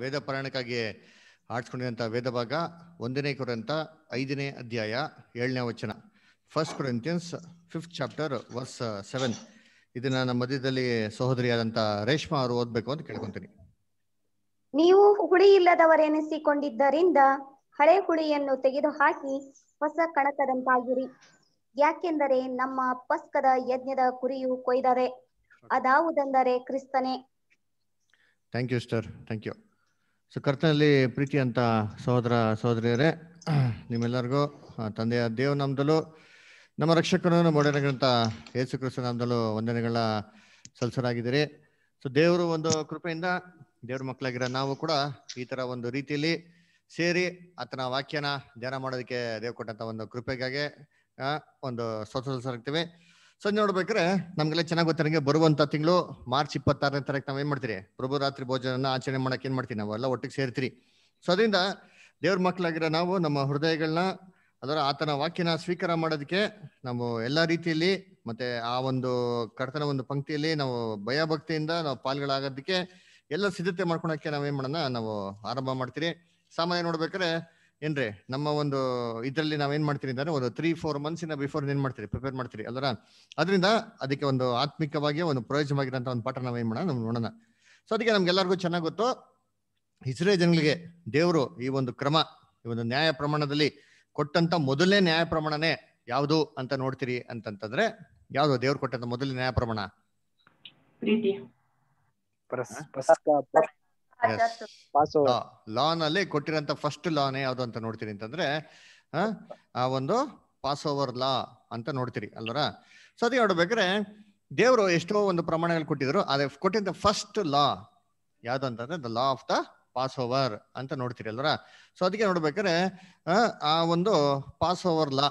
ವೇದ ಪುರಾಣಕ್ಕಾಗಿ ಆಡ್ಸ್ಕೊಂಡಿರೋಂಥ ವೇದ ಭಾಗ ಒಂದನೇ ಕುರಂತ ಐದನೇ ಅಧ್ಯಾಯ ಏಳನೇ ವಚನ first Corinthians fifth chapter verse seven ಇದನ್ನ ನಮ್ಮ ಮಧ್ಯದಲ್ಲಿ ಆದಂತ ರೇಷ್ಮಾ ಅವರು ಓದ್ಬೇಕು ಅಂತ ಕೇಳ್ಕೊಂತೀನಿ ನೀವು ಹುಳಿ ಇಲ್ಲದವರೆನಿಸಿಕೊಂಡಿದ್ದರಿಂದ ಹಳೆ ಹುಳಿಯನ್ನು ತೆಗೆದು ಹಾಕಿ ಹೊಸ ಕಣಕದಂತಾಗಿರಿ ಯಾಕೆಂದರೆ ನಮ್ಮ ಪಸ್ಕದ ಯಜ್ಞದ ಕುರಿಯು ಕೊಯ್ದರೆ ಅದಾವುದೆಂದರೆ ಕ್ರಿಸ್ತನೇ thank you sir thank you so ಕರ್ತನಲ್ಲಿ ಪ್ರೀತಿ ಅಂತ ಸಹೋದರ ಸಹೋದರಿಯರೇ ನಿಮ್ಮೆಲ್ಲರಿಗೂ ತಂದೆಯ ನಮ್ದಲು ನಮ್ಮ ರಕ್ಷಕರನ್ನು ಮೊಡನೆಗಳಂತ ಯೇಸು ಕ್ರಿಸ್ತ ನಮ್ದಲು ವಂದನೆಗಳ ಸಲ್ಸರಾಗಿದ್ದೀರಿ ಸೊ ದೇವರು ಒಂದು ಕೃಪೆಯಿಂದ ದೇವ್ರ ಮಕ್ಕಳಾಗಿರೋ ನಾವು ಕೂಡ ಈ ಥರ ಒಂದು ರೀತಿಯಲ್ಲಿ ಸೇರಿ ಆತನ ವಾಕ್ಯನ ಧ್ಯಾನ ಮಾಡೋದಕ್ಕೆ ದೇವ್ ಕೊಟ್ಟಂತ ಒಂದು ಕೃಪೆಗಾಗಿ ಒಂದು ಆಗ್ತೀವಿ ಸೊ ನೋಡ್ಬೇಕ್ರೆ ನಮ್ಗೆಲ್ಲ ಚೆನ್ನಾಗಿ ಗೊತ್ತಿರಂಗೆ ಬರುವಂತ ತಿಂಗಳು ಮಾರ್ಚ್ ಇಪ್ಪತ್ತಾರನೇ ತಾರೀಕು ನಾವು ಏನು ಮಾಡ್ತೀರಿ ಪ್ರಭು ರಾತ್ರಿ ಭೋಜನ ಆಚರಣೆ ಮಾಡೋಕೆ ಏನ್ ಮಾಡ್ತೀವಿ ನಾವೆಲ್ಲ ಒಟ್ಟಿಗೆ ಸೇರ್ತೀರಿ ಸೊ ಅದರಿಂದ ದೇವ್ರ ಮಕ್ಕಳಾಗಿರೋ ನಾವು ನಮ್ಮ ಹೃದಯಗಳನ್ನ ಅದರ ಆತನ ವಾಕ್ಯನ ಸ್ವೀಕಾರ ಮಾಡೋದಕ್ಕೆ ನಾವು ಎಲ್ಲ ರೀತಿಯಲ್ಲಿ ಮತ್ತೆ ಆ ಒಂದು ಕರ್ತನ ಒಂದು ಪಂಕ್ತಿಯಲ್ಲಿ ನಾವು ಭಯಭಕ್ತಿಯಿಂದ ನಾವು ಪಾಲ್ಗಳಾಗೋದಕ್ಕೆ ಎಲ್ಲ ಸಿದ್ಧತೆ ಮಾಡ್ಕೊಳಕ್ಕೆ ನಾವೇನ್ ಮಾಡೋಣ ನಾವು ಆರಂಭ ಮಾಡ್ತೀರಿ ಸಾಮಾನ್ಯ ನೋಡ್ಬೇಕಾದ್ರೆ ಏನ್ರಿ ನಮ್ಮ ಒಂದು ಇದರಲ್ಲಿ ನಾವೇನ್ ಮಾಡ್ತೀರಿ ಅಂದ್ರೆ ಒಂದು ತ್ರೀ ಫೋರ್ ಮಂತ್ಸ್ ಇನ್ನ ಬಿಫೋರ್ ಏನ್ ಮಾಡ್ತೀರಿ ಪ್ರಿಪೇರ್ ಮಾಡ್ತೀರಿ ಅಲ್ಲರ ಅದರಿಂದ ಅದಕ್ಕೆ ಒಂದು ಆತ್ಮಿಕವಾಗಿ ಒಂದು ಪ್ರಯೋಜನವಾಗಿರೋ ಒಂದು ಪಾಠ ನಾವೇನ್ ಮಾಡೋಣ ನಾವು ನೋಡೋಣ ಸೊ ಅದಕ್ಕೆ ನಮ್ಗೆಲ್ಲರಿಗೂ ಚೆನ್ನಾಗಿ ಗೊತ್ತು ಇಸ್ರೇ ಜನಗಳಿಗೆ ದೇವರು ಈ ಒಂದು ಕ್ರಮ ಈ ಒಂದು ನ್ಯಾಯ ಪ್ರಮಾಣದಲ್ಲಿ ಕೊಟ್ಟಂತ ಮೊದಲನೇ ನ್ಯಾಯ ಪ್ರಮಾಣನೇ ಯಾವುದು ಅಂತ ನೋಡ್ತೀರಿ ಅಂತಂತಂದ್ರೆ ಯಾವ್ದು ದೇವ್ರು ಕೊಟ್ಟಂತ ಮೊದಲನೇ ನ್ಯಾಯ ಪ್ರಮಾಣ ಲಾ ನಲ್ಲಿ ಕೊಟ್ಟಿರಂತ ಫಸ್ಟ್ ಲಾನ್ ಯಾವ್ದು ಅಂತ ನೋಡ್ತೀರಿ ಅಂತಂದ್ರೆ ಆ ಒಂದು ಪಾಸ್ ಓವರ್ ಲಾ ಅಂತ ನೋಡ್ತೀರಿ ಅಲ್ವರ ಸೊ ಅದೇ ನೋಡ್ಬೇಕ್ರೆ ದೇವರು ಎಷ್ಟೋ ಒಂದು ಪ್ರಮಾಣಗಳು ಕೊಟ್ಟಿದ್ರು ಅದೇ ಕೊಟ್ಟಿದ್ದ ಫಸ್ಟ್ ಲಾ ಯಾವ್ದು ಅಂತಂದ್ರೆ the law of the Passover ಅಂತ ನೋಡ್ತೀರಿ ಅಲ್ವರ ಸೊ ಅದಕ್ಕೆ ನೋಡ್ಬೇಕಾದ್ರೆ ಆ ಒಂದು ಪಾಸ್ ಓವರ್ ಲಾ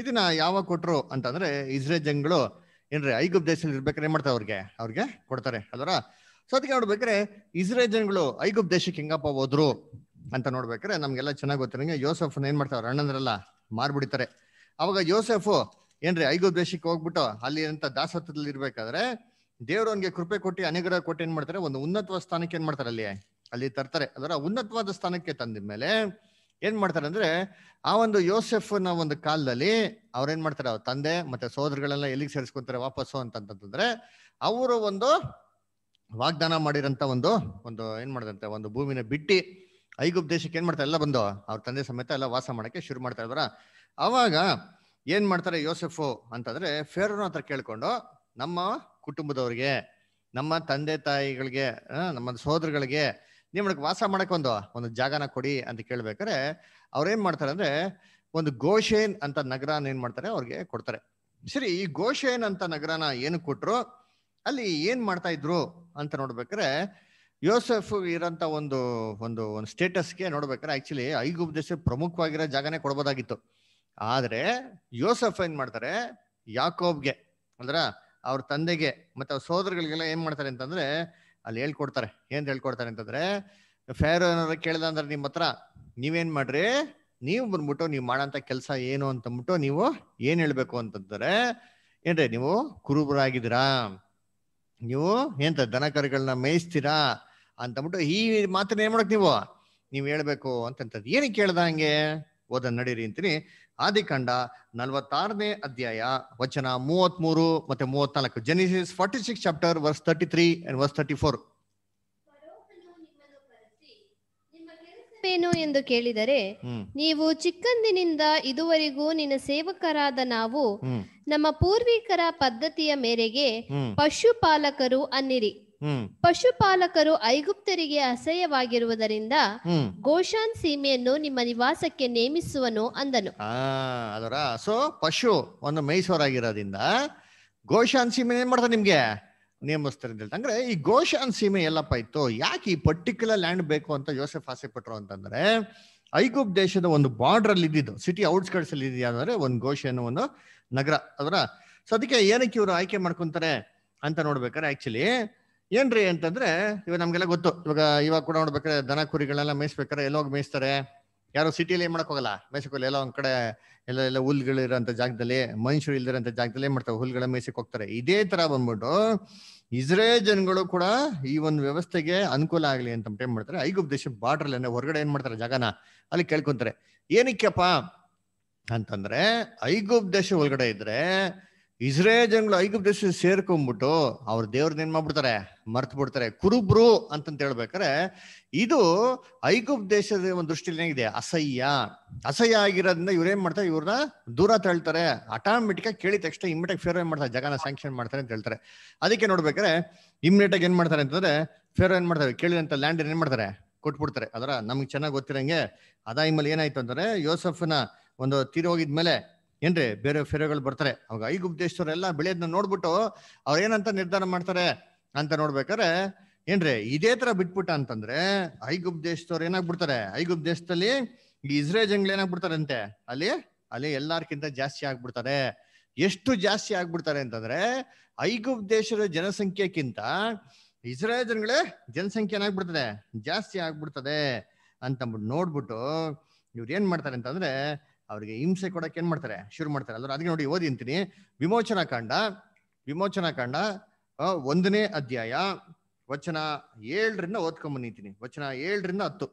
ಇದನ್ನ ಯಾವಾಗ ಕೊಟ್ರು ಅಂತಂದ್ರೆ ಇಸ್ರೇಲ್ ಜಂಗ್ಗಳು ಏನ್ರಿ ಐಗುಪ್ ದೇಶದಲ್ಲಿ ಇರ್ಬೇಕಾದ್ರೆ ಏನ್ ಮಾಡ್ತಾರೆ ಅವ್ರಿಗೆ ಅವ್ರಿಗೆ ಕೊಡ್ತಾರೆ ಅಲ್ವರ ಸೊ ಅದಕ್ಕೆ ನೋಡ್ಬೇಕಾರೆ ಇಸ್ರೇಲ್ ಜನಗಳು ಐಗುಪ್ ದೇಶಕ್ಕೆ ಹೆಂಗಪ್ಪ ಹೋದ್ರು ಅಂತ ನೋಡ್ಬೇಕಾರೆ ನಮ್ಗೆಲ್ಲ ಚೆನ್ನಾಗಿ ಗೊತ್ತಿರಂಗೆ ಯೋಸೆಫ್ನ ಏನ್ ಮಾಡ್ತಾವ್ರ ಅಣ್ಣಂದ್ರೆಲ್ಲ ಮಾರ್ಬಿಡ್ತಾರೆ ಅವಾಗ ಯೋಸೆಫ್ ಏನ್ರಿ ಐಗುಪ್ ದೇಶಕ್ಕೆ ಹೋಗ್ಬಿಟ್ಟು ಅಲ್ಲಿ ಅಂತ ದಾಸತ್ವದಲ್ಲಿ ಇರ್ಬೇಕಾದ್ರೆ ದೇವ್ರ ಕೃಪೆ ಕೊಟ್ಟು ಅನುಗ್ರಹ ಕೊಟ್ಟು ಏನ್ ಮಾಡ್ತಾರೆ ಒಂದು ಉನ್ನತ ಸ್ಥಾನಕ್ಕೆ ಏನ್ ಮಾಡ್ತಾರೆ ಅಲ್ಲಿ ಅಲ್ಲಿ ತರ್ತಾರೆ ಅದರ ಉನ್ನತವಾದ ಸ್ಥಾನಕ್ಕೆ ತಂದ ಮೇಲೆ ಏನ್ ಮಾಡ್ತಾರೆ ಅಂದ್ರೆ ಆ ಒಂದು ಯೋಸೆಫ್ನ ಒಂದು ಕಾಲದಲ್ಲಿ ಅವ್ರೇನ್ ಮಾಡ್ತಾರೆ ಅವ್ರ ತಂದೆ ಮತ್ತೆ ಸೋದರಗಳೆಲ್ಲ ಎಲ್ಲಿಗೆ ಸೇರಿಸ್ಕೊಂತಾರೆ ವಾಪಸ್ಸು ಅಂತಂತಂದ್ರೆ ಅವರು ಒಂದು ವಾಗ್ದಾನ ಮಾಡಿರಂತ ಒಂದು ಒಂದು ಏನ್ ಮಾಡಿದಂತೆ ಒಂದು ಭೂಮಿನ ಬಿಟ್ಟಿ ಐಗುಪ್ ದೇಶಕ್ಕೆ ಏನ್ ಮಾಡ್ತಾರೆ ಎಲ್ಲ ಬಂದು ಅವ್ರ ತಂದೆ ಸಮೇತ ಎಲ್ಲ ವಾಸ ಮಾಡಕ್ಕೆ ಶುರು ಮಾಡ್ತಾ ಇದ್ರ ಅವಾಗ ಏನ್ ಮಾಡ್ತಾರೆ ಯೋಸೆಫು ಅಂತಂದ್ರೆ ಫೇರೋನ ಹತ್ರ ಕೇಳ್ಕೊಂಡು ನಮ್ಮ ಕುಟುಂಬದವ್ರಿಗೆ ನಮ್ಮ ತಂದೆ ತಾಯಿಗಳಿಗೆ ನಮ್ಮ ಸೋದರಗಳಿಗೆ ನಿಮ್ಗೆ ವಾಸ ಮಾಡಕ್ಕೆ ಒಂದು ಒಂದು ಜಾಗನ ಕೊಡಿ ಅಂತ ಕೇಳ್ಬೇಕಾರೆ ಅವ್ರೇನ್ ಮಾಡ್ತಾರೆ ಅಂದ್ರೆ ಒಂದು ಗೋಶೇನ್ ಅಂತ ನಗರನ ಏನ್ ಮಾಡ್ತಾರೆ ಅವ್ರಿಗೆ ಕೊಡ್ತಾರೆ ಸರಿ ಈ ಗೋಶೇನ್ ಅಂತ ನಗರನ ಏನು ಕೊಟ್ರು ಅಲ್ಲಿ ಏನ್ ಮಾಡ್ತಾ ಇದ್ರು ಅಂತ ನೋಡ್ಬೇಕ್ರೆ ಯೋಸೆಫ್ ಇರೋಂಥ ಒಂದು ಒಂದು ಒಂದು ಸ್ಟೇಟಸ್ಗೆ ನೋಡ್ಬೇಕಾರೆ ಆಕ್ಚುಲಿ ಐಗುಪ್ ದೇಶ ಪ್ರಮುಖವಾಗಿರೋ ಜಾಗನೇ ಕೊಡ್ಬೋದಾಗಿತ್ತು ಆದ್ರೆ ಯೋಸೆಫ್ ಏನ್ ಮಾಡ್ತಾರೆ ಯಾಕೋಬ್ಗೆ ಅಂದ್ರೆ ಅವ್ರ ತಂದೆಗೆ ಮತ್ತೆ ಅವ್ರ ಸೋದರಗಳಿಗೆಲ್ಲ ಏನು ಮಾಡ್ತಾರೆ ಅಂತಂದ್ರೆ ಅಲ್ಲಿ ಹೇಳ್ಕೊಡ್ತಾರೆ ಏನು ಹೇಳ್ಕೊಡ್ತಾರೆ ಅಂತಂದ್ರೆ ಫೇರ್ ಏನಾರ ಕೇಳಿದ ಅಂದ್ರೆ ನಿಮ್ಮ ಹತ್ರ ನೀವೇನ್ ಮಾಡ್ರಿ ನೀವು ಬಂದ್ಬಿಟ್ಟು ನೀವು ಮಾಡೋಂಥ ಕೆಲಸ ಏನು ಅಂತಂದ್ಬಿಟ್ಟು ನೀವು ಏನು ಹೇಳಬೇಕು ಅಂತಂದ್ರೆ ಏನ್ರಿ ನೀವು ಕುರುಬರಾಗಿದ್ದೀರಾ ನೀವು ಎಂತ ದನ ಕರುಗಳನ್ನ ಮೇಯಿಸ್ತೀರಾ ಅಂತಬಿಟ್ಟು ಈ ಮಾತನ್ನ ಏನ್ ಮಾಡಕ್ ನೀವು ನೀವು ಹೇಳ್ಬೇಕು ಅಂತ ಏನಕ್ಕೆ ಕೇಳ್ದ ಹಂಗೆ ಓದ ನಡೀರಿ ಅಂತೀನಿ ಆದಿಕಾಂಡ ನಲ್ವತ್ತಾರನೇ ಅಧ್ಯಾಯ ವಚನ ಮೂವತ್ತ್ ಮೂರು ಮತ್ತೆ ಮೂವತ್ನಾಲ್ಕು Genesis forty six chapter verse thirty three and verse thirty four ನೆನಪೇನು ಎಂದು ಕೇಳಿದರೆ ನೀವು ಚಿಕ್ಕಂದಿನಿಂದ ಇದುವರೆಗೂ ನಿನ್ನ ಸೇವಕರಾದ ನಾವು ನಮ್ಮ ಪೂರ್ವಿಕರ ಪದ್ಧತಿಯ ಮೇರೆಗೆ ಪಶುಪಾಲಕರು ಅನ್ನಿರಿ ಪಶುಪಾಲಕರು ಐಗುಪ್ತರಿಗೆ ಅಸಹ್ಯವಾಗಿರುವುದರಿಂದ ಗೋಶಾನ್ ಸೀಮೆಯನ್ನು ನಿಮ್ಮ ನಿವಾಸಕ್ಕೆ ನೇಮಿಸುವನು ಅಂದನು ಸೊ ಪಶು ಒಂದು ಮೈಸೂರಾಗಿರೋದ್ರಿಂದ ಗೋಶಾನ್ ಸೀಮೆ ಏನ್ ಮಾಡ್ತಾರೆ ನಿಮ್ಗೆ ನಿಯಮಿಸ್ತಿರ್ದಿಲ್ಲ ಅಂದ್ರೆ ಈ ಗೋಶಾನ್ ಸೀಮೆ ಎಲ್ಲಪ್ಪ ಇತ್ತು ಯಾಕೆ ಈ ಪರ್ಟಿಕ್ಯುಲರ್ ಲ್ಯಾಂಡ್ ಬೇಕು ಅಂತ ಯೋಸೆಫ್ ಆಸೆ ಪಟ್ರು ಅಂತಂದ್ರೆ ಐಗುಪ್ ದೇಶದ ಒಂದು ಬಾರ್ಡರ್ ಅಲ್ಲಿ ಇದ್ದಿದ್ದು ಸಿಟಿ ಔಟ್ಸ್ಕರ್ಟ್ಸ್ ಅಲ್ಲಿ ಇದೆಯಾ ಅಂದ್ರೆ ಒಂದು ಅನ್ನೋ ಒಂದು ನಗರ ಅದರ ಸೊ ಅದಕ್ಕೆ ಏನಕ್ಕೆ ಇವರು ಆಯ್ಕೆ ಮಾಡ್ಕೊಂತಾರೆ ಅಂತ ನೋಡ್ಬೇಕಾರೆ ಆಕ್ಚುಲಿ ಏನ್ರಿ ಅಂತಂದ್ರೆ ಇವಾಗ ನಮ್ಗೆಲ್ಲ ಗೊತ್ತು ಇವಾಗ ಇವಾಗ ಕೂಡ ನೋಡ್ಬೇಕಾದ್ರೆ ದನ ಕುರಿಗಳೆಲ್ಲ ಮೇಯಿಸ್ಬೇಕಾರೆ ಎಲ್ಲೋಗಿ ಮೇಯಿಸ್ತಾರೆ ಯಾರು ಸಿಟಿಲಿ ಏನ್ ಮಾಡಕ್ ಹೋಗಲ್ಲ ಮೇಯಿಸೋಲ್ಲ ಎಲ್ಲೋ ಒಂದ್ ಕಡೆ ಎಲ್ಲ ಎಲ್ಲ ಹುಲ್ಗಳಿರೋಂಥ ಜಾಗದಲ್ಲಿ ಮನುಷ್ಯರು ಇಲ್ದಿರೋಂಥ ಜಾಗದಲ್ಲಿ ಮಾಡ್ತಾರೆ ಹುಲ್ಗಳ ಮೇಯ್ಸಕ್ಕೆ ಹೋಗ್ತಾರೆ ಇದೇ ತರ ಬಂದ್ಬಿಟ್ಟು ಇಸ್ರೇಲ್ ಜನಗಳು ಕೂಡ ಈ ಒಂದು ವ್ಯವಸ್ಥೆಗೆ ಅನುಕೂಲ ಆಗಲಿ ಅಂತ ಏನ್ ಮಾಡ್ತಾರೆ ಐಗುಪ್ ದೇಶ ಬಾರ್ಡ್ರಲ್ಲಿ ಅಂದ್ರೆ ಹೊರಗಡೆ ಏನ್ ಮಾಡ್ತಾರೆ ಜಾಗನ ಅಲ್ಲಿ ಕೇಳ್ಕೊಂತಾರೆ ಏನಕ್ಕೆಪ್ಪ ಅಂತಂದ್ರೆ ಐಗುಪ್ ದೇಶ ಒಳಗಡೆ ಇದ್ರೆ ಇಸ್ರೇಲ್ ಜನಗಳು ಐಗುಪ್ ದೇಶ ಸೇರ್ಕೊಂಡ್ಬಿಟ್ಟು ಅವ್ರ ದೇವ್ರನ್ನ ಏನ್ ಮಾಡ್ಬಿಡ್ತಾರೆ ಮರ್ತ್ ಬಿಡ್ತಾರೆ ಕುರುಬ್ರು ಅಂತಂತ ಹೇಳ್ಬೇಕಾರೆ ಇದು ಐಗುಪ್ ದೇಶದ ಒಂದು ದೃಷ್ಟಿಲಿ ಏನಿದೆ ಅಸಹ್ಯ ಅಸಹ್ಯ ಆಗಿರೋದ್ರಿಂದ ಇವ್ರೇನ್ ಮಾಡ್ತಾರೆ ಇವ್ರನ್ನ ದೂರ ತಳ್ತಾರೆ ಆಟೋಮೆಟಿಕ್ ಆಗಿ ಕೇಳಿದ ತಕ್ಷಣ ಇಮ್ಮಿಡಿಯೇಟ್ ಫೇರ್ ಏನ್ ಮಾಡ್ತಾರೆ ಜಗನ ಸ್ಯಾಂಕ್ಷನ್ ಮಾಡ್ತಾರೆ ಅಂತ ಹೇಳ್ತಾರೆ ಅದಕ್ಕೆ ನೋಡ್ಬೇಕಾರೆ ಇಮ್ಮಿಡಿಯೇಟ್ ಆಗಿ ಏನ್ ಮಾಡ್ತಾರೆ ಅಂತಂದ್ರೆ ಫೇರ್ ಏನ್ ಮಾಡ್ತಾರೆ ಕೇಳಿದಂತ ಲ್ಯಾಂಡ್ ಏನ್ ಮಾಡ್ತಾರೆ ಕೊಟ್ಬಿಡ್ತಾರೆ ಅದರ ನಮ್ಗೆ ಚೆನ್ನಾಗಿ ಗೊತ್ತಿರಂಗೆ ಅದಾದ್ಮೇಲೆ ಏನಾಯ್ತು ಅಂತಂದ್ರೆ ಯೋಸಫ್ನ ಒಂದು ತೀರಿ ಹೋಗಿದ್ಮೇಲೆ ಏನ್ರಿ ಬೇರೆ ಫೆರೋಗಳು ಬರ್ತಾರೆ ಅವಾಗ ಐ ಎಲ್ಲ ಬೆಳೆಯೋದನ್ನ ನೋಡ್ಬಿಟ್ಟು ಅವ್ರ ಏನಂತ ನಿರ್ಧಾರ ಮಾಡ್ತಾರೆ ಅಂತ ನೋಡ್ಬೇಕಾದ್ರೆ ಏನ್ರಿ ಇದೇ ತರ ಬಿಟ್ಬಿಟ್ಟ ಅಂತಂದ್ರೆ ಐ ಗುಪ್ತೇಶ್ವ್ರು ಏನಾಗ್ಬಿಡ್ತಾರೆ ಐ ದೇಶದಲ್ಲಿ ದೇಶದಲ್ಲಿ ಇಸ್ರೇಲ್ ಜಂಗ್ಲ ಏನಾಗ್ಬಿಡ್ತಾರೆ ಅಂತೆ ಅಲ್ಲಿ ಅಲ್ಲಿ ಎಲ್ಲಾರ್ಕಿಂತ ಜಾಸ್ತಿ ಆಗ್ಬಿಡ್ತಾರೆ ಎಷ್ಟು ಜಾಸ್ತಿ ಆಗ್ಬಿಡ್ತಾರೆ ಅಂತಂದ್ರೆ ಐಗುಪ್ ದೇಶದ ಜನಸಂಖ್ಯೆಕ್ಕಿಂತ ಇಸ್ರೇಲ್ ಜನಗಳೇ ಜನಸಂಖ್ಯೆ ಏನಾಗ್ಬಿಡ್ತದೆ ಜಾಸ್ತಿ ಆಗ್ಬಿಡ್ತದೆ ಅಂತಂದ್ಬಿಟ್ಟು ನೋಡ್ಬಿಟ್ಟು ಇವ್ರು ಏನ್ ಮಾಡ್ತಾರೆ ಅಂತಂದ್ರೆ ಅವರಿಗೆ ಹಿಂಸೆ ಕೊಡಕ್ಕೆ ಏನ್ ಮಾಡ್ತಾರೆ ಶುರು ಮಾಡ್ತಾರೆ ಅಂದ್ರೆ ಅದಕ್ಕೆ ನೋಡಿ ಓದಿ ಅಂತೀನಿ ವಿಮೋಚನಾ ಕಾಂಡ ವಿಮೋಚನಾ ಕಾಂಡ ಒಂದನೇ ಅಧ್ಯಾಯ ವಚನ ಏಳರಿಂದ ಓದ್ಕೊಂಡ್ ವಚನ ಏಳರಿಂದ ಹತ್ತು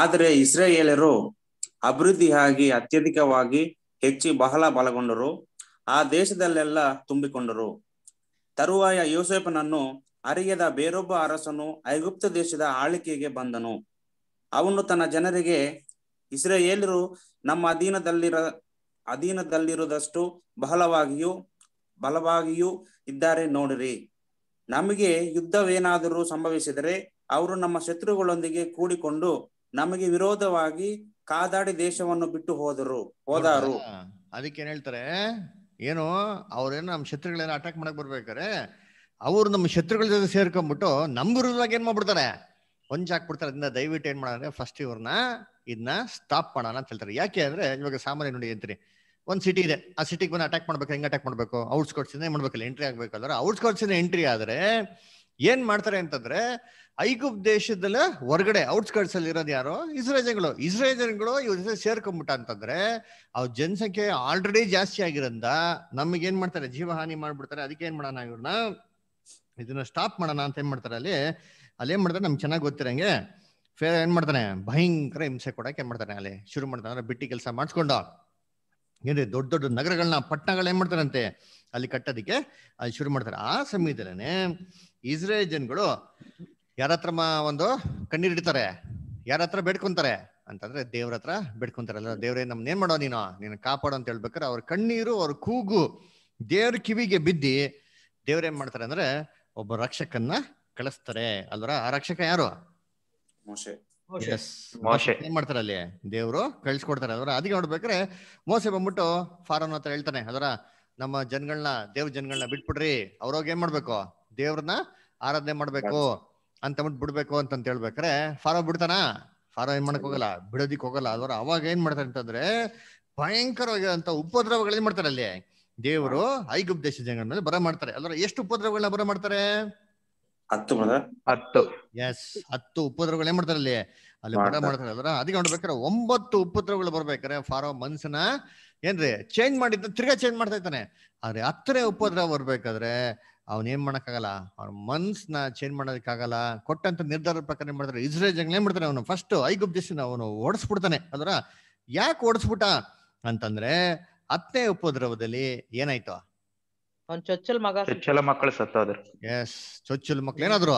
ಆದರೆ ಅಭಿವೃದ್ಧಿ ಆಗಿ ಅತ್ಯಧಿಕವಾಗಿ ಹೆಚ್ಚಿ ಬಹಳ ಬಲಗೊಂಡರು ಆ ದೇಶದಲ್ಲೆಲ್ಲ ತುಂಬಿಕೊಂಡರು ತರುವಾಯ ಯೋಸೇಫನನ್ನು ಅರಿಯದ ಬೇರೊಬ್ಬ ಅರಸನು ಐಗುಪ್ತ ದೇಶದ ಆಳಿಕೆಗೆ ಬಂದನು ಅವನು ತನ್ನ ಜನರಿಗೆ ಎಲ್ಲರು ನಮ್ಮ ಅಧೀನದಲ್ಲಿರ ಅಧೀನದಲ್ಲಿರುವುದಷ್ಟು ಬಹಳವಾಗಿಯೂ ಬಲವಾಗಿಯೂ ಇದ್ದಾರೆ ನೋಡಿರಿ ನಮಗೆ ಯುದ್ಧವೇನಾದರೂ ಸಂಭವಿಸಿದರೆ ಅವರು ನಮ್ಮ ಶತ್ರುಗಳೊಂದಿಗೆ ಕೂಡಿಕೊಂಡು ನಮಗೆ ವಿರೋಧವಾಗಿ ಕಾದಾಡಿ ದೇಶವನ್ನು ಬಿಟ್ಟು ಹೋದರು ಹೋದಾರು ಏನ್ ಹೇಳ್ತಾರೆ ಏನು ಅವ್ರೇನು ನಮ್ಮ ಶತ್ರುಗಳೇನೋ ಅಟ್ಯಾಕ್ ಮಾಡಕ್ ಬರ್ಬೇಕಾರೆ ಅವರು ನಮ್ಮ ಶತ್ರುಗಳ ಜೊತೆ ಸೇರ್ಕೊಂಡ್ಬಿಟ್ಟು ನಮ್ಮ ವಿರುದ್ಧವಾಗಿ ಏನ್ ಮಾಡ್ಬಿಡ್ತಾರೆ ಹಾಕ್ಬಿಡ್ತಾರೆ ಅದನ್ನ ದಯವಿಟ್ಟು ಏನ್ ಮಾಡೋಣ ಫಸ್ಟ್ ಇವ್ರನ್ನ ಇದನ್ನ ಸ್ಟಾಪ್ ಮಾಡೋಣ ಅಂತ ಹೇಳ್ತಾರೆ ಯಾಕೆ ಅಂದ್ರೆ ಇವಾಗ ಸಾಮಾನ್ಯ ನೋಡಿ ಅಂತೀರಿ ಒಂದ್ ಸಿಟಿ ಇದೆ ಆ ಸಿಟಿಗೆ ಬಂದು ಅಟ್ಯಾಕ್ ಮಾಡ್ಬೇಕು ಹೆಂಗ್ ಅಟ್ಯಾಕ್ ಮಾಡ್ಬೇಕು ಔಟ್ಸ್ಕರ್ಟ್ಸ್ ಇಂದ ಏನ್ ಮಾಡ್ಬೇಕಲ್ಲ ಎಂಟ್ರಿ ಔಟ್ಸ್ ಕೋರ್ಟ್ಸ್ ಇಂದ ಎಂಟ್ರಿ ಆದ್ರೆ ಏನ್ ಮಾಡ್ತಾರೆ ಅಂತಂದ್ರೆ ಐಗುಪ್ ದೇಶದಲ್ಲ ಹೊರಗಡೆ ಔಟ್ಸ್ಕರ್ಟ್ಸ್ ಅಲ್ಲಿ ಇರೋದು ಯಾರು ಇಸ್ರೇಲ್ ಜನಗಳು ಇವ್ರ ಜೊತೆ ಸೇರ್ಕೊಂಡ್ಬಿಟ್ಟ ಅಂತಂದ್ರೆ ಅವ್ರ ಜನಸಂಖ್ಯೆ ಆಲ್ರೆಡಿ ಜಾಸ್ತಿ ಆಗಿರೋದ್ರಿಂದ ನಮಗೆ ಏನ್ ಮಾಡ್ತಾರೆ ಜೀವಹಾನಿ ಮಾಡ್ಬಿಡ್ತಾರೆ ಅದಕ್ಕೆ ಏನ್ ಮಾಡೋಣ ಇವ್ರನ್ನ ಇದನ್ನ ಸ್ಟಾಪ್ ಮಾಡೋಣ ಅಂತ ಏನ್ ಮಾಡ್ತಾರೆ ಅಲ್ಲಿ ಅಲ್ಲಿ ಏನ್ ಮಾಡ್ತಾರೆ ನಮ್ಗೆ ಚೆನ್ನಾಗಿ ಗೊತ್ತಿರಂಗೆ ಫೇರ್ ಏನ್ ಮಾಡ್ತಾನೆ ಭಯಂಕರ ಹಿಂಸೆ ಕೊಡಕ್ಕೆ ಏನ್ ಮಾಡ್ತಾನೆ ಅಲ್ಲಿ ಶುರು ಮಾಡ್ತಾನೆ ಬಿಟ್ಟಿ ಕೆಲಸ ಮಾಡಿಸ್ಕೊಂಡು ಏನ್ರಿ ದೊಡ್ಡ ದೊಡ್ಡ ನಗರಗಳನ್ನ ಪಟ್ಟಣಗಳು ಏನ್ ಮಾಡ್ತಾರಂತೆ ಅಲ್ಲಿ ಕಟ್ಟೋದಕ್ಕೆ ಅಲ್ಲಿ ಶುರು ಮಾಡ್ತಾರೆ ಆ ಸಮಯದಲ್ಲೇನೆ ಇಸ್ರೇಲ್ ಜನಗಳು ಯಾರ ಹತ್ರ ಒಂದು ಕಣ್ಣೀರ್ ಇಡ್ತಾರೆ ಯಾರ ಹತ್ರ ಬೇಡ್ಕೊಂತಾರೆ ಅಂತಂದ್ರೆ ದೇವ್ರ ಹತ್ರ ಅಲ್ಲ ದೇವರೇ ನಮ್ನ ಏನ್ ಮಾಡೋ ನೀನು ನೀನು ಕಾಪಾಡು ಅಂತ ಹೇಳ್ಬೇಕಾರೆ ಅವ್ರ ಕಣ್ಣೀರು ಅವ್ರ ಕೂಗು ದೇವ್ರ ಕಿವಿಗೆ ಬಿದ್ದಿ ದೇವ್ರ ಏನ್ ಮಾಡ್ತಾರೆ ಅಂದ್ರೆ ಒಬ್ಬ ರಕ್ಷಕನ್ನ ಕಳಿಸ್ತಾರೆ ಅಲ್ವರ ಆ ರಕ್ಷಕ ಯಾರು ಏನ್ ಮಾಡ್ತಾರೆ ಅಲ್ಲಿ ದೇವರು ಕಳ್ಸಿಕೊಡ್ತಾರೆ ಅದರ ಅದಕ್ಕೆ ನೋಡ್ಬೇಕ್ರೆ ಮೋಸೆ ಬಂದ್ಬಿಟ್ಟು ಫಾರನ್ ಹತ್ರ ಹೇಳ್ತಾನೆ ಅದರ ನಮ್ಮ ಜನಗಳನ್ನ ದೇವ್ರ ಜನಗಳನ್ನ ಬಿಟ್ಬಿಡ್ರಿ ಅವ್ರೋಗ ಏನ್ ಮಾಡ್ಬೇಕು ದೇವ್ರನ್ನ ಆರಾಧನೆ ಮಾಡ್ಬೇಕು ಅಂತ ಬಿಟ್ಟು ಬಿಡ್ಬೇಕು ಅಂತ ಹೇಳ್ಬೇಕ್ರೆ ಫಾರೋ ಬಿಡ್ತಾನ ಫಾರೋ ಏನ್ ಮಾಡಕ್ ಹೋಗಲ್ಲ ಬಿಡೋದಿಕ್ ಹೋಗಲ್ಲ ಅದರ ಅವಾಗ ಏನ್ ಮಾಡ್ತಾರೆ ಅಂತಂದ್ರೆ ಅಂತ ಉಪದ್ರವಗಳು ಏನ್ ಮಾಡ್ತಾರೆ ಅಲ್ಲಿ ದೇವರು ಐಗುಪ್ ದೇಶ ಮೇಲೆ ಬರ ಮಾಡ್ತಾರೆ ಅಂದ್ರೆ ಎಷ್ಟು ಉಪದ್ರವಗಳನ್ನ ಬರ ಮಾಡ್ತಾರೆ ಹತ್ತು ಹತ್ತು ಎಸ್ ಹತ್ತು ಉಪದ್ರವಗಳು ಏನ್ ಮಾಡ್ತಾರೆ ಅಲ್ಲಿ ಅಲ್ಲಿ ಬರ ಮಾಡ್ತಾರೆ ಅದ್ರ ಅದಕ್ಕೆ ನೋಡ್ಬೇಕಾರೆ ಒಂಬತ್ತು ಉಪದ್ರವಗಳು ಬರ್ಬೇಕಾರೆ ಫಾರೋ ಮನ್ಸನ್ನ ಏನ್ರಿ ಚೇಂಜ್ ಮಾಡಿದ್ದ ತಿರ್ಗಾ ಚೇಂಜ್ ಮಾಡ್ತಾ ಇದ್ದಾನೆ ಆದ್ರೆ ಹತ್ತನೇ ಉಪದ್ರವ ಬರ್ಬೇಕಾದ್ರೆ ಅವ್ನ ಏನ್ ಮಾಡಕ್ಕಾಗಲ್ಲ ಅವ್ರ ಮನ್ಸ್ನ ಚೇಂಜ್ ಮಾಡೋದಕ್ಕಾಗಲ್ಲ ಕೊಟ್ಟಂತ ನಿರ್ಧಾರ ಪ್ರಕಾರ ಏನ್ ಮಾಡ್ತಾರೆ ಇಸ್ರೇಲ್ ಜಂಗ್ ಏನ್ ಮಾಡ್ತಾರೆ ಅವನು ಫಸ್ಟ್ ಐಗುಪ್ ದೇಶನ ಅವನು ಓಡಿಸ್ಬಿಡ್ತಾನೆ ಅದರ ಯಾಕೆ ಓಡಿಸ್ಬಿಟ್ಟ ಅಂತಂದ್ರೆ ಅತ್ತೆ ಉಪದ್ರವದಲ್ಲಿ ಏನಾಯ್ತು ಮಗ ಮಕ್ಕಳು ಎಸ್ ಮಕ್ಳು ಏನಾದ್ರು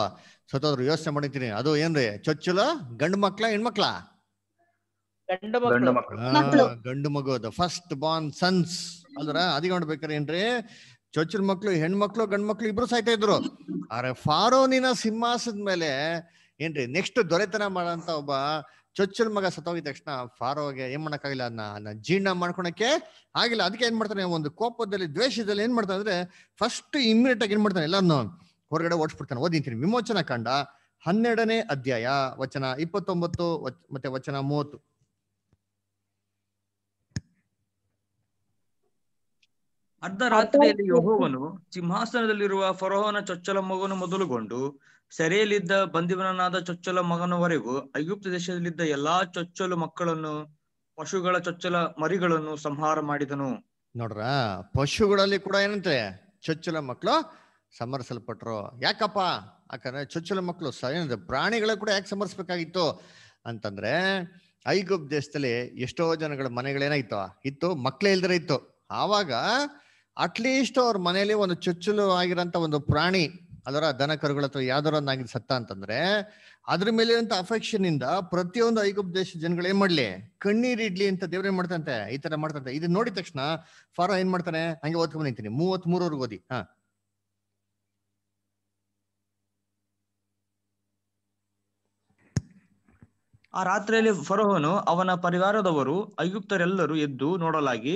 ಸತ್ತೋದ್ರು ಯೋಚನೆ ಮಾಡಿದ್ರಿ ಅದು ಏನ್ರಿ ಚೊಚ್ಚಲ ಗಂಡು ಮಕ್ಳ ಹೆಣ್ಮಕ್ಳ ಗಂಡು ಮಗು ಅದು ಫಸ್ಟ್ ಬಾರ್ನ್ ಸನ್ಸ್ ಅದ್ರ ಅದಿಗೊಂಡ್ಬೇಕಾರೆ ಏನ್ರಿ ಚೊಚ್ಚಲ ಮಕ್ಳು ಹೆಣ್ಮಕ್ಳು ಗಂಡ್ ಮಕ್ಳು ಇಬ್ರು ಸಾಯ್ತಾ ಇದ್ರು ಅರೆ ಫಾರೋನಿನ ಸಿಂಹಾಸದ ಮೇಲೆ ಏನ್ರಿ ನೆಕ್ಸ್ಟ್ ದೊರೆತನ ಮಾಡಂತ ಒಬ್ಬ ಚೊಚ್ಚಲ್ ಮಗ ಸತ್ತೋಗಿದ ತಕ್ಷಣ ಫಾರೋಗೆ ಏನ್ ಮಾಡೋಕ್ಕಾಗಿಲ್ಲ ಅದನ್ನ ಜೀರ್ಣ ಮಾಡ್ಕೊಳಕ್ಕೆ ಆಗಿಲ್ಲ ಅದಕ್ಕೆ ಏನ್ ಮಾಡ್ತಾನೆ ಒಂದು ಕೋಪದಲ್ಲಿ ದ್ವೇಷದಲ್ಲಿ ಏನ್ ಮಾಡ್ತಾನೆ ಅಂದ್ರೆ ಫಸ್ಟ್ ಇಮ್ಮಿಡಿಯೇಟ್ ಆಗಿ ಏನ್ ಮಾಡ್ತಾನೆ ಎಲ್ಲಾನು ಹೊರಗಡೆ ಓಡಿಸ್ಬಿಡ್ತಾನೆ ಓದಿಂತೀನಿ ವಿಮೋಚನಾ ಕಂಡ ಹನ್ನೆರಡನೇ ಅಧ್ಯಾಯ ವಚನ ಇಪ್ಪತ್ತೊಂಬತ್ತು ಮತ್ತೆ ವಚನ ಮೂವತ್ತು ಅರ್ಧರಾತ್ರಿಯಲ್ಲಿ ಯಹೋವನು ಸಿಂಹಾಸನದಲ್ಲಿರುವ ಫರೋಹನ ಚೊಚ್ಚಲ ಮಗನು ಮೊದಲುಗೊಂಡು ಸೆರೆಯಲ್ಲಿದ್ದ ಬಂದಿವನಾದ ಚೊಚ್ಚಲ ಮಗನವರೆಗೂ ಐಗುಪ್ತ ದೇಶದಲ್ಲಿದ್ದ ಎಲ್ಲಾ ಚೊಚ್ಚಲು ಮಕ್ಕಳನ್ನು ಪಶುಗಳ ಚೊಚ್ಚಲ ಮರಿಗಳನ್ನು ಸಂಹಾರ ಮಾಡಿದನು ನೋಡ್ರ ಪಶುಗಳಲ್ಲಿ ಕೂಡ ಏನಂತೆ ಚೊಚ್ಚಲ ಮಕ್ಕಳು ಸಮರ್ಸಲ್ಪಟ್ರು ಯಾಕಪ್ಪ ಯಾಕಂದ್ರೆ ಚೊಚ್ಚಲ ಮಕ್ಕಳು ಏನಂತೆ ಪ್ರಾಣಿಗಳ ಕೂಡ ಯಾಕೆ ಸಮರ್ಸ್ಬೇಕಾಗಿತ್ತು ಅಂತಂದ್ರೆ ಐಗುಪ್ತ ದೇಶದಲ್ಲಿ ಎಷ್ಟೋ ಜನಗಳ ಮನೆಗಳೇನಾಯ್ತು ಇತ್ತು ಮಕ್ಕಳೇ ಇಲ್ದ್ರೆ ಇತ್ತು ಆವಾಗ ಅಟ್ಲೀಸ್ಟ್ ಅವ್ರ ಮನೆಯಲ್ಲಿ ಒಂದು ಚೊಚ್ಚಲು ಆಗಿರಂತ ಒಂದು ಪ್ರಾಣಿ ಅದರ ದನ ಕರುಗಳು ಅಥವಾ ಯಾವ್ದಾರ ಸತ್ತ ಅಂತಂದ್ರೆ ಅದ್ರ ಮೇಲಿನಂತ ಅಫೆಕ್ಷನ್ ಇಂದ ಪ್ರತಿಯೊಂದು ಐಗುಪ್ ದೇಶ ಜನಗಳು ಏನ್ ಮಾಡ್ಲಿ ಕಣ್ಣೀರಿಡ್ಲಿ ಅಂತ ದೇವ್ರ ಏನ್ ಮಾಡ್ತಂತೆ ಈ ತರ ಮಾಡ್ತಂತೆ ಇದನ್ನ ನೋಡಿದ ತಕ್ಷಣ ಫಾರ ಏನ್ ಮಾಡ್ತಾನೆ ಹಂಗೆ ಓದ್ಕೊಂಡ್ ನಿಂತೀನಿ ಮೂವತ್ ಮೂರವರೆಗೆ ಓದಿ ಹಾ ಆ ರಾತ್ರಿಯಲ್ಲಿ ಫರೋಹನು ಅವನ ಪರಿವಾರದವರು ಅಯುಕ್ತರೆಲ್ಲರೂ ಎದ್ದು ನೋಡಲಾಗಿ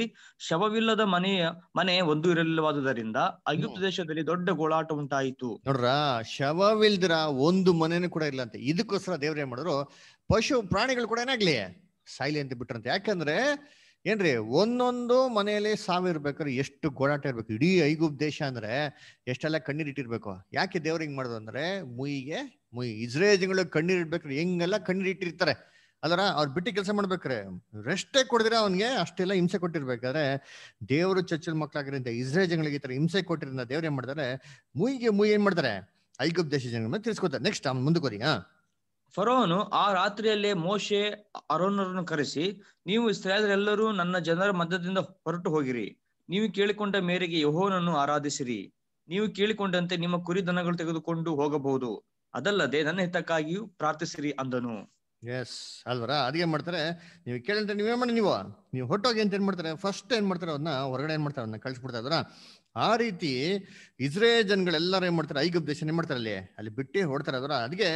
ಶವವಿಲ್ಲದ ಮನೆಯ ಮನೆ ಒಂದು ಇರಲಿಲ್ಲವಾದುದರಿಂದ ಅಯುಕ್ತ ದೇಶದಲ್ಲಿ ದೊಡ್ಡ ಗೋಳಾಟ ಉಂಟಾಯಿತು ನೋಡ್ರ ಶವವಿಲ್ದ್ರ ಒಂದು ಮನೆನೂ ಕೂಡ ಇಲ್ಲ ಅಂತ ಇದಕ್ಕೋಸ್ಕರ ದೇವ್ರ ಏನ್ ಮಾಡಿದ್ರು ಪಶು ಪ್ರಾಣಿಗಳು ಕೂಡ ಏನಾಗ್ಲಿ ಸೈಲೆಂಟ್ ಅಂತ ಬಿಟ್ರಂತೆ ಯಾಕಂದ್ರೆ ಏನ್ರಿ ಒಂದೊಂದು ಮನೆಯಲ್ಲಿ ಸಾವಿರ್ಬೇಕಾದ್ರೆ ಎಷ್ಟು ಗೋಳಾಟ ಇರ್ಬೇಕು ಇಡೀ ಐಗುಬ್ ದೇಶ ಅಂದ್ರೆ ಎಷ್ಟೆಲ್ಲ ಇಟ್ಟಿರ್ಬೇಕು ಯಾಕೆ ದೇವ್ರ ಹಿಂಗ್ ಮಾಡೋದು ಅಂದ್ರೆ ಮುಯಿಗೆ ಮುಯಿ ಕಣ್ಣೀರ್ ಇಡ್ಬೇಕ್ರಿ ಹೆಂಗೆಲ್ಲ ಇಟ್ಟಿರ್ತಾರೆ ಅದರ ಅವ್ರು ಬಿಟ್ಟು ಕೆಲಸ ಮಾಡ್ಬೇಕ್ರೆ ರೆಸ್ಟೇ ಕೊಡಿದ್ರೆ ಅವನ್ಗೆ ಅಷ್ಟೆಲ್ಲ ಹಿಂಸೆ ಕೊಟ್ಟಿರ್ಬೇಕಾದ್ರೆ ದೇವರು ಚಚ್ಚಲ್ ಮಕ್ಕಳಾಗಿರಿಂದ ಜನಗಳಿಗೆ ಈ ತರ ಹಿಂಸೆ ಕೊಟ್ಟಿರಿಂದ ದೇವ್ರ ಏನ್ ಮಾಡ್ತಾರೆ ಮುಯಿಗೆ ಮುಯಿ ಏನ್ ಮಾಡ್ತಾರೆ ಐಗುಪ್ ದೇಶ ಜನಗಳನ್ನ ತಿಳ್ಸ್ಕೊತಾರೆ ನೆಕ್ಸ್ಟ್ ಮುಂದಕ್ಕೆ ಹೋರಿ ಫರೋನು ಆ ರಾತ್ರಿಯಲ್ಲೇ ಮೋಶೆ ಅರೋನರನ್ನು ಕರೆಸಿ ನೀವು ಇಸ್ರಾಯೇಲರೆಲ್ಲರೂ ನನ್ನ ಜನರ ಮಧ್ಯದಿಂದ ಹೊರಟು ಹೋಗಿರಿ ನೀವು ಕೇಳಿಕೊಂಡ ಮೇರೆಗೆ ಯಹೋನನ್ನು ಆರಾಧಿಸಿರಿ ನೀವು ಕೇಳಿಕೊಂಡಂತೆ ನಿಮ್ಮ ಕುರಿ ದನಗಳು ತೆಗೆದುಕೊಂಡು ಹೋಗಬಹುದು ಅದಲ್ಲದೆ ನನ್ನ ಹಿತಕ್ಕಾಗಿಯೂ ಪ್ರಾರ್ಥಿಸಿರಿ ಅಂದನು ಎಸ್ ಅಲ್ವರ ಅದೇನ್ ಮಾಡ್ತಾರೆ ನೀವು ಕೇಳಂತ ನೀವೇ ಮಾಡಿ ನೀವು ನೀವು ಹೊಟ್ಟೋಗಿ ಅಂತ ಏನ್ ಮಾಡ್ತಾರೆ ಫಸ್ಟ್ ಏನ್ ಮಾಡ್ತಾರೆ ಅದನ್ನ ಹೊರಗಡೆ ಏನ್ ಮಾಡ್ತಾರೆ ಅದನ್ನ ಕಳ್ಸಿಬಿಡ್ತಾ ಇದ್ರ ಆ ರೀತಿ ಇಸ್ರೇ ಜನಗಳೆಲ್ಲರೂ ಏನ್ ಮಾಡ್ತಾರೆ ಐಗುಪ್ ದೇಶ ಏನ್ ಮಾಡ್ತಾರೆ ಅಲ್ಲಿ ಅಲ್ಲಿ ಬಿಟ್ಟು ಹೊಡ್ತಾರೆ ಅದರ ಅದ್ಗೆ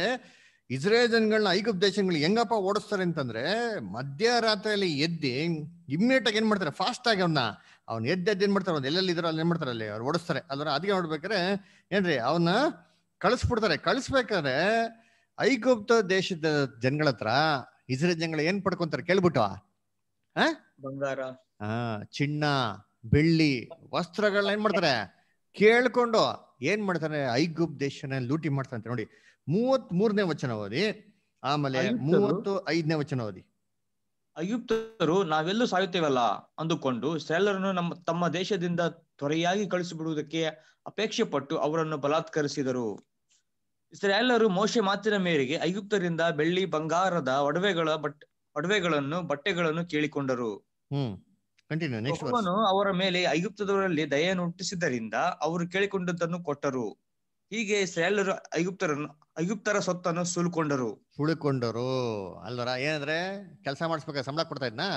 ಇಸ್ರೇಲ್ ಐಗುಪ್ ದೇಶಗಳು ಹೆಂಗಪ್ಪ ಓಡಿಸ್ತಾರೆ ಅಂತಂದ್ರೆ ಮಧ್ಯರಾತ್ರಿಯಲ್ಲಿ ಎದ್ದಿ ಇಮ್ಮಿಡಿಯೇಟ್ ಆಗಿ ಏನ್ ಮಾಡ್ತಾರೆ ಫಾಸ್ಟ್ ಆಗಿ ಅವ್ನ ಅವ್ನ ಎದ್ದು ಏನ್ ಮಾಡ್ತಾರೆ ಎಲ್ಲೆಲ್ಲ ಎಲ್ಲೆಲ್ಲಿ ಅಲ್ಲಿ ಏನ್ ಮಾಡ್ತಾರೆ ಅಲ್ಲಿ ಅವ್ರು ಓಡಿಸ್ತಾರೆ ಅದ್ರ ಅದಕ್ಕೆ ನೋಡ್ಬೇಕಾರೆ ಏನ್ರಿ ಅವನ್ನ ಕಳಿಸ್ಬಿಡ್ತಾರೆ ಕಳಿಸ್ಬೇಕಾದ್ರೆ ಐಗುಪ್ತ ದೇಶದ ಜನಗಳ ಹತ್ರ ಇಸ್ರೇಲ್ ಜನಗಳು ಏನ್ ಪಡ್ಕೊಂತಾರೆ ಕೇಳ್ಬಿಟ್ಟು ಬಂಗಾರ ಹಾ ಚಿನ್ನ ಬೆಳ್ಳಿ ವಸ್ತ್ರಗಳನ್ನ ಏನ್ ಮಾಡ್ತಾರೆ ಕೇಳ್ಕೊಂಡು ಏನ್ ಮಾಡ್ತಾರೆ ಐಗುಪ್ ದೇಶನ ಲೂಟಿ ಮಾಡ್ತಾರೆ ನೋಡಿ ಮೂವತ್ ಮೂರನೇ ವಚನ ಓದಿ ಆಮೇಲೆ ಮೂವತ್ತು ಐದನೇ ವಚನ ಓದಿ ಅಯುಕ್ತರು ನಾವೆಲ್ಲೂ ಸಾಯುತ್ತೇವಲ್ಲ ಅಂದುಕೊಂಡು ಸೆಲ್ಲರನ್ನು ನಮ್ಮ ತಮ್ಮ ದೇಶದಿಂದ ತ್ವರೆಯಾಗಿ ಕಳಿಸಿಬಿಡುವುದಕ್ಕೆ ಅಪೇಕ್ಷೆ ಪಟ್ಟು ಅವರನ್ನು ಬಲಾತ್ಕರಿಸಿದರು ಇಸ್ರಾಯೇಲರು ಮೋಶೆ ಮಾತಿನ ಮೇರೆಗೆ ಅಯುಕ್ತರಿಂದ ಬೆಳ್ಳಿ ಬಂಗಾರದ ಒಡವೆಗಳ ಬಟ್ ಒಡವೆಗಳನ್ನು ಬಟ್ಟೆಗಳನ್ನು ಕೇಳಿಕೊಂಡರು ಅವರ ಮೇಲೆ ಅಯುಕ್ತದವರಲ್ಲಿ ದಯೆಯನ್ನು ಹುಟ್ಟಿಸಿದ್ದರಿಂದ ಅವರು ಕೇಳಿಕೊಂಡದ್ದನ್ನು ಕೊಟ್ಟರು ಹೀಗೆ ಇಸ್ರಾಯೇಲರು ಅಯುಕ್ತರನ್ನು ಅಯುಕ್ತರ ಸೊತ್ತನ್ನು ಸುಲ್ಕೊಂಡರು ಸುಳ್ಕೊಂಡರು ಅಲ್ವರ ಏನಂದ್ರೆ ಕೆಲಸ ಮಾಡಿಸ್ಬೇಕು ಸಂಬಳ ಕೊಡ್ತಾ ಇದ್ನಾ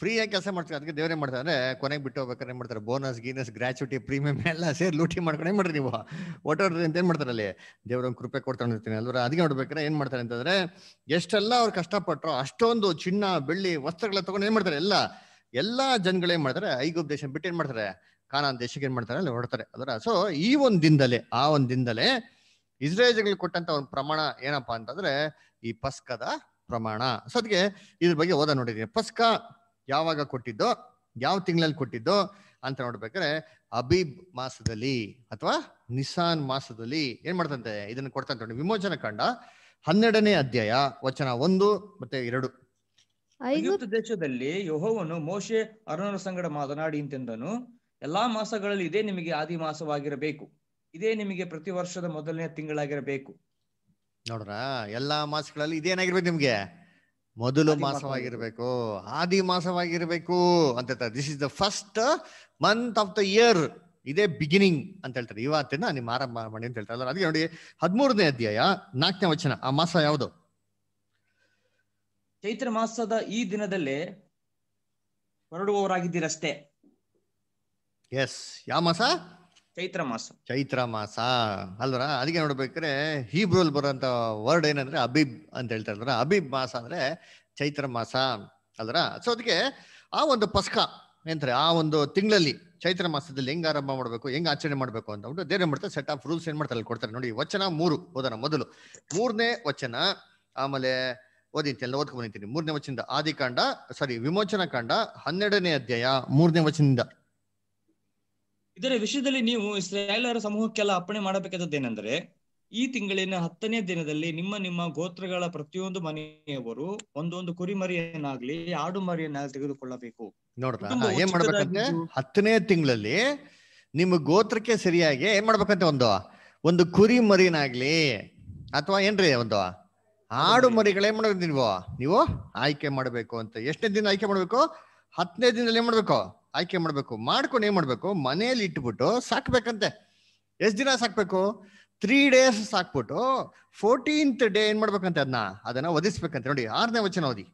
ಫ್ರೀಯಾಗಿ ಕೆಲಸ ಮಾಡ್ತೀವಿ ಅದಕ್ಕೆ ದೇವ್ರೇನ್ ಮಾಡ್ತಾರೆ ಅಂದ್ರೆ ಕೊನೆಗೆ ಬಿಟ್ಟು ಹೋಗ್ಬೇಕಾದ್ರೆ ಏನ್ ಮಾಡ್ತಾರೆ ಬೋನಸ್ ಗೀನಸ್ ಗ್ರಾಚ್ಯುಟಿ ಪ್ರೀಮಿಯಂ ಎಲ್ಲ ಸೇರಿ ಲೂಟಿ ಮಾಡ್ಕೊಂಡು ಏನ್ ಮಾಡ್ರಿ ನೀವು ಒಟ್ಟೋಡ್ರಿ ಅಂತ ಏನ್ ಮಾಡ್ತಾರೆ ಅಲ್ಲಿ ದೇವ್ರೊಂದು ಕೃಪೆ ಇರ್ತೀನಿ ಅಲ್ವರ ಅದಕ್ಕೆ ನೋಡ್ಬೇಕಾದ್ರೆ ಏನ್ ಮಾಡ್ತಾರೆ ಅಂತಂದ್ರೆ ಎಷ್ಟೆಲ್ಲ ಅವ್ರು ಕಷ್ಟಪಟ್ಟರು ಅಷ್ಟೊಂದು ಚಿನ್ನ ಬೆಳ್ಳಿ ವಸ್ತ್ರಗಳ ತಗೊಂಡು ಏನ್ ಮಾಡ್ತಾರೆ ಎಲ್ಲ ಎಲ್ಲಾ ಜನಗಳು ಏನ್ ಮಾಡ್ತಾರೆ ಐಗೋಪ್ ದೇಶ ಬಿಟ್ಟು ಏನ್ ಮಾಡ್ತಾರೆ ಕಾನಾನ್ ದೇಶಕ್ಕೆ ಏನ್ ಮಾಡ್ತಾರೆ ಅಲ್ಲಿ ಹೊಡ್ತಾರೆ ಅದರ ಸೊ ಈ ಒಂದು ದಿನದಲ್ಲೇ ಆ ಒಂದು ದಿನದಲ್ಲೇ ಇಸ್ರೇಜಗಳಿಗೆ ಕೊಟ್ಟಂತ ಒಂದು ಪ್ರಮಾಣ ಏನಪ್ಪಾ ಅಂತಂದ್ರೆ ಈ ಪಸ್ಕದ ಪ್ರಮಾಣ ಸೊ ಅದಕ್ಕೆ ಇದ್ರ ಬಗ್ಗೆ ಓದ ನೋಡಿದೀನಿ ಪಸ್ಕ ಯಾವಾಗ ಕೊಟ್ಟಿದ್ದೋ ಯಾವ ತಿಂಗಳಲ್ಲಿ ಕೊಟ್ಟಿದ್ದೋ ಅಂತ ನೋಡ್ಬೇಕಾದ್ರೆ ಅಬೀಬ್ ಮಾಸದಲ್ಲಿ ಅಥವಾ ನಿಸಾನ್ ಮಾಸದಲ್ಲಿ ಏನ್ ಮಾಡ್ತಂತೆ ಇದನ್ನು ಕೊಡ್ತಂತ ನೋಡಿ ವಿಮೋಚನ ಕಂಡ ಹನ್ನೆರಡನೇ ಅಧ್ಯಾಯ ವಚನ ಒಂದು ಮತ್ತೆ ಎರಡು ಐಗುಪ್ತ ದೇಶದಲ್ಲಿ ಯಹೋವನು ಮೋಶೆ ಅರುಣರ ಸಂಗಡ ಮಾತನಾಡಿ ಅಂತಂದನು ಎಲ್ಲಾ ಮಾಸಗಳಲ್ಲಿ ಇದೇ ನಿಮಗೆ ಆದಿ ಮಾಸವಾಗಿರಬೇಕು ಇದೇ ನಿಮಗೆ ಪ್ರತಿ ವರ್ಷದ ಮೊದಲನೇ ತಿಂಗಳಾಗಿರಬೇಕು ನೋಡ್ರ ಎಲ್ಲಾ ಮಾಸಗಳಲ್ಲಿ ಇದೇನಾಗಿರ್ಬೇಕು ನಿಮ್ಗೆ ಮೊದಲು ಮಾಸವಾಗಿರ್ಬೇಕು ಆದಿ ಮಾಸವಾಗಿರ್ಬೇಕು ಅಂತ ಹೇಳ್ತಾರೆ this is the first month of the year ಇದೇ ಬಿಗಿನಿಂಗ್ ಅಂತ ಹೇಳ್ತಾರೆ ಇವತ್ತಿನ ನಿಮ್ಮ ಆರಂಭ ಮಾಡಿ ಅಂತ ಹೇಳ್ತಾರೆ ಅದಕ್ಕೆ ನೋಡಿ ಹದಿಮೂರನೇ ಅಧ್ಯಾಯ ನಾಲ್ಕನೇ ವಚನ ಆ ಮಾಸ ಯಾವುದು ಚೈತ್ರ ಮಾಸದ ಈ ದಿನದಲ್ಲೇ ಹೊರಡುವವರಾಗಿದ್ದೀರಷ್ಟೇ ಎಸ್ ಯಾವ ಮಾಸ ಚೈತ್ರ ಮಾಸ ಚೈತ್ರ ಮಾಸ ಅಲ್ವರ ಅದಕ್ಕೆ ನೋಡ್ಬೇಕ್ರೆ ಹೀಬ್ರೋಲ್ ಬರುವಂತ ವರ್ಡ್ ಏನಂದ್ರೆ ಅಬಿಬ್ ಅಂತ ಹೇಳ್ತಾರೆ ಇದ್ರ ಅಬಿಬ್ ಮಾಸ ಅಂದ್ರೆ ಚೈತ್ರ ಮಾಸ ಅಲ್ರ ಸೊ ಅದಕ್ಕೆ ಆ ಒಂದು ಪಸ್ಕ ಏನಂತಾರೆ ಆ ಒಂದು ತಿಂಗಳಲ್ಲಿ ಚೈತ್ರ ಮಾಸದಲ್ಲಿ ಹೆಂಗ್ ಆರಂಭ ಮಾಡಬೇಕು ಹೆಂಗ್ ಆಚರಣೆ ಮಾಡಬೇಕು ಅಂತ ಉಂಟು ದೇವ್ರ ಮಾಡ್ತಾರೆ ಸೆಟ್ ಆಫ್ ರೂಲ್ಸ್ ಏನ್ ಮಾಡ್ತಾರೆ ಅಲ್ಲಿ ಕೊಡ್ತಾರೆ ನೋಡಿ ವಚನ ಮೂರು ಓದೋಣ ಮೊದಲು ಮೂರನೇ ವಚನ ಆಮೇಲೆ ಓದಿಂತೆ ಎಲ್ಲ ಓದ್ಕೊಂಡ್ ಮೂರನೇ ವಚನದಿಂದ ಆದಿಕಾಂಡ ಸಾರಿ ವಿಮೋಚನಾ ಕಾಂಡ ಹನ್ನೆರಡನೇ ಅಧ್ಯಾಯ ಮೂರನೇ ವಚನದಿಂದ ಇದರ ವಿಷಯದಲ್ಲಿ ನೀವು ಇಸ್ರಾಯೇಲರ ಸಮೂಹಕ್ಕೆಲ್ಲ ಅಪ್ಪಣೆ ಏನಂದ್ರೆ ಈ ತಿಂಗಳಿನ ಹತ್ತನೇ ದಿನದಲ್ಲಿ ನಿಮ್ಮ ನಿಮ್ಮ ಗೋತ್ರಗಳ ಪ್ರತಿಯೊಂದು ಮನೆಯವರು ಒಂದೊಂದು ಕುರಿಮರಿಯನ್ನಾಗ್ಲಿ ಆಡು ಮರಿಯನ್ನಾಗ್ಲಿ ತೆಗೆದುಕೊಳ್ಳಬೇಕು ನೋಡ್ರೆ ಹತ್ತನೇ ತಿಂಗಳಲ್ಲಿ ನಿಮ್ಮ ಗೋತ್ರಕ್ಕೆ ಸರಿಯಾಗಿ ಏನ್ ಮಾಡ್ಬೇಕಂತೆ ಒಂದು ಒಂದು ಕುರಿ ಮರಿನಾಗ್ಲಿ ಅಥವಾ ಏನ್ರಿ ಒಂದು ಆಡು ಮರಿಗಳೇ ಮಾಡ್ಬೇಕು ನೀವು ನೀವು ಆಯ್ಕೆ ಮಾಡ್ಬೇಕು ಅಂತ ಎಷ್ಟನೇ ದಿನ ಆಯ್ಕೆ ಮಾಡ್ಬೇಕು ಹತ್ತನೇ ದಿನದಲ್ಲಿ ಏನ್ ಮಾಡ್ಬೇಕು ಆಯ್ಕೆ ಮಾಡಬೇಕು ಮಾಡ್ಕೊಂಡು ಏನ್ ಮಾಡ್ಬೇಕು ಮನೆಯಲ್ಲಿ ಇಟ್ಬಿಟ್ಟು ಸಾಕ್ಬೇಕಂತೆ ಎಷ್ಟ್ ದಿನ ಸಾಕ್ಬೇಕು ತ್ರೀ ಡೇಸ್ ಸಾಕ್ಬಿಟ್ಟು ಫೋರ್ಟೀನ್ತ್ ಡೇ ಏನ್ ಮಾಡ್ಬೇಕಂತೆ ಅದನ್ನ ಅದನ್ನ ಒದಿಸ್ಬೇಕಂತೆ ನೋಡಿ ಆರನೇ ವಚನ ಓದಿ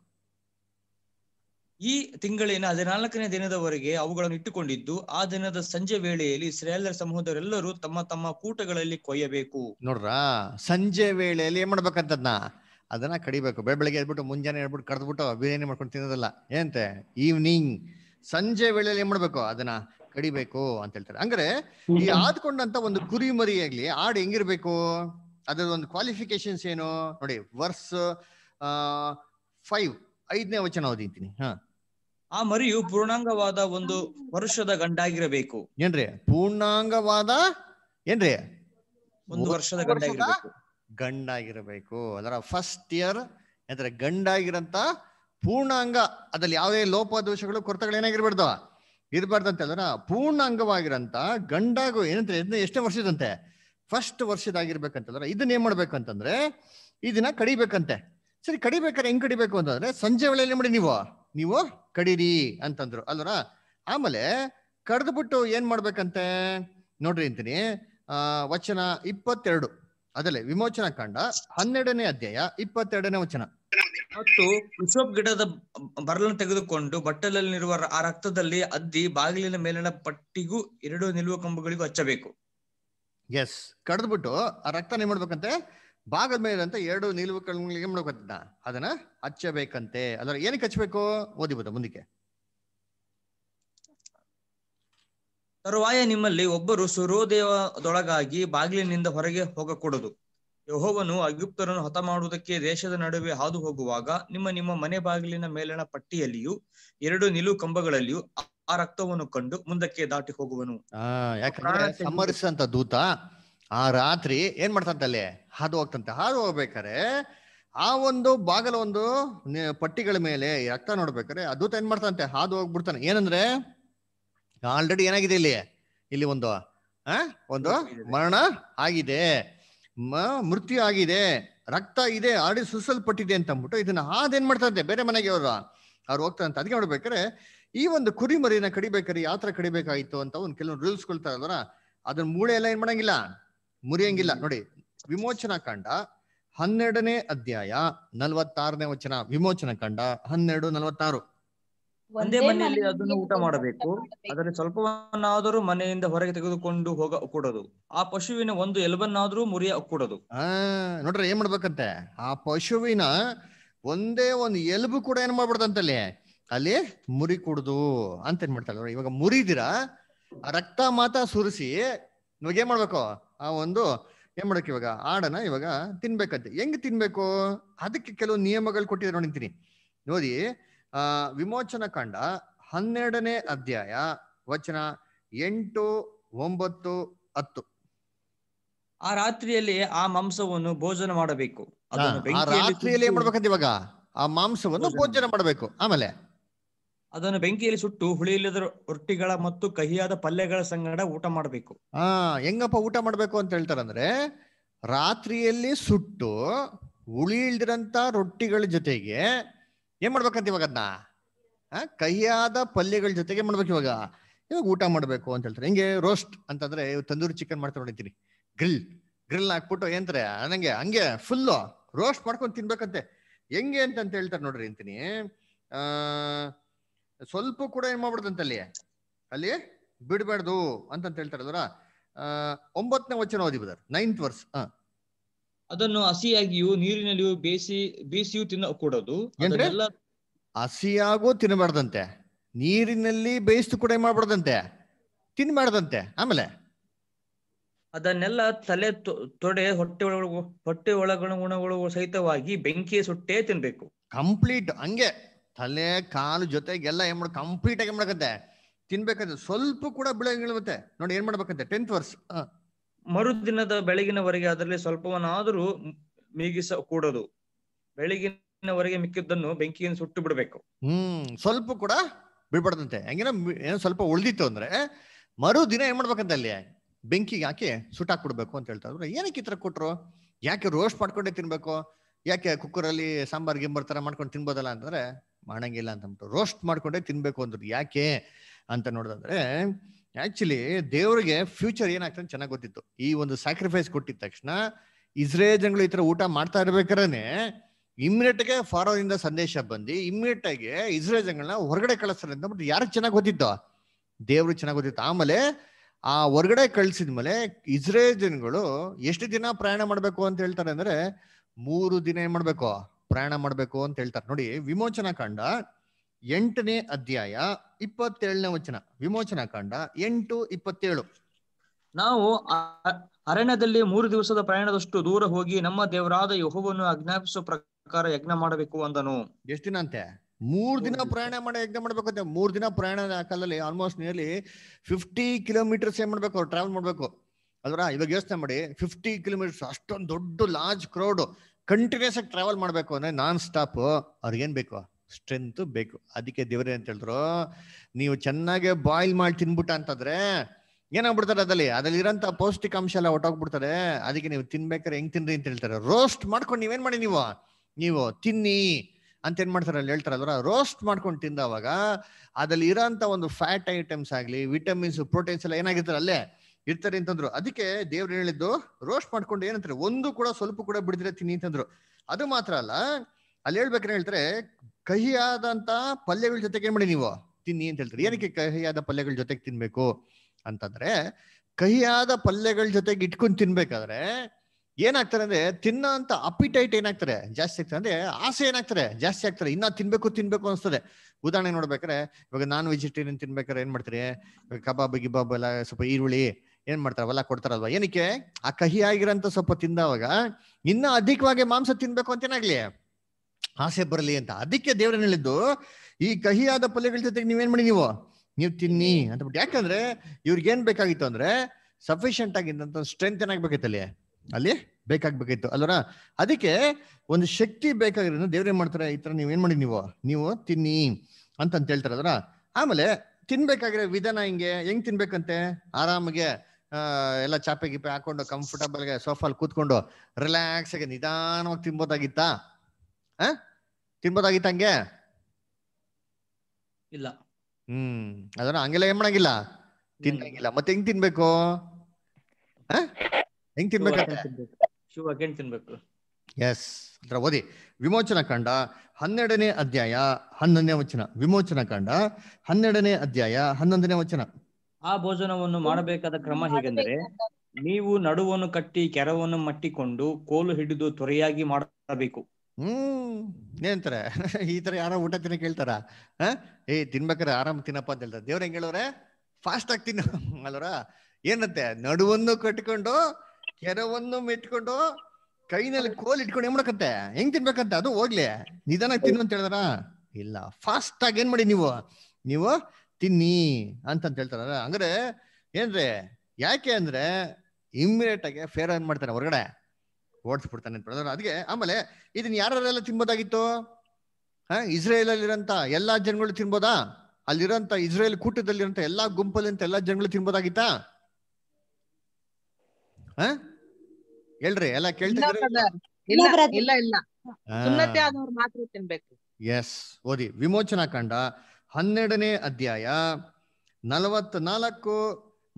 ಈ ತಿಂಗಳಿನ ಹದಿನಾಲ್ಕನೇ ದಿನದವರೆಗೆ ಅವುಗಳನ್ನು ಇಟ್ಟುಕೊಂಡಿದ್ದು ಆ ದಿನದ ಸಂಜೆ ವೇಳೆಯಲ್ಲಿ ಇಸ್ರೇಲರ ಸಮೂಹದವರೆಲ್ಲರೂ ತಮ್ಮ ತಮ್ಮ ಕೂಟಗಳಲ್ಲಿ ಕೊಯ್ಯಬೇಕು ನೋಡ್ರ ಸಂಜೆ ವೇಳೆಯಲ್ಲಿ ಏನ್ ಮಾಡ್ಬೇಕಂತದ್ನ ಅದನ್ನ ಕಡಿಬೇಕು ಬೆಳಿಗ್ಗೆ ಎದ್ಬಿಟ್ಟು ಮುಂಜಾನೆ ಹೇಳ್ಬಿಟ್ಟು ಕಡ್ದ್ಬಿಟ್ಟು ಬಿರಿಯಾನಿ ಮಾಡ್ಕೊಂಡು ತಿನ್ನೋದಲ್ಲ ಏನಂತೆ ಈವ್ನಿಂಗ್ ಸಂಜೆ ವೇಳೆಯಲ್ಲಿ ಏನ್ ಮಾಡ್ಬೇಕು ಅದನ್ನ ಕಡಿಬೇಕು ಅಂತ ಹೇಳ್ತಾರೆ ಅಂದ್ರೆ ಈ ಆದ್ಕೊಂಡಂತ ಒಂದು ಕುರಿ ಮರಿ ಆಗ್ಲಿ ಆಡ್ ಹೆಂಗಿರ್ಬೇಕು ಅದ್ರ ಒಂದು ಕ್ವಾಲಿಫಿಕೇಶನ್ಸ್ ಏನು ನೋಡಿ ವರ್ಸ್ ಫೈವ್ ಐದನೇ ವಚನ ಓದಿಂತೀನಿ ಹ ಆ ಮರಿಯು ಪೂರ್ಣಾಂಗವಾದ ಒಂದು ವರ್ಷದ ಗಂಡಾಗಿರಬೇಕು ಏನ್ರಿ ಪೂರ್ಣಾಂಗವಾದ ಏನ್ರಿ ಒಂದು ವರ್ಷದ ಗಂಡಾಗಿರಬೇಕು ಗಂಡಾಗಿರಬೇಕು ಅದರ ಫಸ್ಟ್ ಇಯರ್ ಅಂದ್ರೆ ಗಂಡಾಗಿರಂತ ಪೂರ್ಣಾಂಗ ಅದ್ರಲ್ಲಿ ಯಾವುದೇ ಲೋಪ ದೋಷಗಳು ಕೊರತೆಗಳು ಇರಬಾರ್ದು ಇರಬಾರ್ದಂತೆ ಪೂರ್ಣ ಪೂರ್ಣಾಂಗವಾಗಿರಂತ ಗಂಡಾಗು ಏನಂದ್ರೆ ಇದನ್ನ ಎಷ್ಟೇ ವರ್ಷದಂತೆ ಫಸ್ಟ್ ವರ್ಷದಾಗಿರ್ಬೇಕಂತಂದ್ರೆ ಇದನ್ನ ಏನ್ ಮಾಡ್ಬೇಕಂತಂದ್ರೆ ಇದನ್ನ ಕಡಿಬೇಕಂತೆ ಸರಿ ಕಡಿಬೇಕಾದ್ರೆ ಹೆಂಗ್ ಕಡಿಬೇಕು ಅಂತಂದ್ರೆ ಸಂಜೆ ವೇಳೆಯಲ್ಲಿ ಮಾಡಿ ನೀವು ನೀವು ಕಡೀರಿ ಅಂತಂದ್ರು ಅಲ್ವರ ಆಮೇಲೆ ಕಡ್ದ್ಬಿಟ್ಟು ಏನ್ ಮಾಡ್ಬೇಕಂತೆ ನೋಡ್ರಿ ಅಂತೀನಿ ಆ ವಚನ ಇಪ್ಪತ್ತೆರಡು ಅದಲ್ಲೇ ವಿಮೋಚನಾ ಕಾಂಡ ಹನ್ನೆರಡನೇ ಅಧ್ಯಾಯ ಇಪ್ಪತ್ತೆರಡನೇ ವಚನ ಮತ್ತು ಬಿಷಪ್ ಗಿಡದ ಬರಲನ್ನು ತೆಗೆದುಕೊಂಡು ಬಟ್ಟಲಲ್ಲಿರುವ ಆ ರಕ್ತದಲ್ಲಿ ಅದ್ದಿ ಬಾಗಿಲಿನ ಮೇಲಿನ ಪಟ್ಟಿಗೂ ಎರಡು ನಿಲುವ ಕಂಬಗಳಿಗೂ ಹಚ್ಚಬೇಕು ಎಸ್ ಕಡ್ದ್ಬಿಟ್ಟು ಆ ರಕ್ತ ಏನ್ ಮಾಡ್ಬೇಕಂತೆ ಭಾಗದ ಮೇಲಂತ ಎರಡು ನಿಲುವು ಕಂಬಗಳಿಗೆ ಮಾಡ್ಬೇಕಂತ ಅದನ್ನ ಹಚ್ಚಬೇಕಂತೆ ಅದರ ಏನಕ್ಕೆ ಹಚ್ಚಬೇಕು ಓದಿಬೋದ ಮುಂದಕ್ಕೆ ತರುವಾಯ ನಿಮ್ಮಲ್ಲಿ ಒಬ್ಬರು ಸೂರ್ಯೋದಯದೊಳಗಾಗಿ ಬಾಗಿಲಿನಿಂದ ಹೊರಗೆ ಹೋಗಕೂಡದು ಯಹೋವನು ಅಗುಪ್ತರನ್ನು ಹತ ಮಾಡುವುದಕ್ಕೆ ದೇಶದ ನಡುವೆ ಹಾದು ಹೋಗುವಾಗ ನಿಮ್ಮ ನಿಮ್ಮ ಮನೆ ಬಾಗಿಲಿನ ಮೇಲಿನ ಪಟ್ಟಿಯಲ್ಲಿಯೂ ಎರಡು ನಿಲು ಕಂಬಗಳಲ್ಲಿಯೂ ಆ ರಕ್ತವನ್ನು ಕಂಡು ಮುಂದಕ್ಕೆ ದಾಟಿ ಹೋಗುವನು ಯಾಕಂದ್ರೆ ಸಮರಿಸಂತ ದೂತ ಆ ರಾತ್ರಿ ಏನ್ ಅಲ್ಲಿ ಹಾದು ಹೋಗ್ತಂತೆ ಹಾದು ಹೋಗ್ಬೇಕಾರೆ ಆ ಒಂದು ಬಾಗಲ ಒಂದು ಪಟ್ಟಿಗಳ ಮೇಲೆ ರಕ್ತ ನೋಡ್ಬೇಕಾರೆ ಆ ದೂತ ಏನ್ ಮಾಡ್ತಂತೆ ಹಾದು ಹೋಗ್ಬಿಡ್ತಾನೆ ಏನಂದ್ರೆ ಆಲ್ರೆಡಿ ಏನಾಗಿದೆ ಇಲ್ಲಿ ಇಲ್ಲಿ ಒಂದು ಆ ಒಂದು ಮರಣ ಆಗಿದೆ ಮೃತ್ಯು ಆಗಿದೆ ರಕ್ತ ಇದೆ ಆಡಿ ಸುಸಲ್ಪಟ್ಟಿದೆ ಅಂತ ಅಂದ್ಬಿಟ್ಟು ಇದನ್ನ ಆದೇನ್ ಮಾಡ್ತಾ ಇದ್ದೆ ಬೇರೆ ಮನೆಗೆ ಅವ್ರ ಅವ್ರು ಹೋಗ್ತಾರೆ ಅಂತ ಅದಕ್ಕೆ ನೋಡ್ಬೇಕಾರೆ ಈ ಒಂದು ಕುರಿ ಮರಿನ ಕಡಿಬೇಕಾದ್ರೆ ಯಾವ ತರ ಕಡಿಬೇಕಾಯ್ತು ಅಂತ ಒಂದು ಕೆಲವೊಂದು ರೂಲ್ಸ್ ಕೊಳ್ತಾ ಅದ್ರ ಮೂಳೆ ಎಲ್ಲ ಏನ್ ಮಾಡಂಗಿಲ್ಲ ಮುರಿಯಂಗಿಲ್ಲ ನೋಡಿ ವಿಮೋಚನಾ ಕಾಂಡ ಹನ್ನೆರಡನೇ ಅಧ್ಯಾಯ ನಲ್ವತ್ತಾರನೇ ವಚನ ವಿಮೋಚನ ಕಾಂಡ ಹನ್ನೆರಡು ನಲ್ವತ್ತಾರು ಒಂದೇ ಮನೆಯಲ್ಲಿ ಅದನ್ನು ಊಟ ಮಾಡಬೇಕು ಅದರಲ್ಲಿ ಸ್ವಲ್ಪವನ್ನಾದರೂ ಮನೆಯಿಂದ ಹೊರಗೆ ತೆಗೆದುಕೊಂಡು ಹೋಗ ಕೊಡೋದು ಆ ಪಶುವಿನ ಒಂದು ಎಲುಬನ್ನಾದ್ರೂ ಮುರಿಯ ಕೊಡೋದು ನೋಡ್ರಿ ಏನ್ ಮಾಡ್ಬೇಕಂತೆ ಆ ಪಶುವಿನ ಒಂದೇ ಒಂದು ಎಲ್ಬು ಕೂಡ ಏನ್ ಮಾಡ್ಬಿಡ್ದಂತಲ್ಲಿ ಅಲ್ಲಿ ಮುರಿ ಕುಡ್ದು ಅಂತ ಏನ್ ಮಾಡ್ತಾರೆ ಇವಾಗ ಮುರಿದಿರ ರಕ್ತ ಮಾತ ಸುರಿಸಿ ಇವಾಗ ಏನ್ ಮಾಡ್ಬೇಕು ಆ ಒಂದು ಏನ್ ಮಾಡಕ್ ಇವಾಗ ಆಡನ ಇವಾಗ ತಿನ್ಬೇಕಂತೆ ಹೆಂಗ್ ತಿನ್ಬೇಕು ಅದಕ್ಕೆ ಕೆಲವು ನಿಯಮಗಳು ಕೊಟ್ಟಿದ್ರೆ ನೋಡಿಂತೀನಿ ನೋಡಿ ಆ ವಿಮೋಚನಾ ಕಂಡ ಹನ್ನೆರಡನೇ ಅಧ್ಯಾಯ ವಚನ ಎಂಟು ಒಂಬತ್ತು ಹತ್ತು ಆ ರಾತ್ರಿಯಲ್ಲಿ ಆ ಮಾಂಸವನ್ನು ಭೋಜನ ಮಾಡಬೇಕು ರಾತ್ರಿಯಲ್ಲಿ ಏನ್ ಮಾಡ್ಬೇಕಂತ ಇವಾಗ ಆ ಮಾಂಸವನ್ನು ಭೋಜನ ಮಾಡಬೇಕು ಆಮೇಲೆ ಅದನ್ನು ಬೆಂಕಿಯಲ್ಲಿ ಸುಟ್ಟು ಹುಳಿಯಿಲ್ಲದ ರೊಟ್ಟಿಗಳ ಮತ್ತು ಕಹಿಯಾದ ಪಲ್ಯಗಳ ಸಂಗಡ ಊಟ ಮಾಡಬೇಕು ಹಾ ಹೆಂಗಪ್ಪ ಊಟ ಮಾಡಬೇಕು ಅಂತ ಹೇಳ್ತಾರಂದ್ರೆ ರಾತ್ರಿಯಲ್ಲಿ ಸುಟ್ಟು ಹುಳಿ ಇಲ್ದಿರಂತ ರೊಟ್ಟಿಗಳ ಜೊತೆಗೆ ಏನ್ ಮಾಡ್ಬೇಕಂತ ಇವಾಗ ಅದನ್ನ ಕಹಿಯಾದ ಪಲ್ಯಗಳ ಜೊತೆಗೆ ಮಾಡ್ಬೇಕು ಇವಾಗ ಇವಾಗ ಊಟ ಮಾಡಬೇಕು ಅಂತ ಹೇಳ್ತಾರೆ ಹಿಂಗೆ ರೋಸ್ಟ್ ಅಂತಂದ್ರೆ ತಂದೂರಿ ಚಿಕನ್ ಮಾಡ್ತಾರೆ ನೋಡಿದ್ದೀನಿ ಗ್ರಿಲ್ ಗ್ರಿಲ್ ಹಾಕ್ಬಿಟ್ಟು ಏನ್ತಾರೆ ನಂಗೆ ಹಂಗೆ ಫುಲ್ಲು ರೋಸ್ಟ್ ಮಾಡ್ಕೊಂಡು ತಿನ್ಬೇಕಂತೆ ಹೆಂಗೆ ಅಂತ ಹೇಳ್ತಾರೆ ನೋಡ್ರಿ ಅಂತೀನಿ ಆ ಸ್ವಲ್ಪ ಕೂಡ ಏನ್ ಮಾಡ್ಬಿಡ್ದಂತೆ ಅಲ್ಲಿ ಅಲ್ಲಿ ಬಿಡ್ಬಾರ್ದು ಅಂತಂತ ಹೇಳ್ತಾರೆ ಅದರ ಒಂಬತ್ತನೇ ವಚನ ಓದಿ ಬದರ್ ನೈನ್ತ್ ವರ್ಸ್ ಹಾ ಅದನ್ನು ಹಸಿಯಾಗಿಯೂ ನೀರಿನಲ್ಲಿಯೂ ಬೇಯಿಸಿ ಬೇಯಿಸಿಯೂ ತಿನ್ನಕೂಡದು ಹಸಿಯಾಗೂ ತಿನ್ನಬಾರ್ದಂತೆ ನೀರಿನಲ್ಲಿ ಬೇಯಿಸ್ತು ಕೂಡ ಮಾಡಬಾರ್ದಂತೆ ತಿನ್ಬಾರ್ದಂತೆ ಆಮೇಲೆ ಅದನ್ನೆಲ್ಲ ತಲೆ ತೊಡೆ ಹೊಟ್ಟೆ ಒಳಗ ಹೊಟ್ಟೆ ಒಳಗುಣಗಳು ಸಹಿತವಾಗಿ ಬೆಂಕಿ ಸುಟ್ಟೆ ತಿನ್ಬೇಕು ಕಂಪ್ಲೀಟ್ ಹಂಗೆ ತಲೆ ಕಾಲು ಜೊತೆಗೆಲ್ಲ ಏನ್ ಮಾಡ ಕಂಪ್ಲೀಟ್ ಆಗಿ ಮಾಡಕತ್ತೆ ತಿನ್ಬೇಕಂತೆ ಸ್ವಲ್ಪ ಕೂಡ ಮತ್ತೆ ನೋಡಿ ಏನ್ ಮಾಡ್ಬೇಕಂತೆ ಟೆಂತ್ ವರ್ಸ್ ಮರುದಿನದ ಬೆಳಗಿನವರೆಗೆ ಅದರಲ್ಲಿ ಸ್ವಲ್ಪವನ್ನಾದರೂ ಮೀಗಿಸ ಕೂಡದು ಬೆಳಗಿನವರೆಗೆ ಮಿಕ್ಕಿದ್ದನ್ನು ಬೆಂಕಿಯನ್ನು ಸುಟ್ಟು ಬಿಡಬೇಕು ಹ್ಮ್ ಸ್ವಲ್ಪ ಕೂಡ ಬಿಡ್ಬಾರ್ದಂತೆ ಹಂಗೇನ ಏನೋ ಸ್ವಲ್ಪ ಉಳಿದಿತ್ತು ಅಂದ್ರೆ ಮರುದಿನ ಏನ್ ಮಾಡ್ಬೇಕಂತ ಅಲ್ಲಿ ಬೆಂಕಿಗೆ ಯಾಕೆ ಬಿಡ್ಬೇಕು ಅಂತ ಹೇಳ್ತಾ ಇದ್ರು ಏನಕ್ಕೆ ಈ ತರ ಕೊಟ್ರು ಯಾಕೆ ರೋಸ್ಟ್ ಮಾಡ್ಕೊಂಡೇ ತಿನ್ಬೇಕು ಯಾಕೆ ಕುಕ್ಕರಲ್ಲಿ ಸಾಂಬಾರ್ ಗಿಂಬರ್ ತರ ಮಾಡ್ಕೊಂಡು ತಿನ್ಬೋದಲ್ಲ ಅಂತಂದ್ರೆ ಮಾಡಂಗಿಲ್ಲ ಅಂತ ರೋಸ್ಟ್ ಮಾಡ್ಕೊಂಡೆ ತಿನ್ಬೇಕು ಅಂದ್ರು ಯಾಕೆ ಅಂತ ನೋಡಿದ್ರೆ ಆಕ್ಚುಲಿ ದೇವರಿಗೆ ಫ್ಯೂಚರ್ ಏನಾಗ್ತದೆ ಚೆನ್ನಾಗಿ ಗೊತ್ತಿತ್ತು ಈ ಒಂದು ಸ್ಯಾಕ್ರಿಫೈಸ್ ಕೊಟ್ಟಿದ ತಕ್ಷಣ ಇಸ್ರೇಲ್ ಜನಗಳು ಈ ತರ ಊಟ ಮಾಡ್ತಾ ಇರ್ಬೇಕಾರೇ ಇಮ್ಮಿಡಿಯೇಟ್ ಗೆ ಇಂದ ಸಂದೇಶ ಬಂದು ಇಮ್ಮಿಡಿಯೇಟ್ ಆಗಿ ಇಸ್ರೇಲ್ ಜನಗಳನ್ನ ಹೊರಗಡೆ ಕಳಿಸ್ತಾರೆ ಅಂತ ಬಟ್ ಯಾರು ಚೆನ್ನಾಗಿ ಗೊತ್ತಿತ್ತು ದೇವ್ರಿಗೆ ಚೆನ್ನಾಗಿ ಗೊತ್ತಿತ್ತು ಆಮೇಲೆ ಆ ಹೊರಗಡೆ ಕಳಿಸಿದ್ಮೇಲೆ ಇಸ್ರೇಲ್ ಜನಗಳು ಎಷ್ಟು ದಿನ ಪ್ರಯಾಣ ಮಾಡ್ಬೇಕು ಅಂತ ಹೇಳ್ತಾರೆ ಅಂದ್ರೆ ಮೂರು ದಿನ ಏನ್ ಮಾಡ್ಬೇಕು ಪ್ರಯಾಣ ಮಾಡ್ಬೇಕು ಅಂತ ಹೇಳ್ತಾರೆ ನೋಡಿ ವಿಮೋಚನಾ ಕಾಂಡ ಎಂಟನೇ ಅಧ್ಯಾಯ ಇಪ್ಪತ್ತೇಳನೇ ವಚನ ವಿಮೋಚನಾ ಕಾಂಡ ಎಂಟು ಇಪ್ಪತ್ತೇಳು ನಾವು ಅರಣ್ಯದಲ್ಲಿ ಮೂರು ದಿವಸದ ಪ್ರಯಾಣದಷ್ಟು ದೂರ ಹೋಗಿ ನಮ್ಮ ದೇವರಾದ ಯಹುವನ್ನು ಅಜ್ಞಾಪಿಸುವ ಪ್ರಕಾರ ಯಜ್ಞ ಮಾಡಬೇಕು ಅಂದನು ಎಷ್ಟು ದಿನ ಅಂತೆ ಮೂರ್ ದಿನ ಪ್ರಯಾಣ ಮಾಡಿ ಯಜ್ಞ ಮಾಡ್ಬೇಕು ಅಂತ ಮೂರ್ ದಿನ ಪ್ರಯಾಣ ಕಾಲದಲ್ಲಿ ಆಲ್ಮೋಸ್ಟ್ ನಿಯರ್ಲಿ ಫಿಫ್ಟಿ ಕಿಲೋಮೀಟರ್ಸ್ ಏನ್ ಮಾಡ್ಬೇಕು ಟ್ರಾವೆಲ್ ಮಾಡ್ಬೇಕು ಅದರ ಇವಾಗ ಯೋಚನೆ ಮಾಡಿ ಫಿಫ್ಟಿ ಕಿಲೋಮೀಟರ್ಸ್ ಅಷ್ಟೊಂದು ದೊಡ್ಡ ಲಾರ್ಜ್ ಕ್ರೌಡ್ ಕಂಟಿನ್ಯೂಸ್ ಆಗಿ ಟ್ರಾವೆಲ್ ಮಾಡ್ಬೇಕು ಅಂದ್ರೆ ನಾನ್ ಸ್ಟಾಪ್ ಅವ್ರಿಗೇನ್ ಬೇಕು ಸ್ಟ್ರೆಂತ್ ಬೇಕು ಅದಕ್ಕೆ ದೇವರೇ ಅಂತ ಹೇಳಿದ್ರು ನೀವು ಚೆನ್ನಾಗೆ ಬಾಯ್ಲ್ ಮಾಡಿ ತಿನ್ಬಿಟ್ಟ ಅಂತಂದ್ರೆ ಏನಾಗ್ಬಿಡ್ತಾರೆ ಅದಲ್ಲಿ ಅದ್ರಲ್ಲಿ ಇರೋಂಥ ಪೌಷ್ಟಿಕಾಂಶ ಎಲ್ಲ ಹೊಟ್ಟೋಗ್ಬಿಡ್ತಾರೆ ಅದಕ್ಕೆ ನೀವು ತಿನ್ಬೇಕಾರೆ ಹೆಂಗ್ ತಿನ್ರಿ ಅಂತ ಹೇಳ್ತಾರೆ ರೋಸ್ಟ್ ಮಾಡ್ಕೊಂಡು ನೀವೇನ್ ಮಾಡಿ ನೀವು ನೀವು ತಿನ್ನಿ ಅಂತ ಏನ್ ಮಾಡ್ತಾರೆ ಅಲ್ಲಿ ಅದರ ರೋಸ್ಟ್ ಮಾಡ್ಕೊಂಡು ತಿಂದವಾಗ ಅದ್ರಲ್ಲಿ ಇರೋಂಥ ಒಂದು ಫ್ಯಾಟ್ ಐಟಮ್ಸ್ ಆಗಲಿ ವಿಟಮಿನ್ಸ್ ಪ್ರೋಟೀನ್ಸ್ ಎಲ್ಲ ಏನಾಗಿರ್ತಾರೆ ಅಲ್ಲೇ ಇರ್ತಾರೆ ಅಂತಂದ್ರು ಅದಕ್ಕೆ ದೇವ್ರು ಹೇಳಿದ್ದು ರೋಸ್ಟ್ ಮಾಡ್ಕೊಂಡು ಏನಂತಾರೆ ಒಂದು ಕೂಡ ಸ್ವಲ್ಪ ಕೂಡ ಬಿಡಿದ್ರೆ ತಿನ್ನಿ ಅಂತಂದ್ರು ಅದು ಮಾತ್ರ ಅಲ್ಲ ಅಲ್ಲಿ ಹೇಳ್ಬೇಕ್ರೆ ಹೇಳ್ತಾರೆ ಕಹಿಯಾದಂತ ಪಲ್ಯಗಳ ಜೊತೆಗೆ ಏನ್ ಮಾಡಿ ನೀವು ತಿನ್ನಿ ಅಂತ ಹೇಳ್ತಾರೆ ಏನಕ್ಕೆ ಕಹಿಯಾದ ಪಲ್ಯಗಳ ಜೊತೆಗೆ ತಿನ್ಬೇಕು ಅಂತಂದ್ರೆ ಕಹಿಯಾದ ಪಲ್ಯಗಳ ಜೊತೆಗೆ ಇಟ್ಕೊಂಡು ತಿನ್ಬೇಕಾದ್ರೆ ಏನಾಗ್ತಾರೆ ಅಂದ್ರೆ ತಿನ್ನೋ ಅಂತ ಅಪಿಟೈಟ್ ಏನಾಗ್ತಾರೆ ಜಾಸ್ತಿ ಆಗ್ತಾರೆ ಅಂದ್ರೆ ಆಸೆ ಏನಾಗ್ತಾರೆ ಜಾಸ್ತಿ ಆಗ್ತಾರೆ ಇನ್ನ ತಿನ್ಬೇಕು ತಿನ್ಬೇಕು ಅನ್ಸ್ತದೆ ಉದಾಹರಣೆ ನೋಡ್ಬೇಕಾರೆ ಇವಾಗ ನಾನ್ ವೆಜಿಟೇರಿಯನ್ ತಿನ್ಬೇಕಾರೆ ಏನ್ ಮಾಡ್ತಾರೆ ಇವಾಗ ಕಬಾಬ್ ಗಿಬಾಬ್ ಎಲ್ಲ ಸ್ವಲ್ಪ ಈರುಳ್ಳಿ ಏನ್ ಮಾಡ್ತಾರೆ ಅವೆಲ್ಲ ಕೊಡ್ತಾರಲ್ವಾ ಏನಕ್ಕೆ ಆ ಕಹಿ ಆಗಿರೋಂಥ ಸ್ವಲ್ಪ ತಿಂದವಾಗ ಇನ್ನ ಅಧಿಕವಾಗಿ ಮಾಂಸ ತಿನ್ಬೇಕು ಅಂತ ಏನಾಗ್ಲಿ ಆಸೆ ಬರಲಿ ಅಂತ ಅದಕ್ಕೆ ದೇವ್ರನ್ನ ಹೇಳಿದ್ದು ಈ ಕಹಿಯಾದ ಪಲ್ಯಗಳ ಜೊತೆಗೆ ನೀವೇನ್ ಮಾಡಿ ನೀವು ನೀವು ತಿನ್ನಿ ಅಂತ ಬಿಟ್ಟು ಯಾಕಂದ್ರೆ ಏನ್ ಬೇಕಾಗಿತ್ತು ಅಂದ್ರೆ ಸಫಿಶಿಯಂಟ್ ಆಗಿದ್ದಂತ ಸ್ಟ್ರೆಂತ್ ಏನಾಗ್ಬೇಕಿತ್ತು ಅಲ್ಲಿ ಅಲ್ಲಿ ಬೇಕಾಗ್ಬೇಕಿತ್ತು ಅಲ್ವರ ಅದಕ್ಕೆ ಒಂದು ಶಕ್ತಿ ಬೇಕಾಗಿರೋದ್ರಿಂದ ದೇವ್ರೇನ್ ಮಾಡ್ತಾರೆ ಈ ತರ ನೀವೇನ್ ಮಾಡಿ ನೀವು ನೀವು ತಿನ್ನಿ ಅಂತಂತ ಹೇಳ್ತಾರೆ ಅದರ ಆಮೇಲೆ ತಿನ್ಬೇಕಾಗಿರೋ ವಿಧಾನ ಹಿಂಗೆ ಹೆಂಗ್ ತಿನ್ಬೇಕಂತೆ ಆರಾಮಗೆ ಎಲ್ಲ ಚಾಪೆ ಗಿಪೆ ಹಾಕೊಂಡು ಕಂಫರ್ಟಬಲ್ಗೆ ಸೋಫಾಲ್ ಕೂತ್ಕೊಂಡು ರಿಲ್ಯಾಕ್ಸ್ ಆಗಿ ನಿಧಾನವಾಗಿ ತಿನ್ಬೋದಾಗಿತ್ತಾ ತಿನ್ಬೋದಾಗಿತ್ತಂಗೆ ಇಲ್ಲ ಹ್ಮ್ ಅದನ್ನ ಹಂಗೆಲ್ಲ ಏನ್ ಮಾಡಂಗಿಲ್ಲ ತಿನ್ನಂಗಿಲ್ಲ ಮತ್ತೆ ಹೆಂಗ್ ತಿನ್ಬೇಕು ಹೆಂಗ್ ತಿನ್ಬೇಕು ತಿನ್ಬೇಕು ಎಸ್ ಓದಿ ವಿಮೋಚನ ಕಂಡ ಹನ್ನೆರಡನೇ ಅಧ್ಯಾಯ ಹನ್ನೊಂದನೇ ವಚನ ವಿಮೋಚನ ಕಂಡ ಹನ್ನೆರಡನೇ ಅಧ್ಯಾಯ ಹನ್ನೊಂದನೇ ವಚನ ಆ ಭೋಜನವನ್ನು ಮಾಡಬೇಕಾದ ಕ್ರಮ ಹೇಗೆಂದರೆ ನೀವು ನಡುವನ್ನು ಕಟ್ಟಿ ಕೆರವನ್ನು ಮಟ್ಟಿಕೊಂಡು ಕೋಲು ಹಿಡಿದು ತೊರೆಯಾಗಿ ಮಾಡಬೇಕು ಹ್ಮ್ ಏನಂತಾರೆ ಈ ತರ ಯಾರೋ ಊಟ ತಿನ್ನ ಕೇಳ್ತಾರ ಹ ಏ ತಿನ್ಬೇಕಾರೆ ಆರಾಮ್ ತಿನ್ನಪ್ಪ ಅಂತ ಹೇಳ್ತಾರೆ ದೇವ್ರ ಹೆಂಗ್ ಹೇಳೋರೆ ಫಾಸ್ಟ್ ಆಗಿ ತಿನ್ನ ಅಲ್ವರ ಏನಂತೆ ನಡುವನ್ನು ಕಟ್ಕೊಂಡು ಕೆರವನ್ನು ಮೆಟ್ಕೊಂಡು ಕೈನಲ್ಲಿ ಕೋಲ್ ಇಟ್ಕೊಂಡು ಏನ್ ಮಾಡಕತ್ತೆ ಹೆಂಗ್ ತಿನ್ಬೇಕಂತ ಅದು ಹೋಗ್ಲಿ ನಿಧಾನ ತಿನ್ನು ಅಂತ ಹೇಳ್ದಾರ ಇಲ್ಲ ಫಾಸ್ಟ್ ಆಗಿ ಏನ್ ಮಾಡಿ ನೀವು ನೀವು ತಿನ್ನಿ ಅಂತಂತ ಹೇಳ್ತಾರ ಅಂದ್ರೆ ಏನ್ರಿ ಯಾಕೆ ಅಂದ್ರೆ ಇಮ್ಮಿಡಿಯೇಟ್ ಆಗಿ ಫೇರ್ ಏನ್ ಮಾಡ್ತಾರೆ ಹೊರಗಡೆ ಓಡಿಸ್ಬಿಡ್ತಾನೆ ಬ್ರದರ್ ಅದಕ್ಕೆ ಆಮೇಲೆ ಇದನ್ನ ಯಾರೆಲ್ಲ ತಿನ್ಬೋದಾಗಿತ್ತು ಹಾ ಇಸ್ರೇಲ್ ಅಲ್ಲಿರಂತ ಎಲ್ಲಾ ಜನಗಳು ತಿನ್ಬೋದಾ ಅಲ್ಲಿರಂತ ಇಸ್ರೇಲ್ ಎಲ್ಲಾ ಎಲ್ಲಾ ಗುಂಪಲ್ಲಿಂತ ಎಲ್ಲಾ ಜನಗಳು ತಿನ್ಬೋದಾಗಿತ್ತಾ ಹೇಳ್ರಿ ಎಲ್ಲ ಕೇಳ್ತಿದ್ರೆ ಎಸ್ ಓದಿ ವಿಮೋಚನಾ ಕಂಡ ಹನ್ನೆರಡನೇ ಅಧ್ಯಾಯ ನಲವತ್ ನಾಲ್ಕು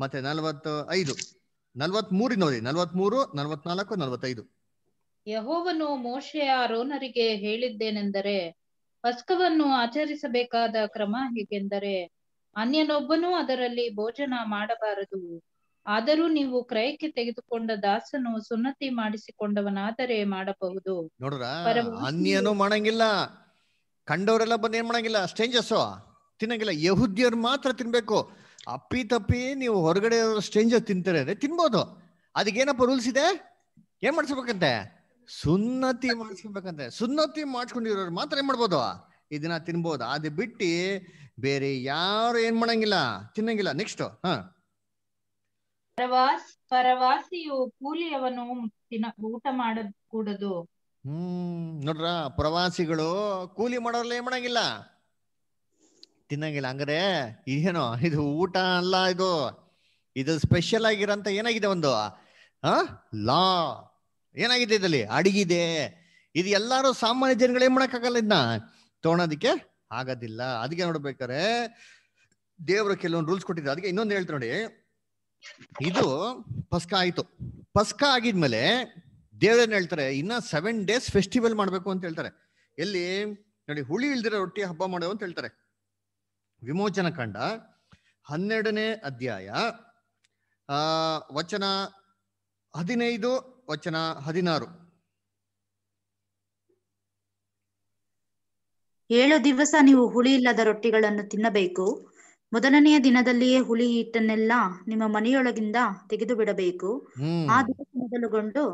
ಮತ್ತೆ ನಲವತ್ತ ಐದು ನಲ್ವತ್ ಮೂರಿನ ಓದಿ ನಲ್ವತ್ ಮೂರು ನಲ್ವತ್ನಾಲ್ಕು ನಲ್ವತ್ತೈದು ಯಹೋವನು ಮೋಶೆಯ ರೋನರಿಗೆ ಹೇಳಿದ್ದೇನೆಂದರೆ ಪಸ್ಕವನ್ನು ಆಚರಿಸಬೇಕಾದ ಕ್ರಮ ಹೇಗೆಂದರೆ ಅನ್ಯನೊಬ್ಬನೂ ಅದರಲ್ಲಿ ಭೋಜನ ಮಾಡಬಾರದು ಆದರೂ ನೀವು ಕ್ರಯಕ್ಕೆ ತೆಗೆದುಕೊಂಡ ದಾಸನು ಸುನ್ನತಿ ಮಾಡಿಸಿಕೊಂಡವನಾದರೆ ಮಾಡಬಹುದು ಅನ್ಯನು ಮಾಡಂಗಿಲ್ಲ ಕಂಡವರೆಲ್ಲ ಬಂದು ಏನ್ ಮಾಡಂಗಿಲ್ಲ ಸ್ಟ್ರೇಂಜರ್ಸ್ ತಿನ್ನಂಗಿಲ್ಲ ಯಹುದ್ಯರು ಮಾತ್ರ ತಿನ್ಬೇಕು ಅಪ್ಪಿ ತಪ್ಪಿ ನೀವು ಹೊರಗಡೆ ಸ್ಟ್ರೇಂಜರ್ ತಿಂತಾರೆ ಅಂದ್ರೆ ತಿನ್ಬೋದು ಏನಪ್ಪ ರೂಲ್ಸ್ ಇದೆ ಏನ್ ಮಾಡಿಸ್ಬೇಕಂತೆ ಸುನ್ನತಿ ಮಾಡಿಸ್ಕೊಬೇಕಂತೆ ಸುನ್ನತಿ ಮಾಡಿಸ್ಕೊಂಡಿರೋರು ಮಾತ್ರ ಏನ್ ಮಾಡ್ಬೋದು ಇದನ್ನ ತಿನ್ಬೋದು ಅದು ಬಿಟ್ಟಿ ಬೇರೆ ಯಾರು ಏನ್ ಮಾಡಂಗಿಲ್ಲ ತಿನ್ನಂಗಿಲ್ಲ ನೆಕ್ಸ್ಟ್ ಹ ಕೂಲಿಯವನು ಊಟ ನೋಡ್ರ ಪ್ರವಾಸಿಗಳು ಕೂಲಿ ಮಾಡೋರ್ಲ ಏನ್ ಮಾಡಂಗಿಲ್ಲ ತಿನ್ನಂಗಿಲ್ಲ ಹಂಗಾರೆ ಏನೋ ಇದು ಊಟ ಅಲ್ಲ ಇದು ಇದು ಸ್ಪೆಷಲ್ ಆಗಿರಂತ ಏನಾಗಿದೆ ಒಂದು ಹಾ ಲಾ ಏನಾಗಿದೆ ಇದಲ್ಲಿ ಅಡಗಿದೆ ಇದು ಎಲ್ಲಾರು ಸಾಮಾನ್ಯ ಜನಗಳೇನ್ ಮಾಡಕ್ಕಾಗಲ್ಲ ಇದನ್ನ ತಗೊಳೋದಕ್ಕೆ ಆಗೋದಿಲ್ಲ ಅದಕ್ಕೆ ನೋಡ್ಬೇಕಾರೆ ದೇವರು ಕೆಲವೊಂದು ರೂಲ್ಸ್ ಕೊಟ್ಟಿದ್ರು ಅದಕ್ಕೆ ಇನ್ನೊಂದು ಹೇಳ್ತ ನೋಡಿ ಇದು ಪಸ್ಕ ಆಯ್ತು ಪಸ್ಕ ಆಗಿದ್ಮೇಲೆ ದೇವ್ರೇನ್ ಹೇಳ್ತಾರೆ ಇನ್ನ ಸೆವೆನ್ ಡೇಸ್ ಫೆಸ್ಟಿವಲ್ ಮಾಡ್ಬೇಕು ಅಂತ ಹೇಳ್ತಾರೆ ಎಲ್ಲಿ ನೋಡಿ ಹುಳಿ ಇಳ್ದಿರೋ ರೊಟ್ಟಿ ಹಬ್ಬ ಮಾಡೋ ಅಂತ ಹೇಳ್ತಾರೆ ವಿಮೋಚನ ಕಂಡ ಹನ್ನೆರಡನೇ ಅಧ್ಯಾಯ ಆ ವಚನ ಹದಿನೈದು ವಚನ ಹದಿನಾರು ಏಳು ದಿವಸ ನೀವು ಹುಳಿ ಇಲ್ಲದ ರೊಟ್ಟಿಗಳನ್ನು ತಿನ್ನಬೇಕು ಮೊದಲನೆಯ ದಿನದಲ್ಲಿಯೇ ಹುಳಿ ಹಿಟ್ಟನ್ನೆಲ್ಲ ನಿಮ್ಮ ಮನೆಯೊಳಗಿಂದ ತೆಗೆದು ಬಿಡಬೇಕು ಆ ದಿವಸ ಮೊದಲುಗೊಂಡು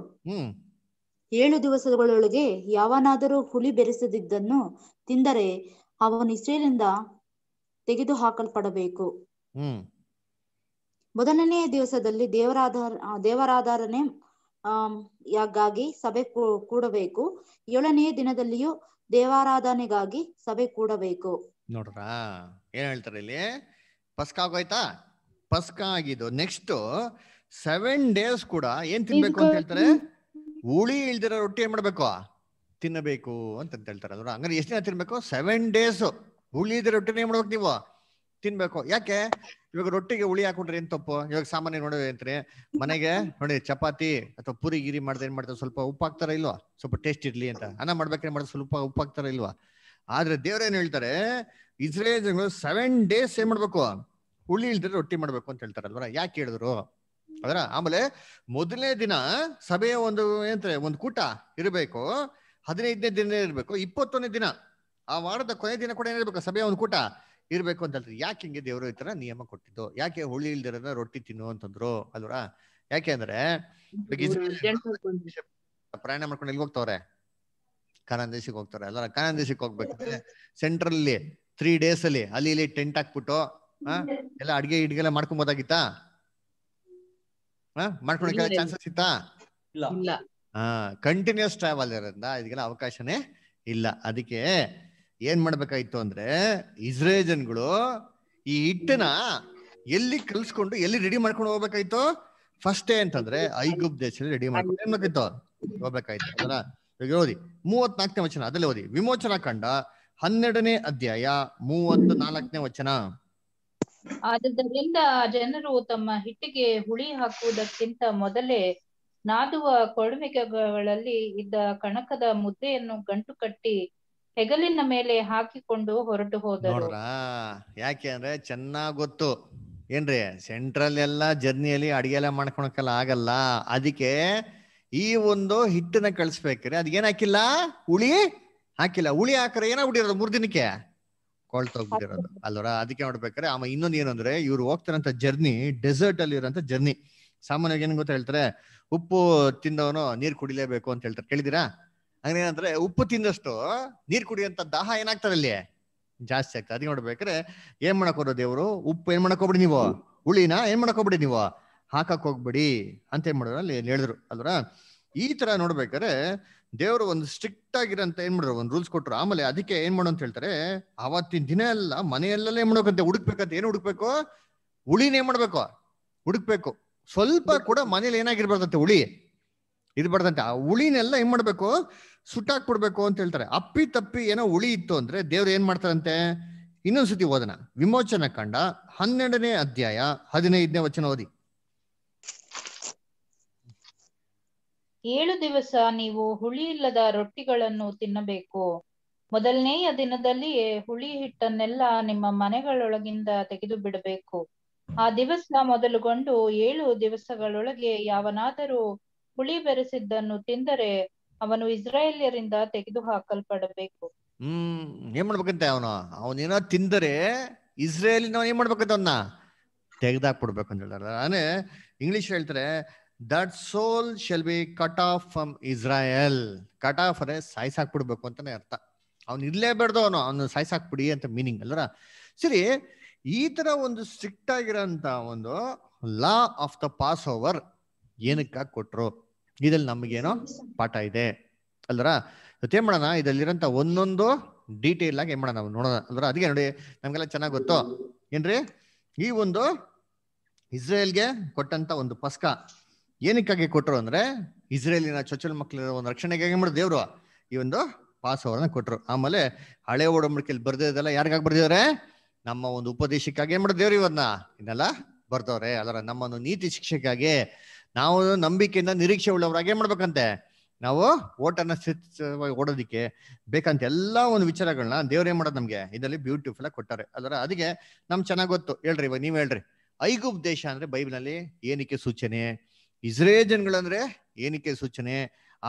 ಏಳು ದಿವಸಗಳೊಳಗೆ ಯಾವನಾದರೂ ಹುಳಿ ಬೆರೆಸದಿದ್ದನ್ನು ತಿಂದರೆ ಅವನು ಇಸ್ರೇಲಿಂದ ತೆಗೆದು ಹಾಕಲ್ಪಡಬೇಕು ಮೊದಲನೆಯ ದಿವಸದಲ್ಲಿ ದೇವರಾಧಾರ ದೇವರಾಧಾರನೆ ಯಾಗಾಗಿ ಸಭೆ ಕೂಡಬೇಕು ಏಳನೇ ದಿನದಲ್ಲಿಯೂ ದೇವಾರಾಧನೆಗಾಗಿ ಸಭೆ ಕೂಡಬೇಕು ನೋಡ್ರಾ ಏನ್ ಹೇಳ್ತಾರೆ ಇಲ್ಲಿ ಪಸ್ಕ ಆಗೋಯ್ತಾ ಪಸ್ಕ ಆಗಿದ್ದು ನೆಕ್ಸ್ಟ್ ಸೆವೆನ್ ಡೇಸ್ ಕೂಡ ಏನ್ ತಿನ್ಬೇಕು ಅಂತ ಹೇಳ್ತಾರೆ ಹುಳಿ ಇಲ್ದಿರೋ ರೊಟ್ಟಿ ಏನ್ ಮಾಡ್ಬೇಕು ತಿನ್ನಬೇಕು ಅಂತ ಹೇಳ್ತಾರೆ ಅಲ್ವಾ ಹಂಗಾರೆ ಎಷ್ಟು ದಿನ ತಿನ್ಬೇಕು ಸೆವೆನ್ ಡೇಸ್ ಹುಳಿ ಇದ್ರೆ ರೊಟ್ಟಿನ ಏನ್ ಮಾಡ್ಬೇಕು ನೀವು ತಿನ್ಬೇಕು ಯಾಕೆ ಇವಾಗ ರೊಟ್ಟಿಗೆ ಹುಳಿ ಹಾಕೊಂಡ್ರೆ ಏನ್ ತಪ್ಪು ಇವಾಗ ಸಾಮಾನ್ಯ ನೋಡೋದು ಏನ್ರಿ ಮನೆಗೆ ನೋಡಿ ಚಪಾತಿ ಅಥವಾ ಪುರಿ ಗಿರಿ ಮಾಡ್ದೆ ಏನ್ ಮಾಡ್ತಾರೆ ಸ್ವಲ್ಪ ಉಪ್ಪು ಹಾಕ್ತಾರ ಇಲ್ವಾ ಸ್ವಲ್ಪ ಟೇಸ್ಟ್ ಇರ್ಲಿ ಅಂತ ಅನ್ನ ಮಾಡ್ಬೇಕೇನ್ ಮಾಡಿದ್ರೆ ಸ್ವಲ್ಪ ಉಪ್ಪು ಹಾಕ್ತಾರ ಇಲ್ವಾ ಆದ್ರೆ ದೇವ್ರೇನ್ ಹೇಳ್ತಾರೆ ಇಸ್ರೇಲ್ ಸೆವೆನ್ ಡೇಸ್ ಏನ್ ಮಾಡ್ಬೇಕು ಹುಳಿ ಇಲ್ದ್ರೆ ರೊಟ್ಟಿ ಮಾಡ್ಬೇಕು ಅಂತ ಅಲ್ವಾ ಯಾಕೆ ಹೇಳಿದ್ರು ಅದರ ಆಮೇಲೆ ಮೊದಲನೇ ದಿನ ಸಭೆಯ ಒಂದು ಏನಂತಾರೆ ಒಂದು ಕೂಟ ಇರಬೇಕು ಹದಿನೈದನೇ ದಿನ ಇರಬೇಕು ಇಪ್ಪತ್ತೊಂದನೇ ದಿನ ಆ ವಾರದ ಕೊನೆ ದಿನ ಕೂಡ ಏನಿರ್ಬೇಕು ಸಭೆಯ ಒಂದು ಕೂಟ ಇರಬೇಕು ಅಂತಲ್ರಿ ಯಾಕೆ ಹಿಂಗೆ ದೇವರು ಈ ತರ ನಿಯಮ ಕೊಟ್ಟಿದ್ದು ಯಾಕೆ ಹುಳಿ ಇಲ್ದಿರೋದ್ರ ರೊಟ್ಟಿ ತಿನ್ನು ಅಂತಂದ್ರು ಅಲ್ವರ ಯಾಕೆ ಅಂದ್ರೆ ಪ್ರಯಾಣ ಮಾಡ್ಕೊಂಡು ಎಲ್ಲಿ ಹೋಗ್ತವ್ರೆ ಕಾನಾನ್ ದೇಶಕ್ಕೆ ಹೋಗ್ತಾರೆ ಅಲ್ಲ ಕಾನಾನ್ ದೇಶಕ್ಕೆ ಹೋಗ್ಬೇಕಂದ್ರೆ ಅಲ್ಲಿ ತ್ರೀ ಡೇಸ್ ಅಲ್ಲಿ ಅಲ್ಲಿ ಇಲ್ಲಿ ಟೆಂಟ್ ಹಾಕ್ಬಿಟ್ಟು ಎಲ್ಲ ಅಡ್ಗೆ ಇಡ್ಗೆಲ್ಲ ಮಾಡ್ಕೊಂಬೋದಾಗಿತ್ತಾ ಮಾಡ್ಕೊಳಕ್ಕೆ ಚಾನ್ಸಸ್ ಇತ್ತಾ ಕಂಟಿನ್ಯೂಸ್ ಟ್ರಾವೆಲ್ ಇರೋದ್ರಿಂದ ಇದಕ್ಕೆಲ್ಲ ಅವಕಾಶನೇ ಇಲ್ಲ ಅದಕ್ಕೆ ಏನ್ ಮಾಡ್ಬೇಕಾಯ್ತು ಅಂದ್ರೆ ಇಸ್ರೇಜನ್ಗಳು ಈ ಹಿಟ್ಟನ ಎಲ್ಲಿ ಕಲ್ಸ್ಕೊಂಡು ಎಲ್ಲಿ ರೆಡಿ ಮಾಡ್ಕೊಂಡು ಹೋಗ್ಬೇಕಾಯ್ತು ಫಸ್ಟ್ ಅಂತಂದ್ರೆ ಐಗುಪ್ ದೇಶದಲ್ಲಿ ರೆಡಿ ಮಾಡ್ಕೊಂಡು ಏನ್ ಹೋಗ್ಬೇಕಾಯ್ತು ಅದನ್ನ ಓದಿ ಮೂವತ್ನಾಲ್ಕನೇ ವಚನ ಅದಲ್ಲೇ ಓದಿ ವಿಮೋಚನಾ ಕಂಡ ಹನ್ನೆರಡನೇ ಅಧ್ಯಾಯ ಮೂವತ್ ನಾಲ್ಕನೇ ವಚನ ಆದ್ದರಿಂದ ಜನರು ತಮ್ಮ ಹಿಟ್ಟಿಗೆ ಹುಳಿ ಹಾಕುವುದಕ್ಕಿಂತ ಮೊದಲೇ ನಾದುವ ಕೊಡುವಿಕೆಗಳಲ್ಲಿ ಇದ್ದ ಕಣಕದ ಮುದ್ದೆಯನ್ನು ಗಂಟು ಕಟ್ಟಿ ಹೆಗಲಿನ ಮೇಲೆ ಹಾಕಿಕೊಂಡು ಹೊರಟು ಹೋದರು ಯಾಕೆ ಅಂದ್ರೆ ಚೆನ್ನಾಗ್ ಗೊತ್ತು ಏನ್ರಿ ಸೆಂಟ್ರಲ್ ಎಲ್ಲಾ ಜರ್ನಿಯಲ್ಲಿ ಅಡಿಗೆ ಎಲ್ಲ ಮಾಡ್ಕೊಳಕಲ್ಲ ಆಗಲ್ಲ ಅದಕ್ಕೆ ಈ ಒಂದು ಹಿಟ್ಟನ್ನ ಕಳಿಸ್ಬೇಕ್ರಿ ಅದ್ ಹಾಕಿಲ್ಲ ಹುಳಿ ಹಾಕಿಲ್ಲ ಹುಳಿ ಹಾಕ್ರೆ ಏನಾಗ್ಬಿಟ್ಟಿರೋದು ಮೂರ್ ದಿನಕ್ಕೆ ಕೊಳ್ತೋಗ್ಬಿಟ್ಟಿರೋದು ಅಲ್ವರ ಅದಕ್ಕೆ ನೋಡ್ಬೇಕಾರೆ ಆಮ ಇನ್ನೊಂದ್ ಏನಂದ್ರೆ ಇವ್ರು ಹೋಗ್ತಾರಂತ ಜರ್ನಿ ಡೆಸರ್ಟ್ ಅಲ್ಲಿ ಇರೋಂತ ಜರ್ನಿ ಸಾಮಾನ್ಯವಾಗಿ ಏನ್ ಗೊತ್ತ ಹೇಳ್ತಾರೆ ಉಪ್ಪು ತಿಂದವನು ನೀರ್ ಕುಡಿಲೇಬೇಕು ಅಂತ ಹೇಳ್ತಾರೆ ಕೇಳಿದಿರಾ ಹಂಗೇನಂದ್ರೆ ಉಪ್ಪು ತಿಂದಷ್ಟು ನೀರ್ ಕುಡಿಯುವಂತ ದಾಹ ಏನಾಗ್ತದೆ ಅಲ್ಲಿ ಜಾಸ್ತಿ ಆಗ್ತದೆ ಅದಕ್ಕೆ ನೋಡ್ಬೇಕಾದ್ರೆ ಏನ್ ಮಾಡಕ್ ದೇವರು ಉಪ್ಪು ಏನ್ ಮಾಡಕ್ ನೀವು ಹುಳಿನ ಏನ್ ಮಾಡಕ್ ನೀವು ಹಾಕಕ್ ಹೋಗ್ಬಿಡಿ ಅಂತ ಏನ್ ಮಾಡಿದ್ರು ಅಲ್ಲಿ ಹೇಳಿದ್ರು ಅಲ್ವಾ ಈ ತರ ನೋಡ್ಬೇಕಾದ್ರೆ ದೇವರು ಒಂದು ಸ್ಟ್ರಿಕ್ಟ್ ಆಗಿರಂತ ಏನ್ ಮಾಡಿದ್ರು ಒಂದು ರೂಲ್ಸ್ ಕೊಟ್ರು ಆಮೇಲೆ ಅದಕ್ಕೆ ಏನ್ ಮಾಡು ಅಂತ ಹೇಳ್ತಾರೆ ಅವತ್ತಿನ ದಿನ ಎಲ್ಲ ಮನೆಯಲ್ಲೆಲ್ಲ ಏನ್ ಮಾಡೋಕಂತೆ ಹುಡುಕ್ಬೇಕಂತ ಏನ್ ಹುಡುಕ್ಬೇಕು ಹುಳಿನ ಏನ್ ಮಾಡ್ಬೇಕು ಹುಡುಕ್ಬೇಕು ಸ್ವಲ್ಪ ಕೂಡ ಮನೇಲಿ ಏನಾಗಿರ್ಬಾರ್ದಂತೆ ಹುಳಿ ಇದು ಬಡ್ದಂತೆ ಆ ಉಳಿನೆಲ್ಲ ಏನ್ ಮಾಡ್ಬೇಕು ಸುಟ್ಟಾಕ್ ಬಿಡ್ಬೇಕು ಅಂತ ಹೇಳ್ತಾರೆ ಅಪ್ಪಿ ತಪ್ಪಿ ಏನೋ ಉಳಿ ಇತ್ತು ಅಂದ್ರೆ ದೇವ್ರು ಏನ್ ಮಾಡ್ತಾರಂತೆ ಇನ್ನೊಂದ್ಸತಿ ಓದನ ವಿಮೋಚನ ಕಂಡ ಹನ್ನೆರಡನೇ ಅಧ್ಯಾಯ ಹದಿನೈದನೇ ವಚನ ಓದಿ ಏಳು ದಿವಸ ನೀವು ಹುಳಿ ಇಲ್ಲದ ರೊಟ್ಟಿಗಳನ್ನು ತಿನ್ನಬೇಕು ಮೊದಲನೆಯ ದಿನದಲ್ಲಿ ಹುಳಿ ಹಿಟ್ಟನ್ನೆಲ್ಲ ನಿಮ್ಮ ಮನೆಗಳೊಳಗಿಂದ ತೆಗೆದು ಬಿಡಬೇಕು ಆ ದಿವಸ ಮೊದಲುಗೊಂಡು ಏಳು ದಿವಸಗಳೊಳಗೆ ಯಾವನಾದರೂ ಹುಳಿ ಬೆರೆಸಿದ್ದನ್ನು ತಿಂದರೆ ಅವನು ಇಸ್ರಾಯೇಲ್ಯರಿಂದ ತೆಗೆದು ಹಾಕಲ್ಪಡಬೇಕು ಹ್ಮ್ ಏನ್ ಮಾಡ್ಬೇಕಂತೆ ಅವನು ಅವನೇನ ತಿಂದರೆ ಇಸ್ರೇಲ್ ಏನ್ ಮಾಡ್ಬೇಕಂತ ಅವನ್ನ ತೆಗೆದಾಕ್ಬಿಡ್ಬೇಕು ಅಂತ ಹೇಳ್ತಾರೆ ಅದೇ ಇಂಗ್ಲಿಷ್ ಹೇಳ್ತಾರೆ that soul shall be cut off from Israel cut off ಅರೆ ಸಾಯ್ಸಾಕ್ಬಿಡ್ಬೇಕು ಅಂತಾನೆ ಅರ್ಥ ಅವ್ನು ಇರ್ಲೇಬೇಡ್ದು ಅವನು ಅವನು ಸಾಯ್ಸಾಕ್ಬಿಡಿ ಅಂತ ಮೀನಿಂಗ್ ಅಲ್ಲರ ಸರಿ ಈ ತರ ಒಂದು ಸ್ಟ್ರಿಕ್ಟ್ ಆಗಿರೋಂತ ಒಂದು law of the Passover ಏನಕ್ಕಾಗಿ ಕೊಟ್ರು ಇದ್ರಲ್ಲಿ ನಮಗೇನೋ ಪಾಠ ಇದೆ ಅಲ್ದರ ಏನ್ ಮಾಡೋಣ ಇದರಲ್ಲಿರೋಂಥ ಒಂದೊಂದು ಡೀಟೇಲ್ ಆಗಿ ಏನ್ ಮಾಡೋಣ ನೋಡೋಣ ಅಲ್ದರ ಅದಕ್ಕೆ ನೋಡಿ ನಮ್ಗೆಲ್ಲ ಚೆನ್ನಾಗಿ ಗೊತ್ತು ಏನ್ರಿ ಈ ಒಂದು ಇಸ್ರೇಲ್ಗೆ ಕೊಟ್ಟಂತ ಒಂದು ಪಸ್ಕ ಏನಕ್ಕಾಗಿ ಕೊಟ್ಟರು ಅಂದ್ರೆ ಇಸ್ರೇಲಿನ ಚೊಚ್ಚಲ ಮಕ್ಕಳ ಒಂದು ರಕ್ಷಣೆಗಾಗಿ ಮಾಡಿದ್ರು ದೇವ್ರು ಈ ಒಂದು ಪಾಸ್ ಅವರನ್ನ ಕೊಟ್ಟರು ಆಮೇಲೆ ಹಳೆ ಓಡಂಬಡಿಕೆಯಲ್ಲಿ ಬರ್ದಿದ್ದೆಲ್ಲ ಯಾರಿಗಾಗಿ ಬರ್ದಿದ್ರೆ ನಮ್ಮ ಒಂದು ಉಪದೇಶಕ್ಕಾಗಿ ಏನ್ ಮಾಡಿದ್ರು ದೇವ್ರು ಇವನ್ನ ಇದನ್ನೆಲ್ಲ ಬರ್ದವ್ರೆ ಅದರ ಒಂದು ನೀತಿ ಶಿಕ್ಷೆಗಾಗಿ ನಾವು ನಂಬಿಕೆಯಿಂದ ನಿರೀಕ್ಷೆ ಉಳ್ಳವರಾಗಿ ಏನ್ ಮಾಡ್ಬೇಕಂತೆ ನಾವು ಓಟನ್ನ ಸ್ಥಿತವಾಗಿ ಓಡೋದಿಕ್ಕೆ ಬೇಕಂತ ಎಲ್ಲ ಒಂದು ವಿಚಾರಗಳನ್ನ ದೇವರೇ ಮಾಡೋದು ನಮ್ಗೆ ಇದರಲ್ಲಿ ಬ್ಯೂಟಿಫುಲ್ ಆಗಿ ಕೊಟ್ಟಾರೆ ಅದರ ಅದಕ್ಕೆ ನಮ್ ಚೆನ್ನಾಗ್ ಗೊತ್ತು ಹೇಳ್ರಿ ಇವಾಗ ನೀವ್ ಹೇಳ್ರಿ ಐಗುಪ್ ದೇಶ ಅಂದ್ರೆ ಬೈಬಲ್ನಲ್ಲಿ ಏನಕ್ಕೆ ಸೂಚನೆ ಇಸ್ರೇಲ್ ಜನಗಳಂದ್ರೆ ಏನಕ್ಕೆ ಸೂಚನೆ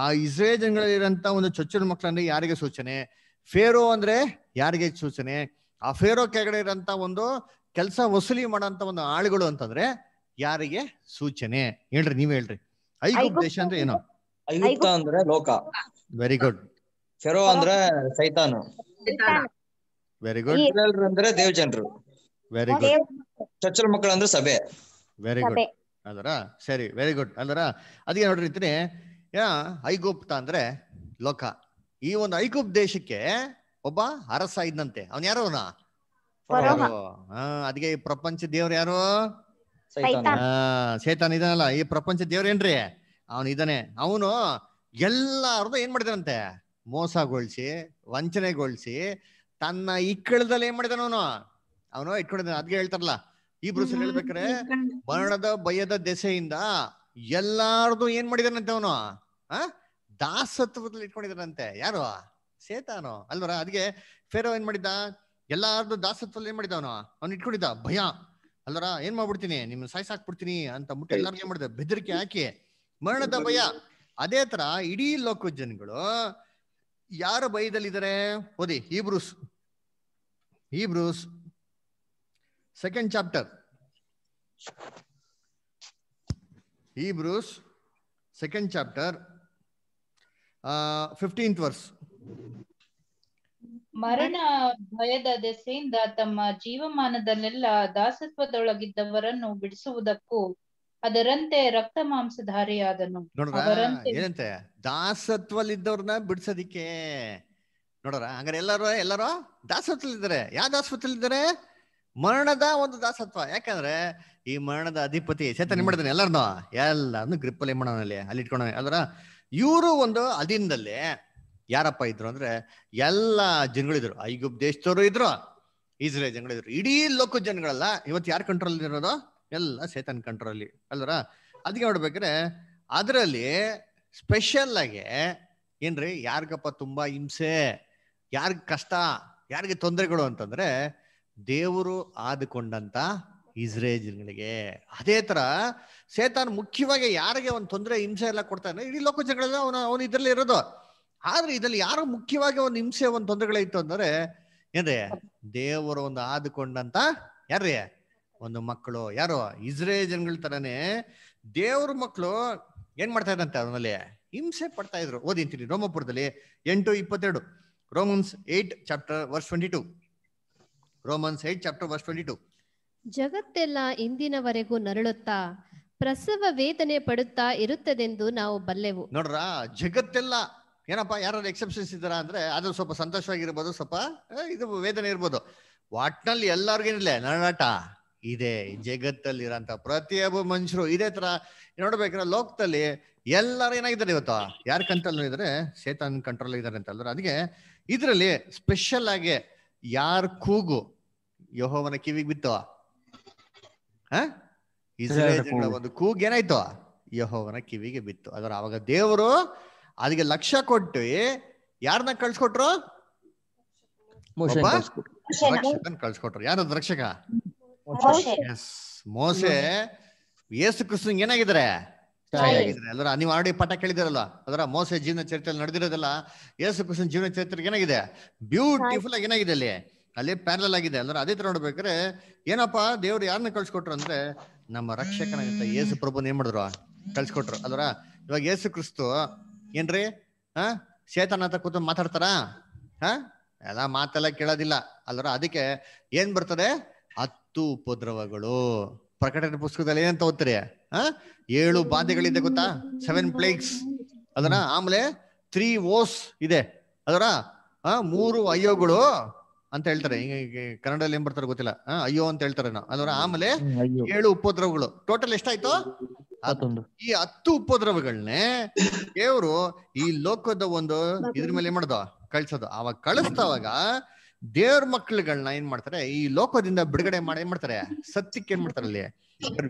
ಆ ಇಸ್ರೇಲ್ ಜನಗಳಲ್ಲಿರೋಂಥ ಒಂದು ಚೊಚ್ಚಲ ಮಕ್ಕಳಂದ್ರೆ ಯಾರಿಗೆ ಸೂಚನೆ ಫೇರೋ ಅಂದ್ರೆ ಯಾರಿಗೆ ಸೂಚನೆ ಆ ಫೇರೋ ಕೆಳಗಡೆ ಇರೋಂಥ ಒಂದು ಕೆಲಸ ವಸೂಲಿ ಮಾಡೋಂತ ಒಂದು ಆಳುಗಳು ಅಂತಂದ್ರೆ ಯಾರಿಗೆ ಸೂಚನೆ ಹೇಳ್ರಿ ನೀವ್ ಹೇಳ್ರಿ ಐಗುಪ್ತ ದೇಶ ಅಂದ್ರೆ ಏನೋ ಐಗುಪ್ತ ಅಂದ್ರೆ ಲೋಕ ವೆರಿ ಗುಡ್ ಫೆರೋ ಅಂದ್ರೆ ಸೈತಾನು ವೆರಿ ಗುಡ್ ಅಂದ್ರೆ ದೇವ್ ಜನರು ವೆರಿ ಗುಡ್ ಚೊಚ್ಚಲ ಮಕ್ಕಳು ಅಂದ್ರೆ ಸಭೆ ವೆರಿ ಗುಡ್ ಅದರ ಸರಿ ವೆರಿ ಗುಡ್ ಅಂದ್ರ ಅದಕ್ಕೆ ನೋಡ್ರಿ ಇತ್ತೀನಿ ಯಾ ಐಗುಪ್ತ ಅಂದ್ರೆ ಲೋಕ ಈ ಒಂದು ಐಗುಪ್ ದೇಶಕ್ಕೆ ಒಬ್ಬ ಅರಸ ಇದ್ದಂತೆ ಅವನ್ ಯಾರು ಅವನ ಅದಕ್ಕೆ ಪ್ರಪಂಚ ದೇವ್ರು ಯಾರು ಶೈತಾನ್ ಇದನಲ್ಲ ಈ ಪ್ರಪಂಚ ದೇವ್ರ ಏನ್ರಿ ಅವನು ಇದಾನೆ ಅವನು ಎಲ್ಲಾರ್ದು ಏನ್ ಮಾಡಿದಾನಂತೆ ಮೋಸಗೊಳಿಸಿ ವಂಚನೆಗೊಳಿಸಿ ತನ್ನ ಇಕ್ಕಳದಲ್ಲಿ ಏನ್ ಮಾಡಿದಾನ ಅವನು ಅವನು ಇಟ್ಕೊಂಡಿದ್ದಾನೆ ಅದ್ಗೆ ಹೇಳ್ತಾರಲ್ಲ ಈ ಸರ್ ಹೇಳ್ಬೇಕ್ರೆ ಮರಣದ ಭಯದ ದೆಸೆಯಿಂದ ಎಲ್ಲಾರ್ದು ಏನ್ ಮಾಡಿದಾನಂತೆ ಅವನು ಆ ದಾಸತ್ವದಲ್ಲಿ ಇಟ್ಕೊಂಡಿದಾನಂತೆ ಯಾರು ಸೇತಾನು ಅಲ್ವರ ಅದ್ಗೆ ಫೇರೋ ಏನ್ ಮಾಡಿದ್ದ ಎಲ್ಲಾರ್ದು ದಾಸತ್ವದಲ್ಲಿ ಏನ್ ಮಾಡಿದ ಅವನು ಅವ್ನು ಇಟ್ಕೊಂಡಿದ್ದ ಭಯ ಅಲ್ಲರ ಏನ್ ಮಾಡ್ಬಿಡ್ತೀನಿ ನಿಮ್ ಸಾಯ್ಸಾಕ್ಬಿಡ್ತೀನಿ ಅಂತ ಮುಟ್ಟ ಎಲ್ಲಾರು ಏನ್ ಮಾಡಿದೆ ಬೆದರಿಕೆ ಹಾಕಿ ಮರಣದ ಭಯ ಅದೇ ತರ ಇಡೀ ಲೋಕ ಜನಗಳು ಯಾರ ಭಯದಲ್ಲಿದ್ದಾರೆ ಓದಿ Hebrews Hebrews second chapter Hebrews second chapter fifteenth verse ಮರಣ ಭಯದ ದೆಸೆಯಿಂದ ತಮ್ಮ ಜೀವಮಾನದಲ್ಲೆಲ್ಲ ದಾಸತ್ವದೊಳಗಿದ್ದವರನ್ನು ಬಿಡಿಸುವುದಕ್ಕೂ ಅದರಂತೆ ರಕ್ತ ಮಾಂಸಧಾರಿಯಾದನು ಏನಂತೆ ದಾಸತ್ವಲ್ಲಿದ್ದವ್ರನ್ನ ಬಿಡಿಸೋದಿಕ್ಕೆ ನೋಡೋರ ಹಂಗಾರೆ ಎಲ್ಲರೂ ಎಲ್ಲರೂ ದಾಸತ್ವದಲ್ಲಿದ್ದಾರೆ ಯಾವ ದಾಸತ್ವದಲ್ಲಿದ್ದಾರೆ ಮರಣದ ಒಂದು ದಾಸತ್ವ ಯಾಕಂದ್ರೆ ಈ ಮರಣದ ಅಧಿಪತಿ ಚೇತನ ಮಾಡಿದ್ರೆ ಎಲ್ಲರನ್ನೂ ಎಲ್ಲರನ್ನು ಗ್ರಿಪ್ಪಲ್ಲಿ ಅಲ್ಲಿ ಇಟ್ಕೊಂಡ ಅದರ ಇವರು ಒಂದು ಅಧೀನದಲ್ಲಿ ಯಾರಪ್ಪ ಇದ್ರು ಅಂದ್ರೆ ಎಲ್ಲ ಜನಗಳಿದ್ರು ಐಗುಪ್ ದೇಶದವರು ಇದ್ರು ಇಸ್ರೇಲ್ ಜನಗಳಿದ್ರು ಇಡೀ ಲೋಕ ಜನಗಳಲ್ಲ ಇವತ್ತು ಯಾರು ಕಂಟ್ರೋಲ್ ಇರೋದು ಎಲ್ಲ ಸೇತನ್ ಕಂಟ್ರೋಲಿ ಅಲ್ವರ ಅದಕ್ಕೆ ನೋಡ್ಬೇಕ್ರೆ ಅದರಲ್ಲಿ ಸ್ಪೆಷಲ್ ಆಗಿ ಏನ್ರಿ ಯಾರಿಗಪ್ಪ ತುಂಬಾ ಹಿಂಸೆ ಯಾರಿಗೆ ಕಷ್ಟ ಯಾರಿಗೆ ತೊಂದರೆಗಳು ಅಂತಂದ್ರೆ ದೇವರು ಆದುಕೊಂಡಂತ ಜನಗಳಿಗೆ ಅದೇ ತರ ಸೇತಾನ್ ಮುಖ್ಯವಾಗಿ ಯಾರಿಗೆ ಒಂದು ತೊಂದರೆ ಹಿಂಸೆ ಎಲ್ಲ ಕೊಡ್ತಾನೆ ಇಡೀ ಲೋಕ ಜನಗಳೆಲ್ಲ ಅವನ ಅವನ ಇದ್ರಲ್ಲಿ ಇರೋದು ಆದ್ರೆ ಇದರಲ್ಲಿ ಯಾರು ಮುಖ್ಯವಾಗಿ ಒಂದು ಹಿಂಸೆ ಒಂದು ತೊಂದರೆಗಳಿತ್ತು ಅಂದ್ರೆ ಏನ್ರಿ ದೇವರು ಒಂದು ಆದುಕೊಂಡಂತ ಯಾರ್ರಿ ಒಂದು ಮಕ್ಕಳು ಯಾರು ಇಸ್ರೇಲ್ ಜನಗಳ ತರನೇ ದೇವ್ರ ಮಕ್ಕಳು ಏನ್ ಮಾಡ್ತಾ ಇದ್ರಂತೆ ಅದ್ರಲ್ಲಿ ಹಿಂಸೆ ಪಡ್ತಾ ಇದ್ರು ಓದಿಂತೀನಿ ರೋಮಪುರದಲ್ಲಿ ಎಂಟು ಇಪ್ಪತ್ತೆರಡು Romans eight chapter verse twenty two Romans eight chapter verse twenty two ಜಗತ್ತೆಲ್ಲ ಇಂದಿನವರೆಗೂ ನರಳುತ್ತಾ ಪ್ರಸವ ವೇದನೆ ಪಡುತ್ತಾ ಇರುತ್ತದೆಂದು ನಾವು ಬಲ್ಲೆವು ನೋಡ್ರ ಜಗತ್ತೆಲ್ಲ ಏನಪ್ಪ ಯಾರು ಎಕ್ಸೆಪ್ಷನ್ಸ್ ಇದ್ದಾರಾ ಅಂದ್ರೆ ಅದು ಸ್ವಲ್ಪ ಸಂತೋಷವಾಗಿರ್ಬೋದು ಸ್ವಲ್ಪ ಇದು ವೇದನೆ ಇರ್ಬೋದು ವಾಟ್ನಲ್ಲಿ ಎಲ್ಲರಿಗೇನಿಲ್ಲ ನರನಾಟ ಇದೆ ಜಗತ್ತಲ್ಲಿ ಇರೋಂತ ಪ್ರತಿಯೊಬ್ಬ ಮನುಷ್ಯರು ಇದೇ ತರ ನೋಡ್ಬೇಕಂದ್ರೆ ಲೋಕದಲ್ಲಿ ಎಲ್ಲಾರು ಏನಾಗಿದ್ದಾರೆ ಇವತ್ತು ಯಾರ ಕಂಟ್ರೋಲ್ ಇದ್ರೆ ಶೇತನ್ ಕಂಟ್ರೋಲ್ ಇದ್ದಾರೆ ಅಂತ ಅಲ್ರ ಅದಕ್ಕೆ ಇದರಲ್ಲಿ ಸ್ಪೆಷಲ್ ಆಗಿ ಯಾರ ಕೂಗು ಯಹೋವನ ಕಿವಿಗೆ ಬಿತ್ತು ಇಸ್ರೇಲ್ ಒಂದು ಕೂಗ್ ಏನಾಯ್ತು ಯಹೋವನ ಕಿವಿಗೆ ಬಿತ್ತು ಅದರ ಅವಾಗ ದೇವರು ಅದಕ್ಕೆ ಲಕ್ಷ್ಯ ಕೊಟ್ಟು ಯಾರನ್ನ ಕಳ್ಸ್ಕೊಟ್ರು ಕಳ್ಸ್ಕೊಟ್ರು ಯಾರು ರಕ್ಷಕ ಮೋಸೆ ಯೇಸು ಕ್ರಿಸ್ತನ್ ಏನಾಗಿದ್ದಾರೆ ಎಲ್ಲರೂ ನೀವು ಆಲ್ರೆಡಿ ಪಾಠ ಕೇಳಿದಿರಲ್ಲ ಅದರ ಮೋಸೆ ಜೀವನ ಚರಿತ್ರೆಯಲ್ಲಿ ನಡೆದಿರೋದಲ್ಲ ಯೇಸು ಕೃಷ್ಣ ಜೀವನ ಚರಿತ್ರೆ ಏನಾಗಿದೆ ಬ್ಯೂಟಿಫುಲ್ ಆಗಿ ಏನಾಗಿದೆ ಅಲ್ಲಿ ಅಲ್ಲಿ ಪ್ಯಾರಲ್ ಆಗಿದೆ ಅಂದ್ರೆ ಅದೇ ತರ ನೋಡ್ಬೇಕ್ರೆ ಏನಪ್ಪಾ ದೇವ್ರು ಯಾರನ್ನ ಕಳ್ಸ್ಕೊಟ್ರು ಅಂದ್ರೆ ನಮ್ಮ ರಕ್ಷಕನ ಏಸು ಪ್ರಭು ಏನ್ ಮಾಡಿದ್ರು ಕಳ್ಸಿಕೊಟ್ರು ಅದರ ಇವಾಗ ಯೇಸು ಕ್ರಿಸ್ತು ಏನ್ರಿ ಹಾ ಶೇತನ ಅಂತ ಕೂತು ಮಾತಾಡ್ತಾರ ಹಾ ಎಲ್ಲ ಮಾತೆಲ್ಲ ಕೇಳೋದಿಲ್ಲ ಅಲ್ರ ಅದಕ್ಕೆ ಏನ್ ಬರ್ತದೆ ಹತ್ತು ಉಪದ್ರವಗಳು ಪ್ರಕಟಣೆ ಪುಸ್ತಕದಲ್ಲಿ ಏನಂತ ಓದ್ತೀರಿ ಹ ಏಳು ಬಾಧೆಗಳಿದೆ ಗೊತ್ತಾ ಸೆವೆನ್ ಪ್ಲೇಕ್ಸ್ ಅದರ ಆಮೇಲೆ ತ್ರೀ ಓಸ್ ಇದೆ ಅದರ ಮೂರು ಅಯ್ಯೋಗಳು ಅಂತ ಹೇಳ್ತಾರೆ ಕನ್ನಡದಲ್ಲಿ ಏನ್ ಬರ್ತಾರೆ ಗೊತ್ತಿಲ್ಲ ಅಯ್ಯೋ ಅಂತ ಹೇಳ್ತಾರೆ ಅದರ ಆಮೇಲೆ ಏಳು ಉಪದ್ರವಗಳು ಟೋಟಲ್ ಎಷ್ಟಾಯ್ತು ಈ ಹತ್ತು ಉಪದ್ರವಗಳನ್ನೇ ದೇವ್ರು ಈ ಲೋಕದ ಒಂದು ಇದ್ರ ಮೇಲೆ ಏನ್ ಮಾಡ್ದ ಕಳ್ಸೋದು ಅವಾಗ ಕಳಿಸ್ದವಾಗ ದೇವ್ರ ಮಕ್ಳುಗಳನ್ನ ಏನ್ ಮಾಡ್ತಾರೆ ಈ ಲೋಕದಿಂದ ಬಿಡುಗಡೆ ಮಾಡಿ ಏನ್ ಮಾಡ್ತಾರೆ ಸತ್ಯಕ್ಕೆ ಏನ್ ಮಾಡ್ತಾರೆ ಅಲ್ಲಿ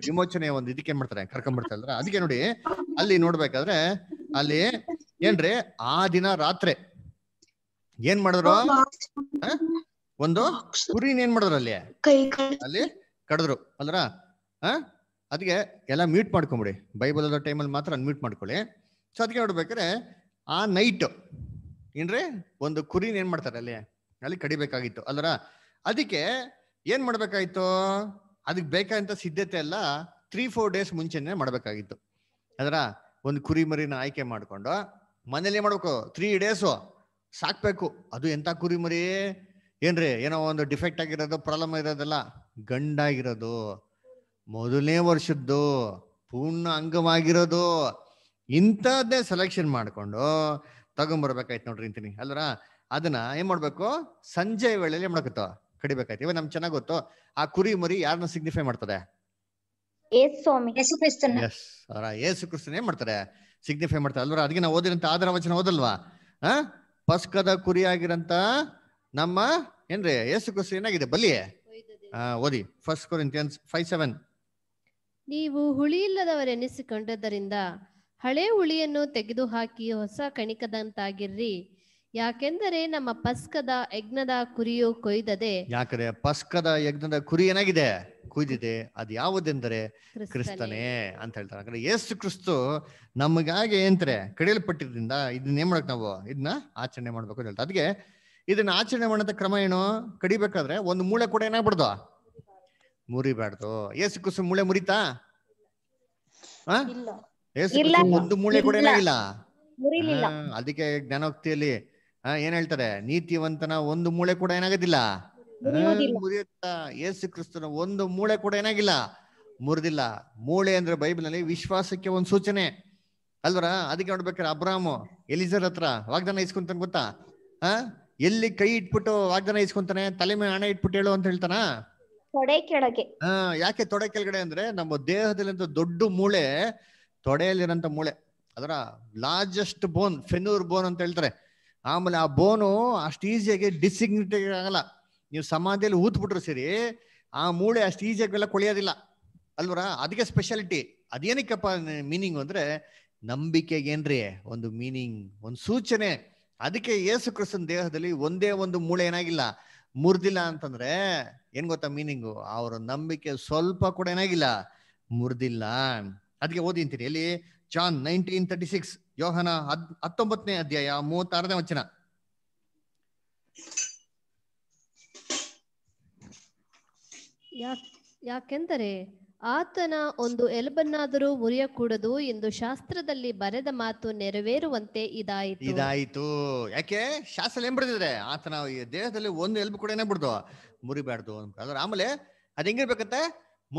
ವಿಮೋಚನೆ ಒಂದು ಇದಕ್ಕೆ ಏನ್ ಮಾಡ್ತಾರೆ ಕರ್ಕೊಂಡ್ಬಿಡ್ತಾರ ಅದಕ್ಕೆ ನೋಡಿ ಅಲ್ಲಿ ನೋಡ್ಬೇಕಾದ್ರೆ ಅಲ್ಲಿ ಏನ್ರಿ ಆ ದಿನ ರಾತ್ರಿ ಏನ್ ಮಾಡಿದ್ರು ಒಂದು ಕುರಿನ ಏನ್ ಮಾಡಿದ್ರು ಅಲ್ಲಿ ಅಲ್ಲಿ ಕಡದ್ರು ಅಲ್ರ ಅದಕ್ಕೆ ಎಲ್ಲ ಮ್ಯೂಟ್ ಮಾಡ್ಕೊಂಬಿಡಿ ಬೈಬಲ್ ಅದರ ಟೈಮಲ್ಲಿ ಮಾತ್ರ ಅನ್ಮ್ಯೂಟ್ ಮಾಡ್ಕೊಳ್ಳಿ ಸೊ ಅದಕ್ಕೆ ನೋಡ್ಬೇಕಾದ್ರೆ ಆ ನೈಟ್ ಏನ್ರಿ ಒಂದು ಕುರಿನ ಏನು ಮಾಡ್ತಾರೆ ಅಲ್ಲಿ ಅಲ್ಲಿ ಕಡಿಬೇಕಾಗಿತ್ತು ಅಲ್ಲರ ಅದಕ್ಕೆ ಏನು ಮಾಡಬೇಕಾಗಿತ್ತು ಅದಕ್ಕೆ ಬೇಕಾದಂಥ ಸಿದ್ಧತೆ ಎಲ್ಲ ತ್ರೀ ಫೋರ್ ಡೇಸ್ ಮುಂಚೆನೆ ಮಾಡಬೇಕಾಗಿತ್ತು ಅದರ ಒಂದು ಕುರಿ ಮರಿನ ಆಯ್ಕೆ ಮಾಡಿಕೊಂಡು ಮನೇಲಿ ಮಾಡ್ಬೇಕು ತ್ರೀ ಡೇಸು ಸಾಕ್ಬೇಕು ಅದು ಎಂಥ ಕುರಿ ಮರಿ ಏನ್ರಿ ಏನೋ ಒಂದು ಡಿಫೆಕ್ಟ್ ಆಗಿರೋದು ಪ್ರಾಬ್ಲಮ್ ಇರೋದಲ್ಲ ಗಂಡಾಗಿರೋದು ಮೊದಲನೇ ವರ್ಷದ್ದು ಪೂರ್ಣ ಅಂಗವಾಗಿರೋದು ಇಂಥದ್ದೇ ಸೆಲೆಕ್ಷನ್ ಮಾಡಿಕೊಂಡು ತಗೊಂಬರ್ಬೇಕಾಯ್ತು ನೋಡ್ರಿ ಅಂತೀನಿ ಅಲ್ರ ಅದನ್ನ ಏನ್ ಮಾಡ್ಬೇಕು ಸಂಜೆ ವೇಳೆಯಲ್ಲಿ ಮಾಡಕತ್ತ ಕಡಿಬೇಕಾಯ್ತು ಇವಾಗ ನಮ್ ಚೆನ್ನಾಗ್ ಗೊತ್ತು ಆ ಕುರಿ ಮರಿ ಯಾರನ್ನ ಸಿಗ್ನಿಫೈ ಮಾಡ್ತದೆ ಏಸು ಅವರ ಕ್ರಿಸ್ತನ್ ಏನ್ ಮಾಡ್ತಾರೆ ಸಿಗ್ನಿಫೈ ಮಾಡ್ತಾರೆ ಅಲ್ವರ ಅದಕ್ಕೆ ನಾವು ಓದಿರಂತ ಆಧಾರ ವಚನ ಓದಲ್ವಾ ಆ ಪಸ್ಕದ ಕುರಿ ಆಗಿರಂತ ನಮ್ಮ ಏನ್ರಿ ಏಸು ಕ್ರಿಸ್ತನ್ ಏನಾಗಿದೆ ಬಲಿ ಓದಿ ಫಸ್ಟ್ ಕೊರಿಂತಿಯನ್ಸ್ ಫೈವ್ ಸೆವೆನ್ ನೀವು ಹುಳಿಯಿಲ್ಲದವರೆನಿಸಿಕೊಂಡದ್ದರಿಂದ ಹಳೆ ಹುಳಿಯನ್ನು ತೆಗೆದು ಹಾಕಿ ಹೊಸ ಕಣಿಕದಂತಾಗಿರ್ರಿ ಯಾಕೆಂದರೆ ನಮ್ಮ ಪಸ್ಕದ ಯಜ್ಞದ ಕುರಿಯು ಕೊಯ್ದದೆ ಯಾಕಂದ್ರೆ ಪಸ್ಕದ ಯಜ್ಞದ ಕುರಿ ಏನಾಗಿದೆ ಕುಯ್ದಿದೆ ಅದು ಯಾವುದೆಂದರೆ ಕ್ರಿಸ್ತನೇ ಅಂತ ಹೇಳ್ತಾರೆ ಯಾಕಂದ್ರೆ ಯೇಸು ಕ್ರಿಸ್ತು ನಮಗಾಗಿ ಏಂತ್ರೆ ಕಡಿಯಲ್ಪಟ್ಟಿದ್ರಿಂದ ಇದನ್ನ ಏನ್ ಮಾಡಕ್ ನಾವು ಇದನ್ನ ಆಚರಣೆ ಮಾಡ್ಬೇಕು ಅಂತ ಹೇಳ್ತಾರೆ ಅದಕ್ಕೆ ಇದನ್ನ ಆಚರಣೆ ಮಾಡೋದ ಕ್ರಮ ಏನು ಕಡಿಬೇಕಾದ್ರೆ ಒಂದು ಮೂಳೆ ಕೂಡ ಏನಾಗ್ಬಿಡ್ದು ಮುರಿಬಾರ್ದು ಏಸು ಕುಸು ಮೂಳೆ ಮುರಿತಾ ಒಂದು ಮೂಳೆ ಕೂಡ ಇಲ್ಲ ಅದಕ್ಕೆ ಜ್ಞಾನೋಕ್ತಿಯಲ್ಲಿ ಏನ್ ಹೇಳ್ತಾರೆ ನೀತಿವಂತನ ಒಂದು ಮೂಳೆ ಕೂಡ ಏನಾಗದಿಲ್ಲ ಯೇಸು ಏಸು ಕ್ರಿಸ್ತನ ಒಂದು ಮೂಳೆ ಕೂಡ ಏನಾಗಿಲ್ಲ ಮುರಿದಿಲ್ಲ ಮೂಳೆ ಅಂದ್ರೆ ಬೈಬಲ್ ನಲ್ಲಿ ವಿಶ್ವಾಸಕ್ಕೆ ಒಂದು ಸೂಚನೆ ಅಲ್ವರ ಅದಕ್ಕೆ ನೋಡ್ಬೇಕಾರೆ ಅಬ್ರಾಮು ಎಲಿಜರ್ ಹತ್ರ ವಾಗ್ದಾನ ಇಸ್ಕೊಂತಾನೆ ಗೊತ್ತಾ ಹ ಎಲ್ಲಿ ಕೈ ಇಟ್ಬಿಟ್ಟು ವಾಗ್ದಾನ ಇಸ್ಕೊಂತಾನೆ ತಲೆ ಮೇಲೆ ಹಣ ಇಟ್ಬಿಟ್ಟು ಹೇಳು ಅಂತ ಹೇಳ್ತಾನ ತೊಡೆ ಕೆಳಗೆ ಯಾಕೆ ತೊಡೆ ಕೆಳಗಡೆ ಅಂದ್ರೆ ನಮ್ಮ ದೇಹದಲ್ಲಿ ದೊಡ್ಡ ಮೂಳೆ ತೊಡೆಯಲ್ಲಿರಂತ ಮೂಳೆ ಅದರ ಲಾರ್ಜೆಸ್ಟ್ ಬೋನ್ ಫೆನೂರ್ ಬೋನ್ ಅಂತ ಹೇಳ್ತಾರೆ ಆಮೇಲೆ ಆ ಬೋನು ಅಷ್ಟು ಈಸಿಯಾಗಿ ಡಿಸಿಗ್ನಿಟಿ ಆಗಲ್ಲ ನೀವು ಸಮಾಧಿಯಲ್ಲಿ ಬಿಟ್ರು ಸರಿ ಆ ಮೂಳೆ ಅಷ್ಟು ಈಸಿಯಾಗಿ ಎಲ್ಲ ಕೊಳೆಯೋದಿಲ್ಲ ಅಲ್ವರ ಅದಕ್ಕೆ ಸ್ಪೆಷಾಲಿಟಿ ಅದೇನಕ್ಕಪ್ಪ ಮೀನಿಂಗ್ ಅಂದ್ರೆ ನಂಬಿಕೆಗೇನ್ರಿ ಏನ್ರಿ ಒಂದು ಮೀನಿಂಗ್ ಒಂದು ಸೂಚನೆ ಅದಕ್ಕೆ ಯೇಸು ಕ್ರಿಸ್ತನ್ ದೇಹದಲ್ಲಿ ಒಂದೇ ಒಂದು ಮೂಳೆ ಏನಾಗಿಲ್ಲ ಮುರ್ದಿಲ್ಲ ಅಂತಂದ್ರೆ ಏನ್ ಗೊತ್ತಾ ಮೀನಿಂಗು ಅವ್ರ ನಂಬಿಕೆ ಸ್ವಲ್ಪ ಕೂಡ ಏನಾಗಿಲ್ಲ ಮುರ್ದಿಲ್ಲ ಅದಕ್ಕೆ ಓದಿಂತೀರಿ ಎಲ್ಲಿ ಜಾನ್ ನೈನ್ಟೀನ್ ತರ್ಟಿ ಸಿಕ್ಸ್ ಯೋಹನ ಹತ್ತೊಂಬತ್ತನೇ ಅಧ್ಯಾಯ ಮೂವತ್ತಾರನೇ ವಚನ ಯಾಕೆಂದರೆ ಆತನ ಒಂದು ಎಲ್ಬನ್ನಾದರೂ ಮುರಿಯಕೂಡದು ಎಂದು ಶಾಸ್ತ್ರದಲ್ಲಿ ಬರೆದ ಮಾತು ನೆರವೇರುವಂತೆ ಇದಾಯಿತು ಇದಾಯಿತು ಯಾಕೆ ಶಾಸ್ತ್ರ ಏನ್ ಬಿಡ್ತಿದ್ರೆ ಆತನ ದೇಹದಲ್ಲಿ ಒಂದು ಎಲ್ಬು ಕೂಡ ಏನೇ ಬಿಡ್ದು ಮುರಿಬಾರ್ದು ಅದ್ರ ಆಮೇಲೆ ಅದ್ ಹೆಂಗಿರ್ಬೇಕಂತೆ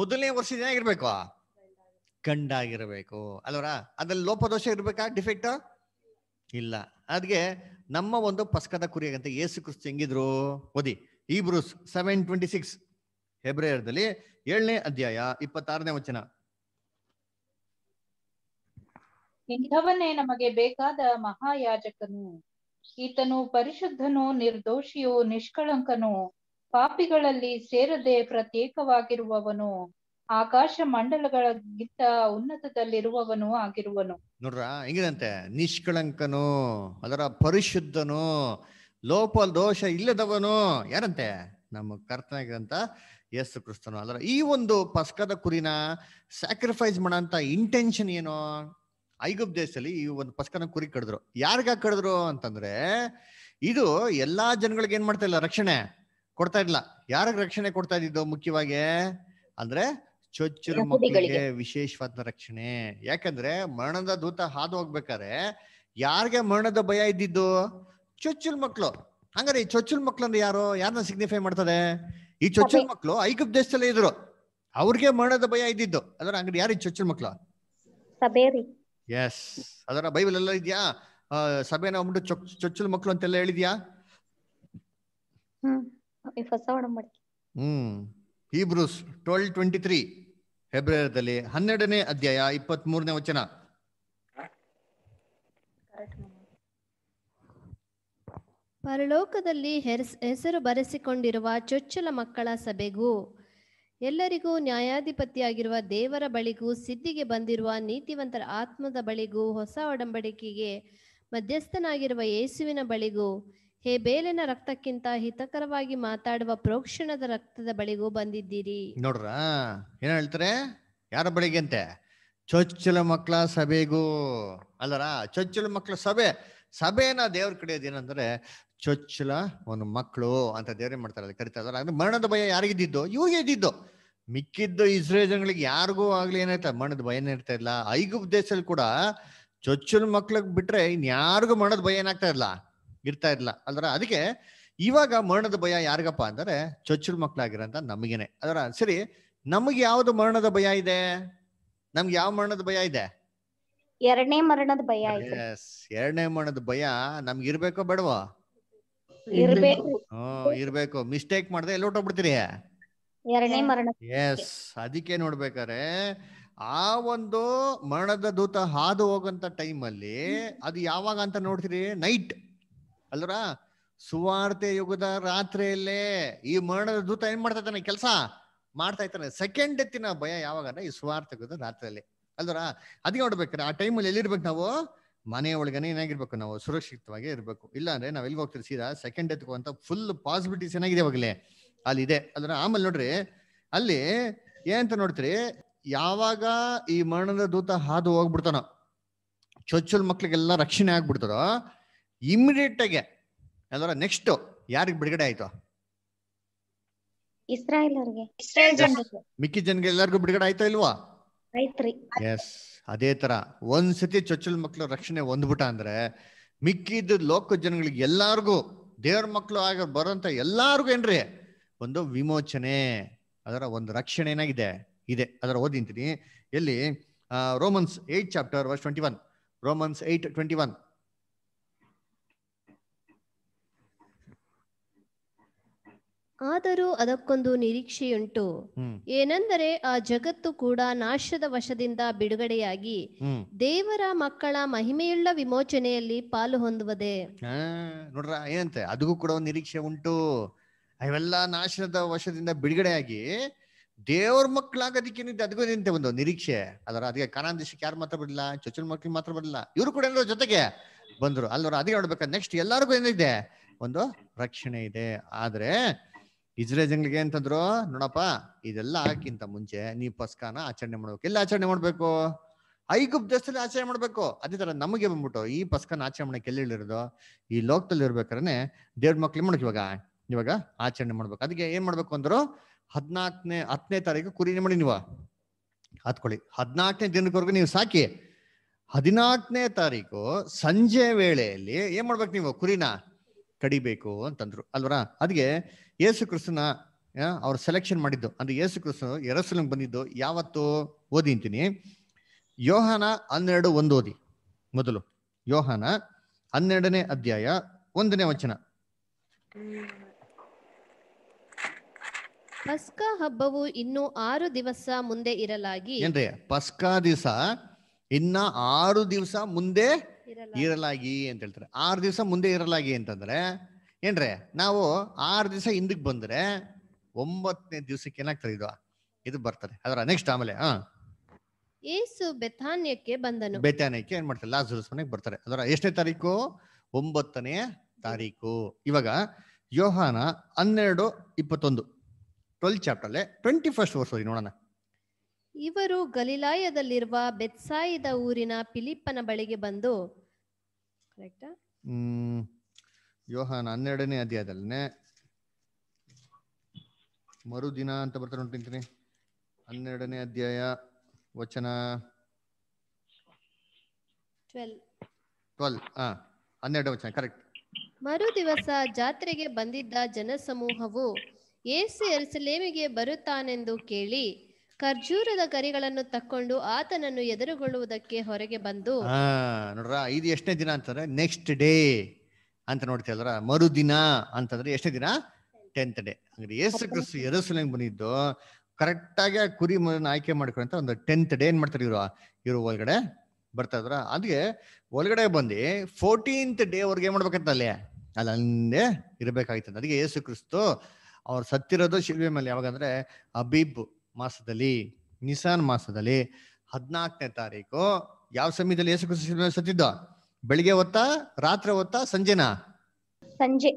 ಮೊದಲನೇ ವರ್ಷದ ಏನಾಗಿರ್ಬೇಕು ಗಂಡಾಗಿರ್ಬೇಕು ಅಲ್ವರ ಅದ್ರಲ್ಲಿ ಲೋಪದೋಷ ಇರ್ಬೇಕಾ ಡಿಫೆಕ್ಟ್ ಇಲ್ಲ ಅದ್ಗೆ ನಮ್ಮ ಒಂದು ಪಸ್ಕದ ಕುರಿಯಾಗಂತ ಏಸು ಕ್ರಿಸ್ತು ಹೆಂಗಿದ್ರು ಓದಿ Hebrews seven twenty six ಹೆಬ್ರೇಯರ್ದಲ್ಲಿ ಏಳನೇ ಅಧ್ಯಾಯ ಇಪ್ಪತ್ತಾರನೇ ವಚನ ಇಂಥವನ್ನೇ ನಮಗೆ ಬೇಕಾದ ಮಹಾಯಾಜಕನು ಈತನು ಪರಿಶುದ್ಧನು ನಿರ್ದೋಷಿಯು ನಿಷ್ಕಳಂಕನು ಪಾಪಿಗಳಲ್ಲಿ ಸೇರದೆ ಪ್ರತ್ಯೇಕವಾಗಿರುವವನು ಆಕಾಶ ಗಿಂತ ಉನ್ನತದಲ್ಲಿರುವವನು ಆಗಿರುವನು ನೋಡ್ರ ಹೆಂಗಿದಂತೆ ನಿಷ್ಕಳಂಕನು ಅದರ ಪರಿಶುದ್ಧನು ಲೋಪ ದೋಷ ಇಲ್ಲದವನು ಯಾರಂತೆ ನಮ್ಮ ಕರ್ತನಾಗಿರಂತ ಯೇಸು ಕ್ರಿಸ್ತನು ಅದರ ಈ ಒಂದು ಪಸ್ಕದ ಕುರಿನ ಸ್ಯಾಕ್ರಿಫೈಸ್ ಮಾಡೋಂತ ಇಂಟೆನ್ಷನ್ ಏನೋ ಐಗುಪ್ ದೇಶದಲ್ಲಿ ಈ ಒಂದು ಪಸ್ಕನ ಕುರಿ ಕಡಿದ್ರು ಯಾರ್ಗ ಕಡಿದ್ರು ಅಂತಂದ್ರೆ ಇದು ಎಲ್ಲಾ ಜನಗಳಿಗೆ ಏನ್ ಮಾಡ್ತಾ ಇಲ್ಲ ರಕ್ಷಣೆ ಕೊಡ್ತಾ ಇಲ್ಲ ಯಾರಿಗ ರಕ್ಷಣೆ ಕೊಡ್ತಾ ಇದ್ದಿದ್ದು ಮುಖ್ಯವಾಗಿ ಅಂದ್ರೆ ಚೊಚ್ಚರು ಮಕ್ಕಳಿಗೆ ವಿಶೇಷವಾದ ರಕ್ಷಣೆ ಯಾಕಂದ್ರೆ ಮರಣದ ದೂತ ಹಾದು ಹೋಗ್ಬೇಕಾದ್ರೆ ಯಾರಿಗೆ ಮರಣದ ಭಯ ಇದ್ದಿದ್ದು ಚೊಚ್ಚಲ್ ಮಕ್ಕಳು ಹಂಗಾರೆ ಈ ಚೊಚ್ಚಲ್ ಅಂದ್ರೆ ಯಾರು ಯಾರನ್ನ ಸಿಗ್ನಿಫೈ ಮಾಡ್ತದೆ ಈ ಚೊಚ್ಚಲ್ ಮಕ್ಕಳು ಐಕಪ್ ದೇಶದಲ್ಲೇ ಇದ್ರು ಅವ್ರಿಗೆ ಮರಣದ ಭಯ ಇದ್ದಿದ್ದು ಅದರ ಅಂಗಡಿ ಯಾರು ಚೊಚ್ಚಲ್ ಮಕ್ಕಳು ಎಸ್ ಅದರ ಬೈಬಲ್ ಎಲ್ಲ ಇದೆಯಾ ಸಭೆನ ಹೋಗ್ಬಿಟ್ಟು ಚೊಚ್ಚಲ್ ಮಕ್ಕಳು ಅಂತೆಲ್ಲ ಹೇಳಿದ್ಯಾ hmm Hebrews twelve twenty three ಫೆಬ್ರವರಿದಲ್ಲಿ ಹನ್ನೆರಡನೇ ಅಧ್ಯಾಯ ಇಪ್ಪತ್ತ್ ಮೂರನೇ ವಚನ ಪರಲೋಕದಲ್ಲಿ ಹೆಸ್ ಹೆಸರು ಬರೆಸಿಕೊಂಡಿರುವ ಚೊಚ್ಚಲ ಮಕ್ಕಳ ಸಭೆಗೂ ಎಲ್ಲರಿಗೂ ನ್ಯಾಯಾಧಿಪತಿಯಾಗಿರುವ ದೇವರ ಬಳಿಗೂ ಸಿದ್ಧಿಗೆ ಬಂದಿರುವ ನೀತಿವಂತರ ಆತ್ಮದ ಬಳಿಗೂ ಹೊಸ ಒಡಂಬಡಿಕೆಗೆ ಮಧ್ಯಸ್ಥನಾಗಿರುವ ಯೇಸುವಿನ ಬಳಿಗೂ ಹೇ ಬೇಲಿನ ರಕ್ತಕ್ಕಿಂತ ಹಿತಕರವಾಗಿ ಮಾತಾಡುವ ಪ್ರೋಕ್ಷಣದ ರಕ್ತದ ಬಳಿಗೂ ಬಂದಿದ್ದೀರಿ ನೋಡ್ರ ಏನ್ ಹೇಳ್ತಾರೆ ಯಾರ ಬಳಿಗೆ ಅಂತೆ ಚೊಚ್ಚಲ ಮಕ್ಕಳ ಸಭೆಗೂ ಅಲ್ಲರ ಚೊಚ್ಚಲ ಮಕ್ಕಳ ಸಭೆ ಸಭೆನ ದೇವ್ರ ಕಡೆಯೋದು ಏನಂದ್ರೆ ಚೊಚ್ಚಲ ಒಂದು ಮಕ್ಕಳು ಅಂತ ದೇವ್ರೇನ್ ಮಾಡ್ತಾರೆ ಅದು ಕರಿತಾ ಇದಾರೆ ಅಂದ್ರೆ ಮರಣದ ಭಯ ಯಾರಿಗಿದ್ದಿದ್ದು ಇವ್ಗೆ ಇದ್ದಿದ್ದು ಮಿಕ್ಕಿದ್ದು ಇಸ್ರೇಲ್ ಜನಗಳಿಗೆ ಯಾರಿಗೂ ಆಗ್ಲಿ ಏನಾಯ್ತಾ ಮರಣದ ಭಯನೇ ಇರ್ತಾ ಇಲ್ಲ ಐಗು ದೇಶದಲ್ಲಿ ಕೂಡ ಚೊಚ್ಚಲ ಮಕ್ಳಿಗೆ ಬಿಟ್ರೆ ಇನ್ಯಾರಿಗೂ ಮರಣದ ಭಯ ಏನಾಗ್ತಾ ಇಲ್ಲ ಇರ್ತಾ ಇಲ್ಲ ಅಲ್ರ ಅದಕ್ಕೆ ಇವಾಗ ಮರಣದ ಭಯ ಯಾರಿಗಪ್ಪ ಅಂದರೆ ಚೊಚ್ಚಲು ಮಕ್ಕಳಾಗಿರೋಂಥ ನಮಗೇನೆ ಅದರ ಸರಿ ನಮಗೆ ಯಾವ್ದು ಮರಣದ ಭಯ ಇದೆ ನಮ್ಗೆ ಯಾವ ಮರಣದ ಭಯ ಇದೆ ಎರಡನೇ ಮರಣದ ಭಯ ಎಸ್ ಎರಡನೇ ಮರಣದ ಭಯ ನಮ್ಗೆ ಇರ್ಬೇಕೋ ಬೇಡವಾ ಇರ್ಬೇಕು ಮಿಸ್ಟೇಕ್ ಮಾಡದೆ ಎಲ್ಲಿ ಹೊಟ್ಟೋಗ್ಬಿಡ್ತೀರಿ ಎರಡನೇ ಮರಣ ಎಸ್ ಅದಕ್ಕೆ ನೋಡ್ಬೇಕಾರೆ ಆ ಒಂದು ಮರಣದ ದೂತ ಹಾದು ಹೋಗಂತ ಟೈಮ್ ಅಲ್ಲಿ ಅದು ಯಾವಾಗ ಅಂತ ನೋಡ್ತೀರಿ ನೈಟ್ ಅಲ್ರ ಸುವಾರ್ತೆ ಯುಗದ ರಾತ್ರಿಯಲ್ಲೇ ಈ ಮರಣದ ದೂತ ಏನ್ ಮಾಡ್ತಾ ಇದ್ದಾನೆ ಕೆಲಸ ಮಾಡ್ತಾ ಇರ್ತಾನೆ ಸೆಕೆಂಡ್ ಎತ್ತಿನ ಭಯ ಯಾವಾಗ ಈ ಸುವಾರ್ತೆ ಯುಗದ ರಾತ್ರಿಯಲ್ಲಿ ಅಲ್ದರಾ ಅದಕ್ಕೆ ನೋಡ್ಬೇಕ್ರೆ ಆ ಟೈಮಲ್ಲಿ ಎಲ್ಲಿರ್ಬೇಕು ನಾವು ಮನೆ ಒಳಗನೆ ಏನಾಗಿರ್ಬೇಕು ನಾವು ಸುರಕ್ಷಿತವಾಗಿ ಇರಬೇಕು ಇಲ್ಲ ಅಂದ್ರೆ ನಾವ್ ಎಲ್ಲಿ ಹೋಗ್ತೀವಿ ಸೀದಾ ಸೆಕೆಂಡ್ ಎತ್ಕೋ ಫುಲ್ ಪಾಸಿಬಿಲಿಟೀಸ್ ಏನಾಗಿದೆ ಅವಾಗಲೇ ಅಲ್ಲಿ ಇದೆ ಅದ್ರ ಆಮೇಲೆ ನೋಡ್ರಿ ಅಲ್ಲಿ ಏನಂತ ನೋಡ್ತೀರಿ ಯಾವಾಗ ಈ ಮರಣದ ದೂತ ಹಾದು ಹೋಗ್ಬಿಡ್ತಾನ ಚೊಚ್ಚಲ್ ಮಕ್ಳಿಗೆಲ್ಲ ರಕ್ಷಣೆ ಆಗ್ಬಿಡ್ತದೋ ಇಮಿಡಿಯೇಟ್ ಆಗಿ ಅದರ ನೆಕ್ಸ್ಟ್ ಯಾರಿಗೆ ಬಿಡುಗಡೆ ಆಯ್ತು ಮಿಕ್ಕಿ ಜನಗೆ ಎಲ್ಲರಿಗೂ ಬಿಡುಗಡೆ ಆಯ್ತಾ ಇಲ್ವಾ ಎಸ್ ಅದೇ ತರ ಒಂದ್ಸತಿ ಚೊಚ್ಚಲ್ ಮಕ್ಕಳು ರಕ್ಷಣೆ ಹೊಂದ್ಬಿಟ್ಟ ಅಂದ್ರೆ ಮಿಕ್ಕಿದ ಲೋಕ ಜನಗಳಿಗೆ ಎಲ್ಲಾರ್ಗೂ ದೇವ್ರ ಮಕ್ಕಳು ಆಗ ಬರೋಂತ ಎಲ್ಲಾರ್ಗು ಏನ್ರಿ ಒಂದು ವಿಮೋಚನೆ ಅದರ ಒಂದು ರಕ್ಷಣೆ ಏನಾಗಿದೆ ಇದೆ ಅದರ ಓದಿಂತೀನಿ ಎಲ್ಲಿ Romans eight chapter verse twenty one Romans eight twenty one ಆದರೂ ಅದಕ್ಕೊಂದು ನಿರೀಕ್ಷೆಯುಂಟು ಏನೆಂದರೆ ಆ ಜಗತ್ತು ಕೂಡ ನಾಶದ ವಶದಿಂದ ಬಿಡುಗಡೆಯಾಗಿ ದೇವರ ಮಕ್ಕಳ ಮಹಿಮೆಯುಳ್ಳ ವಿಮೋಚನೆಯಲ್ಲಿ ಪಾಲು ಹೊಂದುವುದೇ ನೋಡ್ರ ಏನಂತೆ ಅದಕ್ಕೂ ಕೂಡ ಒಂದು ನಿರೀಕ್ಷೆ ಉಂಟು ಅವೆಲ್ಲ ನಾಶದ ವಶದಿಂದ ಬಿಡುಗಡೆಯಾಗಿ ದೇವ್ರ ಮಕ್ಕಳಾಗೋದಕ್ಕೆ ಅದಕ್ಕೂ ನಿಂತೆ ಒಂದು ನಿರೀಕ್ಷೆ ಅದರ ಅದಕ್ಕೆ ಕಾನಾನ್ ದೇಶಕ್ಕೆ ಯಾರು ಮಾತ್ರ ಬರಲಿಲ್ಲ ಚೊಚ್ಚಲ್ ಮಕ್ಕಳಿಗೆ ಮಾತ್ರ ಬರಲಿಲ್ಲ ಇವರು ಕೂಡ ಎಲ್ಲರ ಜೊತೆಗೆ ಬಂದ್ರು ಅಲ್ಲರ ಅದಕ್ಕೆ ನೋಡ್ಬೇಕು ನೆಕ್ಸ್ಟ್ ಎಲ್ಲರಿಗೂ ಏನಿದೆ ಒಂದು ರಕ್ಷಣೆ ಇದೆ ಆದ್ರೆ ಜನಗಳಿಗೆ ಅಂತಂದ್ರು ನೋಡಪ್ಪ ಇದೆಲ್ಲ ಆಕಿಂತ ಮುಂಚೆ ನೀವು ಪಸ್ಕಾನ ಆಚರಣೆ ಮಾಡ್ಬೇಕು ಎಲ್ಲಿ ಆಚರಣೆ ಮಾಡ್ಬೇಕು ಐಗುಪ್ ದೇಶದಲ್ಲಿ ಆಚರಣೆ ಮಾಡ್ಬೇಕು ಅದೇ ತರ ನಮಗೆ ಬಂದ್ಬಿಟ್ಟು ಈ ಪಸ್ಕನ ಆಚರಣೆ ಎಲ್ಲಿರೋದು ಈ ಲೋಕದಲ್ಲಿ ಇರ್ಬೇಕಾದ್ರೆ ದೇವ್ರ ಮಕ್ಳು ಮಾಡ್ಕ ಇವಾಗ ಇವಾಗ ಆಚರಣೆ ಮಾಡ್ಬೇಕು ಅದಕ್ಕೆ ಏನ್ ಮಾಡ್ಬೇಕು ಅಂದ್ರು ಹದ್ನಾಲ್ಕನೇ ಹತ್ತನೇ ತಾರೀಕು ಕುರಿನೇ ಮಾಡಿ ನೀವ ಹತ್ಕೊಳ್ಳಿ ಹದ್ನಾಲ್ಕನೇ ದಿನಕ್ವರೆಗೂ ನೀವು ಸಾಕಿ ಹದಿನಾಲ್ಕನೇ ತಾರೀಕು ಸಂಜೆ ವೇಳೆಯಲ್ಲಿ ಏನ್ ಮಾಡ್ಬೇಕು ನೀವು ಕುರಿನ ಕಡಿಬೇಕು ಅಂತಂದ್ರು ಅಲ್ವರ ಅದಕ್ಕೆ ಯೇಸು ಕ್ರಿಸ್ತನ ಅವ್ರ ಸೆಲೆಕ್ಷನ್ ಮಾಡಿದ್ದು ಅಂದ್ರೆ ಯೇಸು ಕೃಷ್ಣ ಎರಸಲಿಂಗ್ ಬಂದಿದ್ದು ಯಾವತ್ತು ಓದಿ ಅಂತೀನಿ ಯೋಹಾನ ಹನ್ನೆರಡು ಒಂದು ಓದಿ ಮೊದಲು ಯೋಹಾನ ಹನ್ನೆರಡನೇ ಅಧ್ಯಾಯ ಒಂದನೇ ವಚನ ಪಸ್ಕ ಹಬ್ಬವು ಇನ್ನು ಆರು ದಿವಸ ಮುಂದೆ ಇರಲಾಗಿ ಏನ್ರಿ ಪಸ್ಕಾ ದಿವಸ ಇನ್ನ ಆರು ದಿವಸ ಮುಂದೆ ಇರಲಾಗಿ ಅಂತ ಹೇಳ್ತಾರೆ ಆರು ದಿವಸ ಮುಂದೆ ಇರಲಾಗಿ ಅಂತಂದ್ರೆ ಏನ್ರಿ ನಾವು ಆರು ದಿವಸ ಹಿಂದಕ್ಕೆ ಬಂದ್ರೆ ಒಂಬತ್ತನೇ ದಿವಸಕ್ಕೆ ಏನಾಗ್ತದೆ ಇದು ಇದು ಬರ್ತದೆ ಅದರ ನೆಕ್ಸ್ಟ್ ಆಮೇಲೆ ಹಾ ಏಸು ಬೆಥಾನ್ಯಕ್ಕೆ ಬಂದನು ಬೆಥಾನ್ಯಕ್ಕೆ ಏನ್ ಮಾಡ್ತಾರೆ ಲಾಜರಸ್ ಮನೆಗೆ ಬರ್ತಾರೆ ಅದರ ಎಷ್ಟನೇ ತಾರೀಕು ಒಂಬತ್ತನೇ ತಾರೀಕು ಇವಾಗ ಯೋಹಾನ ಹನ್ನೆರಡು ಇಪ್ಪತ್ತೊಂದು ಟ್ವೆಲ್ ಚಾಪ್ಟರ್ ಅಲ್ಲೇ ಟ್ವೆಂಟಿ ಫಸ್ಟ್ ವರ್ಷ ನೋಡೋಣ ಇವರು ಗಲೀಲಾಯದಲ್ಲಿರುವ ಬೆತ್ಸಾಯಿದ ಊರಿನ ಪಿಲಿಪ್ಪನ ಬಳಿಗೆ ಬಂದು ಕರೆಕ್ಟಾ ಯೋಹಾನ ಹನ್ನೆರಡನೇ ಅಧ್ಯಾಯದಲ್ಲೇ ಮರುದಿನ ಅಂತ ಬರ್ತಾರೆ ನೋಡ್ತೀನಿ ಹನ್ನೆರಡನೇ ಅಧ್ಯಾಯ ವಚನ ಹನ್ನೆರಡು ವಚನ ಕರೆಕ್ಟ್ ಮರು ದಿವಸ ಜಾತ್ರೆಗೆ ಬಂದಿದ್ದ ಜನಸಮೂಹವು ಏಸು ಎರಸಲೇಮಿಗೆ ಬರುತ್ತಾನೆಂದು ಕೇಳಿ ಖರ್ಜೂರದ ಕರಿಗಳನ್ನು ತಕ್ಕೊಂಡು ಆತನನ್ನು ಎದುರುಗೊಳ್ಳುವುದಕ್ಕೆ ಹೊರಗೆ ಬಂದು ನೋಡ್ರ ಇದು ಎಷ್ಟನೇ ದಿನ ಅಂತಾರೆ ನೆಕ್ಸ್ಟ್ ಡೇ ಅಂತ ಅಲ್ರ ಮರುದಿನ ಅಂತಂದ್ರೆ ಎಷ್ಟು ದಿನ ಟೆಂತ್ ಡೇ ಅಂದ್ರೆ ಏಸು ಕ್ರಿಸ್ತು ಎರಸುಲಿಂಗ್ ಬಂದಿದ್ದು ಆಗಿ ಆ ಕುರಿ ಆಯ್ಕೆ ಅಂತ ಒಂದು ಟೆಂತ್ ಡೇ ಏನ್ ಮಾಡ್ತಾರೆ ಇವರು ಇವರು ಒಳಗಡೆ ಬರ್ತಾ ಇದ್ರ ಅದ್ಗೆ ಒಳಗಡೆ ಬಂದು ಫೋರ್ಟೀನ್ತ್ ಡೇ ಅವ್ರಿಗೆ ಏನ್ ಮಾಡ್ಬೇಕಂತ ಅಲ್ಲಿ ಅಲ್ಲಿ ಅಲ್ಲೇ ಇರಬೇಕಾಗಿತ್ತು ಅದಕ್ಕೆ ಯೇಸು ಕ್ರಿಸ್ತು ಅವ್ರು ಸತ್ತಿರೋದು ಶಿಲ್ವೆ ಮೇಲೆ ಯಾವಾಗಂದ್ರೆ ಅಬೀಬ್ ಮಾಸದಲ್ಲಿ ನಿಸಾನ್ ಮಾಸದಲ್ಲಿ ಹದಿನಾಲ್ಕನೇ ತಾರೀಕು ಯಾವ ಸಮಯದಲ್ಲಿ ಯೇಸು ಕ್ರಿಸ್ತು ಶಿಲ್ವೆ ಸತ್ತಿದ್ದ ಬೆಳಿಗ್ಗೆ ಹೊತ್ತಾ ರಾತ್ರಿ ಹೊತ್ತಾ ಸಂಜೆನಾ ಸಂಜೆ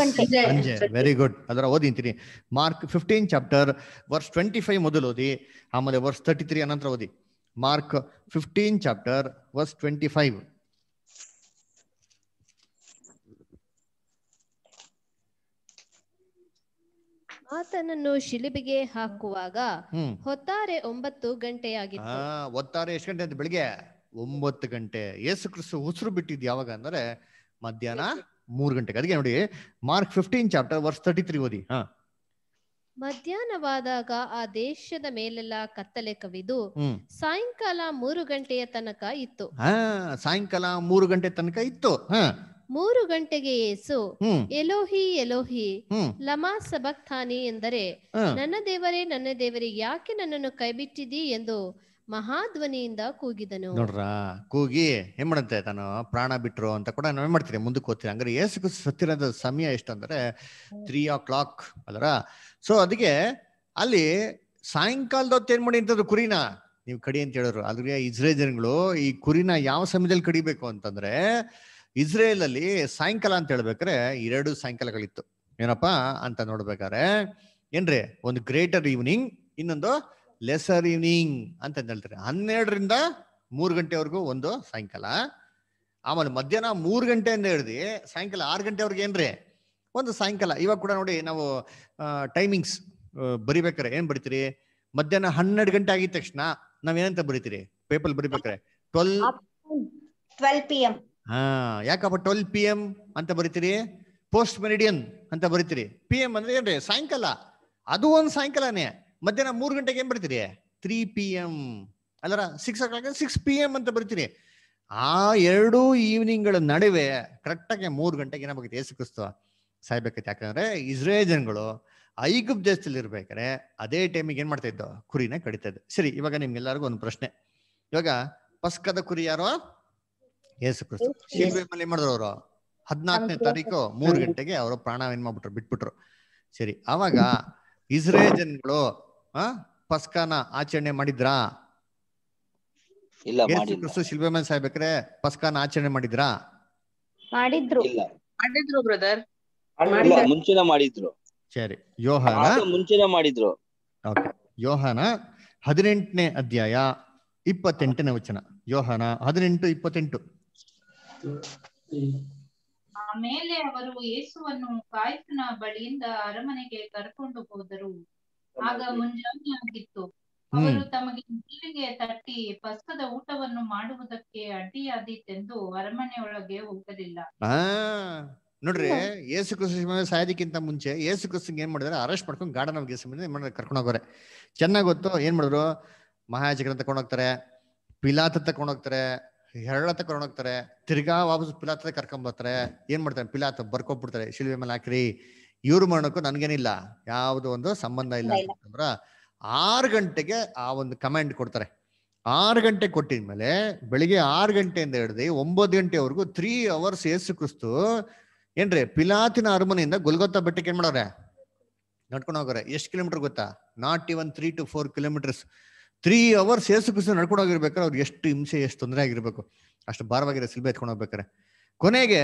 ಸಂಜೆ ವೆರಿ ಗುಡ್ ಅದರ ಓದಿಂತೀನಿ Mark fifteen chapter verse twenty five ಮೊದಲು ಓದಿ ಆಮೇಲೆ ವರ್ಷ ತರ್ಟಿ ತ್ರೀ ಅನಂತರ ಓದಿ Mark fifteen chapter verse twenty five ಆತನನ್ನು ಶಿಲಿಬಿಗೆ ಹಾಕುವಾಗ ಹೊತ್ತಾರೆ ಒಂಬತ್ತು ಗಂಟೆಯಾಗಿತ್ತು ಒತ್ತಾರೆ ಎಷ್ಟು ಗಂಟೆ ಅಂತ ಬೆಳಿಗ್ಗೆ ಒಂಬತ್ತು ಗಂಟೆ ಯೇಸು ಕ್ರಿಸ್ತು ಉಸಿರು ಬಿಟ್ಟಿದ್ ಯಾವಾಗ ಅಂದ್ರೆ ಮಧ್ಯಾಹ್ನ ಮೂರು ಗಂಟೆಗೆ ಅದಕ್ಕೆ ನೋಡಿ Mark fifteen chapter verse thirty three ಓದಿ ಹಾ ಮಧ್ಯಾಹ್ನವಾದಾಗ ಆ ದೇಶದ ಮೇಲೆಲ್ಲ ಕತ್ತಲೆ ಕವಿದು ಸಾಯಂಕಾಲ ಮೂರು ಗಂಟೆಯ ತನಕ ಇತ್ತು ಸಾಯಂಕಾಲ ಮೂರು ಗಂಟೆ ತನಕ ಇತ್ತು ಮೂರು ಗಂಟೆಗೆ ಏಸು ಎಲೋಹಿ ಎಲೋಹಿ ಲಮಾ ಸಬಕ್ತಾನಿ ಎಂದರೆ ನನ್ನ ದೇವರೇ ನನ್ನ ದೇವರೇ ಯಾಕೆ ನನ್ನನ್ನು ಕೈಬಿಟ್ಟಿದಿ ಎಂದು ಮಹಾಧ್ವನಿಯಿಂದ ಕೂಗಿದನು ನೋಡ್ರಾ ಕೂಗಿ ಏನ್ ತಾನು ಪ್ರಾಣ ಬಿಟ್ರು ಅಂತ ಕೂಡ ನಾವೇ ಮಾಡ್ತೀರಿ ಮುಂದಕ್ಕೆ ಹೋಗ್ತೀರಿ ಹಂಗಾರೆ ಏಸು ಸತ್ತಿರದ ಸಮಯ ಎಷ್ಟು ಅಂದ್ರೆ ತ್ರೀ ಓ ಕ್ಲಾಕ್ ಅದರ ಸೊ ಅದಕ್ಕೆ ಅಲ್ಲಿ ಸಾಯಂಕಾಲದ ಹೊತ್ತು ಏನ್ ಮಾಡಿ ಅಂತಂದ್ರೆ ಕುರಿನ ನೀವು ಕಡಿ ಅಂತ ಹೇಳಿದ್ರು ಅದ್ರೆ ಇಸ್ರೇಲ್ ಜನಗಳು ಈ ಕುರಿನ ಯಾವ ಸಮಯದಲ್ಲಿ ಕಡಿಬೇಕು ಅಂತಂದ್ರೆ ಇಸ್ರೇಲ್ ಅಲ್ಲಿ ಸಾಯಂಕಾಲ ಅಂತ ಹೇಳ್ಬೇಕಾರೆ ಎರಡು ಸಾಯಂಕಾಲಗಳಿತ್ತು ಏನಪ್ಪಾ ಅಂತ ನೋಡ್ಬೇಕಾರೆ ಏನ್ರಿ ಒಂದು ಗ್ರೇಟರ್ ಈವ್ನಿಂಗ್ ಇನ್ನೊಂದು ಲೆಸರ್ ಈವ್ನಿಂಗ್ ಅಂತ ಹೇಳ್ತಾರೆ ಹನ್ನೆರಡರಿಂದ ಮೂರ್ ಗಂಟೆವರೆಗೂ ಒಂದು ಸಾಯಂಕಾಲ ಆಮೇಲೆ ಮಧ್ಯಾಹ್ನ ಮೂರು ಗಂಟೆಯಿಂದ ಹಿಡ್ದು ಸಾಯಂಕಾಲ ಆರು ಗಂಟೆವರೆಗೆ ಏನ್ರಿ ಒಂದು ಸಾಯಂಕಾಲ ಇವಾಗ ಕೂಡ ನೋಡಿ ನಾವು ಟೈಮಿಂಗ್ಸ್ ಬರಿಬೇಕಾರೆ ಏನ್ ಬರಿತೀರಿ ಮಧ್ಯಾಹ್ನ ಹನ್ನೆರಡು ಗಂಟೆ ಆಗಿದ ತಕ್ಷಣ ನಾವ್ ಏನಂತ ಬರಿತೀರಿ ಪೇಪರ್ ಬರಿಬೇಕಾರೆ ಹಾ ಯಾಕಪ್ಪ ಟ್ವೆಲ್ ಪಿ ಎಂ ಅಂತ ಬರಿತೀರಿ ಪೋಸ್ಟ್ ಮೆರಿಡಿಯನ್ ಅಂತ ಬರಿತೀರಿ ಪಿ ಎಂ ಅಂದ್ರೆ ಏನ್ರಿ ಸಾಯಂಕಾಲ ಅದು ಒಂದು ಸಾಯಂಕಾಲನೇ ಮಧ್ಯಾಹ್ನ ಮೂರು ಗಂಟೆಗೆ ಏನ್ ಬರ್ತೀರಿ ತ್ರೀ ಪಿ ಎಂ ಅಲ್ಲರ six o'clock six P M ಅಂತ ಬರ್ತೀರಿ ಆ ಎರಡೂ ಗಳ ನಡುವೆ ಕರೆಕ್ಟಾಗಿ ಮೂರು ಗಂಟೆಗೆ ಏನಾಗುತ್ತೆ ಏಸು ಕ್ರಿಸ್ತ ಸಾಯ್ಬೇಕೈತೆ ಯಾಕಂದ್ರೆ ಇಸ್ರೇಲ್ ಜನಗಳು ಐಗುಪ್ ದೇಶದಲ್ಲಿ ಇರ್ಬೇಕಾರೆ ಅದೇ ಟೈಮಿಗೆ ಏನ್ ಮಾಡ್ತಾ ಇದ್ದೋ ಕುರಿನ ಕಡಿತಾ ಸರಿ ಇವಾಗ ನಿಮ್ಗೆಲ್ಲರಿಗೂ ಒಂದು ಪ್ರಶ್ನೆ ಇವಾಗ ಪಸ್ಕದ ಕುರಿ ಯಾರೋ ಏಸು ಕ್ರಿಸ್ತ ಏನ್ ಮಾಡಿದ್ರು ಅವರು ಹದಿನಾಲ್ಕನೇ ತಾರೀಕು ಮೂರು ಗಂಟೆಗೆ ಅವರು ಪ್ರಾಣ ಏನ್ ಮಾಡ್ಬಿಟ್ರು ಬಿಟ್ಬಿಟ್ರು ಸರಿ ಅವಾಗ ಇಸ್ರೇಲ್ ಜನಗಳು ಆ ಪಸ್ಕಾನ ಆಚರಣೆ ಮಾಡಿದ್ರಾ ಇಲ್ಲ ಯೇಸು ಕ್ರಿಸ್ತು ಶಿಲ್ಬೆ ಮೇಲೆ ಸಾಯ್ಬೇಕ್ರೆ ಪಸ್ಕಾನ ಆಚರಣೆ ಮಾಡಿದ್ರಾ ಮಾಡಿದ್ರು ಮಾಡಿದ್ರು ಬ್ರದರ್ ಮುಂಚೆನ ಮಾಡಿದ್ರು ಸರಿ ಯೋಹಾನ ಮುಂಚೆನ ಮಾಡಿದ್ರು ಓಕೆ ಯೋಹಾನ ಹದಿನೆಂಟನೇ ಅಧ್ಯಾಯ ಇಪ್ಪತ್ತೆಂಟನೇ ವಚನ ಯೋಹಾನ ಹದಿನೆಂಟು ಇಪ್ಪತ್ತೆಂಟು ಆಮೇಲೆ ಅವರು ಯೇಸುವನ್ನು ಕಾಯ್ತನ ಬಳಿಯಿಂದ ಅರಮನೆಗೆ ಕರ್ಕೊಂಡು ಹೋದರು ಆಗ ಮುಂಜಾನೆ ಆಗಿತ್ತು ಅವರು ತಮಗೆ ನೀರಿಗೆ ತಟ್ಟಿ ಪಸ್ಕದ ಊಟವನ್ನು ಮಾಡುವುದಕ್ಕೆ ಅಡ್ಡಿಯಾದೀತೆಂದು ಅರಮನೆಯೊಳಗೆ ಹೋಗಲಿಲ್ಲ ನೋಡ್ರಿ ಯೇಸು ಕೃಷ್ಣ ಸಾಯೋದಕ್ಕಿಂತ ಮುಂಚೆ ಯೇಸು ಕೃಷ್ಣ ಏನ್ ಮಾಡಿದ್ರೆ ಅರೆಸ್ಟ್ ಮಾಡ್ಕೊಂಡು ಗಾರ್ಡನ್ ಆಫ್ ಗೇಸ್ ಮಾಡಿದ್ರೆ ಕರ್ಕೊಂಡು ಹೋಗೋರೆ ಚೆನ್ನಾಗಿ ಗೊತ್ತು ಏನ್ ಮಾಡಿದ್ರು ಮಹಾಯಾಜಕರನ್ನ ಹೋಗ್ತಾರೆ ಪಿಲಾತ ಹೋಗ್ತಾರೆ ಹೆರಳ ಹೋಗ್ತಾರೆ ತಿರ್ಗಾ ವಾಪಸ್ ಪಿಲಾತ ಕರ್ಕೊಂಡ್ ಬರ್ತಾರೆ ಏನ್ ಮಾಡ್ತಾರೆ ಪಿಲಾತ ಬರ್ಕೊಬಿಡ್ತಾರೆ ಶಿಲ್ವೆ ಮೇಲೆ ಹಾಕ್ರಿ ಇವ್ರ ಮರಣಕ್ಕೂ ನನ್ಗೇನಿಲ್ಲ ಯಾವುದು ಒಂದು ಸಂಬಂಧ ಇಲ್ಲ ಅಂತಂದ್ರ ಆರು ಗಂಟೆಗೆ ಆ ಒಂದು ಕಮಾಂಡ್ ಕೊಡ್ತಾರೆ ಆರು ಗಂಟೆ ಕೊಟ್ಟಿದ ಮೇಲೆ ಬೆಳಿಗ್ಗೆ ಆರು ಗಂಟೆಯಿಂದ ಹಿಡ್ದು ಒಂಬತ್ತು ಗಂಟೆವರೆಗೂ ತ್ರೀ ಅವರ್ಸ್ ಏಸು ಕ್ರಿಸ್ತು ಏನ್ರಿ ಪಿಲಾತಿನ ಅರಮನೆಯಿಂದ ಗುಲ್ಗೊತ್ತಾ ಬೆಟ್ಟಕ್ಕೆ ಏನ್ ಮಾಡವ್ರೆ ನಡ್ಕೊಂಡು ಹೋಗೋರೆ ಎಷ್ಟು ಕಿಲೋಮೀಟರ್ ಗೊತ್ತಾ not even three to four kilometres three hours ಏಸು ಕ್ರಿಸ್ತು ನಡ್ಕೊಂಡು ಹೋಗಿರ್ಬೇಕಾದ್ರೆ ಅವ್ರಿಗೆ ಎಷ್ಟು ಹಿಂಸೆ ಎಷ್ಟು ತೊಂದರೆ ಆಗಿರ್ಬೇಕು ಅಷ್ಟು ಭಾರವಾಗಿರೋ ಸಿಲ್ಬೆ ಎತ್ಕೊಂಡು ಹೋಗ್ಬೇಕಾರೆ ಕೊನೆಗೆ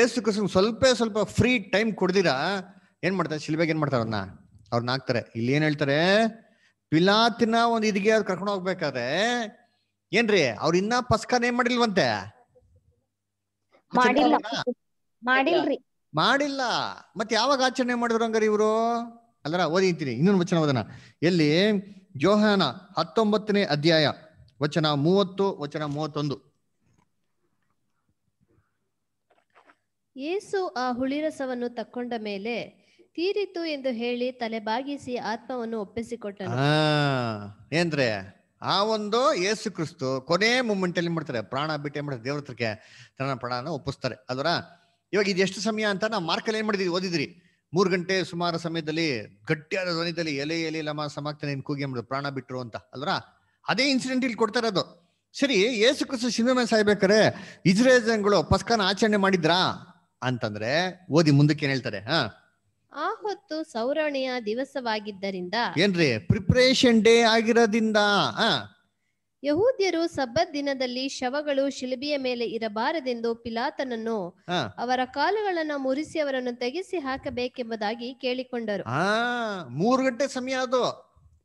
ಏಸು ಕೃಷ್ಣ ಸ್ವಲ್ಪ ಸ್ವಲ್ಪ ಫ್ರೀ ಟೈಮ್ ಕೊಡ್ದಿರಾ ಏನ್ ಮಾಡ್ತಾರೆ ಶಿಲ್ಬೆಗೆ ಏನ್ ಮಾಡ್ತಾರೆ ಅವ್ರನ್ನ ಅವ್ರನ್ನ ಹಾಕ್ತಾರೆ ಇಲ್ಲಿ ಏನ್ ಹೇಳ್ತಾರೆ ಪಿಲಾತಿನ ಒಂದು ಇದಿಗೆ ಅವ್ರು ಕರ್ಕೊಂಡು ಹೋಗ್ಬೇಕಾದ್ರೆ ಏನ್ರಿ ಅವ್ರ ಇನ್ನ ಪಸ್ಕಾನ ಏನ್ ಮಾಡಿಲ್ವಂತೆ ಮಾಡಿಲ್ಲ ಮತ್ತೆ ಯಾವಾಗ ಆಚರಣೆ ಮಾಡಿದ್ರು ಹಂಗಾರೆ ಇವರು ಅಲ್ಲರ ಓದಿಂತೀನಿ ಇನ್ನೊಂದು ವಚನ ಓದನ ಎಲ್ಲಿ ಜೋಹಾನ ಹತ್ತೊಂಬತ್ತನೇ ಅಧ್ಯಾಯ ವಚನ ಮೂವತ್ತು ವಚನ ಮೂವತ್ತೊಂದು ಏಸು ಆ ಹುಳಿರಸವನ್ನು ತಕ್ಕೊಂಡ ಮೇಲೆ ತೀರಿತು ಎಂದು ಹೇಳಿ ತಲೆ ಬಾಗಿಸಿ ಆತ್ಮವನ್ನು ಒಪ್ಪಿಸಿಕೊಟ್ಟ ಏನ್ರೆ ಆ ಒಂದು ಏಸು ಕ್ರಿಸ್ತು ಕೊನೆ ಮೂಮೆಂಟ್ ಅಲ್ಲಿ ಮಾಡ್ತಾರೆ ಪ್ರಾಣ ಬಿಟ್ಟೆ ಮಾಡ್ತಾರೆ ದೇವ್ರತ್ರಕ್ಕೆ ತನ್ನ ಪ್ರಾಣನ ಒಪ್ಪಿಸ್ತಾರೆ ಅದರ ಇವಾಗ ಇದು ಎಷ್ಟು ಸಮಯ ಅಂತ ನಾವು ಮಾರ್ಕಲ್ಲಿ ಏನ್ ಮಾಡಿದ್ವಿ ಓದಿದ್ರಿ ಮೂರು ಗಂಟೆ ಸುಮಾರು ಸಮಯದಲ್ಲಿ ಗಟ್ಟಿಯಾದ ಧ್ವನಿದಲ್ಲಿ ಎಲೆ ಎಲೆ ಲಮ ಸಮಾಕ್ತಾನೆ ಕೂಗಿ ಮಾಡಿದ್ರು ಪ್ರಾಣ ಬಿಟ್ಟರು ಅಂತ ಅಲ್ವರ ಅದೇ ಇನ್ಸಿಡೆಂಟ್ ಇಲ್ಲಿ ಕೊಡ್ತಾರೆ ಅದು ಸರಿ ಏಸು ಕ್ರಿಸ್ತು ಶಿಂದಮೆ ಸಾಯ್ಬೇಕಾರೆ ಇಜ್ರೇಲ್ ಜನಗಳು ಪಸ್ಕನ ಆಚರಣೆ ಮಾಡಿದ್ರಾ ಅಂತಂದ್ರೆ ಓದಿ ಮುಂದಕ್ಕೆ ಏನ್ ಹೇಳ್ತಾರೆ ಹಾ ಆ ಹೊತ್ತು ಸೌರಣೆಯ ದಿವಸವಾಗಿದ್ದರಿಂದ ಏನ್ರಿ ಪ್ರಿಪರೇಷನ್ ಡೇ ಆಗಿರೋದಿಂದ ಯಹೂದ್ಯರು ಸಬ್ಬತ್ ದಿನದಲ್ಲಿ ಶವಗಳು ಶಿಲುಬೆಯ ಮೇಲೆ ಇರಬಾರದೆಂದು ಪಿಲಾತನನ್ನು ಅವರ ಕಾಲುಗಳನ್ನು ಮುರಿಸಿ ಅವರನ್ನು ತೆಗೆಸಿ ಹಾಕಬೇಕೆಂಬುದಾಗಿ ಕೇಳಿಕೊಂಡರು ಆ ಮೂರು ಗಂಟೆ ಸಮಯ ಅದು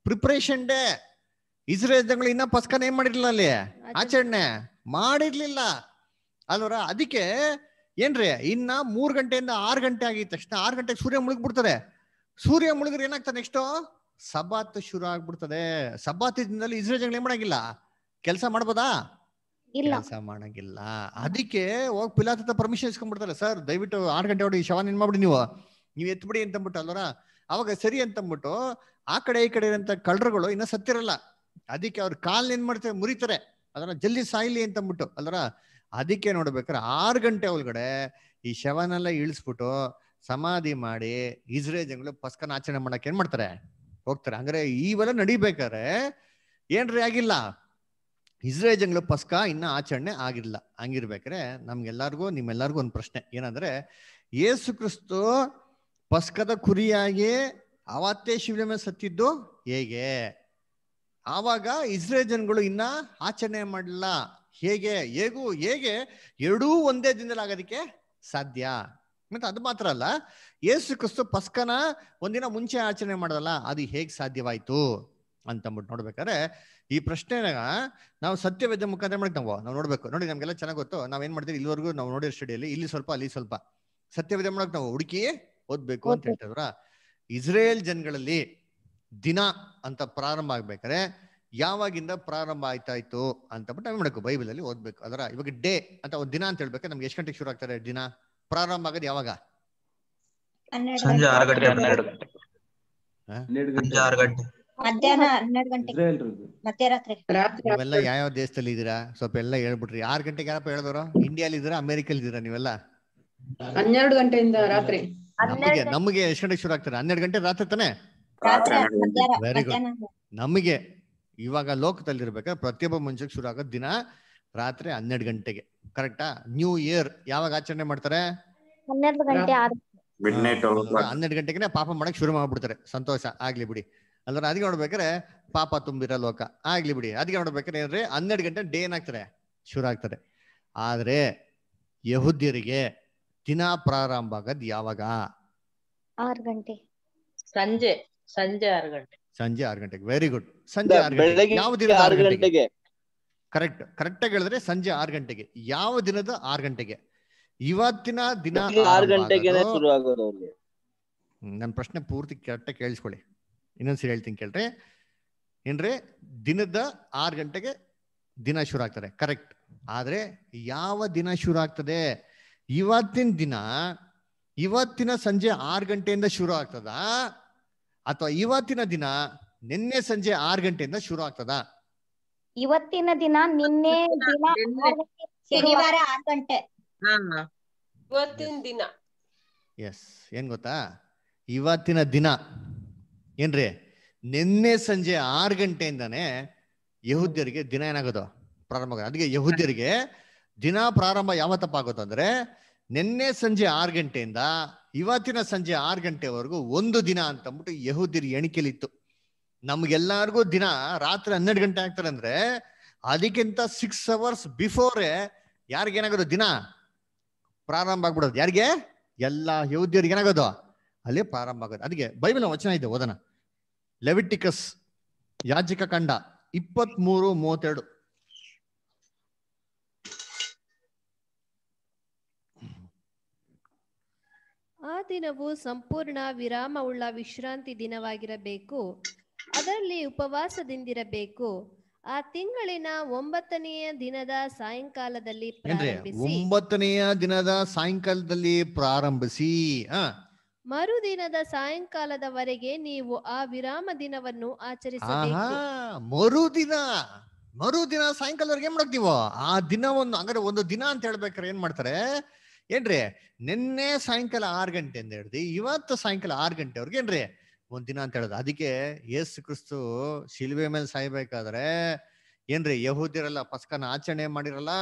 ಪ್ರಿಪರೇಷನ್ ಡೇ ಇಸ್ರೇಲ್ ಜನಗಳು ಇನ್ನ ಪಸ್ಕನ ಏನ್ ಮಾಡಿರ್ಲಿಲ್ಲ ಅಲ್ಲಿ ಆಚರಣೆ ಮಾಡಿರ್ಲಿಲ್ಲ ಅಲ್ವರ ಅದಕ್ಕೆ ಏನ್ರಿ ಇನ್ನ ಮೂರ್ ಗಂಟೆಯಿಂದ ಆರು ಗಂಟೆ ಆಗಿದ ತಕ್ಷಣ ಆರು ಗಂಟೆಗೆ ಸೂರ್ಯ ಮುಳುಗ್ಬಿಡ್ತಾರೆ ಸೂರ್ಯ ಮುಳುಗ್ರೆ ಏನಾಗ್ತದೆ ನೆಕ್ಸ್ಟ್ ಸಬ್ಬಾತ್ ಶುರು ಆಗ್ಬಿಡ್ತದೆ ಸಬ್ಬಾತ್ ದಿನದಲ್ಲಿ ಇಸ್ರೇಲ್ ಜಗಳ ಮಾಡಂಗಿಲ್ಲ ಕೆಲಸ ಮಾಡ್ಬೋದಾ ಕೆಲಸ ಮಾಡಂಗಿಲ್ಲ ಅದಕ್ಕೆ ಹೋಗಿ ಪಿಲಾತ ಪರ್ಮಿಷನ್ ಇಸ್ಕೊಂಡ್ಬಿಡ್ತಾರೆ ಸರ್ ದಯವಿಟ್ಟು ಆರು ಗಂಟೆ ಹೊಡಿ ಶವ ಏನ್ ಮಾಡ್ಬಿಡಿ ನೀವು ನೀವು ಎತ್ಬಿಡಿ ಅಂದ್ಬಿಟ್ಟು ಅಲ್ವರ ಅವಾಗ ಸರಿ ಅಂತ ಅಂದ್ಬಿಟ್ಟು ಆ ಕಡೆ ಈ ಕಡೆ ಇರೋಂಥ ಕಳ್ಳರುಗಳು ಇನ್ನ ಸತ್ತಿರಲ್ಲ ಅದಕ್ಕೆ ಅವ್ರ ಕಾಲ್ ಏನ್ ಮಾಡ್ತಾರೆ ಮುರಿತಾರೆ ಅದನ್ನ ಜಲ್ದಿ ಸಾಯ್ಲಿ ಅಂತಂದ್ಬಿಟ್ಟು ಅಲ್ವರ ಅದಕ್ಕೆ ನೋಡ್ಬೇಕಾರೆ ಆರು ಗಂಟೆ ಒಳಗಡೆ ಈ ಶವನೆಲ್ಲ ಇಳಿಸ್ಬಿಟ್ಟು ಸಮಾಧಿ ಮಾಡಿ ಇಸ್ರೇ ಜನಗಳು ಪಸ್ಕನ ಆಚರಣೆ ಮಾಡಕ್ಕೆ ಏನ್ ಮಾಡ್ತಾರೆ ಹೋಗ್ತಾರೆ ಅಂದ್ರೆ ಈವೆಲ್ಲ ನಡಿಬೇಕಾರೆ ಏನ್ರಿ ಆಗಿಲ್ಲ ಇಸ್ರೇ ಜನಗಳು ಪಸ್ಕ ಇನ್ನ ಆಚರಣೆ ಆಗಿಲ್ಲ ಹಂಗಿರ್ಬೇಕ್ರೆ ನಮ್ಗೆಲ್ಲಾರ್ಗೂ ನಿಮ್ಮೆಲ್ಲಾರ್ಗು ಒಂದು ಪ್ರಶ್ನೆ ಏನಂದ್ರೆ ಯೇಸು ಕ್ರಿಸ್ತು ಪಸ್ಕದ ಕುರಿಯಾಗಿ ಅವತ್ತೇ ಶಿವನ ಸತ್ತಿದ್ದು ಹೇಗೆ ಆವಾಗ ಇಸ್ರೇ ಜನಗಳು ಇನ್ನ ಆಚರಣೆ ಮಾಡಲಿಲ್ಲ ಹೇಗೆ ಹೇಗೂ ಹೇಗೆ ಎರಡೂ ಒಂದೇ ದಿನದಲ್ಲಿ ಆಗೋದಕ್ಕೆ ಸಾಧ್ಯ ಮತ್ತೆ ಅದು ಮಾತ್ರ ಅಲ್ಲ ಯೇಸು ಕ್ರಿಸ್ತು ಪಸ್ಕನ ಒಂದಿನ ಮುಂಚೆ ಆಚರಣೆ ಮಾಡೋದಲ್ಲ ಅದು ಹೇಗೆ ಸಾಧ್ಯವಾಯಿತು ಅಂತಂದ್ಬಿಟ್ಟು ನೋಡ್ಬೇಕಾದ್ರೆ ಈ ಪ್ರಶ್ನೆ ನಾವು ಸತ್ಯವೇದ ಮುಖಾಂತರ ಮಾಡಿದ್ ನಾವು ನಾವು ನೋಡ್ಬೇಕು ನೋಡಿ ನಮಗೆಲ್ಲ ಚೆನ್ನಾಗಿ ಗೊತ್ತು ನಾವ್ ಏನ್ ಮಾಡ್ತೀವಿ ಇಲ್ಲಿವರೆಗೂ ನಾವು ನೋಡಿರೋ ಸ್ಟಡಿಯಲ್ಲಿ ಇಲ್ಲಿ ಸ್ವಲ್ಪ ಅಲ್ಲಿ ಸ್ವಲ್ಪ ಸತ್ಯವೇದ ಮಾಡಕ್ ನಾವು ಹುಡುಕಿ ಓದ್ಬೇಕು ಅಂತ ಹೇಳ್ತಿದ್ರ ಇಸ್ರೇಲ್ ಜನಗಳಲ್ಲಿ ದಿನ ಅಂತ ಪ್ರಾರಂಭ ಆಗ್ಬೇಕಾರೆ ಯಾವಾಗಿಂದ ಪ್ರಾರಂಭ ಆಯ್ತಾಯ್ತು ಅಂತ ಬಿಟ್ಟು ನಾವು ಮಾಡಬೇಕು ಬೈಬಲಲ್ಲಿ ಓದ್ಬೇಕು ಅದರ ಇವಾಗ ಡೇ ಅಂತ ಒಂದು ದಿನ ಅಂತ ಹೇಳ್ಬೇಕು ನಮ್ಗೆ ಎಷ್ಟು ಗಂಟೆಗೆ ಶುರು ಆಗ್ತಾರೆ ದಿನ ಪ್ರಾರಂಭ ಆಗೋದು ಯಾವಾಗ ನೀವೆಲ್ಲ ಯಾವ ದೇಶದಲ್ಲಿ ಇದೀರಾ ಸ್ವಲ್ಪ ಎಲ್ಲ ಹೇಳ್ಬಿಟ್ರಿ ಆರ್ ಗಂಟೆಗೆ ಯಾರಪ್ಪ ಹೇಳಿದವರು ಇಂಡಿಯಾಲಿ ಇದೀರಾ ಅಮೆರಿಕಲ್ ಇದೀರಾ ನೀವೆಲ್ಲ ಹನ್ನೆರಡು ಗಂಟೆಯಿಂದ ರಾತ್ರಿ ನಮಗೆ ನಮಗೆ ಎಷ್ಟು ಗಂಟೆಗೆ ಶುರು ಆಗ್ತಾರೆ ಹನ್ನೆರಡು ಗಂಟೆ ರಾತ್ರಿ ತಾನೇ ವೆರಿ ಗುಡ್ ನಮಗೆ ಇವಾಗ ಇರ್ಬೇಕಾದ್ರೆ ಪ್ರತಿಯೊಬ್ಬ ಮನುಷ್ಯಕ್ಕೆ ಶುರು ಆಗೋದು ದಿನ ರಾತ್ರಿ ಹನ್ನೆರಡು ಗಂಟೆಗೆ ಕರೆಕ್ಟಾ ನ್ಯೂ ಇಯರ್ ಯಾವಾಗ ಆಚರಣೆ ಮಾಡ್ತಾರೆ ಹನ್ನೆರಡು ಗಂಟೆಗೆ ಪಾಪ ಮಾಡಕ್ ಶುರು ಮಾಡ್ಬಿಡ್ತಾರೆ ಸಂತೋಷ ಆಗ್ಲಿ ಬಿಡಿ ಅಲ್ಲ ಅದಕ್ಕೆ ನೋಡ್ಬೇಕಾರೆ ಪಾಪ ತುಂಬಿರೋ ಲೋಕ ಆಗ್ಲಿ ಬಿಡಿ ಅದಕ್ಕೆ ನೋಡ್ಬೇಕಾರೆ ಏನ್ರಿ ಹನ್ನೆರಡು ಗಂಟೆ ಡೇ ಏನಾಗ್ತಾರೆ ಶುರು ಆಗ್ತಾರೆ ಆದ್ರೆ ಯಹುದ್ಯರಿಗೆ ದಿನ ಪ್ರಾರಂಭ ಆಗದ್ ಯಾವಾಗ ಆರು ಗಂಟೆ ಸಂಜೆ ಸಂಜೆ ಆರು ಗಂಟೆ ಸಂಜೆ ಆರು ಗಂಟೆಗೆ ವೆರಿ ಗುಡ್ ಸಂಜೆ ಆರು ಗಂಟೆಗೆ ಯಾವ ದಿನದ ಆರು ಗಂಟೆಗೆ ಕರೆಕ್ಟ್ ಕರೆಕ್ಟ್ ಹೇಳಿದ್ರೆ ಸಂಜೆ ಆರು ಗಂಟೆಗೆ ಯಾವ ದಿನದ ಆರು ಗಂಟೆಗೆ ಇವತ್ತಿನ ದಿನ ನನ್ನ ಪ್ರಶ್ನೆ ಪೂರ್ತಿ ಕರೆಕ್ಟಾಗಿ ಕೇಳಿಸ್ಕೊಳ್ಳಿ ಇನ್ನೊಂದ್ಸರಿ ಹೇಳ್ತೀನಿ ಕೇಳ್ರಿ ಏನ್ರಿ ದಿನದ ಆರು ಗಂಟೆಗೆ ದಿನ ಶುರು ಆಗ್ತದೆ ಕರೆಕ್ಟ್ ಆದ್ರೆ ಯಾವ ದಿನ ಶುರು ಆಗ್ತದೆ ಇವತ್ತಿನ ದಿನ ಇವತ್ತಿನ ಸಂಜೆ ಆರು ಗಂಟೆಯಿಂದ ಶುರು ಆಗ್ತದ ಅಥವಾ ಇವತ್ತಿನ ದಿನ ನಿನ್ನೆ ಸಂಜೆ ಆರು ಗಂಟೆಯಿಂದ ಶುರು ಆಗ್ತದ ಇವತ್ತಿನ ದಿನ ನಿನ್ನೆ ಶನಿವಾರ ಗಂಟೆ ಇವತ್ತಿನ ದಿನ ಎಸ್ ಏನ್ ಗೊತ್ತಾ ಇವತ್ತಿನ ದಿನ ಏನ್ರಿ ನಿನ್ನೆ ಸಂಜೆ ಆರು ಗಂಟೆಯಿಂದಾನೆ ಯಹುದ್ಯರಿಗೆ ದಿನ ಏನಾಗೋದು ಪ್ರಾರಂಭ ಆಗ ಅದಕ್ಕೆ ಯಹುದ್ಯರಿಗೆ ದಿನ ಪ್ರಾರಂಭ ಯಾವತ್ತಪ್ಪ ಆಗುತ್ತೆ ಅಂದ್ರೆ ನಿನ್ನೆ ಸಂಜೆ ಆರು ಗಂಟೆಯಿಂದ ಇವತ್ತಿನ ಸಂಜೆ ಆರು ಗಂಟೆವರೆಗೂ ಒಂದು ದಿನ ಅಂತಂದ್ಬಿಟ್ಟು ಯಹೂದಿರ್ ಎಣಿಕೆಲಿತ್ತು ನಮ್ಗೆಲ್ಲಾರ್ಗು ದಿನ ರಾತ್ರಿ ಹನ್ನೆರಡು ಗಂಟೆ ಆಗ್ತಾರೆ ಅಂದ್ರೆ ಅದಕ್ಕಿಂತ ಸಿಕ್ಸ್ ಅವರ್ಸ್ ಬಿಫೋರೆ ಯಾರಿಗೇನಾಗೋದು ದಿನ ಪ್ರಾರಂಭ ಆಗ್ಬಿಡೋದು ಯಾರಿಗೆ ಎಲ್ಲ ಯಹುದಿಯರಿಗೆ ಏನಾಗೋದು ಅಲ್ಲಿ ಪ್ರಾರಂಭ ಆಗೋದು ಅದಕ್ಕೆ ಬೈಬಲ್ ವಚನ ಇದೆ ಓದನ ಲೆವಿಟಿಕಸ್ ಯಾಜಿಕ ಕಂಡ ಇಪ್ಪತ್ಮೂರು ಮೂವತ್ತೆರಡು ಆ ದಿನವು ಸಂಪೂರ್ಣ ವಿರಾಮವುಳ್ಳ ವಿಶ್ರಾಂತಿ ದಿನವಾಗಿರಬೇಕು ಅದರಲ್ಲಿ ಉಪವಾಸದಿಂದಿರಬೇಕು ಆ ತಿಂಗಳಿನ ಒಂಬತ್ತನೆಯ ದಿನದ ಸಾಯಂಕಾಲದಲ್ಲಿ ಒಂಬತ್ತನೆಯ ದಿನದ ಸಾಯಂಕಾಲದಲ್ಲಿ ಪ್ರಾರಂಭಿಸಿ ಮರುದಿನದ ಸಾಯಂಕಾಲದವರೆಗೆ ನೀವು ಆ ವಿರಾಮ ದಿನವನ್ನು ಆಚರಿಸಬೇಕು ಮರುದಿನ ಮರುದಿನ ಸಾಯಂಕಾಲದವರೆಗೆ ಏನ್ ಮಾಡ್ತೀವೋ ಆ ದಿನವನ್ನು ಅಂದ್ರೆ ಒಂದು ದಿನ ಅಂತ ಹೇಳ್ಬೇಕಾರೆ ಏನ್ ಮಾಡ್ತಾರೆ ಏನ್ರಿ ನಿನ್ನೆ ಸಾಯಂಕಾಲ ಆರು ಗಂಟೆ ಅಂತ ಹೇಳ್ದಿ ಇವತ್ತು ಸಾಯಂಕಾಲ ಆರು ಗಂಟೆ ಅವ್ರಿಗೆ ಏನ್ರಿ ಒಂದಿನ ಅಂತ ಹೇಳೋದು ಅದಕ್ಕೆ ಯೇಸು ಕ್ರಿಸ್ತು ಶಿಲ್ವೆ ಮೇಲೆ ಸಾಯ್ಬೇಕಾದ್ರೆ ಏನ್ರಿ ಯಹೂದಿರಲ್ಲ ಪಸ್ಕನ ಆಚರಣೆ ಮಾಡಿರಲ್ಲ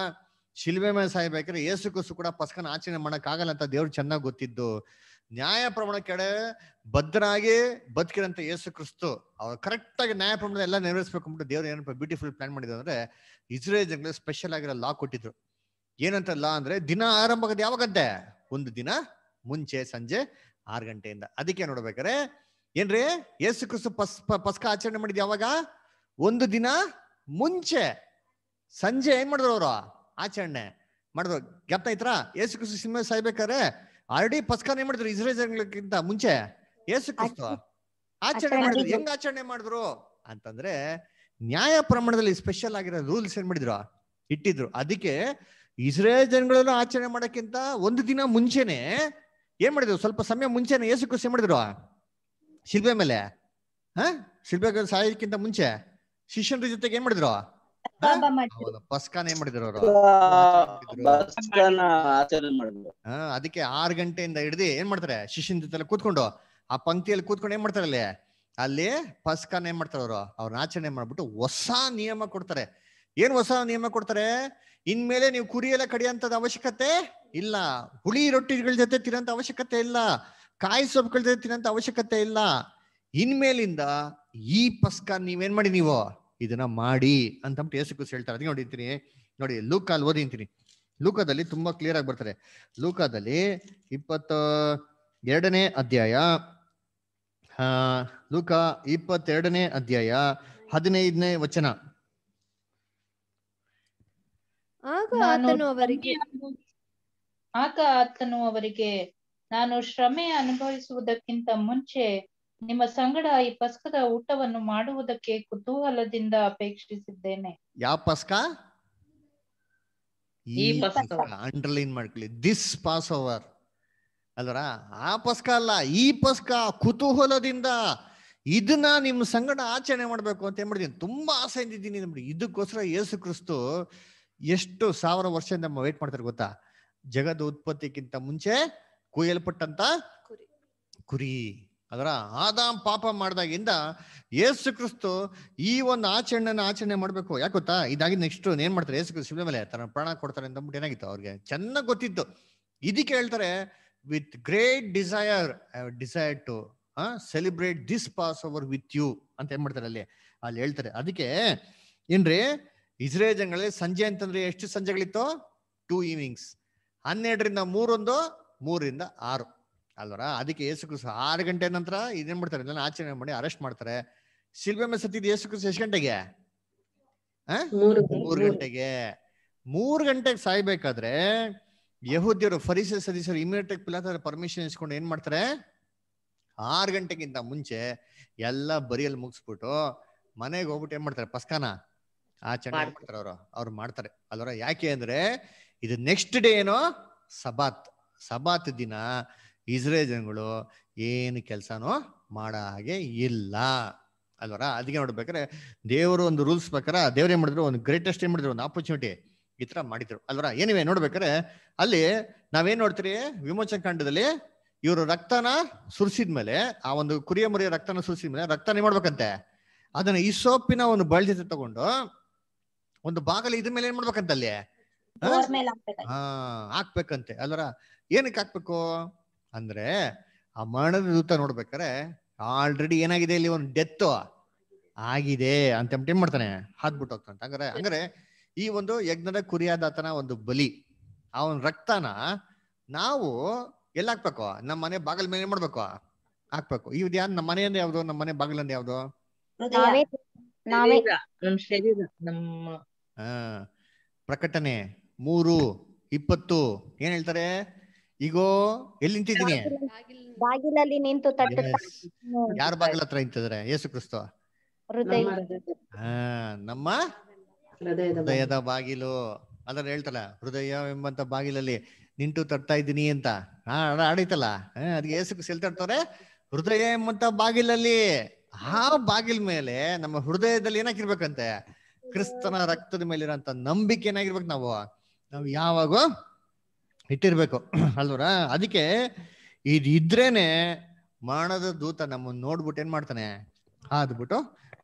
ಶಿಲ್ವೆ ಮೇಲೆ ಸಾಯ್ಬೇಕಾದ್ರೆ ಯೇಸು ಕ್ರಿಸ್ತು ಕೂಡ ಪಸ್ಕನ ಆಚರಣೆ ಮಾಡಕ್ ಆಗಲ್ಲ ಅಂತ ದೇವ್ರು ಚೆನ್ನಾಗಿ ಗೊತ್ತಿದ್ದು ನ್ಯಾಯ ಪ್ರಮಾಣ ಕಡೆ ಭದ್ರಾಗಿ ಬದುಕಿರಂತ ಯೇಸು ಕ್ರಿಸ್ತು ಅವ್ರು ಕರೆಕ್ಟ್ ಆಗಿ ನ್ಯಾಯ ಎಲ್ಲ ನೆರವೇರಿಸ್ಬೇಕು ಅಂದ್ಬಿಟ್ಟು ದೇವ್ರು ಏನಪ್ಪ ಬ್ಯೂಟಿಫುಲ್ ಪ್ಲಾನ್ ಮಾಡಿದ್ರು ಅಂದ್ರೆ ಇಸ್ರೇಲ್ ಜನಗಳ ಸ್ಪೆಷಲ್ ಆಗಿರೋ ಲಾ ಕೊಟ್ಟಿದ್ರು ಏನಂತಲ್ಲ ಅಂದ್ರೆ ದಿನ ಯಾವಾಗ ಯಾವಾಗದ್ದೆ ಒಂದು ದಿನ ಮುಂಚೆ ಸಂಜೆ ಆರು ಗಂಟೆಯಿಂದ ಅದಕ್ಕೆ ನೋಡ್ಬೇಕಾರೆ ಏನ್ರಿ ಯೇಸು ಕ್ರಿಸ್ತು ಪಸ್ ಪಸ್ಕ ಆಚರಣೆ ಮಾಡಿದ್ ಯಾವಾಗ ಒಂದು ದಿನ ಮುಂಚೆ ಸಂಜೆ ಏನ್ ಮಾಡಿದ್ರು ಅವರು ಆಚರಣೆ ಮಾಡಿದ್ರು ಜ್ಞಾಪನ ಐತ್ರ ಯೇಸು ಕ್ರಿಸ್ತು ಸಿನಿಮಾ ಸಾಯ್ಬೇಕಾರೆ ಆಲ್ರೆಡಿ ಪಸ್ಕ ಏನ್ ಮಾಡಿದ್ರು ಇಸ್ರೇಲ್ಗಿಂತ ಮುಂಚೆ ಯೇಸು ಕ್ರಿಸ್ತು ಆಚರಣೆ ಮಾಡಿದ್ರು ಹೆಂಗ್ ಆಚರಣೆ ಮಾಡಿದ್ರು ಅಂತಂದ್ರೆ ನ್ಯಾಯ ಪ್ರಮಾಣದಲ್ಲಿ ಸ್ಪೆಷಲ್ ಆಗಿರೋ ರೂಲ್ಸ್ ಏನ್ ಮಾಡಿದ್ರು ಇಟ್ಟಿದ್ರು ಅದಕ್ಕೆ ಇಸ್ರೇಲ್ ಜನಗಳನ್ನು ಆಚರಣೆ ಮಾಡೋಕ್ಕಿಂತ ಒಂದು ದಿನ ಮುಂಚೆನೆ ಏನ್ ಮಾಡಿದ್ರು ಸ್ವಲ್ಪ ಸಮಯ ಮುಂಚೆನೆ ಏಸು ಕೃಷಿ ಮಾಡಿದ್ರು ಶಿಲ್ಬೆ ಮೇಲೆ ಹ ಶಿಲ್ಬೆ ಸಾಯಕ್ಕಿಂತ ಮುಂಚೆ ಶಿಷ್ಯನ ಜೊತೆಗೆ ಏನ್ ಮಾಡಿದ್ರು ಪಸ್ಕಾನ ಏನ್ ಮಾಡಿದ್ರು ಅವರು ಹಾ ಅದಕ್ಕೆ ಆರ್ ಗಂಟೆಯಿಂದ ಹಿಡ್ದು ಏನ್ ಮಾಡ್ತಾರೆ ಶಿಷ್ಯನ ಜೊತೆ ಕೂತ್ಕೊಂಡು ಆ ಪಂಕ್ತಿಯಲ್ಲಿ ಕೂತ್ಕೊಂಡು ಏನ್ ಮಾಡ್ತಾರೆ ಅಲ್ಲಿ ಅಲ್ಲಿ ಪಸ್ಕಾನ್ ಏನ್ ಮಾಡ್ತಾರೆ ಅವರು ಅವ್ರನ್ನ ಆಚರಣೆ ಮಾಡ್ಬಿಟ್ಟು ಹೊಸ ನಿಯಮ ಕೊಡ್ತಾರೆ ಏನ್ ಹೊಸ ನಿಯಮ ಕೊಡ್ತಾರೆ ಇನ್ಮೇಲೆ ನೀವು ಕುರಿಯೆಲ್ಲ ಎಲ್ಲ ಅವಶ್ಯಕತೆ ಇಲ್ಲ ಹುಳಿ ರೊಟ್ಟಿಗಳ ಜೊತೆ ತಿನ್ನಂತ ಅವಶ್ಯಕತೆ ಇಲ್ಲ ಕಾಯಿ ಸೊಪ್ಪುಗಳ ಜೊತೆ ತಿನ್ನೋಂಥ ಅವಶ್ಯಕತೆ ಇಲ್ಲ ಇನ್ಮೇಲಿಂದ ಈ ಪಸ್ಕ ನೀವೇನ್ ಮಾಡಿ ನೀವು ಇದನ್ನ ಮಾಡಿ ಅಂತ ಯೇಸುಕ್ರಿಸ್ ಹೇಳ್ತಾರೆ ಅದಕ್ಕೆ ನೋಡಿರ್ತೀನಿ ನೋಡಿ ಲೂಕ ಅಲ್ಲಿ ಓದಿಂತೀನಿ ಲೂಕದಲ್ಲಿ ತುಂಬಾ ಕ್ಲಿಯರ್ ಆಗಿ ಬರ್ತಾರೆ ಲೂಕದಲ್ಲಿ ಇಪ್ಪತ್ತ ಎರಡನೇ ಅಧ್ಯಾಯ ಲೂಕ ಇಪ್ಪತ್ತೆರಡನೇ ಅಧ್ಯಾಯ ಹದಿನೈದನೇ ವಚನ ಆಗ ಆತನು ಅವರಿಗೆ ನಾನು ಶ್ರಮೆ ಅನುಭವಿಸುವುದಕ್ಕಿಂತ ಮುಂಚೆ ನಿಮ್ಮ ಸಂಗಡ ಈ ಪಸ್ಕದ ಊಟವನ್ನು ಮಾಡುವುದಕ್ಕೆ ಕುತೂಹಲದಿಂದ ಅಪೇಕ್ಷಿಸಿದ್ದೇನೆ ಯಾವ ಪಸ್ಕ ಈ ಅಂಡರ್ಲೈನ್ ಮಾಡ್ಕೊಳ್ಳಿ ದಿಸ್ ಪಾಸ್ ಓವರ್ ಅಲ್ವರ ಆ ಪಸ್ಕ ಅಲ್ಲ ಈ ಪಸ್ಕ ಕುತೂಹಲದಿಂದ ಇದನ್ನ ನಿಮ್ಮ ಸಂಗಡ ಆಚರಣೆ ಮಾಡ್ಬೇಕು ಅಂತ ಏನ್ ಮಾಡಿದೀನಿ ತುಂಬಾ ಆಸೆ ಇದ್ದೀನಿ ನಮ್ಗೆ ಇದಕ್ಕೋಸ್ಕರ ಯೇಸು ಕ್ರಿಸ್ತು ಎಷ್ಟು ಸಾವಿರ ವರ್ಷದಿಂದ ವೇಟ್ ಮಾಡ್ತಾರೆ ಗೊತ್ತಾ ಜಗದ ಉತ್ಪತ್ತಿಗಿಂತ ಮುಂಚೆ ಕುಯಲ್ಪಟ್ಟಂತ ಕುರಿ ಅದರ ಆದಾಮ್ ಪಾಪ ಮಾಡಿದಾಗಿಂದ ಯೇಸು ಕ್ರಿಸ್ತು ಈ ಒಂದು ಆಚರಣೆನ ಆಚರಣೆ ಮಾಡಬೇಕು ಯಾಕೆ ಗೊತ್ತಾ ಇದಾಗಿ ನೆಕ್ಸ್ಟ್ ಏನ್ ಮಾಡ್ತಾರೆ ಯೇಸು ಕ್ರಿಸ್ತು ಮೇಲೆ ತನ್ನ ಪ್ರಾಣ ಕೊಡ್ತಾರೆ ಅಂತ ಅಂದ್ಬಿಟ್ಟು ಏನಾಗಿತ್ತು ಅವ್ರಿಗೆ ಚೆನ್ನಾಗಿ ಗೊತ್ತಿತ್ತು ಇದಕ್ಕೆ ಹೇಳ್ತಾರೆ with great desire desire to celebrate this Passover with you ಅಂತ ಏನ್ ಮಾಡ್ತಾರೆ ಅಲ್ಲಿ ಅಲ್ಲಿ ಹೇಳ್ತಾರೆ ಅದಕ್ಕೆ ಏನ್ರಿ ಇಸ್ರೇಲ್ ಜನಗಳಲ್ಲಿ ಸಂಜೆ ಅಂತಂದ್ರೆ ಎಷ್ಟು ಸಂಜೆಗಳಿತ್ತು ಟೂ ಈವ್ನಿಂಗ್ಸ್ ಹನ್ನೆರಡರಿಂದ ಮೂರೊಂದು ಮೂರರಿಂದ ಆರು ಅಲ್ವರ ಅದಕ್ಕೆ ಯೇಸುಕ್ರಿಸ್ ಕ್ರಿಸ್ತು ಆರು ಗಂಟೆ ನಂತರ ಇದೇನ್ ಮಾಡ್ತಾರೆ ಇದನ್ನ ಆಚರಣೆ ಮಾಡಿ ಅರೆಸ್ಟ್ ಮಾಡ್ತಾರೆ ಶಿಲ್ಬೆ ಮೇಲೆ ಸತ್ತಿದ್ದು ಯೇಸು ಕ್ರಿಸ್ತು ಎಷ್ಟು ಗಂಟೆಗೆ ಮೂರು ಗಂಟೆಗೆ ಮೂರು ಗಂಟೆಗೆ ಸಾಯ್ಬೇಕಾದ್ರೆ ಯಹೂದ್ಯರು ಫರಿಸ ಸದಸ್ಯರು ಇಮಿಡಿಯೇಟ್ ಪರ್ಮಿಷನ್ ಇಸ್ಕೊಂಡು ಏನ್ ಮಾಡ್ತಾರೆ ಆರು ಗಂಟೆಗಿಂತ ಮುಂಚೆ ಎಲ್ಲ ಬರಿಯಲ್ಲಿ ಮುಗಿಸ್ಬಿಟ್ಟು ಮನೆಗೆ ಹೋಗ್ಬಿಟ್ಟು ಏನ್ ಮಾಡ್ತಾರೆ ಪಸ್ಕಾನ ಆಚರಣೆ ಮಾಡ್ತಾರೆ ಅವರು ಅವ್ರು ಮಾಡ್ತಾರೆ ಅಲ್ವರ ಯಾಕೆ ಅಂದ್ರೆ ಇದು ನೆಕ್ಸ್ಟ್ ಡೇ ಏನೋ ಸಬಾತ್ ಸಬಾತ್ ದಿನ ಇಸ್ರೇಲ್ ಜನಗಳು ಏನು ಕೆಲಸನೋ ಮಾಡ ಹಾಗೆ ಇಲ್ಲ ಅಲ್ವರ ಅದಕ್ಕೆ ನೋಡ್ಬೇಕಾರೆ ದೇವರು ಒಂದು ರೂಲ್ಸ್ ಪ್ರಕಾರ ದೇವ್ರು ಏನ್ ಮಾಡಿದ್ರು ಒಂದು ಗ್ರೇಟೆಸ್ಟ್ ಏನ್ ಮಾಡಿದ್ರು ಒಂದು ಆಪರ್ಚುನಿಟಿ ಈ ತರ ಮಾಡಿದ್ರು ಅಲ್ವರ ಏನಿವೆ ನೋಡ್ಬೇಕಾರೆ ಅಲ್ಲಿ ನಾವೇನ್ ನೋಡ್ತೀರಿ ವಿಮೋಚನ ಕಾಂಡದಲ್ಲಿ ಇವರು ರಕ್ತನ ಸುರಿಸಿದ್ಮೇಲೆ ಆ ಒಂದು ಕುರಿಯ ಮುರಿಯ ರಕ್ತನ ಸುರಿಸಿದ್ಮೇಲೆ ರಕ್ತನ ಮಾಡ್ಬೇಕಂತೆ ಅದನ್ನ ಈ ಸೊಪ್ಪಿನ ಒಂದು ಬಳಜತೆ ತಗೊಂಡು ಒಂದು ಬಾಗಲ ಇದ್ರ ಮೇಲೆ ಏನ್ ಮಾಡ್ಬೇಕಂತಲ್ಲಿ ಹಾ ಹಾಕ್ಬೇಕಂತೆ ಅಲ್ವರ ಏನಕ್ಕೆ ಹಾಕ್ಬೇಕು ಅಂದ್ರೆ ಆ ಮರಣದ ದೂತ ನೋಡ್ಬೇಕಾರೆ ಆಲ್ರೆಡಿ ಏನಾಗಿದೆ ಇಲ್ಲಿ ಒಂದು ಡೆತ್ ಆಗಿದೆ ಅಂತ ಏನ್ ಮಾಡ್ತಾನೆ ಹಾದ್ಬಿಟ್ಟು ಹೋಗ್ತಾನೆ ಅಂದ್ರೆ ಅಂದ್ರೆ ಈ ಒಂದು ಯಜ್ಞದ ಕುರಿಯಾದಾತನ ಒಂದು ಬಲಿ ಆ ಒಂದು ರಕ್ತನ ನಾವು ಎಲ್ಲ ಹಾಕ್ಬೇಕು ನಮ್ಮ ಮನೆ ಬಾಗಲ ಮೇಲೆ ಏನ್ ಮಾಡ್ಬೇಕು ಹಾಕ್ಬೇಕು ಇವ್ ಯಾರು ನಮ್ಮ ಮನೆಯಿಂದ ಯಾವ್ದು ನಮ್ಮ ಮನೆ ಬಾಗಿಲಿಂದ ಯಾವ್ದು ನಮ್ಮ ಶರೀರ ನಮ್ಮ ಪ್ರಕಟಣೆ ಮೂರು ಇಪ್ಪತ್ತು ಏನ್ ಹೇಳ್ತಾರೆ ಈಗೋ ಎಲ್ಲಿ ನಿಂತಿದ್ದೀನಿ ಬಾಗಿಲಲ್ಲಿ ನಿಂತು ಯಾರ ಬಾಗಿಲ ಹತ್ರ ನಿಂತಿದ್ರೆ ಯೇಸು ಕ್ರಿಸ್ತ ನಮ್ಮ ಹೃದಯದ ಬಾಗಿಲು ಅದ್ರ ಹೃದಯ ಎಂಬಂತ ಬಾಗಿಲಲ್ಲಿ ನಿಂಟು ತರ್ತಾ ಇದ್ದೀನಿ ಅಂತ ಆಡೈತಲ್ಲ ಅದ್ ಯೇಸು ತಟ್ತಾರೆ ಹೃದಯ ಎಂಬಂತ ಬಾಗಿಲಲ್ಲಿ ಆ ಬಾಗಿಲ್ ಮೇಲೆ ನಮ್ಮ ಹೃದಯದಲ್ಲಿ ಏನಕ್ಕಿರ್ಬೇಕಂತೆ ಕ್ರಿಸ್ತನ ರಕ್ತದ ಇರೋಂತ ನಂಬಿಕೆ ಏನಾಗಿರ್ಬೇಕು ನಾವು ನಾವು ಯಾವಾಗ ಇಟ್ಟಿರ್ಬೇಕು ಅಲ್ವರ ಅದಕ್ಕೆ ಇದು ಇದ್ರೇನೆ ಮರಣದ ದೂತ ನಮ್ಮನ್ನು ನೋಡ್ಬಿಟ್ಟು ಏನ್ ಮಾಡ್ತಾನೆ ಆದ್ಬಿಟ್ಟು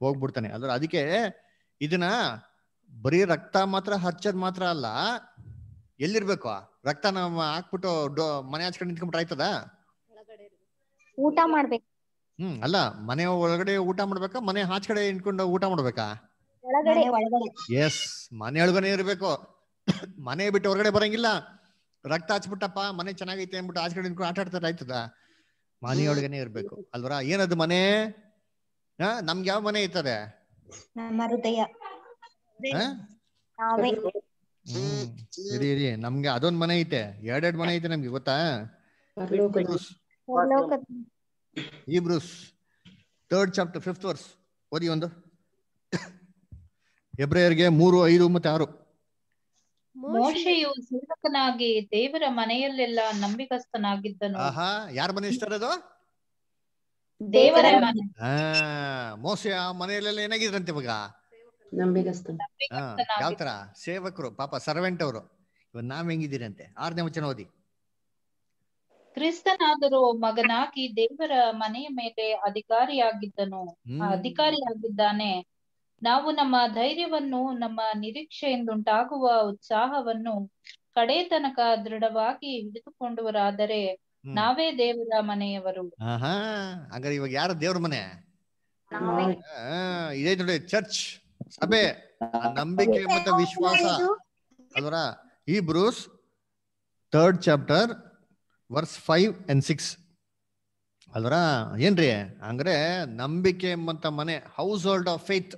ಹೋಗ್ಬಿಡ್ತಾನೆ ಅಲ್ವರ ಅದಕ್ಕೆ ಇದನ್ನ ಬರೀ ರಕ್ತ ಮಾತ್ರ ಹಚ್ಚದ್ ಮಾತ್ರ ಅಲ್ಲ ಎಲ್ಲಿರ್ಬೇಕು ರಕ್ತ ನಮ್ಮ ಹಾಕ್ಬಿಟ್ಟು ಮನೆ ಹಚ್ಕೊಂಡು ನಿಂತ್ಕೊಂಡ್ಬಿಟ್ರೆ ಆಯ್ತದ ಊಟ ಮಾಡ್ಬೇಕು ಹ್ಮ್ ಅಲ್ಲ ಮನೆ ಒಳಗಡೆ ಊಟ ಮಾಡ್ಬೇಕಾ ಮನೆ ಹಾಚ್ಕಡೆ ನಿಂತಕೊಂಡು ಊಟ ಮಾಡ್ಬೇಕಾ ಎಸ್ ಮನೆ ಒಳಗಡೆ ಇರಬೇಕು ಮನೆ ಬಿಟ್ಟು ಹೊರಗಡೆ ಬರಂಗಿಲ್ಲ ರಕ್ತ ಹಚ್ಬಿಟ್ಟಪ್ಪ ಮನೆ ಚೆನ್ನಾಗೈತೆ ಅಂದ್ಬಿಟ್ಟು ಆಚೆ ಕಡೆ ನಿಂತ್ಕೊಂಡು ಆಟ ಆಡ್ತಾರೆ ಆಯ್ತದ ಮನೆಯೊಳಗನೆ ಇರ್ಬೇಕು ಅಲ್ವರ ಏನದು ಮನೆ ನಮ್ಗೆ ಯಾವ ಮನೆ ಇರ್ತದೆ ಇರಿ ನಮ್ಗೆ ಅದೊಂದ್ ಮನೆ ಐತೆ ಎರಡ್ ಮನೆ ಐತೆ ನಮ್ಗೆ ಗೊತ್ತಾ ಈ ಬ್ರೂಸ್ ಚಾಪ್ಟರ್ ಫಿಫ್ತ್ ವರ್ಸ್ ಓದಿ ಒಂದು ಹೆಬ್ರೆಯರಿಗೆ ಮೂರು ಐದು ಮತ್ತೆ ಆರು ಮೋಶೆಯು ಸೇವಕನಾಗಿ ದೇವರ ಮನೆಯಲ್ಲೆಲ್ಲ ನಂಬಿಕಸ್ಥನಾಗಿದ್ದನು ಆಹಾ ಯಾರ ಮನೆ ಇಷ್ಟ ಅದು ದೇವರ ಮನೆ ಹಾ ಮೋಶೆ ಆ ಮನೆಯಲ್ಲೆಲ್ಲ ಏನಾಗಿದ್ರಂತೆ ಇವಾಗ ಯಾವ ತರ ಸೇವಕರು ಪಾಪ ಸರ್ವೆಂಟ್ ಅವರು ಇವಾಗ ನಾವ್ ಹೆಂಗಿದ್ದೀರಂತೆ ಆರನೇ ವಚನ ಓದಿ ಕ್ರಿಸ್ತನಾದರೂ ಮಗನಾಗಿ ದೇವರ ಮನೆಯ ಮೇಲೆ ಅಧಿಕಾರಿಯಾಗಿದ್ದನು ಅಧಿಕಾರಿಯಾಗಿದ್ದಾನೆ ನಾವು ನಮ್ಮ ಧೈರ್ಯವನ್ನು ನಮ್ಮ ನಿರೀಕ್ಷೆಯಿಂದಂಟಾಗುವ ಉತ್ಸಾಹವನ್ನು ಕಡೆ ತನಕ ದೃಢವಾಗಿ ಹಿಡಿದುಕೊಂಡವರಾದರೆ ನಾವೇ ದೇವರ ಮನೆಯವರು ಇವಾಗ ಯಾರ ದೇವರ ಮನೆ ಇದೇ ನೋಡಿ ಚರ್ಚ್ ಸಭೆ ನಂಬಿಕೆ ಮತ್ತೆ ವಿಶ್ವಾಸ ಅದರ Hebrews third chapter verse five and six ಅದರ ಏನ್ರಿ ಅಂದ್ರೆ ನಂಬಿಕೆ ಮತ್ತ ಮನೆ ಹೌಸ್ ಹೋಲ್ಡ್ ಆಫ್ ಫೇತ್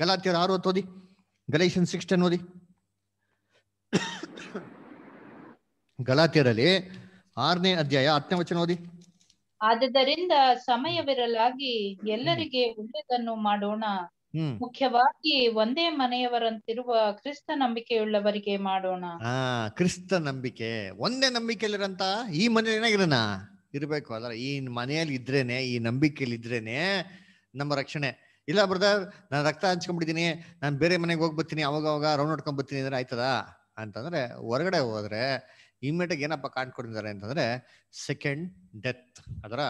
ಗಲಾತ್ಯರ ಆರು ಓದಿ ಗಲೇಷನ್ ಸಿಕ್ಸ್ಟನ್ ಓದಿ ಗಲಾತಿಯರಲ್ಲಿ ಆರನೇ ಅಧ್ಯಾಯ ಹತ್ತನೇ ವಚನ ಓದಿ ಆದುದರಿಂದ ಸಮಯವಿರಲಾಗಿ ಎಲ್ಲರಿಗೆ ಒಳ್ಳೆಯದನ್ನು ಮಾಡೋಣ ಮುಖ್ಯವಾಗಿ ಒಂದೇ ಮನೆಯವರಂತಿರುವ ಕ್ರಿಸ್ತ ನಂಬಿಕೆಯುಳ್ಳವರಿಗೆ ಮಾಡೋಣ ಕ್ರಿಸ್ತ ನಂಬಿಕೆ ಒಂದೇ ನಂಬಿಕೆಯಲ್ಲಿರಂತ ಈ ಏನಾಗಿರೋಣ ಇರಬೇಕು ಅದರ ಈ ಮನೆಯಲ್ಲಿ ಇದ್ರೇನೆ ಈ ನಂಬಿಕೆಯಲ್ಲಿ ಇದ್ರೇನೆ ನಮ್ಮ ರಕ್ಷಣೆ ಇಲ್ಲ ಬ್ರದರ್ ನಾನು ರಕ್ತ ಹಂಚ್ಕೊಂಡ್ಬಿಟ್ಟಿದ್ದೀನಿ ನಾನು ಬೇರೆ ಮನೆಗೆ ಹೋಗಿ ಬರ್ತೀನಿ ಅವಾಗ ಅವಾಗ ರೌಂಡ್ ಹೊಡ್ಕೊಂಡ್ ಬರ್ತೀನಿ ಅಂದ್ರೆ ಆಯ್ತದ ಅಂತಂದ್ರೆ ಹೊರಗಡೆ ಹೋದ್ರೆ ಇಮ್ಮಿಡಿಯೇಟ್ ಏನಪ್ಪ ಕಾಣ್ಕೊಂಡಿದ್ದಾರೆ ಅಂತಂದ್ರೆ ಸೆಕೆಂಡ್ ಡೆತ್ ಅದರ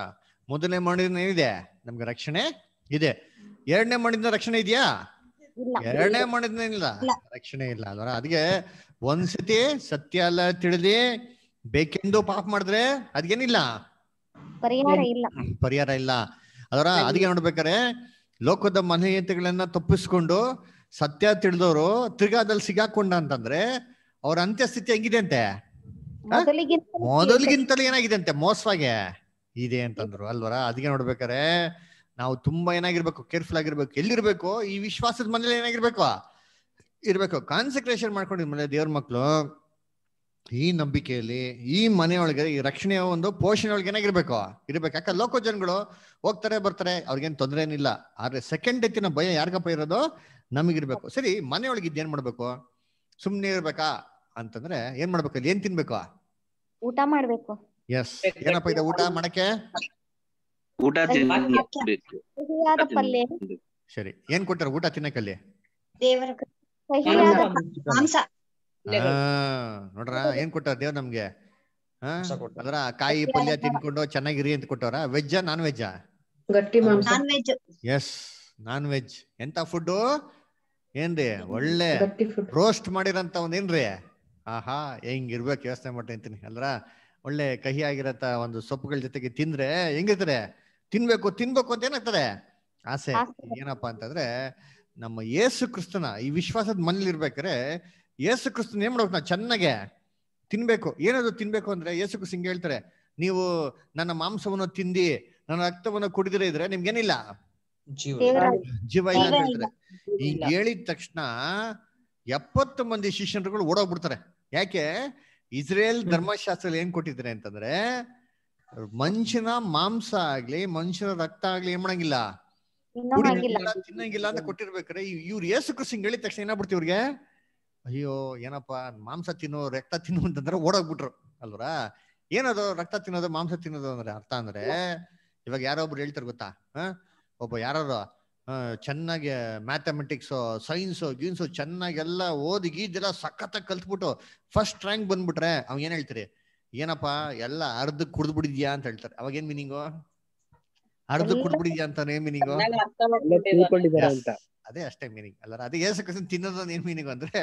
ಮೊದಲನೇ ಮಣ್ಣಿನ ಏನಿದೆ ನಮ್ಗೆ ರಕ್ಷಣೆ ಇದೆ ಎರಡನೇ ಮಣ್ಣಿನ ರಕ್ಷಣೆ ಇದೆಯಾ ಎರಡನೇ ಏನಿಲ್ಲ ರಕ್ಷಣೆ ಇಲ್ಲ ಅದರ ಅದಕ್ಕೆ ಒಂದ್ಸತಿ ಸತ್ಯ ಅಲ್ಲ ತಿಳಿದಿ ಬೇಕೆಂದು ಪಾಪ ಮಾಡಿದ್ರೆ ಅದ್ಗೇನಿಲ್ಲ ಪರಿಹಾರ ಇಲ್ಲ ಪರಿಹಾರ ಇಲ್ಲ ಅದರ ಅದಕ್ಕೆ ನೋಡ್ಬೇಕಾರೆ ಲೋಕದ ಮನೆಯತೆಗಳನ್ನ ತಪ್ಪಿಸ್ಕೊಂಡು ಸತ್ಯ ತಿಳಿದವರು ತಿರ್ಗಾದಲ್ಲಿ ಸಿಗಾಕೊಂಡ ಅಂತಂದ್ರೆ ಅವ್ರ ಅಂತ್ಯಸ್ಥಿತಿ ಹೆಂಗಿದೆ ಅಂತೆ ಮೊದಲಿಗಿಂತಲೂ ಏನಾಗಿದೆ ಅಂತೆ ಮೋಸವಾಗೆ ಇದೆ ಅಂತಂದ್ರು ಅಲ್ವರ ಅದಕ್ಕೆ ನೋಡ್ಬೇಕಾರೆ ನಾವು ತುಂಬಾ ಏನಾಗಿರ್ಬೇಕು ಕೇರ್ಫುಲ್ ಆಗಿರ್ಬೇಕು ಎಲ್ಲಿರ್ಬೇಕು ಈ ವಿಶ್ವಾಸದ ಮನೇಲಿ ಏನಾಗಿರ್ಬೇಕು ಇರ್ಬೇಕು ಕಾನ್ಸಂಟ್ರೇಷನ್ ಮಾಡ್ಕೊಂಡಿದ್ ಮೇಲೆ ದೇವ್ರ ಮಕ್ಳು ಈ ನಂಬಿಕೆಯಲ್ಲಿ ಈ ಮನೆಯೊಳಗೆ ಈ ರಕ್ಷಣೆಯ ಒಂದು ಪೋಷಣೆ ಒಳಗೆ ಇರ್ಬೇಕು ಇರ್ಬೇಕು ಯಾಕಂದ್ರೆ ಲೋಕ ಜನಗಳು ಹೋಗ್ತಾರೆ ಬರ್ತಾರೆ ಅವ್ರಿಗೇನ್ ತೊಂದರೆ ಏನಿಲ್ಲ ಆದ್ರೆ ಸೆಕೆಂಡ್ ಎತ್ತಿನ ಭಯ ಯಾರಿಗಪ್ಪ ಇರೋದು ನಮಗಿರ್ಬೇಕು ಸರಿ ಮನೆಯೊಳಗೆ ಇದೇನ್ ಮಾಡ್ಬೇಕು ಸುಮ್ನೆ ಇರ್ಬೇಕಾ ಅಂತಂದ್ರೆ ಏನ್ ಮಾಡ್ಬೇಕು ಅಲ್ಲಿ ಏನ್ ತಿನ್ಬೇಕು ಊಟ ಮಾಡ್ಬೇಕು ಎಸ್ ಏನಪ್ಪ ಇದೆ ಊಟ ಮಾಡಕ್ಕೆ ಊಟ ಸರಿ ಏನ್ ಕೊಟ್ಟಾರ ಊಟ ತಿನ್ನಕಲ್ಲಿ ನೋಡ್ರ ಏನ್ ಕೊಟ್ಟಾರ ದೇವ್ ನಮ್ಗೆ ಅಂದ್ರ ಕಾಯಿ ಪಲ್ಯ ತಿನ್ಕೊಂಡು ಚೆನ್ನಾಗಿರಿ ಅಂತ ಕೊಟ್ಟವ್ರ ವೆಜ್ಜಾ ನಾನ್ ವೆಜ್ಜಾ ಎಸ್ ನಾನ್ ವೆಜ್ ಎಂತ ಫುಡ್ ಏನ್ರಿ ಒಳ್ಳೆ ರೋಸ್ಟ್ ಮಾಡಿರಂತ ಒಂದ್ ಏನ್ರಿ ಆಹಾ ಹೆಂಗಿರ್ಬೇಕು ಯೋಚನೆ ಮಾಡ್ತೀನಿ ಅಲ್ರ ಒಳ್ಳೆ ಕಹಿ ಆಗಿರತ್ತ ಒಂದು ಸೊಪ್ಪುಗಳ ಜೊತೆಗೆ ತಿಂದ್ರೆ ಹೆಂಗಿರ್ತಾರೆ ತಿನ್ಬೇಕು ತಿನ್ಬೇಕು ಅಂತ ಏನಾಗ್ತಾರೆ ಆಸೆ ಏನಪ್ಪಾ ಅಂತಂದ್ರೆ ನಮ್ಮ ಯೇಸು ಕ್ರಿಸ್ತನ ಈ ವಿಶ್ವಾಸದ ಮನೇಲಿ ಇರ್ಬೇಕಾರೆ ಯೇಸು ಕ್ರಿಸ್ತನ್ ಏನ್ ಮಾಡ್ಬೇಕು ನಾ ಚೆನ್ನಾಗೆ ತಿನ್ಬೇಕು ಏನಾದ್ರು ತಿನ್ಬೇಕು ಅಂದ್ರೆ ಯೇಸು ಕ್ರಿಸ್ತ ಹಿಂಗೆ ಹೇಳ್ತಾರೆ ನೀವು ನನ್ನ ಮಾಂಸವನ್ನು ತಿಂದಿ ನನ್ನ ರಕ್ತವನ್ನು ಕುಡಿದ್ರೆ ಇದ್ರೆ ನಿಮ್ಗೇನಿಲ್ಲ ಜೀವ ಜೀವ ಇಲ್ಲ ಅಂತ ಹೇಳ್ತಾರೆ ಈಗ ಹೇಳಿದ ತಕ್ಷಣ ಎಪ್ಪತ್ತು ಮಂದಿ ಶಿಷ್ಯರುಗಳು ಓಡೋಗ್ಬಿಡ್ತಾರೆ ಯಾಕೆ ಇಸ್ರೇಲ್ ಧರ್ಮಶಾಸ್ತ್ರ ಏನ್ ಕೊಟ್ಟಿದ್ರೆ ಅಂತಂದ್ರೆ ಮನುಷ್ಯನ ಮಾಂಸ ಆಗ್ಲಿ ಮನುಷ್ಯನ ರಕ್ತ ಆಗ್ಲಿ ಏನ್ ಮಾಡಂಗಿಲ್ಲ ತಿನ್ನಂಗಿಲ್ಲ ಅಂತ ಕೊಟ್ಟಿರ್ಬೇಕ್ರೆ ಇವ್ರು ಯೇಸು ಕೃಷಿ ಹೇಳಿದ ತಕ್ಷಣ ಏನಾಗ್ಬಿಡ್ತಿ ಇವ್ರಿಗೆ ಅಯ್ಯೋ ಏನಪ್ಪ ಮಾಂಸ ತಿನ್ನು ರಕ್ತ ತಿನ್ನು ಅಂತಂದ್ರೆ ಓಡೋಗ್ಬಿಟ್ರು ಅಲ್ವರಾ ಏನದು ರಕ್ತ ತಿನ್ನೋದು ಮಾಂಸ ತಿನ್ನೋದು ಅಂದ್ರೆ ಅರ್ಥ ಅಂದ್ರೆ ಇವಾಗ ಯಾರೋ ಒಬ್ರು ಹೇಳ್ತಾರೆ ಗೊತ್ತಾ ಒಬ್ಬ ಯಾರು ಚೆನ್ನಾಗಿ ಮ್ಯಾಥಮೆಟಿಕ್ಸ್ ಸೈನ್ಸ್ ಗೀನ್ಸು ಚೆನ್ನಾಗೆಲ್ಲ ಓದಿ ಗೀದೆಲ್ಲ ಸಖತ್ ಕಲ್ತ್ಬಿಟ್ಟು ಫಸ್ಟ್ ರ್ಯಾಂಕ್ ಬಂದ್ಬಿಟ್ರೆ ಅವ್ ಏನ್ ಹೇಳ್ತೀರಿ ಏನಪ್ಪಾ ಎಲ್ಲ ಅರ್ಧಕ್ ಬಿಡಿದ್ಯಾ ಅಂತ ಹೇಳ್ತಾರೆ ಅವಾಗ ಏನ್ ಮೀನಿಂಗು ಅರ್ಧ ಕುಡ್ದ್ಬಿಡಿದ್ಯಾ ಅಂತಾನೆ ಮೀನಿಂಗು ಅದೇ ಅಷ್ಟೇ ಮೀನಿಂಗ್ ಅಲ್ಲ ಅದೇ ಏಸು ಕ್ರಿಸ್ತನ್ ತಿನ್ನೋದ್ ಏನ್ ಮೀನಿಂಗ್ ಅಂದ್ರೆ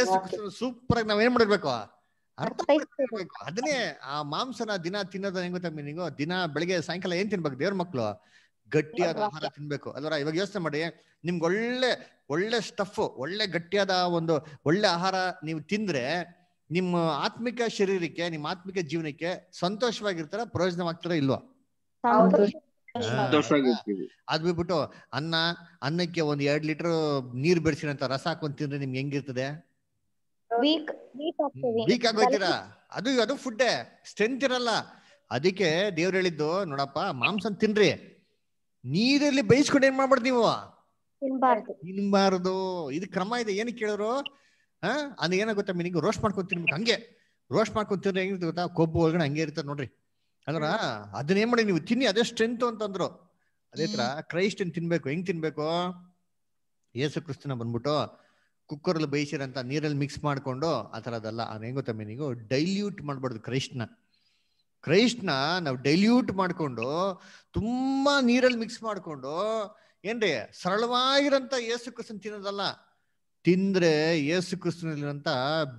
ಏಸು ಕ್ರಿಸ್ತನ್ ಸೂಪರ್ ಆಗಿ ನಾವೇನ್ ಮಾಡಿರ್ಬೇಕು ಅರ್ಥ ಅದನ್ನೇ ಆ ಮಾಂಸನ ದಿನ ತಿನ್ನೋದ್ ಹೆಂಗ್ ಗೊತ್ತಾ ಮೀನಿಂಗ್ ದಿನ ಬೆಳಿಗ್ಗೆ ಸಾಯಂಕಾಲ ಏನ್ ತಿನ್ಬೇಕು ದೇವ್ರ ಮಕ್ಳು ಗಟ್ಟಿಯಾದ ಆಹಾರ ತಿನ್ಬೇಕು ಅಲ್ವರ ಇವಾಗ ಯೋಚನೆ ಮಾಡಿ ನಿಮ್ಗೆ ಒಳ್ಳೆ ಒಳ್ಳೆ ಸ್ಟಫ್ ಒಳ್ಳೆ ಗಟ್ಟಿಯಾದ ಒಂದು ಒಳ್ಳೆ ಆಹಾರ ನೀವು ತಿಂದ್ರೆ ನಿಮ್ಮ ಆತ್ಮಿಕ ಶರೀರಕ್ಕೆ ನಿಮ್ಮ ಆತ್ಮಿಕ ಜೀವನಕ್ಕೆ ಸಂತೋಷವಾಗಿರ್ತಾರ ಪ್ರಯೋಜನವಾಗ್ತಾರ ಇಲ್ವಾ ಅದ್ ಬಿಟ್ಬಿಟ್ಟು ಅನ್ನ ಅನ್ನಕ್ಕೆ ಒಂದ್ ಎರಡ್ ಲೀಟರ್ ನೀರ್ ಅಂತ ರಸ ಹಾಕೊಂಡ್ ತಿಂದ್ರೆ ನಿಮ್ಗೆ ಹೆಂಗಿರ್ತದೆ ವೀಕ್ ಆಗೋಯ್ತೀರಾ ಅದು ಅದು ಫುಡ್ ಸ್ಟ್ರೆಂತ್ ಇರಲ್ಲ ಅದಕ್ಕೆ ದೇವ್ರು ಹೇಳಿದ್ದು ನೋಡಪ್ಪ ಮಾಂಸ ತಿನ್ರಿ ನೀರಲ್ಲಿ ಬೇಯಿಸ್ಕೊಂಡು ಏನ್ ಮಾಡ್ಬಾರ್ದು ನೀವು ತಿನ್ಬಾರ್ದು ಇದು ಕ್ರಮ ಇದೆ ಏನಕ್ಕೆ ಕೇಳೋರು ಹಾ ಅದ ಏನಾಗುತ್ತೆ ಗೊತ್ತಾ ರೋಸ್ಟ್ ಮಾಡ್ಕೊಂಡ್ ತಿನ್ಬೇಕು ಹಂಗೆ ರೋಸ್ಟ್ ಮಾಡ್ಕೊಂಡ್ ತಿಂದ್ರೆ ಹೆಂಗಿರ್ತದೆ ಗೊತ್ತಾ ಕೊಬ್ಬು ಒಳಗಡೆ ಹಂಗೆ ಇರ್ತದೆ ನೋಡ್ರಿ ಅಂದ್ರ ಅದನ್ನೇನ್ ಮಾಡಿ ನೀವು ತಿನ್ನಿ ಅದೇ ಸ್ಟ್ರೆಂತ್ ಅಂತಂದ್ರು ಅದೇ ತರ ಕ್ರೈಸ್ಟ್ ತಿನ್ಬೇಕು ಹೆಂಗ್ ತಿನ್ಬೇಕು ಯೇಸು ಕ್ರಿಸ್ತನ ಬಂದ್ಬಿಟ್ಟು ಅಲ್ಲಿ ಬೇಯಿಸಿರಂತ ನೀರಲ್ಲಿ ಮಿಕ್ಸ್ ಮಾಡ್ಕೊಂಡು ಆ ತರದಲ್ಲ ಅದು ಹೆಂಗ್ ನೀವು ಡೈಲ್ಯೂಟ್ ಮಾಡ್ಬಾರ್ದು ಕ್ರೈಸ್ಟ್ನ ಕ್ರೈಸ್ಟ್ನ ನಾವು ಡೈಲ್ಯೂಟ್ ಮಾಡ್ಕೊಂಡು ತುಂಬಾ ನೀರಲ್ಲಿ ಮಿಕ್ಸ್ ಮಾಡ್ಕೊಂಡು ಏನ್ರಿ ಸರಳವಾಗಿರಂತ ಯೇಸು ಕ್ರಿಸ್ತನ್ ತಿನ್ನೋದಲ್ಲ ತಿಂದ್ರೆ ಯೇಸು ಕ್ರಿಸ್ತನಲ್ಲಿರಂತ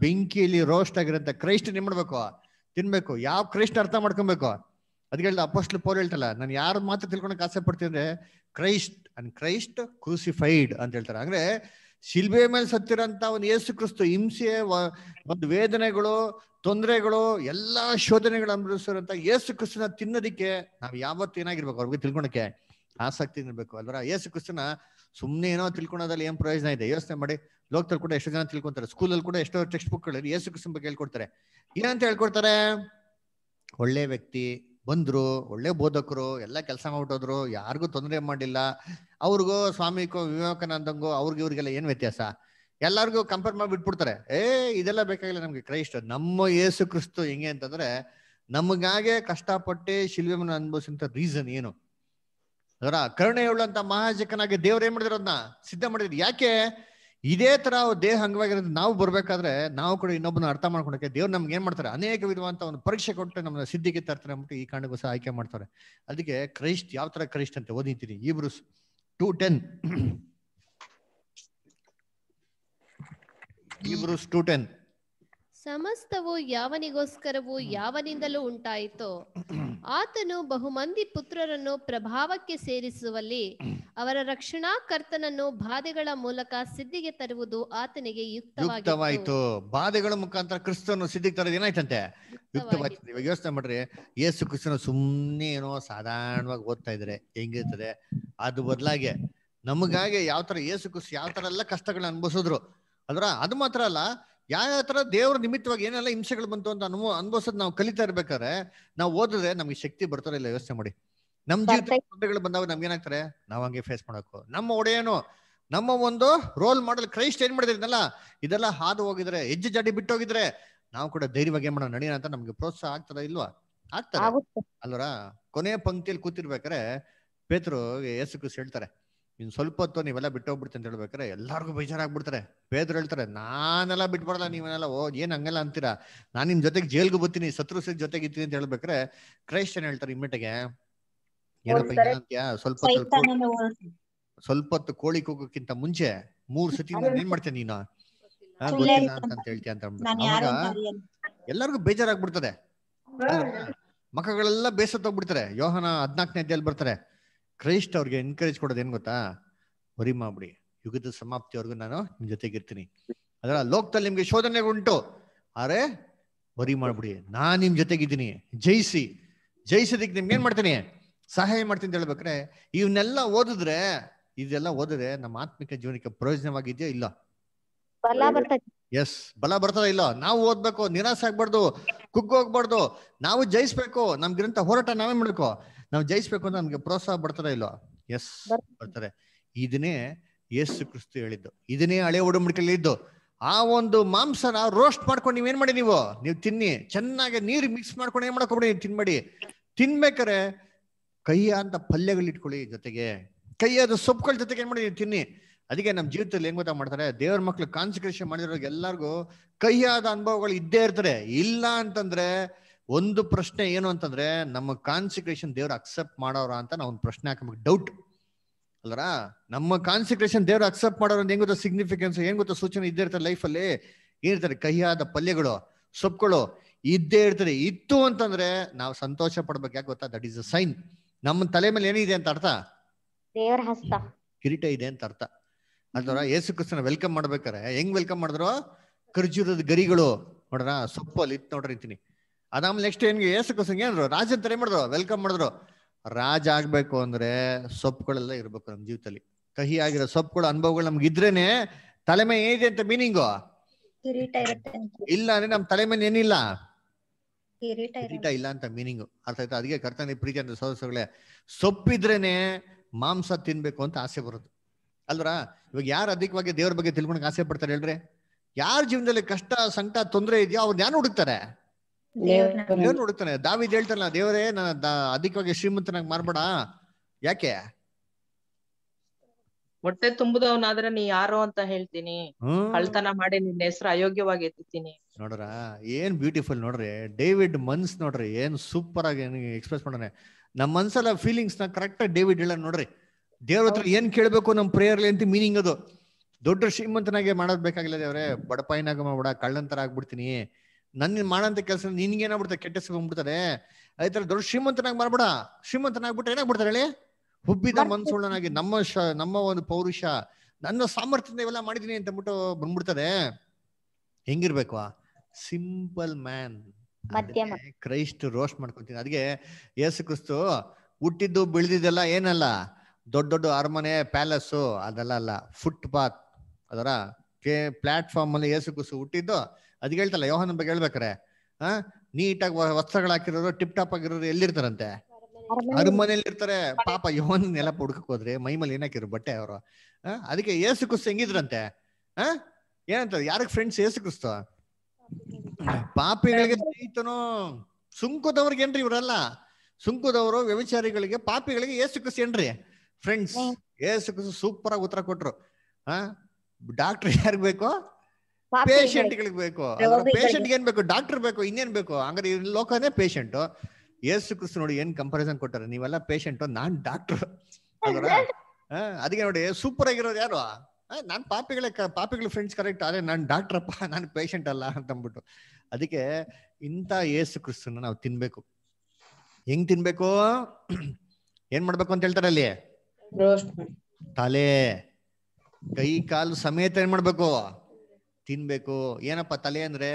ಬೆಂಕಿಯಲ್ಲಿ ರೋಸ್ಟ್ ಆಗಿರಂತ ಕ್ರೈಸ್ಟ್ ಏನ್ ಮಾಡ್ಬೇಕು ತಿನ್ಬೇಕು ಯಾವ ಕ್ರೈಸ್ಟ್ ಅರ್ಥ ಮಾಡ್ಕೊಬೇಕು ಅದಕ್ಕೆ ಹೇಳಿದ ಅಪೋಸ್ಟ್ಲು ಪೋರ್ ಹೇಳ್ತಲ್ಲ ನಾನು ಯಾರು ಮಾತ್ರ ತಿಳ್ಕೊಳಕ್ ಆಸೆ ಪಡ್ತೀನಿ ಅಂದ್ರೆ ಕ್ರೈಸ್ಟ್ ಅಂಡ್ ಕ್ರೈಸ್ಟ್ ಕ್ರೂಸಿಫೈಡ್ ಅಂತ ಹೇಳ್ತಾರೆ ಅಂದ್ರೆ ಶಿಲ್ಬೆ ಮೇಲೆ ಸತ್ತಿರೋಂತ ಒಂದು ಯೇಸು ಕ್ರಿಸ್ತು ಹಿಂಸೆ ಒಂದು ವೇದನೆಗಳು ತೊಂದರೆಗಳು ಎಲ್ಲಾ ಶೋಧನೆಗಳು ಅನುಭವಿಸಿರಂತ ಯೇಸು ಕ್ರಿಸ್ತನ ತಿನ್ನೋದಿಕ್ಕೆ ನಾವು ಯಾವತ್ತು ಏನಾಗಿರ್ಬೇಕು ಅವ್ರಿಗೆ ತಿಳ್ಕೊಳಕ್ಕೆ ಆಸಕ್ತಿ ಇರ್ಬೇಕು ಅಲ್ವರ ಯೇಸು ಕ್ರಿಸ್ತನ ಸುಮ್ಮನೆ ಏನೋ ತಿಳ್ಕೊಳೋದಲ್ಲಿ ಏನ್ ಪ್ರಯೋಜನ ಇದೆ ಯೋಚನೆ ಮಾಡಿ ಲೋಕದಲ್ಲಿ ಕೂಡ ಎಷ್ಟು ಜನ ತಿಳ್ಕೊಂತಾರೆ ಸ್ಕೂಲಲ್ಲಿ ಕೂಡ ಎಷ್ಟೋ ಟೆಕ್ಸ್ಟ್ ಬುಕ್ಗಳಲ್ಲಿ ಯೇಸು ಕ್ರಿಸ್ತನ ಬಗ್ಗೆ ಹೇಳ್ಕೊಡ್ತಾರೆ ಏನಂತ ಹೇಳ್ಕೊಡ್ತಾರೆ ಒಳ್ಳೆ ವ್ಯಕ್ತಿ ಬಂದ್ರು ಒಳ್ಳೆ ಬೋಧಕರು ಎಲ್ಲ ಕೆಲಸ ಮಾಡ್ಬಿಟ್ಟೋದ್ರು ಯಾರಿಗೂ ತೊಂದರೆ ಮಾಡಿಲ್ಲ ಅವ್ರಿಗೋ ಸ್ವಾಮಿಗೋ ವಿವೇಕಾನಂದಂಗೋ ಅವ್ರಿಗೆ ಇವ್ರಿಗೆಲ್ಲ ಏನ್ ವ್ಯತ್ಯಾಸ ಎಲ್ಲರಿಗೂ ಕಂಪೇರ್ ಮಾಡಿ ಬಿಟ್ಬಿಡ್ತಾರೆ ಏ ಇದೆಲ್ಲ ಬೇಕಾಗಿಲ್ಲ ನಮ್ಗೆ ಕ್ರೈಸ್ಟ್ ನಮ್ಮ ಯೇಸು ಕ್ರಿಸ್ತು ಹೆಂಗೆ ಅಂತಂದ್ರೆ ನಮಗಾಗೆ ಕಷ್ಟಪಟ್ಟು ಶಿಲ್ವೆಮನ ಅನುಭವಿಸಿದಂತ ರೀಸನ್ ಏನು ಅದರ ಕರುಣೆಯುಳ್ಳಂತ ಮಹಾಜಕನಾಗಿ ದೇವ್ರು ಏನ್ ಮಾಡಿದ್ರು ಅದನ್ನ ಸಿದ್ಧ ಮಾಡಿದ್ರು ಯಾಕೆ ಇದೇ ತರ ದೇಹ ಅಂಗವಾಗಿರೋದು ನಾವು ಬರ್ಬೇಕಾದ್ರೆ ನಾವು ಕೂಡ ಇನ್ನೊಬ್ಬನ ಅರ್ಥ ಮಾಡ್ಕೊಳಕ್ಕೆ ದೇವ್ರು ನಮ್ಗೆ ಏನ್ ಮಾಡ್ತಾರೆ ಅನೇಕ ವಿಧವಂತ ಒಂದು ಪರೀಕ್ಷೆ ಕೊಟ್ಟು ನಮ್ಮ ಸಿದ್ಧಿಗೆ ತರ್ತಾರೆ ಅಂದ್ಬಿಟ್ಟು ಈ ಕಾರಣಕ್ಕೂ ಸಹ ಆಯ್ಕೆ ಮಾಡ್ತಾರೆ ಅದಕ್ಕೆ ಕ್ರೈಸ್ಟ್ ಯಾವ ತರ ಕ್ರೈಸ್ಟ್ ಅಂತ ಓದಿತೀನಿ Hebrews two ten Hebrews two ten ಸಮಸ್ತವು ಯಾವನಿಗೋಸ್ಕರವು ಯಾವನಿಂದಲೂ ಉಂಟಾಯಿತೋ ಆತನು ಬಹುಮಂದಿ ಪುತ್ರರನ್ನು ಪ್ರಭಾವಕ್ಕೆ ಸೇರಿಸುವಲ್ಲಿ ಅವರ ರಕ್ಷಣಾ ಕರ್ತನನ್ನು ಬಾಧೆಗಳ ಮೂಲಕ ಸಿದ್ಧಿಗೆ ತರುವುದು ಆತನಿಗೆ ಯುಕ್ತವಾಯಿತು ಬಾಧೆಗಳ ಮುಖಾಂತರ ಕ್ರಿಸ್ತನು ಸಿದ್ಧಿಗೆ ತರೋದು ಏನಾಯ್ತಂತೆ ಯುಕ್ತವಾಯ್ತು ಯೋಚನೆ ಮಾಡ್ರಿ ಯೇಸು ಕ್ರಿಸ್ತನ ಸುಮ್ಮನೆ ಏನೋ ಸಾಧಾರಣವಾಗಿ ಓದ್ತಾ ಇದ್ರೆ ಹೆಂಗಿರ್ತದೆ ಅದು ಬದಲಾಗಿ ನಮಗಾಗಿ ಯಾವ ತರ ಯೇಸು ಕ್ರಿಸ್ತ ಯಾವ ತರ ಎಲ್ಲ ಕಷ್ಟಗಳನ್ನ ಅನುಭವಿಸಿದ್ರು ಅದ್ರ ಅದು ಮಾತ್ರ ಅಲ್ಲ ಯಾವ ಥರ ದೇವ್ರ ನಿಮಿತ್ತವಾಗಿ ಏನೆಲ್ಲ ಹಿಂಸೆಗಳು ಬಂತು ಅಂತ ಅನುಭವ ಅನುಭವಿಸೋದು ನಾವು ಕಲಿತಾ ಇರ್ಬೇಕಾದ್ರೆ ನಾವು ಓದಿದ್ರೆ ನಮಗೆ ಶಕ್ತಿ ಬರ್ತಾರ ಇಲ್ಲ ವ್ಯವಸ್ಥೆ ಮಾಡಿ ನಮ್ ಜೀವಿತ ಬಂದಾಗ ನಮ್ಗೆ ಏನಾಗ್ತಾರೆ ನಾವ್ ಹಂಗೆ ಫೇಸ್ ಮಾಡಬೇಕು ನಮ್ಮ ಒಡೆಯನು ನಮ್ಮ ಒಂದು ರೋಲ್ ಮಾಡಲ್ ಕ್ರೈಸ್ಟ್ ಏನ್ ಮಾಡಿದ್ರಲ್ಲ ಇದೆಲ್ಲ ಹಾದು ಹೋಗಿದ್ರೆ ಹೆಜ್ಜೆ ಜಡಿ ಬಿಟ್ಟು ಹೋಗಿದ್ರೆ ನಾವು ಕೂಡ ಧೈರ್ಯವಾಗಿ ಮಾಡೋಣ ನಡೀನ ಅಂತ ನಮ್ಗೆ ಪ್ರೋತ್ಸಾಹ ಆಗ್ತದ ಇಲ್ವಾ ಆಗ್ತದೆ ಅಲ್ವರ ಕೊನೆಯ ಪಂಕ್ತಿಯಲ್ಲಿ ಕೂತಿರ್ಬೇಕಾರೆ ಪೇತ್ರು ಯೇಸು ಹೇಳ್ತಾರೆ ಇನ್ ಸ್ವಲ್ಪ ಹೊತ್ತು ನೀವೆಲ್ಲ ಬಿಟ್ಟೋಗ್ಬಿಡ್ತೀನಿ ಅಂತ ಹೇಳ್ಬೇಕಾರೆ ಎಲ್ಲಾರ್ಗು ಬೇಜಾರಾಗ್ಬಿಡ್ತಾರೆ ಬೇದ್ರು ಹೇಳ್ತಾರೆ ನಾನೆಲ್ಲ ಬಿಟ್ಬಾರಲ್ಲ ನೀವನ್ನೆಲ್ಲ ಓ ಏನ್ ಹಂಗೆಲ್ಲ ಅಂತೀರಾ ನಾನು ನಿಮ್ ಜೊತೆಗೆ ಜೈಲ್ಗೂ ಬರ್ತೀನಿ ಶತ್ರು ಜೊತೆಗೆ ಇದ್ದೀನಿ ಅಂತ ಹೇಳ್ಬೇಕ್ರೆ ಕ್ರೈಸ್ಟ್ ಹೇಳ್ತಾರೆ ಇಮ್ಮಿಟಗೆ ಏನಪ್ಪ ಸ್ವಲ್ಪ ಸ್ವಲ್ಪ ಹೊತ್ತು ಕೋಳಿ ಕೂಗೋಕ್ಕಿಂತ ಮುಂಚೆ ಮೂರ್ ಸತಿ ಏನ್ ಮಾಡ್ತೇನೆ ನೀನು ಗೊತ್ತಿಲ್ಲ ಅಂತ ಹೇಳ್ತೀಯ ಅಂತ ಎಲ್ಲಾರ್ಗು ಬೇಜಾರಾಗ್ಬಿಡ್ತದೆ ಮಕ್ಕಳೆಲ್ಲ ಬೇಸತ್ತೋಗ್ಬಿಡ್ತಾರೆ ಯೋಹನ ಹದ್ನಾಕ್ನೇ ಅಧ್ಯಾಯಲ್ಲಿ ಬರ್ತಾರೆ ಕ್ರೈಸ್ಟ್ ಅವ್ರಿಗೆ ಎನ್ಕರೇಜ್ ಕೊಡೋದು ಏನ್ ಗೊತ್ತಾ ಹೊರಿ ಮಾಡ್ಬಿಡಿ ಯುಗದ ಸಮಾಪ್ತಿವರೆಗೂ ನಾನು ನಿಮ್ ಜೊತೆಗಿರ್ತೀನಿ ಅದರ ಲೋಕದಲ್ಲಿ ನಿಮ್ಗೆ ಶೋಧನೆ ಉಂಟು ಆದ್ರೆ ಹೊರಿ ಮಾಡ್ಬಿಡಿ ನಾನ್ ನಿಮ್ ಜೊತೆಗಿದ್ದೀನಿ ಜಯಿಸಿ ಜಯಿಸೋದಿಕ್ ನಿಮ್ಗೆ ಏನ್ ಮಾಡ್ತೀನಿ ಸಹಾಯ ಮಾಡ್ತೀನಿ ಅಂತ ಹೇಳ್ಬೇಕ್ರೆ ಇವನ್ನೆಲ್ಲ ಓದಿದ್ರೆ ಇದೆಲ್ಲ ಓದಿದ್ರೆ ನಮ್ಮ ಆತ್ಮಿಕ ಜೀವನಕ್ಕೆ ಪ್ರಯೋಜನವಾಗಿದೆಯೋ ಇಲ್ಲ ಎಸ್ ಬಲ ಬರ್ತದ ಇಲ್ಲ ನಾವು ಓದ್ಬೇಕು ನಿರಾಸೆ ಆಗ್ಬಾರ್ದು ಕುಗ್ಗೋಗ್ಬಾರ್ದು ನಾವು ಜಯಿಸ್ಬೇಕು ನಮ್ಗಿರಂತ ಹೋರಾಟ ನಾವೇ ಮಾಡ್ಬೇಕು ನಾವು ಜಯಿಸ್ಬೇಕು ಅಂತ ನಮ್ಗೆ ಪ್ರೋತ್ಸಾಹ ಬರ್ತಾರ ಇಲ್ವಾ ಎಸ್ ಬರ್ತಾರೆ ಇದನ್ನೇ ಯೇಸು ಕ್ರಿಸ್ತು ಹೇಳಿದ್ದು ಇದನ್ನೇ ಹಳೆ ಒಡಂಬಡಿಕೆಯಲ್ಲಿ ಇದ್ದು ಆ ಒಂದು ಮಾಂಸನ ರೋಸ್ಟ್ ಮಾಡ್ಕೊಂಡು ಏನ್ ಮಾಡಿ ನೀವು ನೀವು ತಿನ್ನಿ ಚೆನ್ನಾಗಿ ನೀರು ಮಿಕ್ಸ್ ಮಾಡ್ಕೊಂಡು ಏನ್ ಮಾಡ್ಕೊಬಿಡಿ ನೀವು ತಿನ್ಬೇಡಿ ತಿನ್ಬೇಕಾರೆ ಕೈಯ ಅಂತ ಪಲ್ಯಗಳು ಇಟ್ಕೊಳ್ಳಿ ಜೊತೆಗೆ ಕೈಯಾದ ಸೊಪ್ಪುಗಳ ಜೊತೆಗೆ ಏನ್ ಮಾಡಿ ನೀವು ತಿನ್ನಿ ಅದಕ್ಕೆ ನಮ್ಮ ಜೀವಿತದಲ್ಲಿ ಹೆಂಗ್ ಗೊತ್ತಾ ಮಾಡ್ತಾರೆ ದೇವ್ರ ಮಕ್ಳು ಕಾನ್ಸಿಕ್ರೇಷನ್ ಮಾಡಿರೋ ಎಲ್ಲರಿಗೂ ಕೈಯಾದ ಅನುಭವಗಳು ಇದ್ದೇ ಇರ್ತಾರೆ ಇಲ್ಲ ಅಂತಂದ್ರೆ ಒಂದು ಪ್ರಶ್ನೆ ಏನು ಅಂತಂದ್ರೆ ನಮ್ಮ ಕಾನ್ಸಿಕ್ರೇಷನ್ ದೇವ್ರು ಅಕ್ಸೆಪ್ಟ್ ಮಾಡೋರ ಅಂತ ನಾವು ಒಂದು ಪ್ರಶ್ನೆ ಹಾಕಬೇಕು ಡೌಟ್ ಅಲ್ರ ನಮ್ಮ ಕಾನ್ಸಿಕ್ರೇಷನ್ ದೇವ್ರು ಅಕ್ಸೆಪ್ಟ್ ಮಾಡೋರು ಹೆಂಗ್ ಗೊತ್ತ ಸಿಗ್ನಿಫಿಕೆನ್ಸ್ ಏನ್ ಗೊತ್ತಾ ಸೂಚನೆ ಇದ್ದೇ ಇರ್ತಾರೆ ಲೈಫಲ್ಲಿ ಏನಿರ್ತಾರೆ ಕಹಿಯಾದ ಪಲ್ಯಗಳು ಸೊಪ್ಪುಗಳು ಇದ್ದೇ ಇರ್ತಾರೆ ಇತ್ತು ಅಂತಂದ್ರೆ ನಾವು ಸಂತೋಷ ಪಡ್ಬೇಕು ಯಾಕೆ ಗೊತ್ತಾ ದಟ್ ಈಸ್ ಅ ಸೈನ್ ನಮ್ಮ ತಲೆ ಮೇಲೆ ಏನಿದೆ ಅಂತ ಅರ್ಥ ದೇವರ ಹಸ್ತ ಕಿರೀಟ ಇದೆ ಅಂತ ಅರ್ಥ ಅದರ ಯೇಸು ಕೃಷ್ಣ ವೆಲ್ಕಮ್ ಮಾಡ್ಬೇಕಾರೆ ಹೆಂಗ್ ವೆಲ್ಕಮ್ ಮಾಡಿದ್ರು ಖರ್ಜೂರದ ಗರಿಗಳು ನೋಡ್ರ ಸೊಪ್ಪು ಅಲ್ಲಿ ಇತ್ತು ನೋಡ್ರಿ ಇರ್ತೀನಿ ಅದಾಮ್ ನೆಕ್ಸ್ಟ್ ಏನ್ಗೆ ಏಸು ಕಸಂಗ್ ಏನ್ರು ರಾಜ ಏನ್ ಮಾಡಿದ್ರು ವೆಲ್ಕಮ್ ಮಾಡಿದ್ರು ರಾಜ ಆಗ್ಬೇಕು ಅಂದ್ರೆ ಸೊಪ್ಪುಗಳೆಲ್ಲ ಇರ್ಬೇಕು ನಮ್ ಜೀವಿತಲ್ಲಿ ಕಹಿ ಆಗಿರೋ ಸೊಪ್ಪುಗಳು ಅನುಭವಗಳು ನಮ್ಗೆ ಇದ್ರೇನೆ ತಲೆಮೆ ಏನಿದೆ ಅಂತ ಮೀನಿಂಗು ಇಲ್ಲ ಅಂದ್ರೆ ನಮ್ ತಲೆಮೇನ್ ಏನಿಲ್ಲ ಇಲ್ಲ ಅಂತ ಮೀನಿಂಗು ಅರ್ಥ ಆಯ್ತಾ ಅದಕ್ಕೆ ಕರ್ತನೆ ಪ್ರೀತಿ ಅಂತ ಸದಸ್ಯಗಳೇ ಸೊಪ್ಪಿದ್ರೇನೆ ಮಾಂಸ ತಿನ್ಬೇಕು ಅಂತ ಆಸೆ ಬರುತ್ತೆ ಅಲ್ವರ ಇವಾಗ ಯಾರು ಅಧಿಕವಾಗಿ ದೇವ್ರ ಬಗ್ಗೆ ತಿಳ್ಕೊಳಕ್ ಆಸೆ ಪಡ್ತಾರೆ ಹೇಳ್ರಿ ಯಾರ ಜೀವನದಲ್ಲಿ ಕಷ್ಟ ಸಂಕಟ ತೊಂದರೆ ಇದೆಯೋ ಅವ್ರು ಜ್ಞಾನ ಹುಡುಕ್ತಾರೆ ನೋಡುತ್ತಾನೆ ದಾವಿದ್ ಹೇಳ್ತಲ್ಲ ದೇವರೇ ನನ್ನ ಅಧಿಕವಾಗಿ ಶ್ರೀಮಂತನಾಗಿ ಮಾಡ್ಬೇಡ ಯಾಕೆ ಹೊಟ್ಟೆ ತುಂಬುದವನಾದ್ರೆ ನೀ ಯಾರು ಅಂತ ಹೇಳ್ತೀನಿ ಕಳ್ತನ ಮಾಡಿ ನಿನ್ನ ಹೆಸರು ಅಯೋಗ್ಯವಾಗಿ ಎತ್ತೀನಿ ನೋಡ್ರ ಏನ್ ಬ್ಯೂಟಿಫುಲ್ ನೋಡ್ರಿ ಡೇವಿಡ್ ಮನ್ಸ್ ನೋಡ್ರಿ ಏನ್ ಸೂಪರ್ ಆಗಿ ಎಕ್ಸ್ಪ್ರೆಸ್ ಮಾಡೋಣ ನಮ್ ಮನ್ಸಲ್ಲ ಫೀಲಿಂಗ್ಸ್ ನ ಕರೆಕ್ಟ್ ಡೇವಿಡ್ ಹೇಳ ನೋಡ್ರಿ ದೇವ್ರ ಹತ್ರ ಏನ್ ಕೇಳ್ಬೇಕು ನಮ್ ಪ್ರೇಯರ್ ಅಂತ ಮೀನಿಂಗ್ ಅದು ದೊಡ್ಡ ಶ್ರೀಮಂತನಾಗೆ ಮಾಡೋದ್ ಬೇಕಾಗಿಲ್ಲ ದೇವ್ರೆ ಬಡಪಾಯಿನಾಗ ಮಾಡ್ಬೇಡ ಕಳ್ಳಂತರ ಆಗ್ಬಿಡ್ತೀನಿ ನನ್ನ ಮಾಡಂತ ಕೆಲಸ ಏನಾಗ್ಬಿಡ್ತಾರೆ ಕೆಟ್ಟ ಬಂದ್ಬಿಡ್ತಾರೆ ಅದೇ ತರ ದೊಡ್ಡ ಶ್ರೀಮಂತನಾಗಿ ಮಾಡ್ಬಿಡ ಶ್ರೀಮಂತನಾಗ್ಬಿಟ್ಟು ಏನಾಗ್ಬಿಡ್ತಾರೆ ಹೇಳಿ ಹುಬ್ಬಿದ ಮನ್ಸುಳ್ಳನಾಗಿ ನಮ್ಮ ನಮ್ಮ ಒಂದು ಪೌರುಷ ನನ್ನ ಸಾಮರ್ಥ್ಯದಿಂದ ಇವೆಲ್ಲ ಮಾಡಿದೀನಿ ಅಂತ ಬಿಟ್ಟು ಬಂದ್ಬಿಡ್ತದೆ ಹೆಂಗಿರ್ಬೇಕು ಸಿಂಪಲ್ ಮ್ಯಾನ್ ಕ್ರೈಸ್ಟ್ ರೋಸ್ಟ್ ಮಾಡ್ಕೊತೀನಿ ಅದಕ್ಕೆ ಯೇಸು ಕ್ರಿಸ್ತು ಹುಟ್ಟಿದ್ದು ಬೆಳೆದಿದ್ದೆಲ್ಲ ಏನಲ್ಲ ದೊಡ್ಡ ದೊಡ್ಡ ಅರಮನೆ ಪ್ಯಾಲೇಸು ಅದೆಲ್ಲ ಅಲ್ಲ ಫುಟ್ಪಾತ್ ಅದರ ಪ್ಲಾಟ್ಫಾರ್ಮ್ ಅಲ್ಲಿ ಯೇಸು ಕ್ರಿಸ್ತು ಹುಟ್ಟಿದ್ದು ಅದಕ್ಕೆ ಹೇಳ್ತಲ್ಲ ಯೋಹನ ಬಗ್ಗೆ ಹೇಳ್ಬೇಕ್ರೆ ಆ ನೀಟಾಗಿ ವಸ್ತ್ರಗಳು ಹಾಕಿರೋರು ಟಿಪ್ ಟಾಪ್ ಆಗಿರೋರು ಎಲ್ಲಿರ್ತಾರಂತೆ ಅರಮನೆಯಲ್ಲಿ ಇರ್ತಾರೆ ಪಾಪ ಯೋಹನ್ ನೆಲ ಹುಡ್ಕಕ್ ಹೋದ್ರೆ ಮೈಮೇಲೆ ಏನಾಕಿರು ಬಟ್ಟೆ ಅವರು ಅದಕ್ಕೆ ಏಸು ಕುಸ್ತು ಹೆಂಗಿದ್ರಂತೆ ಆ ಏನಂತ ಯಾರಿಗ್ ಫ್ರೆಂಡ್ಸ್ ಏಸು ಕ್ರಿಸ್ತು ಪಾಪಿಗಳಿಗೆ ಸ್ನೇಹಿತನೋ ಏನ್ರಿ ಇವರಲ್ಲ ಸುಂಕದವರು ವ್ಯವಿಚಾರಿಗಳಿಗೆ ಪಾಪಿಗಳಿಗೆ ಏಸು ಕ್ರಿಸ್ತು ಏನ್ರಿ ಫ್ರೆಂಡ್ಸ್ ಏಸು ಕ್ರಿಸ್ತು ಸೂಪರ್ ಆಗಿ ಉತ್ತರ ಕೊಟ್ರು ಆ ಡಾಕ್ಟರ್ ಯಾರಿಗ್ ಬೇಕೋ ಗಳಿಗೆ ಬೇಕು ಪೇಷಂಟ್ ಏನ್ ಬೇಕು ಡಾಕ್ಟರ್ ಬೇಕು ಇನ್ನೇನ್ ಬೇಕು ಹಂಗಾರೆ ಲೋಕನೇ ಪೇಷಂಟ್ ಯೇಸು ಕ್ರಿಸ್ತು ನೋಡಿ ಏನ್ ಕಂಪಾರಿಸನ್ ಕೊಟ್ಟಾರೆ ನೀವೆಲ್ಲ ಪೇಷಂಟ್ ನಾನ್ ಡಾಕ್ಟರ್ ಅದಕ್ಕೆ ನೋಡಿ ಸೂಪರ್ ಆಗಿರೋದು ಯಾರು ನಾನ್ ಪಾಪಿಗಳ ಪಾಪಿಗಳು ಫ್ರೆಂಡ್ಸ್ ಕರೆಕ್ಟ್ ಆದ್ರೆ ನಾನ್ ಡಾಕ್ಟರ್ ಅಪ್ಪ ನಾನು ಪೇಷಂಟ್ ಅಲ್ಲ ಅಂತ ಅಂದ್ಬಿಟ್ಟು ಅದಕ್ಕೆ ಇಂಥ ಏಸು ಕ್ರಿಸ್ತನ ನಾವು ತಿನ್ಬೇಕು ಹೆಂಗ್ ತಿನ್ಬೇಕು ಏನ್ ಮಾಡ್ಬೇಕು ಅಂತ ಹೇಳ್ತಾರೆ ಅಲ್ಲಿ ತಲೆ ಕೈ ಕಾಲು ಸಮೇತ ಏನ್ ಮಾಡ್ಬೇಕು ತಿನ್ಬೇಕು ಏನಪ್ಪ ತಲೆ ಅಂದ್ರೆ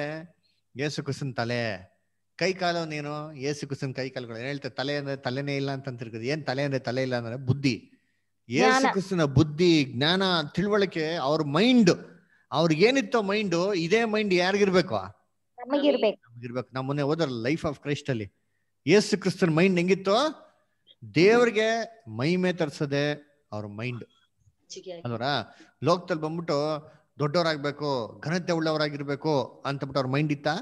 ಏಸು ಕುಸನ್ ತಲೆ ಕೈ ಕಾಲು ನೀನು ಏಸು ಕುಸನ್ ಕೈ ಕಾಲುಗಳು ಏನ್ ಹೇಳ್ತಾರೆ ತಲೆ ಅಂದ್ರೆ ತಲೆನೇ ಇಲ್ಲ ಅಂತ ಏನ್ ತಲೆ ಅಂದ್ರೆ ತಲೆ ಇಲ್ಲ ಅಂದ್ರೆ ಬುದ್ಧಿ ಏಸು ಕುಸಿನ ಬುದ್ಧಿ ಜ್ಞಾನ ತಿಳುವಳಿಕೆ ಅವ್ರ ಮೈಂಡ್ ಅವ್ರಿಗೆ ಏನಿತ್ತೋ ಮೈಂಡ್ ಇದೇ ಮೈಂಡ್ ಯಾರಿಗಿರ್ಬೇಕು ನಮಗಿರ್ಬೇಕು ನಮ್ಮ ಮೊನ್ನೆ ಹೋದ್ರ ಲೈಫ್ ಆಫ್ ಕ್ರೈಸ್ಟ್ ಅಲ್ಲಿ ಏಸು ಕ್ರಿಸ್ತನ್ ಮೈಂಡ್ ಹೆಂಗಿತ್ತು ದೇವ್ರಿಗೆ ಮೈಮೆ ತರ್ಸದೆ ಅವ್ರ ಮೈಂಡ್ ಅದರ ಲೋಕದಲ್ಲಿ ಬಂದ್ಬಿಟ್ಟು ದೊಡ್ಡವರಾಗಬೇಕು ಘನತೆ ಉಳ್ಳವರಾಗಿರ್ಬೇಕು ಅಂತ ಬಿಟ್ಟು ಅವ್ರ ಮೈಂಡ್ ಇತ್ತಾ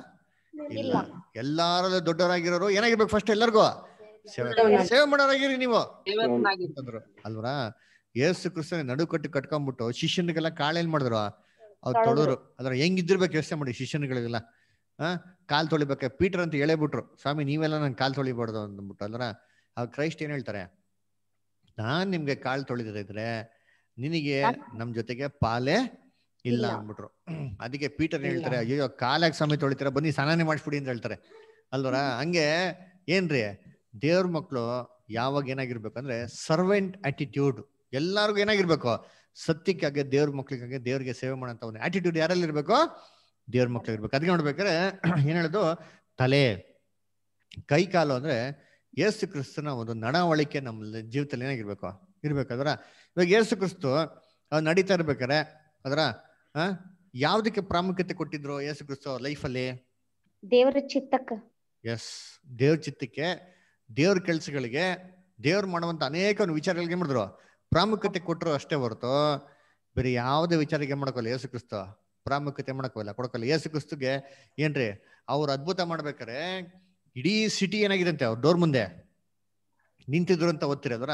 ಇಲ್ಲ ಎಲ್ಲಾರಲ್ಲೂ ದೊಡ್ಡವರಾಗಿರೋರು ಏನಾಗಿರ್ಬೇಕು ಫಸ್ಟ್ ಎಲ್ಲರಿಗೂ ಸೇವೆ ಸೇವೆ ಮಾಡೋರಾಗಿರಿ ನೀವು ಅಲ್ವರ ಯೇಸು ಕ್ರಿಸ್ತನ ನಡುಕಟ್ಟು ಕಟ್ಕೊಂಡ್ಬಿಟ್ಟು ಶಿಷ್ಯನಿಗೆಲ್ಲ ಕಾಳೇನ್ ಮಾಡಿದ್ರು ಅವ್ರು ತೊಳೆದ್ರು ಅದ್ರ ಹೆಂಗಿದ್ದಿರ್ಬೇಕು ಯೋಚನೆ ಮಾಡಿ ಶಿಷ್ಯನಿಗಳಿಗೆಲ್ಲ ಹ ಕಾಲ್ ತೊಳಿಬೇಕ ಪೀಟರ್ ಅಂತ ಹೇಳೇ ಬಿಟ್ರು ಸ್ವಾಮಿ ನೀವೆಲ್ಲ ನನ್ ಕಾಲ್ ತೊಳಿಬಾರ್ದು ಅಂದ್ಬಿಟ್ಟು ಅಲ್ರ ಆ ಕ್ರೈಸ್ಟ್ ಏನ್ ಹೇಳ್ತಾರೆ ನಾನ್ ನಿಮ್ಗೆ ಕಾಲ್ ತೊಳೆದಿದ್ರೆ ನಿನಗೆ ನಮ್ ಜೊತೆಗೆ ಪಾಲೆ ಇಲ್ಲ ಅಂದ್ಬಿಟ್ರು ಅದಕ್ಕೆ ಪೀಟರ್ ಹೇಳ್ತಾರೆ ಅಯ್ಯೋ ಕಾಲಾಗ ಸಮೇತ ತೊಳಿತಾರೆ ಬನ್ನಿ ಸ್ನಾನ ಮಾಡಿಸ್ಬಿಡಿ ಅಂತ ಹೇಳ್ತಾರೆ ಅಲ್ವರ ಹಂಗೆ ಏನ್ರಿ ದೇವ್ರ ಮಕ್ಕಳು ಯಾವಾಗ ಏನಾಗಿರ್ಬೇಕಂದ್ರೆ ಸರ್ವೆಂಟ್ ಆಟಿಟ್ಯೂಡ್ ಎಲ್ಲಾರ್ಗು ಏನಾಗಿರ್ಬೇಕು ಸತ್ಯಕ್ಕಾಗಿ ದೇವ್ರ ಮಕ್ಳಿಗಾಗಿ ದೇವ್ರಿಗೆ ಸೇವೆ ಮಾಡೋಂಥ ಒಂದು ಆಟಿಟ್ಯೂಡ್ ಯಾರಲ್ಲಿ ಇರ್ಬೇಕು ದೇವ್ರ ಮಕ್ಳಿರ್ಬೇಕು ಅದಕ್ಕೆ ನೋಡ್ಬೇಕಾದ್ರೆ ಏನ್ ಹೇಳೋದು ತಲೆ ಕೈ ಕಾಲು ಅಂದ್ರೆ ಏಸು ಕ್ರಿಸ್ತನ ಒಂದು ನಡವಳಿಕೆ ನಮ್ಮ ಜೀವಿತದಲ್ಲಿ ಏನಾಗಿರ್ಬೇಕು ಇರ್ಬೇಕಾದ್ರ ಇವಾಗ ಏಸು ಕ್ರಿಸ್ತು ನಡೀತಾ ಇರ್ಬೇಕಾರೆ ಅದರ ಯಾವ್ದಕ್ಕೆ ಪ್ರಾಮುಖ್ಯತೆ ಕೊಟ್ಟಿದ್ರು ಯೇಸು ಕ್ರಿಸ್ತ ಲೈಫಲ್ಲಿ ದೇವರ ಚಿತ್ತಕ್ಕ ಎಸ್ ದೇವ್ರ ಚಿತ್ತಕ್ಕೆ ದೇವ್ರ ಕೆಲಸಗಳಿಗೆ ದೇವ್ರ ಮಾಡುವಂತ ಅನೇಕ ವಿಚಾರಗಳಿಗೆ ಮಾಡಿದ್ರು ಪ್ರಾಮುಖ್ಯತೆ ಕೊಟ್ಟರು ಅಷ್ಟೇ ಹೊರತು ಬೇರೆ ಯಾವುದೇ ವಿಚಾರಕ್ಕೆ ಮಾಡ್ಕೋಲ್ಲ ಯೇಸು ಕ್ರಿಸ್ತ ಪ್ರಾಮುಖ್ಯತೆ ಮಾಡಕೋಲ್ಲ ಕೊಡಕಲ್ಲ ಯೇಸು ಕ್ರಿಸ್ತುಗೆ ಏನ್ರಿ ಅವ್ರು ಅದ್ಭುತ ಮಾಡ್ಬೇಕಾರೆ ಇಡೀ ಸಿಟಿ ಏನಾಗಿದಂತೆ ಅವ್ರ ಡೋರ್ ಮುಂದೆ ನಿಂತಿದ್ರು ಅಂತ ಅದರ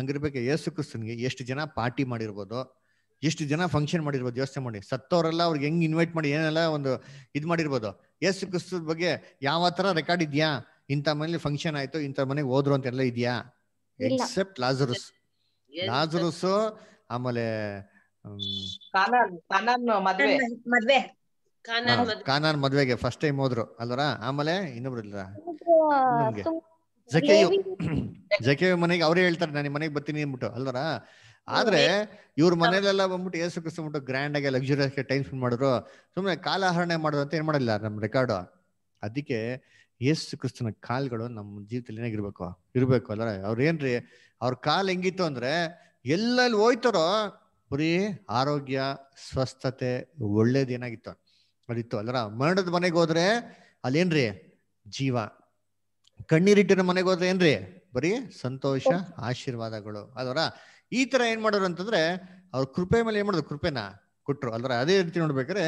ಹಂಗಿರ್ಬೇಕು ಯೇಸು ಕ್ರಿಸ್ತನ್ಗೆ ಎಷ್ಟು ಜನ ಪಾರ್ಟಿ ಮಾಡಿರ್ಬೋದು ಎಷ್ಟು ಜನ ಫಂಕ್ಷನ್ ಮಾಡಿರ್ಬೋದು ಯೋಚನೆ ಮಾಡಿ ಸತ್ತವರೆಲ್ಲ ಅವ್ರಿಗೆ ಹೆಂಗ್ ಇನ್ವೈಟ್ ಮಾಡಿ ಏನೆಲ್ಲ ಒಂದು ಇದು ಮಾಡಿರ್ಬೋದು ಯೇಸು ಕ್ರಿಸ್ತದ ಬಗ್ಗೆ ಯಾವ ತರ ರೆಕಾರ್ಡ್ ಇದೆಯಾ ಇಂಥ ಮನೇಲಿ ಫಂಕ್ಷನ್ ಆಯ್ತು ಇಂಥ ಮನೆಗೆ ಹೋದ್ರು ಅಂತ ಇದೆಯಾ ಎಕ್ಸೆಪ್ಟ್ ಲಾಜರಸ್ ಲಾಜರಸ್ ಆಮೇಲೆ ಕಾನಾನ್ ಮದ್ವೆಗೆ ಫಸ್ಟ್ ಟೈಮ್ ಹೋದ್ರು ಅಲ್ವರ ಆಮೇಲೆ ಇನ್ನೊಬ್ರು ಇಲ್ಲ ಜಕೆಯು ಜಕೆಯು ಮನೆಗೆ ಅವ್ರೇ ಹೇಳ್ತಾರೆ ನಾನು ಮನೆಗೆ ಬರ್ತೀನಿ ಅಂದ್ಬಿಟ್ಟು ಅಲ್ವರ ಆದ್ರೆ ಇವ್ರ ಮನೇಲೆಲ್ಲ ಬಂದ್ಬಿಟ್ಟು ಏಸು ಕ್ರಿಸ್ತ ಬಿಟ್ಟು ಗ್ರ್ಯಾಂಡ್ ಆಗಿ ಲಕ್ಸುರಿಯಸ್ ಟೈಮ್ ಸ್ಪೆಂಡ್ ಮಾಡಿದ್ರು ಸುಮ್ಮನೆ ಕಾಲಹರಣೆ ಅಂತ ಏನ್ ಮಾಡಿಲ್ಲ ನಮ್ ರೆಕಾರ್ಡ್ ಅದಕ್ಕೆ ಯೇಸು ಕ್ರಿಸ್ತನ ಕಾಲ್ಗಳು ನಮ್ಮ ಜೀವಿತದಲ್ಲಿ ಏನಾಗಿರ್ಬೇಕು ಇರ್ಬೇಕು ಅಲ್ಲ ಅವ್ರ ಏನ್ರಿ ಅವ್ರ ಕಾಲ್ ಹೆಂಗಿತ್ತು ಅಂದ್ರೆ ಎಲ್ಲಲ್ಲಿ ಹೋಯ್ತಾರೋ ಬರೀ ಆರೋಗ್ಯ ಸ್ವಸ್ಥತೆ ಒಳ್ಳೇದು ಏನಾಗಿತ್ತು ಅದಿತ್ತು ಅಲ್ಲರ ಮರಣದ ಮನೆಗೆ ಹೋದ್ರೆ ಅಲ್ಲೇನ್ರಿ ಜೀವ ಕಣ್ಣೀರಿಟ್ಟಿನ ಮನೆಗೆ ಹೋದ್ರೆ ಏನ್ರಿ ಬರೀ ಸಂತೋಷ ಆಶೀರ್ವಾದಗಳು ಅದರ ಈ ತರ ಏನ್ ಮಾಡೋರು ಅಂತಂದ್ರೆ ಅವ್ರ ಕೃಪೆ ಮೇಲೆ ಏನ್ ಮಾಡೋದು ಕೃಪೆನ ಕೊಟ್ರು ಅಲ್ರ ಅದೇ ರೀತಿ ನೋಡ್ಬೇಕಾದ್ರೆ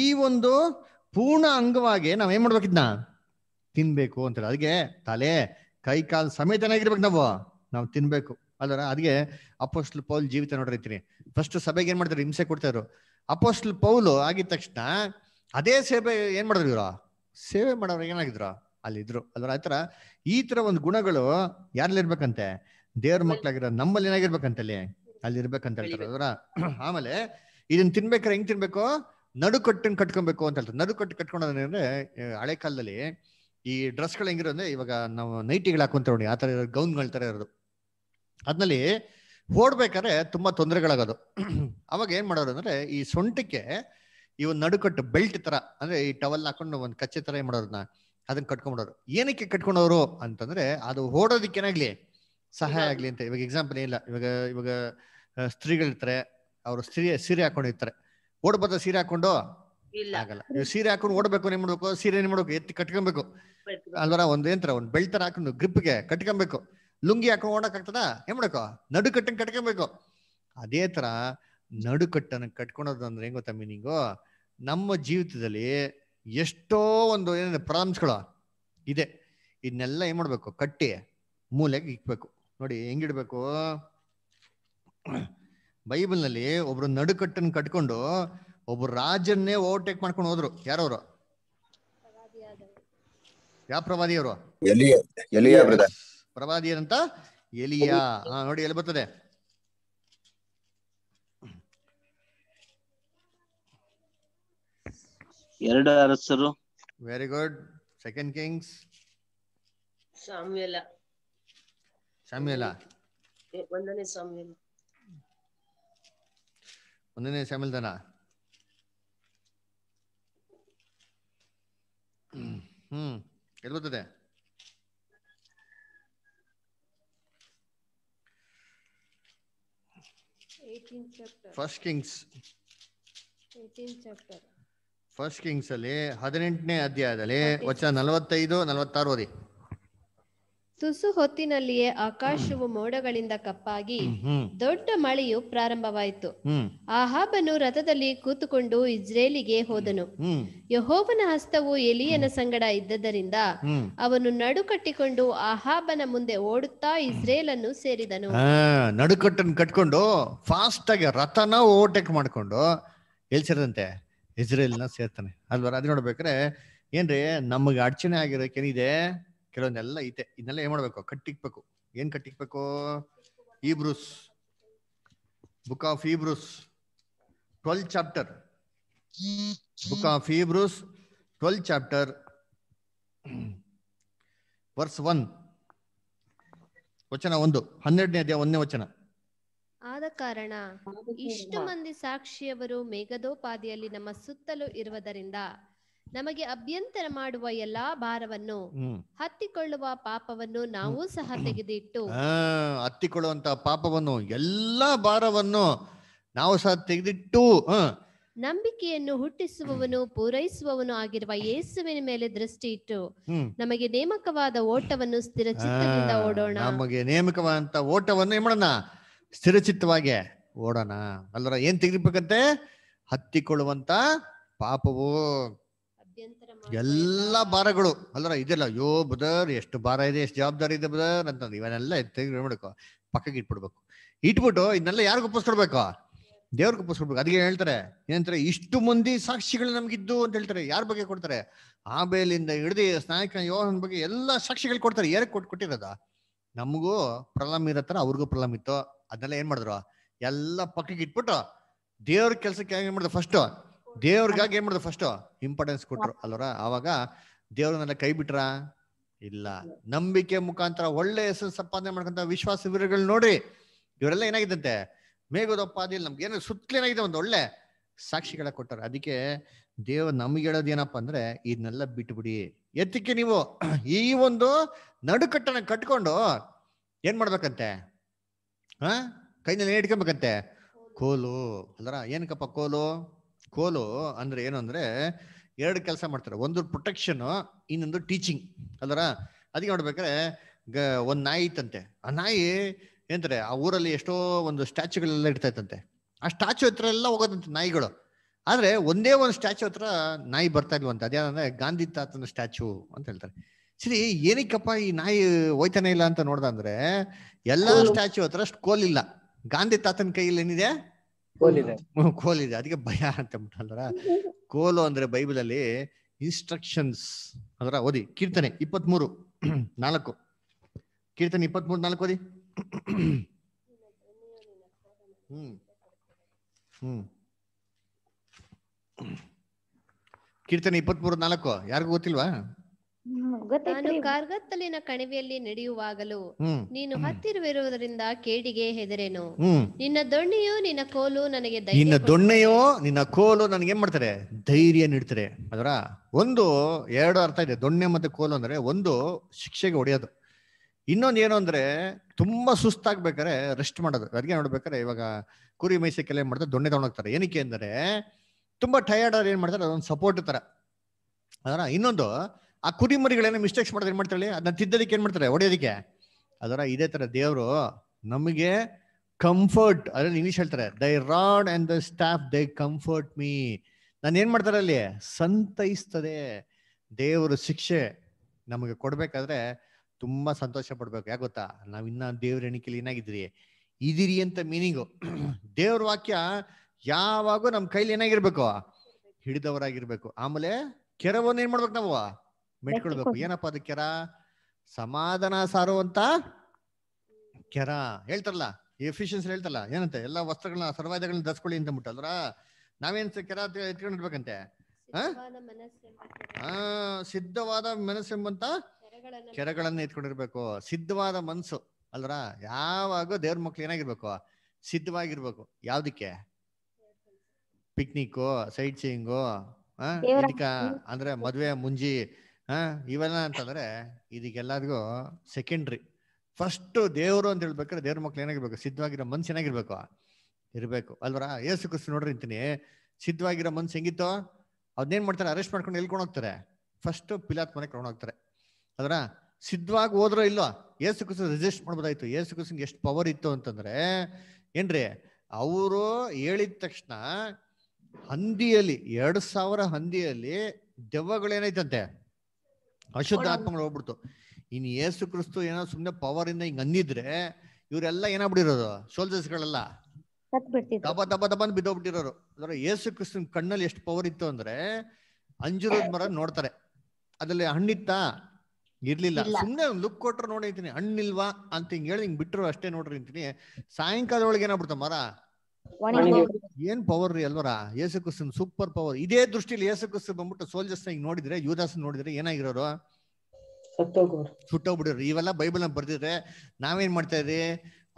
ಈ ಒಂದು ಪೂರ್ಣ ಅಂಗವಾಗಿ ನಾವ್ ಏನ್ ಮಾಡ್ಬೇಕಿದ್ನ ತಿನ್ಬೇಕು ಅಂತ ಹೇಳಿ ಅದಕ್ಕೆ ತಲೆ ಕೈ ಕಾಲು ಸಮೇತನಾಗಿರ್ಬೇಕು ನಾವು ನಾವು ತಿನ್ಬೇಕು ಅಲ್ರ ಅದಕ್ಕೆ ಅಪೋಸ್ಟ್ಲ್ ಪೌಲ್ ಜೀವಿತ ನೋಡ್ರಿ ಫಸ್ಟ್ ಸಭೆಗೆ ಏನ್ ಮಾಡ್ತಾರೆ ಹಿಂಸೆ ಕೊಡ್ತಾರು ಅಪೋಸ್ಟ್ಲ್ ಪೌಲು ಆಗಿದ ತಕ್ಷಣ ಅದೇ ಸೇವೆ ಏನ್ ಮಾಡಿದ್ರು ಇವ್ರ ಸೇವೆ ಮಾಡೋರು ಏನಾಗಿದ್ರು ಅಲ್ಲಿದ್ರು ಅಲ್ರ ತರ ಈ ತರ ಒಂದು ಗುಣಗಳು ಯಾರಲ್ಲಿ ಇರ್ಬೇಕಂತೆ ದೇವ್ರ ಮಕ್ಳಾಗಿರೋ ನಮ್ಮಲ್ಲಿ ಏನಾಗಿರ್ಬೇಕಂತಲ್ಲಿ ಅಲ್ಲಿ ಇರ್ಬೇಕಂತ ಹೇಳ್ತಾರೆ ಆಮೇಲೆ ಇದನ್ನ ತಿನ್ಬೇಕಾರೆ ಹೆಂಗ್ ತಿನ್ಬೇಕು ನಡು ಕಟ್ಕೊಬೇಕು ಅಂತ ಹೇಳ್ತಾರೆ ನಡುಕಟ್ಟು ಕಟ್ಟು ಕಟ್ಕೊಂಡ್ರೆ ಹಳೆ ಕಾಲದಲ್ಲಿ ಈ ಡ್ರೆಸ್ಗಳು ಹೆಂಗಿರೋ ಅಂದ್ರೆ ಇವಾಗ ನಾವು ನೈಟಿಗಳು ಹಾಕೊಂತ ನೋಡಿ ಆ ತರ ಇರೋ ಗೌನ್ಗಳ ತರ ಇರೋದು ಅದ್ನಲ್ಲಿ ಓಡ್ಬೇಕಾದ್ರೆ ತುಂಬಾ ತೊಂದರೆಗಳಾಗೋದು ಅವಾಗ ಏನ್ ಮಾಡೋರು ಅಂದ್ರೆ ಈ ಸೊಂಟಕ್ಕೆ ಈ ಒಂದು ನಡುಕಟ್ಟು ಬೆಲ್ಟ್ ತರ ಅಂದ್ರೆ ಈ ಟವಲ್ ಹಾಕೊಂಡು ಒಂದು ಕಚ್ಚೆ ತರ ಏನ್ ಮಾಡೋರನ್ನ ಅದನ್ನ ಕಟ್ಕೊಂಡ್ಬಿಡೋರು ಏನಕ್ಕೆ ಕಟ್ಕೊಂಡವ್ರು ಅಂತಂದ್ರೆ ಅದು ಓಡೋದಿಕ್ಕೆ ಏನಾಗ್ಲಿ ಸಹಾಯ ಆಗ್ಲಿ ಅಂತ ಇವಾಗ ಎಕ್ಸಾಂಪಲ್ ಇಲ್ಲ ಇವಾಗ ಇವಾಗ ಸ್ತ್ರೀಗಳಿರ್ತಾರೆ ಅವರು ಸ್ತ್ರೀ ಸೀರೆ ಹಾಕೊಂಡಿರ್ತಾರೆ ಓಡಬಾರ್ದ ಸೀರೆ ಹಾಕೊಂಡು ಆಗಲ್ಲ ನೀವು ಸೀರೆ ಹಾಕೊಂಡು ಓಡಬೇಕು ಏನ್ ಮಾಡ್ಬೇಕು ಸೀರೆ ಏನ್ ಮಾಡ್ಬೇಕು ಎತ್ತಿ ಕಟ್ಕೊಬೇಕು ಅಲ್ವರ ಏನ್ತರ ಒಂದ್ ಬೆಲ್ಟ್ ತರ ಹಾಕೊಂಡು ಗ್ರಿಪ್ಗೆ ಕಟ್ಕೊಬೇಕು ಲುಂಗಿ ಹಾಕೊಂಡು ಓಡಕ್ ಆಗ್ತದ ಏನ್ ಮಾಡಬೇಕು ನಡು ಕಟ್ಕೊಬೇಕು ಅದೇ ತರ ನಡು ಕಟ್ಕೊಳೋದಂದ್ರೆ ಕಟ್ಕೊಳೋದು ಅಂದ್ರೆ ಗೊತ್ತಾ ಮೀನಿಂಗು ನಮ್ಮ ಜೀವಿತದಲ್ಲಿ ಎಷ್ಟೋ ಒಂದು ಏನಂದ್ರೆ ಪ್ರಾಬ್ಲಮ್ಸ್ಗಳು ಇದೆ ಇದನ್ನೆಲ್ಲ ಏನ್ ಮಾಡ್ಬೇಕು ಕಟ್ಟಿ ಮೂಲೆಗೆ ಇಕ್ಬೇಕು ನೋಡಿ ಹೆಂಗಿಡ್ಬೇಕು ನಲ್ಲಿ ಒಬ್ರು ನಡುಕಟ್ಟನ್ನು ಕಟ್ಕೊಂಡು ಒಬ್ರು ರಾಜನ್ನೇ ಓವರ್ಟೇಕ್ ಮಾಡ್ಕೊಂಡು ಹೋದ್ರು ಯಾರವರು ಯಾವ ಪ್ರವಾದಿಯವರು ಏನಂತ ಎಲಿಯಾ ನೋಡಿ ಎಲ್ಲಿ ಬರ್ತದೆ ಎರಡು ಅರಸರು ವೆರಿ ಗುಡ್ ಸೆಕೆಂಡ್ ಕಿಂಗ್ಸ್ ಶಾಮ್ಯಲ ಒಂದನೇ ಸಾಮ್ಯಲ ಒಂದನೇ ಶಾಮ್ಯಲ್ದನ ಹ್ಮ್ ಎಲ್ಲಿ ಬರ್ತದೆ ಫಸ್ಟ್ ಕಿಂಗ್ಸ್ ಫಸ್ಟ್ ಕಿಂಗ್ಸ್ ಅಲ್ಲಿ ಹದಿನೆಂಟನೇ ಅಧ್ಯಾಯದಲ್ಲಿ ವಚನ ನಲವತ್ತೈದು ನಲವತ್ತಾರು ಓದಿ ತುಸು ಹೊತ್ತಿನಲ್ಲಿಯೇ ಆಕಾಶವು ಮೋಡಗಳಿಂದ ಕಪ್ಪಾಗಿ ದೊಡ್ಡ ಮಳೆಯು ಪ್ರಾರಂಭವಾಯಿತು ಆಹಾಬನು ರಥದಲ್ಲಿ ಕೂತುಕೊಂಡು ಇಸ್ರೇಲಿಗೆ ಹೋದನು ಯಹೋವನ ಹಸ್ತವು ಎಲಿಯನ ಸಂಗಡ ಇದ್ದದರಿಂದ ಅವನು ನಡುಕಟ್ಟಿಕೊಂಡು ಆಹಾಬನ ಮುಂದೆ ಓಡುತ್ತಾ ಇಸ್ರೇಲ್ ಅನ್ನು ಸೇರಿದನು ನಡುಕಟ್ಟನ್ನು ಕಟ್ಕೊಂಡು ಫಾಸ್ಟ್ ಆಗಿ ರಥನ ಓವರ್ಟೇಕ್ ಮಾಡ್ಕೊಂಡು ಎಲ್ಸಿರದಂತೆ ಇಸ್ರೇಲ್ನ ಸೇರ್ತಾನೆ ಅಲ್ವಾ ನೋಡ್ಬೇಕ್ರೆ ಏನ್ರಿ ನಮಗೆ ಅಡಚಣೆ ಏನಿದೆ ಕೆಲವೊಂದೆಲ್ಲ ಐತೆ ಇದನ್ನೆಲ್ಲ ಏನ್ ಮಾಡ್ಬೇಕು ಕಟ್ಟಿಕ್ಬೇಕು ಏನ್ ಕಟ್ಟಿಕ್ಬೇಕು Hebrews book of Hebrews twelve chapter book of Hebrews twelve chapter verse one ವಚನ ಒಂದು ಹನ್ನೆರಡನೇ ಅಧ್ಯಾಯ ಒಂದನೇ ವಚನ ಆದ ಕಾರಣ ಇಷ್ಟು ಮಂದಿ ಸಾಕ್ಷಿಯವರು ಮೇಘದೋಪಾದಿಯಲ್ಲಿ ನಮ್ಮ ಸುತ್ತಲೂ ಇರುವುದರಿಂದ ನಮಗೆ ಅಭ್ಯಂತರ ಮಾಡುವ ಎಲ್ಲಾ ಭಾರವನ್ನು ಹತ್ತಿಕೊಳ್ಳುವ ಪಾಪವನ್ನು ನಾವು ಸಹ ತೆಗೆದಿಟ್ಟು ಹತ್ತಿಕೊಳ್ಳುವಂತ ಪಾಪವನ್ನು ಎಲ್ಲಾ ಭಾರವನ್ನು ನಾವು ಸಹ ತೆಗೆದಿಟ್ಟು ನಂಬಿಕೆಯನ್ನು ಹುಟ್ಟಿಸುವವನು ಪೂರೈಸುವವನು ಆಗಿರುವ ಯೇಸುವಿನ ಮೇಲೆ ದೃಷ್ಟಿ ಇಟ್ಟು ನಮಗೆ ನೇಮಕವಾದ ಓಟವನ್ನು ಸ್ಥಿರ ಚಿತ್ತದಿಂದ ಓಡೋಣ ನಮಗೆ ನೇಮಕವಾದಂತ ಓಟವನ್ನು ಮಾಡೋಣ ಸ್ಥಿರ ಸ್ಥಿರಚಿತ್ತವಾಗಿ ಓಡೋಣ ಅಲ್ಲರ ಏನ್ ತೆಗಿಬೇಕಂತೆ ಹತ್ತಿಕೊಳ್ಳುವಂತ ಪಾಪವು ಎಲ್ಲ ಭಾರಗಳು ಅಲ್ಲರ ಇದೆಲ್ಲ ಅಯ್ಯೋ ಬದರ್ ಎಷ್ಟು ಭಾರ ಇದೆ ಎಷ್ಟು ಜವಾಬ್ದಾರಿ ಇದೆ ಬದರ್ ಅಂತ ಇವನ್ನೆಲ್ಲ ತೆಗೆದು ಮಾಡ್ಬೇಕು ಪಕ್ಕಕ್ಕೆ ಇಟ್ಬಿಡ್ಬೇಕು ಇಟ್ಬಿಟ್ಟು ಇದನ್ನೆಲ್ಲ ಯಾರಿಗೂ ಒಪ್ಪಿಸ್ಕೊಡ್ಬೇಕು ದೇವ್ರಿಗೆ ಒಪ್ಪಿಸ್ಕೊಡ್ಬೇಕು ಅದಕ್ಕೆ ಹೇಳ್ತಾರೆ ಏನಂತಾರೆ ಇಷ್ಟು ಮಂದಿ ಸಾಕ್ಷಿಗಳು ನಮ್ಗಿದ್ದು ಅಂತ ಹೇಳ್ತಾರೆ ಯಾರ ಬಗ್ಗೆ ಕೊಡ್ತಾರೆ ಆಬೇಲಿಂದ ಹಿಡಿದು ಸ್ನಾಯಕ ಯೋಹನ್ ಬಗ್ಗೆ ಎಲ್ಲ ಸಾಕ್ಷಿಗಳು ಕೊಡ್ತಾರೆ ಯಾರಿಗೆ ಕೊಟ್ಟು ಕೊಟ್ಟಿರೋದ ನಮಗೂ ಪ್ರಲಾಮ್ ಇರತ್ತರ ಅವ್ರಿಗೂ ಪ್ರಾಬ್ಲಮ್ ಇತ್ತು ಅದನ್ನೆಲ್ಲ ಏನ್ ಮಾಡಿದ್ರು ಎಲ್ಲ ಪಕ್ಕಕ್ಕೆ ಇಟ್ಬಿಟ್ಟು ದೇವ್ರ ಕೆಲ್ಸಕ್ಕೆ ಏನ್ ಮಾಡಿದ್ರು ಫಸ್ಟ್ ದೇವ್ರಿಗಾಗಿ ಏನ್ ಮಾಡೋದು ಫಸ್ಟ್ ಇಂಪಾರ್ಟೆನ್ಸ್ ಕೊಟ್ರು ಅಲ್ವರ ಆವಾಗ ದೇವ್ರನ್ನೆಲ್ಲ ಕೈ ಬಿಟ್ರ ಇಲ್ಲ ನಂಬಿಕೆ ಮುಖಾಂತರ ಒಳ್ಳೆ ಹೆಸರು ಸಂಪಾದನೆ ಮಾಡ್ಕೊಂತ ವಿಶ್ವಾಸ ವೀರಗಳು ನೋಡ್ರಿ ಇವರೆಲ್ಲ ಏನಾಗಿದ್ದಂತೆ ಅದಿಲ್ಲ ನಮ್ಗೆ ಏನೋ ಏನಾಗಿದೆ ಒಂದು ಒಳ್ಳೆ ಸಾಕ್ಷಿಗಳ ಕೊಟ್ಟಾರೆ ಅದಕ್ಕೆ ದೇವ್ರ ನಮ್ಗೆ ಹೇಳೋದು ಏನಪ್ಪ ಅಂದ್ರೆ ಇದನ್ನೆಲ್ಲ ಬಿಟ್ಬಿಡಿ ಎತ್ತಿಕೆ ನೀವು ಈ ಒಂದು ನಡುಕಟ್ಟನ ಕಟ್ಕೊಂಡು ಏನ್ ಮಾಡ್ಬೇಕಂತೆ ಹ ಕೈನಲ್ಲಿ ಇಟ್ಕೊಬೇಕಂತೆ ಕೋಲು ಅಲ್ಲರ ಏನಕ್ಕಪ್ಪ ಕೋಲು ಕೋಲು ಅಂದ್ರೆ ಏನು ಅಂದ್ರೆ ಎರಡು ಕೆಲಸ ಮಾಡ್ತಾರೆ ಒಂದು ಪ್ರೊಟೆಕ್ಷನ್ ಇನ್ನೊಂದು ಟೀಚಿಂಗ್ ಅದರ ಅದಕ್ಕೆ ನೋಡ್ಬೇಕಾದ್ರೆ ಗ ಒಂದು ನಾಯಿ ಇತ್ತಂತೆ ಆ ನಾಯಿ ಏನಂತಾರೆ ಆ ಊರಲ್ಲಿ ಎಷ್ಟೋ ಒಂದು ಸ್ಟ್ಯಾಚುಗಳೆಲ್ಲ ಇಡ್ತಾ ಇತ್ತಂತೆ ಆ ಸ್ಟ್ಯಾಚು ಹತ್ರ ಎಲ್ಲ ಹೋಗೋದಂತೆ ನಾಯಿಗಳು ಆದರೆ ಒಂದೇ ಒಂದು ಸ್ಟ್ಯಾಚು ಹತ್ರ ನಾಯಿ ಬರ್ತಾ ಇಲ್ವಂತೆ ಅದೇನಂದ್ರೆ ಗಾಂಧಿ ತಾತನ ಸ್ಟ್ಯಾಚು ಅಂತ ಹೇಳ್ತಾರೆ ಸರಿ ಏನಕ್ಕಪ್ಪ ಈ ನಾಯಿ ಹೋಯ್ತಾನೆ ಇಲ್ಲ ಅಂತ ನೋಡ್ದಂದ್ರೆ ಎಲ್ಲಾ ಸ್ಟ್ಯಾಚು ಹತ್ರ ಅಷ್ಟು ಕೋಲಿಲ್ಲ ಗಾಂಧಿ ತಾತನ ಕೈಯಲ್ಲಿ ಏನಿದೆ ಕೋಲಿದೆ ಕೋಲಿದೆ ಅದಕ್ಕೆ ಭಯ ಅಂತ ಬಿಟ್ಟಲ್ರ ಕೋಲು ಅಂದ್ರೆ ಬೈಬಲ್ ಅಲ್ಲಿ ಇನ್ಸ್ಟ್ರಕ್ಷನ್ಸ್ ಅದರ ಓದಿ ಕೀರ್ತನೆ ಇಪ್ಪತ್ಮೂರು ಮೂರು ನಾಲ್ಕು ಕೀರ್ತನೆ ಇಪ್ಪತ್ಮೂರ್ ಮೂರು ನಾಲ್ಕು ಓದಿ ಹ್ಮ್ ಹ್ಮ್ ಕೀರ್ತನೆ ಇಪ್ಪತ್ತ್ ಮೂರು ನಾಲ್ಕು ಯಾರಿಗೂ ಗೊತ್ತಿಲ್ವಾ ನಾನು ಕಾರ್ಗತ್ತಲಿನ ಕಣಿವೆಯಲ್ಲಿ ನಡೆಯುವಾಗಲೂ ನೀನು ಹತ್ತಿರವಿರುವುದರಿಂದ ಕೇಡಿಗೆ ಹೆದರೇನು ನಿನ್ನ ದೊಣ್ಣೆಯೋ ನಿನ್ನ ಕೋಲು ನನಗೆ ನಿನ್ನ ದೊಣ್ಣೆಯೋ ನಿನ್ನ ಕೋಲು ನನಗೆ ಏನ್ ಮಾಡ್ತಾರೆ ಧೈರ್ಯ ನೀಡ್ತಾರೆ ಅದರ ಒಂದು ಎರಡು ಅರ್ಥ ಇದೆ ದೊಣ್ಣೆ ಮತ್ತೆ ಕೋಲು ಅಂದ್ರೆ ಒಂದು ಶಿಕ್ಷೆಗೆ ಹೊಡೆಯೋದು ಇನ್ನೊಂದು ಏನು ಅಂದ್ರೆ ತುಂಬಾ ಸುಸ್ತಾಗ್ಬೇಕಾರೆ ರೆಸ್ಟ್ ಮಾಡೋದು ಅದಕ್ಕೆ ನೋಡ್ಬೇಕಾರೆ ಇವಾಗ ಕುರಿ ಮೈಸಕ್ಕೆಲ್ಲ ಏನ್ ಮಾಡ್ತಾರೆ ದೊಣ್ಣೆ ತಗೊಂಡೋಗ್ತಾರೆ ಏನಕ್ಕೆ ಅಂದ್ರೆ ತುಂಬಾ ಟಯರ್ಡ್ ಅವ್ರು ಏನ್ ಮಾಡ್ತಾರೆ ಅದೊಂದು ಸಪೋರ್ಟ್ ತರ ಅದರ ಇನ್ನೊಂದು ಆ ಕುರಿಮರಿಗಳೇನೋ ಮಿಸ್ಟೇಕ್ಸ್ ಮಾಡಿದ್ರೆ ಏನು ಮಾಡ್ತಾಳೆ ಅದನ್ನ ತಿದ್ದಲಿಕ್ಕೆ ಏನು ಮಾಡ್ತಾರೆ ಹೊಡೆಯೋದಿಕ್ಕೆ ಅದರ ಇದೇ ತರ ದೇವರು ನಮಗೆ ಕಂಫರ್ಟ್ ಅದ್ರಲ್ಲಿ ಇಂಗ್ಲಿಷ್ ಹೇಳ್ತಾರೆ thy rod and the staff thy comfort me ನಾನು ಏನ್ ಮಾಡ್ತಾರೆ ಅಲ್ಲಿ ಸಂತೈಸ್ತದೆ ದೇವರು ಶಿಕ್ಷೆ ನಮಗೆ ಕೊಡ್ಬೇಕಾದ್ರೆ ತುಂಬಾ ಸಂತೋಷ ಪಡ್ಬೇಕು ಯಾಕೆ ಗೊತ್ತಾ ನಾವು ಇನ್ನೂ ದೇವ್ರ ಎಣಿಕೆಯಲ್ಲಿ ಏನಾಗಿದ್ದೀರಿ ಇದಿರಿ ಅಂತ ಮೀನಿಂಗು ದೇವ್ರ ವಾಕ್ಯ ಯಾವಾಗೂ ನಮ್ಮ ಕೈಲಿ ಏನಾಗಿರ್ಬೇಕು ಹಿಡಿದವರಾಗಿರ್ಬೇಕು ಆಮೇಲೆ ಕೆರವನ್ನು ಏನ್ ಮಾಡ್ಬೇಕು ನಾವು ಮೆಟ್ಕೊಳ್ಬೇಕು ಏನಪ್ಪ ಅದು ಕೆರ ಸಮಾಧಾನ ಸಾರುವಂತ ಕೆರ ಹೇಳ್ತಾರಲ್ಲ ಎಫಿಷಿಯನ್ಸಿ ಹೇಳ್ತಾರಲ್ಲ ಏನಂತೆ ಎಲ್ಲ ವಸ್ತ್ರಗಳನ್ನ ಸರ್ವಾಯ್ದಗಳನ್ನ ಧರಿಸ್ಕೊಳ್ಳಿ ಅಂತ ಅಂದ್ರ ನಾವೇನ್ ಕೆರ ಎತ್ಕೊಂಡಿರ್ಬೇಕಂತೆ ಹಾ ಸಿದ್ಧವಾದ ಎಂಬಂತ ಕೆರಗಳನ್ನ ಎತ್ಕೊಂಡಿರ್ಬೇಕು ಸಿದ್ಧವಾದ ಮನಸ್ಸು ಅಲ್ರ ಯಾವಾಗ ದೇವ್ರ ಮಕ್ಳು ಏನಾಗಿರ್ಬೇಕು ಸಿದ್ಧವಾಗಿರ್ಬೇಕು ಯಾವ್ದಕ್ಕೆ ಪಿಕ್ನಿಕ್ ಸೈಟ್ ಸೀಯಿಂಗು ಅಂದ್ರೆ ಮದ್ವೆ ಮುಂಜಿ ಹಾ ಇವೆಲ್ಲ ಅಂತಂದ್ರೆ ಇದಕ್ಕೆಲ್ಲರಿಗೂ ಸೆಕೆಂಡ್ರಿ ಫಸ್ಟ್ ದೇವರು ಅಂತ ಹೇಳ್ಬೇಕಾದ್ರೆ ದೇವ್ರ ಮಕ್ಳು ಏನಾಗಿರ್ಬೇಕು ಸಿದ್ಧವಾಗಿರೋ ಮನ್ಸು ಏನಾಗಿರ್ಬೇಕು ಇರಬೇಕು ಅಲ್ವರ ಏಸು ಕೃಷ್ಣ ನೋಡ್ರಿ ಅಂತೀನಿ ಸಿದ್ಧವಾಗಿರೋ ಮನ್ಸು ಹೆಂಗಿತ್ತು ಅದನ್ನೇನ್ ಮಾಡ್ತಾರೆ ಅರೆಸ್ಟ್ ಮಾಡ್ಕೊಂಡು ಎಲ್ಕೊಂಡು ಹೋಗ್ತಾರೆ ಫಸ್ಟ್ ಪಿಲಾತ್ ಮನೆ ಕೊಂಡು ಹೋಗ್ತಾರೆ ಅದರ ಸಿದ್ಧವಾಗಿ ಹೋದ್ರೋ ಇಲ್ಲೋ ಏಸು ಕೃಷ್ಣ ರಿಜಿಸ್ಟ್ ಮಾಡ್ಬೋದಾಯ್ತು ಏಸು ಕೃಷ್ಣಗೆ ಎಷ್ಟು ಪವರ್ ಇತ್ತು ಅಂತಂದ್ರೆ ಏನ್ರಿ ಅವರು ಹೇಳಿದ ತಕ್ಷಣ ಹಂದಿಯಲ್ಲಿ ಎರಡು ಸಾವಿರ ಹಂದಿಯಲ್ಲಿ ದೆವ್ವಗಳೇನೈತಂತೆ ಅಶುದ್ಧಾತ್ಮಗಳು ಹೋಗ್ಬಿಡ್ತು ಇನ್ನು ಏಸು ಕ್ರಿಸ್ತು ಏನೋ ಸುಮ್ಮನೆ ಪವರ್ ಇಂದ ಹಿಂಗ್ ಅಂದಿದ್ರೆ ಇವರೆಲ್ಲ ಏನಾಗ್ಬಿಟ್ಟಿರೋದು ಸೋಲ್ಜರ್ಸ್ ಗಳೆಲ್ಲ ದಬ ದಬ ದಬ ಬಿದ್ದೋಗ್ಬಿಟ್ಟಿರೋರು ಅಂದ್ರೆ ಏಸು ಕ್ರಿಸ್ತನ್ ಕಣ್ಣಲ್ಲಿ ಎಷ್ಟು ಪವರ್ ಇತ್ತು ಅಂದ್ರೆ ಅಂಜುರದ ಮರ ನೋಡ್ತಾರೆ ಅದ್ರಲ್ಲಿ ಹಣ್ಣಿತ್ತಾ ಇರ್ಲಿಲ್ಲ ಸುಮ್ನೆ ಲುಕ್ ಕೊಟ್ರು ನೋಡಿ ಅಂತೀನಿ ಹಣ್ಣಿಲ್ವಾ ಅಂತ ಹಿಂಗ್ ಹೇಳಿ ಹಿಂಗ್ ಬಿಟ್ರು ಅಷ್ಟೇ ನೋಡ್ರಿ ಅಂತೀನಿ ಸಾಯಂಕಾಲದೊಳಗೆ ಏನಾಗ್ಬಿಡ್ತ ಮರ ಏನ್ ಪವರ್ ರೀ ಅಲ್ವರ ಯೇಸು ಕ್ರಿಸ್ತನ್ ಸೂಪರ್ ಪವರ್ ಇದೇ ದೃಷ್ಟಿಲಿ ಯೇಸು ಕ್ರಿಸ್ತನ್ ಬಂದ್ಬಿಟ್ಟು ಸೋಲ್ಜರ್ಸ್ ಈಗ ನೋಡಿದ್ರೆ ಯುವದಾಸ್ ನೋಡಿದ್ರೆ ಏನಾಗಿರೋರು ಸುಟ್ಟೋಗ್ಬಿಡೋರು ಇವೆಲ್ಲ ಬೈಬಲ್ ನ ಬರ್ದಿದ್ರೆ ನಾವೇನ್ ಮಾಡ್ತಾ ಇದ್ರಿ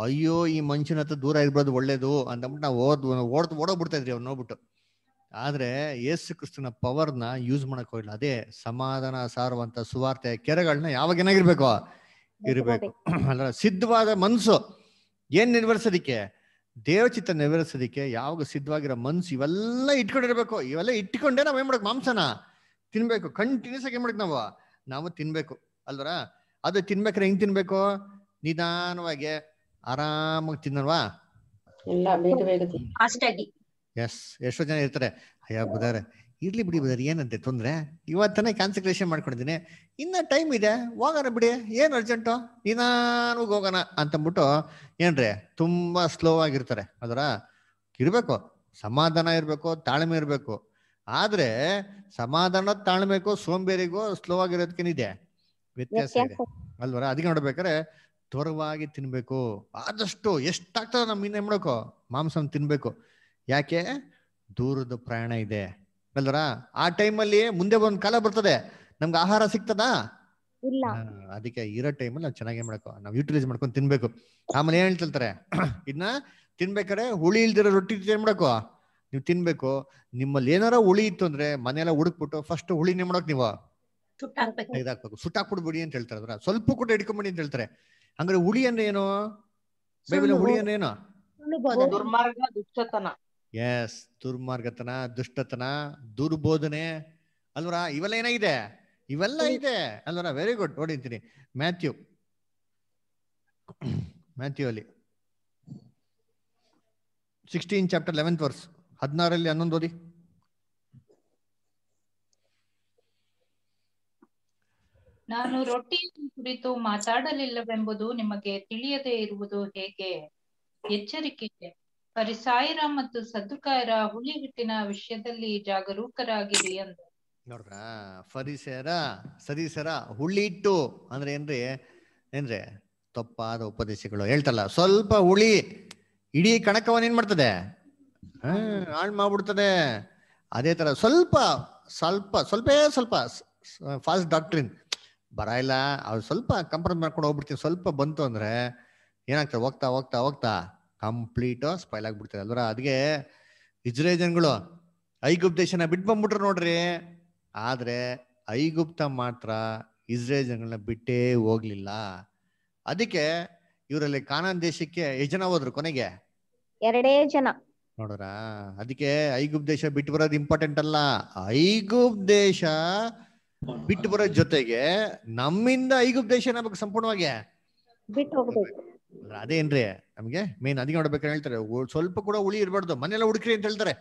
ಅಯ್ಯೋ ಈ ಮನುಷ್ಯನ ಹತ್ರ ದೂರ ಇರ್ಬೋದು ಒಳ್ಳೇದು ಅಂದ್ಬಿಟ್ಟು ನಾವು ಓದ್ ಓಡ್ ಓಡೋಗ್ಬಿಡ್ತಾ ಇದ್ರಿ ಅವ್ನ ನೋಡ್ಬಿಟ್ಟು ಆದ್ರೆ ಯೇಸು ಕ್ರಿಸ್ತನ ಪವರ್ನ ಯೂಸ್ ಮಾಡಕ್ ಹೋಗಿಲ್ಲ ಅದೇ ಸಮಾಧಾನ ಸಾರುವಂತ ಸುವಾರ್ತೆ ಕೆರೆಗಳನ್ನ ಯಾವಾಗ ಏನಾಗಿರ್ಬೇಕು ಇರ್ಬೇಕು ಅಲ್ಲ ಸಿದ್ಧವಾದ ಮನ್ಸು ಏನ್ ನಿರ್ವಹಿಸೋದಿಕ್ಕೆ ದೇವಚಿತ್ತ ನೆರವೇರಿಸೋದಕ್ಕೆ ಯಾವಾಗ ಸಿದ್ಧವಾಗಿರೋ ಮನ್ಸು ಇವೆಲ್ಲ ಇಟ್ಕೊಂಡಿರ್ಬೇಕು ಇವೆಲ್ಲ ಇಟ್ಕೊಂಡೆ ನಾವು ಏನ್ ಮಾಡಕ್ ಮಾಂಸನ ತಿನ್ಬೇಕು ಕಂಟಿನ್ಯೂಸ್ ಆಗಿ ಏನ್ ಮಾಡಕ್ ನಾವು ನಾವು ತಿನ್ಬೇಕು ಅಲ್ವರ ಅದು ತಿನ್ಬೇಕ್ರೆ ಹೆಂಗ್ ತಿನ್ಬೇಕು ನಿಧಾನವಾಗಿ ಆರಾಮಾಗಿ ತಿನ್ನಲ್ವಾ ಎಸ್ ಎಷ್ಟೋ ಜನ ಇರ್ತಾರೆ ಅಯ್ಯ ಬುಧಾರೆ ಇರ್ಲಿ ಬಿಡಿ ಬದರ್ ಏನಂತೆ ತೊಂದ್ರೆ ಇವತ್ತನೇ ಕ್ಯಾನ್ಸಲೇಷನ್ ಮಾಡ್ಕೊಂಡಿದ್ದೀನಿ ಇನ್ನ ಟೈಮ್ ಇದೆ ಹೋಗೋಣ ಬಿಡಿ ಏನ್ ಅರ್ಜೆಂಟು ನೀನಾನು ಹೋಗೋಣ ಅಂತಂದ್ಬಿಟ್ಟು ಏನ್ರಿ ತುಂಬಾ ಸ್ಲೋ ಆಗಿರ್ತಾರೆ ಅದರ ಇರ್ಬೇಕು ಸಮಾಧಾನ ಇರ್ಬೇಕು ತಾಳ್ಮೆ ಇರ್ಬೇಕು ಆದ್ರೆ ಸಮಾಧಾನ ತಾಳ್ಬೇಕು ಸೋಂಬೇರಿಗೂ ಸ್ಲೋ ಆಗಿರೋದಕ್ಕೇನಿದೆ ವ್ಯತ್ಯಾಸ ಇದೆ ಅಲ್ವರ ಅದಕ್ಕೆ ನೋಡ್ಬೇಕಾರೆ ತ್ವರವಾಗಿ ತಿನ್ಬೇಕು ಆದಷ್ಟು ಎಷ್ಟಾಗ್ತದ ನಮ್ ಇನ್ನೇನ್ ಮಾಡಬೇಕು ಮಾಂಸನ ತಿನ್ಬೇಕು ಯಾಕೆ ದೂರದ ಪ್ರಯಾಣ ಇದೆ ಆ ಟೈಮಲ್ಲಿ ಮುಂದೆ ಒಂದ್ ಕಾಲ ಬರ್ತದೆ ನಮ್ಗೆ ಆಹಾರ ಸಿಗ್ತದ ಇಲ್ಲ ಅದಕ್ಕೆ ಇರೋ ಟೈಮಲ್ಲಿ ನಾವು ಚೆನ್ನಾಗಿ ಮಾಡಬೇಕು ನಾವು ಯುಟಿಲೈಸ್ ಮಾಡ್ಕೊಂಡು ತಿನ್ಬೇಕು ಆಮೇಲೆ ಏನ್ ಹೇಳ್ತಿರ್ತಾರೆ ಇದನ್ನ ತಿನ್ಬೇಕಾದ್ರೆ ಹುಳಿ ಇಲ್ದಿರೋ ರೊಟ್ಟಿ ಏನ್ ಮಾಡಬೇಕು ನೀವು ತಿನ್ಬೇಕು ನಿಮ್ಮಲ್ಲಿ ಏನಾರ ಹುಳಿ ಇತ್ತು ಅಂದ್ರೆ ಮನೆಯೆಲ್ಲ ಹುಡುಕ್ಬಿಟ್ಟು ಫಸ್ಟ್ ಹುಳಿನೇ ಮಾಡಕ್ ನೀವು ಇದಾಕ್ಬೇಕು ಸುಟ್ಟಾಕ್ಬಿಡ್ಬಿಡಿ ಅಂತ ಹೇಳ್ತಾರೆ ಸ್ವಲ್ಪ ಕೂಡ ಇಟ್ಕೊಂಡ್ಬಿಡಿ ಅಂತ ಹೇಳ್ತಾರೆ ಹಂಗಾರೆ ಹುಳಿ ಅಂದ್ರೆ ಏನು ಹುಳಿ ಅಂದ್ರೆ ಏನು ದುರ್ಮಾರ್ಗ ದುಷ್ಟತನ ಎಸ್ ದುರ್ಮಾರ್ಗತನ ದುಷ್ಟತನ ದುರ್ಬೋಧನೆ ಅಲ್ವರಾ ಇವೆಲ್ಲ ಏನಾಗಿದೆ ಇವೆಲ್ಲ ಇದೆ ಅಲ್ವರಾ ವೆರಿ ಗುಡ್ ನೋಡಿದ್ದೀನಿ ಮ್ಯಾಥ್ಯೂ ಮ್ಯಾಥ್ಯೂ ಅಲ್ಲಿ ಸಿಕ್ಸ್ಟೀನ್ ಚಾಪ್ಟರ್ ಲೆವೆಂತ್ ವರ್ಸ್ ಹದಿನಾರಲ್ಲಿ ಹನ್ನೊಂದು ಓದಿ ನಾನು ರೊಟ್ಟಿ ಕುರಿತು ಮಾತಾಡಲಿಲ್ಲವೆಂಬುದು ನಿಮಗೆ ತಿಳಿಯದೇ ಇರುವುದು ಹೇಗೆ ಎಚ್ಚರಿಕೆ ಪರಿಸಾಯರ ಮತ್ತು ಹುಳಿ ಹಿಟ್ಟಿನ ವಿಷಯದಲ್ಲಿ ಜಾಗರೂಕರಾಗಿರಿ ಅಂತ ನೋಡ್ರ ಪರಿಸರ ಸರಿಸರ ಇಟ್ಟು ಅಂದ್ರೆ ಏನ್ರಿ ಏನ್ರಿ ತಪ್ಪಾದ ಉಪದೇಶಗಳು ಹೇಳ್ತಲ್ಲ ಸ್ವಲ್ಪ ಹುಳಿ ಇಡೀ ಕಣಕವನ್ನ ಏನ್ ಮಾಡ್ತದೆ ಹ್ಮ್ ಹಾಳು ಮಾಡ್ಬಿಡ್ತದೆ ಅದೇ ತರ ಸ್ವಲ್ಪ ಸ್ವಲ್ಪ ಸ್ವಲ್ಪ ಸ್ವಲ್ಪ ಫಾಸ್ಟ್ ಡಾಕ್ಟ್ರಿನ್ ಬರ ಇಲ್ಲ ಅವ್ರು ಸ್ವಲ್ಪ ಕಂಪ್ರಮ್ ಮಾಡ್ಕೊಂಡು ಹೋಗ್ಬಿಡ್ತೀನಿ ಸ್ವಲ್ಪ ಬಂತು ಅಂದ್ರೆ ಏನಾಗ್ತದೆ ಹೋಗ್ತಾ ಹೋಗ್ತಾ ಹೋಗ್ತಾ ಕಂಪ್ಲೀಟ್ ಸ್ಪೈಲ್ ಆಗ್ಬಿಡ್ತಾರೆ ಅಲ್ವ ಅದಕ್ಕೆ ಇಜ್ರೇ ಜನಗಳು ಐಗುಪ್ತ ದೇಶನ ಬಿಟ್ ಬಂದ್ಬಿಟ್ರು ನೋಡ್ರಿ ಆದ್ರೆ ಐಗುಪ್ತ ಮಾತ್ರ ಇಸ್ರೇಲ್ ಜನಗಳನ್ನ ಬಿಟ್ಟೇ ಹೋಗ್ಲಿಲ್ಲ ಅದಕ್ಕೆ ಇವರಲ್ಲಿ ಕಾನಾನ್ ದೇಶಕ್ಕೆ ಎಷ್ಟು ಜನ ಹೋದ್ರು ಕೊನೆಗೆ ಎರಡೇ ಜನ ನೋಡ್ರ ಅದಕ್ಕೆ ಐಗುಪ್ ದೇಶ ಬಿಟ್ಟು ಬರೋದು ಇಂಪಾರ್ಟೆಂಟ್ ಅಲ್ಲ ಐಗುಪ್ ದೇಶ ಬಿಟ್ಟು ಬರೋ ಜೊತೆಗೆ ನಮ್ಮಿಂದ ಐಗುಪ್ ದೇಶ ನಮಗೆ ಸಂಪೂರ್ಣವಾಗಿ ಬಿಟ್ಟು ಹೋಗ್ಬೇಕು ಅದೇನ್ರಿ ನಮಗೆ ಮೇನ್ ಅದಿಗೆ ನೋಡ್ಬೇಕು ಹೇಳ್ತಾರೆ ಸ್ವಲ್ಪ ಕೂಡ ಉಳಿ ಇರಬಾರ್ದು ಮನೆಯೆಲ್ಲ ಹುಡುಕ್ರಿ ಅಂತ ಹೇಳ್ತಾರೆ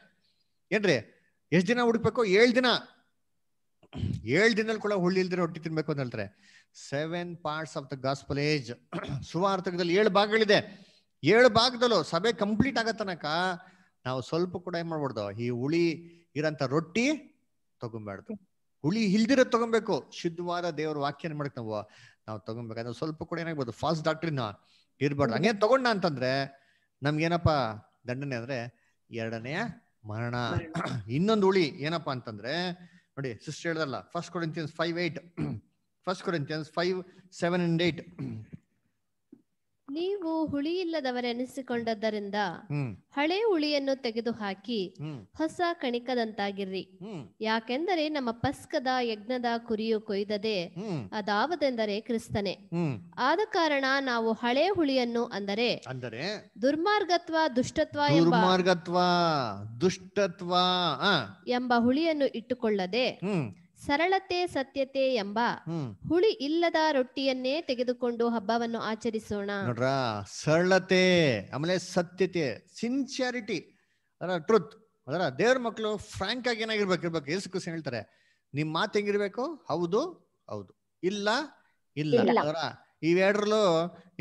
ಏನ್ರಿ ಎಷ್ಟು ದಿನ ಹುಡುಕ್ಬೇಕು ಏಳು ದಿನ ಏಳು ದಿನದಲ್ಲಿ ಕೂಡ ಹುಳಿ ಇಲ್ದಿರ ಹೊಟ್ಟಿ ತಿನ್ಬೇಕು ಅಂತ ಹೇಳ್ತಾರೆ seven parts of the gospel age ಸುವಾರ್ಥಕದಲ್ಲಿ ಏಳು ಭಾಗಗಳಿದೆ ಏಳು ಭಾಗದಲ್ಲೂ ಸಭೆ ಕಂಪ್ಲೀಟ್ ಆಗೋ ತನಕ ನಾವು ಸ್ವಲ್ಪ ಕೂಡ ಏನ್ ಮಾಡ್ಬಾರ್ದು ಈ ಹುಳಿ ಇರೋಂಥ ರೊಟ್ಟಿ ತಗೊಂಬಾರ್ದು ಹುಳಿ ಇಲ್ದಿರ ತಗೊಬೇಕು ಶುದ್ಧವಾದ ದೇವರ ವಾಕ್ಯನ ಮಾಡಕ್ ನಾವು ನಾವು ಅದ್ರ ಸ್ವಲ್ಪ ಕೂಡ ಏನಾಗ್ಬೋದು ಫಾಸ್ಟ್ ಡಾಕ್ಟ್ರಿನ ಇರ್ಬಾರ್ದು ಹಂಗೆ ತಗೊಂಡ ಅಂತಂದ್ರೆ ನಮ್ಗೇನಪ್ಪ ದಂಡನೆ ಅಂದ್ರೆ ಎರಡನೆಯ ಮರಣ ಇನ್ನೊಂದು ಉಳಿ ಏನಪ್ಪಾ ಅಂತಂದ್ರೆ ನೋಡಿ ಸಿಸ್ಟರ್ ಹೇಳ್ದಲ್ಲ first Corinthians five eight first Corinthians five seven and eight ನೀವು ಹುಳಿ ಇಲ್ಲದವರೆನಿಸಿಕೊಂಡದ್ದರಿಂದ ಹಳೆ ಹುಳಿಯನ್ನು ತೆಗೆದು ಹಾಕಿ ಹೊಸ ಕಣಿಕದಂತಾಗಿರ್ರಿ ಯಾಕೆಂದರೆ ನಮ್ಮ ಪಸ್ಕದ ಯಜ್ಞದ ಕುರಿಯು ಕೊಯ್ದದೆ ಅದಾವದೆಂದರೆ ಕ್ರಿಸ್ತನೆ ಆದ ಕಾರಣ ನಾವು ಹಳೆ ಹುಳಿಯನ್ನು ಅಂದರೆ ಅಂದರೆ ದುರ್ಮಾರ್ಗತ್ವ ದುಷ್ಟತ್ವ ದುರ್ಮಾರ್ಗತ್ವ ದುಷ್ಟತ್ವ ಎಂಬ ಹುಳಿಯನ್ನು ಇಟ್ಟುಕೊಳ್ಳದೆ ಸರಳತೆ ಸತ್ಯತೆ ಎಂಬ ಹುಳಿ ಇಲ್ಲದ ರೊಟ್ಟಿಯನ್ನೇ ತೆಗೆದುಕೊಂಡು ಹಬ್ಬವನ್ನು ಆಚರಿಸೋಣ ಸರಳತೆ ಆಮೇಲೆ ಸತ್ಯತೆ ಸಿನ್ಸಿಯಾರಿಟಿ ಅದರ ಟ್ರೂತ್ ಅದರ ದೇವ್ರ ಮಕ್ಕಳು ಫ್ರಾಂಕ್ ಆಗಿ ಏನಾಗಿರ್ಬೇಕು ಇರ್ಬೇಕು ಹೇಳ್ತಾರೆ ನಿಮ್ ಮಾತು ಹೆಂಗಿರ್ಬೇಕು ಹೌದು ಹೌದು ಇಲ್ಲ ಇಲ್ಲ ಅದರ ಇವೆರಡರಲ್ಲೂ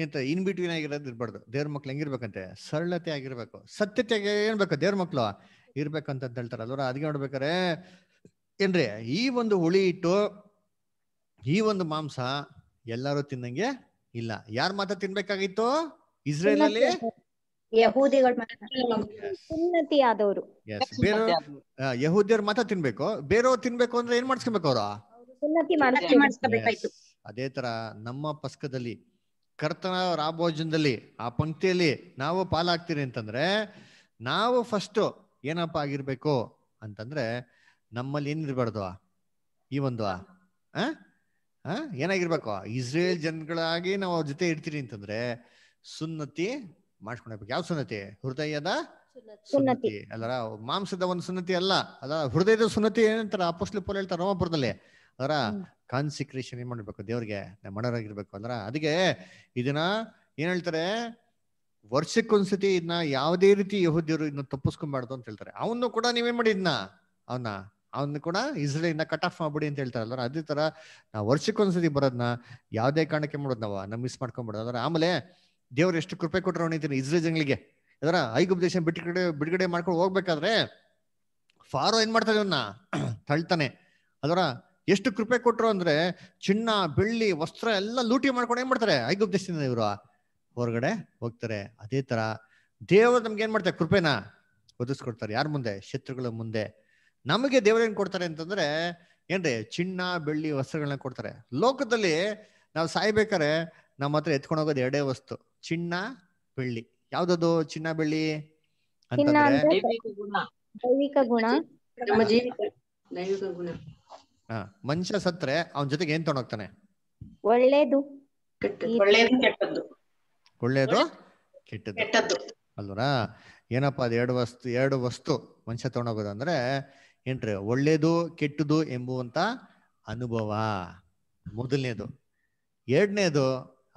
ಇಂತ ಇನ್ ಬಿಟ್ವೀನ್ ಆಗಿರೋದು ಇರ್ಬಾರ್ದು ದೇವ್ರ ಮಕ್ಳು ಹೆಂಗಿರ್ಬೇಕಂತೆ ಸರಳತೆ ಆಗಿರ್ಬೇಕು ಸತ್ಯತೆ ಏನ್ ಬೇಕು ದೇವ್ರ ಮಕ್ಳು ಇರ್ಬೇಕಂತ ಹೇಳ್ತಾರೆ ಅದರ ಅದಕ್ಕೆ ನೋಡ್ಬೇಕಾರೆ ಏನ್ರಿ ಈ ಒಂದು ಹುಳಿ ಇಟ್ಟು ಈ ಒಂದು ಮಾಂಸ ಎಲ್ಲಾರು ತಿನ್ನಂಗೆ ಇಲ್ಲ ಯಾರ್ ಮಾತ್ರ ತಿನ್ಬೇಕಾಗಿತ್ತು ಇಸ್ರೇಲ್ ಅಲ್ಲಿ ಯಹೂದಿಯವ್ರ ಮಾತ್ರ ತಿನ್ಬೇಕು ಬೇರೆಯವ್ರು ತಿನ್ಬೇಕು ಅಂದ್ರೆ ಏನ್ ಮಾಡಿಸ್ಕೊಬೇಕು ಅವರು ಅದೇ ತರ ನಮ್ಮ ಪಸ್ಕದಲ್ಲಿ ಕರ್ತನ ರಾಭೋಜನದಲ್ಲಿ ಆ ಪಂಕ್ತಿಯಲ್ಲಿ ನಾವು ಪಾಲಾಗ್ತೀರಿ ಅಂತಂದ್ರೆ ನಾವು ಫಸ್ಟ್ ಏನಪ್ಪ ಆಗಿರ್ಬೇಕು ಅಂತಂದ್ರೆ ನಮ್ಮಲ್ಲಿ ಏನಿರ್ಬಾರ್ದು ಈ ಒಂದು ಆ ಏನಾಗಿರ್ಬೇಕು ಇಸ್ರೇಲ್ ಜನಗಳಾಗಿ ನಾವು ಅವ್ರ ಜೊತೆ ಇರ್ತೀರಿ ಅಂತಂದ್ರೆ ಸುನ್ನತಿ ಮಾಡ್ಕೊಂಡ್ಬೇಕು ಯಾವ ಸುನ್ನತಿ ಹೃದಯದ ಸುನ್ನತಿ ಅಲ್ಲರ ಮಾಂಸದ ಒಂದು ಸುನ್ನತಿ ಅಲ್ಲ ಅದ ಹೃದಯದ ಸುನ್ನತಿ ಏನಂತಾರ ಅಪೋಸ್ಲಿ ಪೋಲ್ ಹೇಳ್ತಾರ ರೋಮಪುರದಲ್ಲಿ ಅದರ ಕಾನ್ಸಿಕ್ರೇಷನ್ ಏನ್ ಮಾಡ್ಬೇಕು ದೇವ್ರಿಗೆ ಮಣರಾಗಿರ್ಬೇಕು ಅಂದ್ರ ಅದಕ್ಕೆ ಇದನ್ನ ಏನ್ ಹೇಳ್ತಾರೆ ವರ್ಷಕ್ಕೊಂದ್ಸತಿ ಇದನ್ನ ಯಾವುದೇ ರೀತಿ ಯಹೋದ್ಯರು ಇದನ್ನ ತಪ್ಪಿಸ್ಕೊಂಬಾರ್ದು ಅಂತ ಹೇಳ್ತಾರೆ ಅವನು ಕೂಡ ನೀವೇನ್ ಮಾಡಿ ಇದನ್ನ ಅವನ್ನ ಅವನ್ ಕೂಡ ಇಂದ ಕಟ್ ಆಫ್ ಮಾಡ್ಬಿಡಿ ಅಂತ ಹೇಳ್ತಾರಲ್ಲ ಅದೇ ತರ ನಾವು ವರ್ಷಕ್ಕೊಂದ್ಸತಿ ಬರೋದ್ನ ಯಾವ್ದೇ ಕಾರಣಕ್ಕೆ ಮಾಡೋದು ನಾವು ನಮ್ ಮಿಸ್ ಮಾಡ್ಕೊಂಡ್ಬಿಡೋದು ಆಮೇಲೆ ದೇವ್ರ ಎಷ್ಟು ಕೃಪೆ ಕೊಟ್ಟರು ಅವನಿದ್ದೀನಿ ಇಸ್ರೇಲ್ ಜನಗಳಿಗೆ ಅದರ ಐಗುಪ್ ದೇಶ ಬಿಡುಗಡೆ ಬಿಡುಗಡೆ ಮಾಡ್ಕೊಂಡು ಹೋಗ್ಬೇಕಾದ್ರೆ ಫಾರೋ ಏನ್ ಮಾಡ್ತಾರೆ ಇವನ್ನ ತಳ್ತಾನೆ ಅದರ ಎಷ್ಟು ಕೃಪೆ ಕೊಟ್ಟರು ಅಂದ್ರೆ ಚಿನ್ನ ಬೆಳ್ಳಿ ವಸ್ತ್ರ ಎಲ್ಲ ಲೂಟಿ ಮಾಡ್ಕೊಂಡು ಏನ್ ಮಾಡ್ತಾರೆ ಐಗುಪ್ ದೇಶದಿಂದ ಇವರು ಹೊರಗಡೆ ಹೋಗ್ತಾರೆ ಅದೇ ತರ ದೇವರು ನಮ್ಗೆ ಏನ್ ಮಾಡ್ತಾರೆ ಕೃಪೆನ ಒದಗಿಸ್ಕೊಡ್ತಾರೆ ಯಾರ ಮುಂದೆ ಶತ್ರುಗಳ ಮುಂದೆ ನಮಗೆ ದೇವರೇನ್ ಕೊಡ್ತಾರೆ ಅಂತಂದ್ರೆ ಏನ್ರಿ ಚಿನ್ನ ಬೆಳ್ಳಿ ವಸ್ತ್ರಗಳನ್ನ ಕೊಡ್ತಾರೆ ಲೋಕದಲ್ಲಿ ನಾವು ಸಾಯ್ಬೇಕಾರೆ ನಮ್ಮ ಹತ್ರ ಎತ್ಕೊಂಡು ಎರಡೇ ವಸ್ತು ಚಿನ್ನ ಬೆಳ್ಳಿ ಯಾವ್ದದು ಚಿನ್ನ ಬೆಳ್ಳಿ ಹಾ ಮನುಷ್ಯ ಸತ್ರೆ ಅವನ ಜೊತೆಗೆ ಏನ್ ತೊಗೊಂಡೋಗ್ತಾನೆ ಒಳ್ಳೇದು ಒಳ್ಳೇದು ಕೆಟ್ಟದ್ದು ಅಲ್ವರ ಏನಪ್ಪಾ ಅದ್ ಎರಡು ವಸ್ತು ಎರಡು ವಸ್ತು ಮನುಷ್ಯ ತೊಗೊಂಡೋಗೋದಂದ್ರೆ ಏನ್ರಿ ಒಳ್ಳೇದು ಕೆಟ್ಟದು ಎಂಬುವಂತ ಅನುಭವ ಮೊದಲನೇದು ಎರಡನೇದು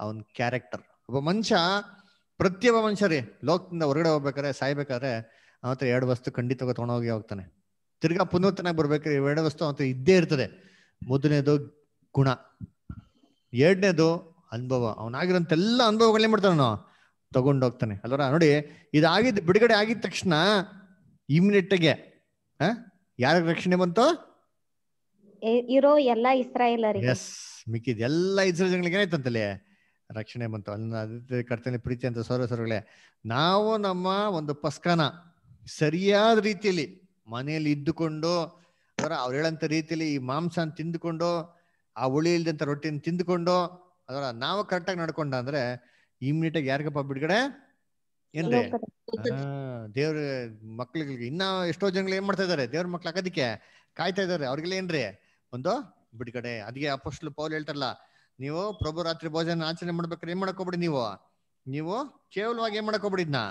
ಅವನ ಕ್ಯಾರೆಕ್ಟರ್ ಒಬ್ಬ ಮನುಷ್ಯ ಪ್ರತಿಯೊಬ್ಬ ಮನುಷ್ಯ ರೀ ಲೋಕದಿಂದ ಹೊರಗಡೆ ಹೋಗ್ಬೇಕಾದ್ರೆ ಸಾಯ್ಬೇಕಾದ್ರೆ ಅವನ ಎರಡು ವಸ್ತು ಖಂಡಿತ ತೊಗೊಂಡೋಗಿ ಹೋಗ್ತಾನೆ ತಿರ್ಗಾ ಪುನರ್ತನಾಗಿ ಬರ್ಬೇಕಾದ್ರೆ ಎರಡು ವಸ್ತು ಅವನ ಇದ್ದೇ ಇರ್ತದೆ ಮೊದಲನೇದು ಗುಣ ಎರಡನೇದು ಅನುಭವ ಅವನಾಗಿರೋಂಥ ಎಲ್ಲ ಅನುಭವಗಳನ್ನೇ ಮಾಡ್ತಾನೆ ನಾವು ತಗೊಂಡೋಗ್ತಾನೆ ಅಲ್ವರ ನೋಡಿ ಇದಾಗಿದ್ದು ಬಿಡುಗಡೆ ಆಗಿದ ತಕ್ಷಣ ಆ ಯಾರಿಗೆ ರಕ್ಷಣೆ ಬಂತು ಇರೋ ಎಲ್ಲ ಇಸ್ರಾಯೇಲರಿಗೆ ಎಸ್ ಮಿಕ್ಕಿದ ಎಲ್ಲ ಇಸ್ರೇಲ್ ಜನಗಳಿಗೆ ಏನಾಯ್ತಂತಲೇ ರಕ್ಷಣೆ ಬಂತು ಅದೇ ಕರ್ತನೆ ಪ್ರೀತಿ ಅಂತ ಸೌರ ಸರ್ಗಳೇ ನಾವು ನಮ್ಮ ಒಂದು ಪಸ್ಕನ ಸರಿಯಾದ ರೀತಿಯಲ್ಲಿ ಮನೆಯಲ್ಲಿ ಇದ್ದುಕೊಂಡು ಅದರ ಅವ್ರು ಹೇಳಂತ ರೀತಿಯಲ್ಲಿ ಈ ಮಾಂಸ ತಿಂದುಕೊಂಡು ಆ ಹುಳಿ ಇಲ್ದಂತ ರೊಟ್ಟಿನ ತಿಂದುಕೊಂಡು ಅದರ ನಾವು ಕರೆಕ್ಟಾಗಿ ನಡ್ಕೊಂಡ ಅಂದ್ರೆ ಆಗಿ ಯಾರಿಗಪ್ಪ ಬಿಡುಗಡೆ ಏನ್ರಿ ದೇವ್ರ ಮಕ್ಳಿಗೆ ಇನ್ನ ಎಷ್ಟೋ ಜನಗಳು ಏನ್ ಮಾಡ್ತಾ ಇದಾರೆ ದೇವ್ರ ಮಕ್ಳು ಹಾಕೋದಿಕ್ಕೆ ಕಾಯ್ತಾ ಇದಾರೆ ಅವ್ರಿಗೆಲ್ಲ ಏನ್ರಿ ಒಂದು ಬಿಡ್ಗಡೆ ಅದಕ್ಕೆ ಅಪೋಸ್ಟ್ಲು ಪೌಲ್ ಹೇಳ್ತಾರಲ್ಲ ನೀವು ಪ್ರಭು ರಾತ್ರಿ ಭೋಜನ ಆಚರಣೆ ಮಾಡ್ಬೇಕಾದ್ರೆ ಏನ್ ಮಾಡಕ್ ಹೋಗ್ಬಿಡಿ ನೀವು ನೀವು ಕೇವಲವಾಗಿ ಏನ್ ಮಾಡಕ್ ಹೋಗ್ಬಿಡಿ ಇದನ್ನ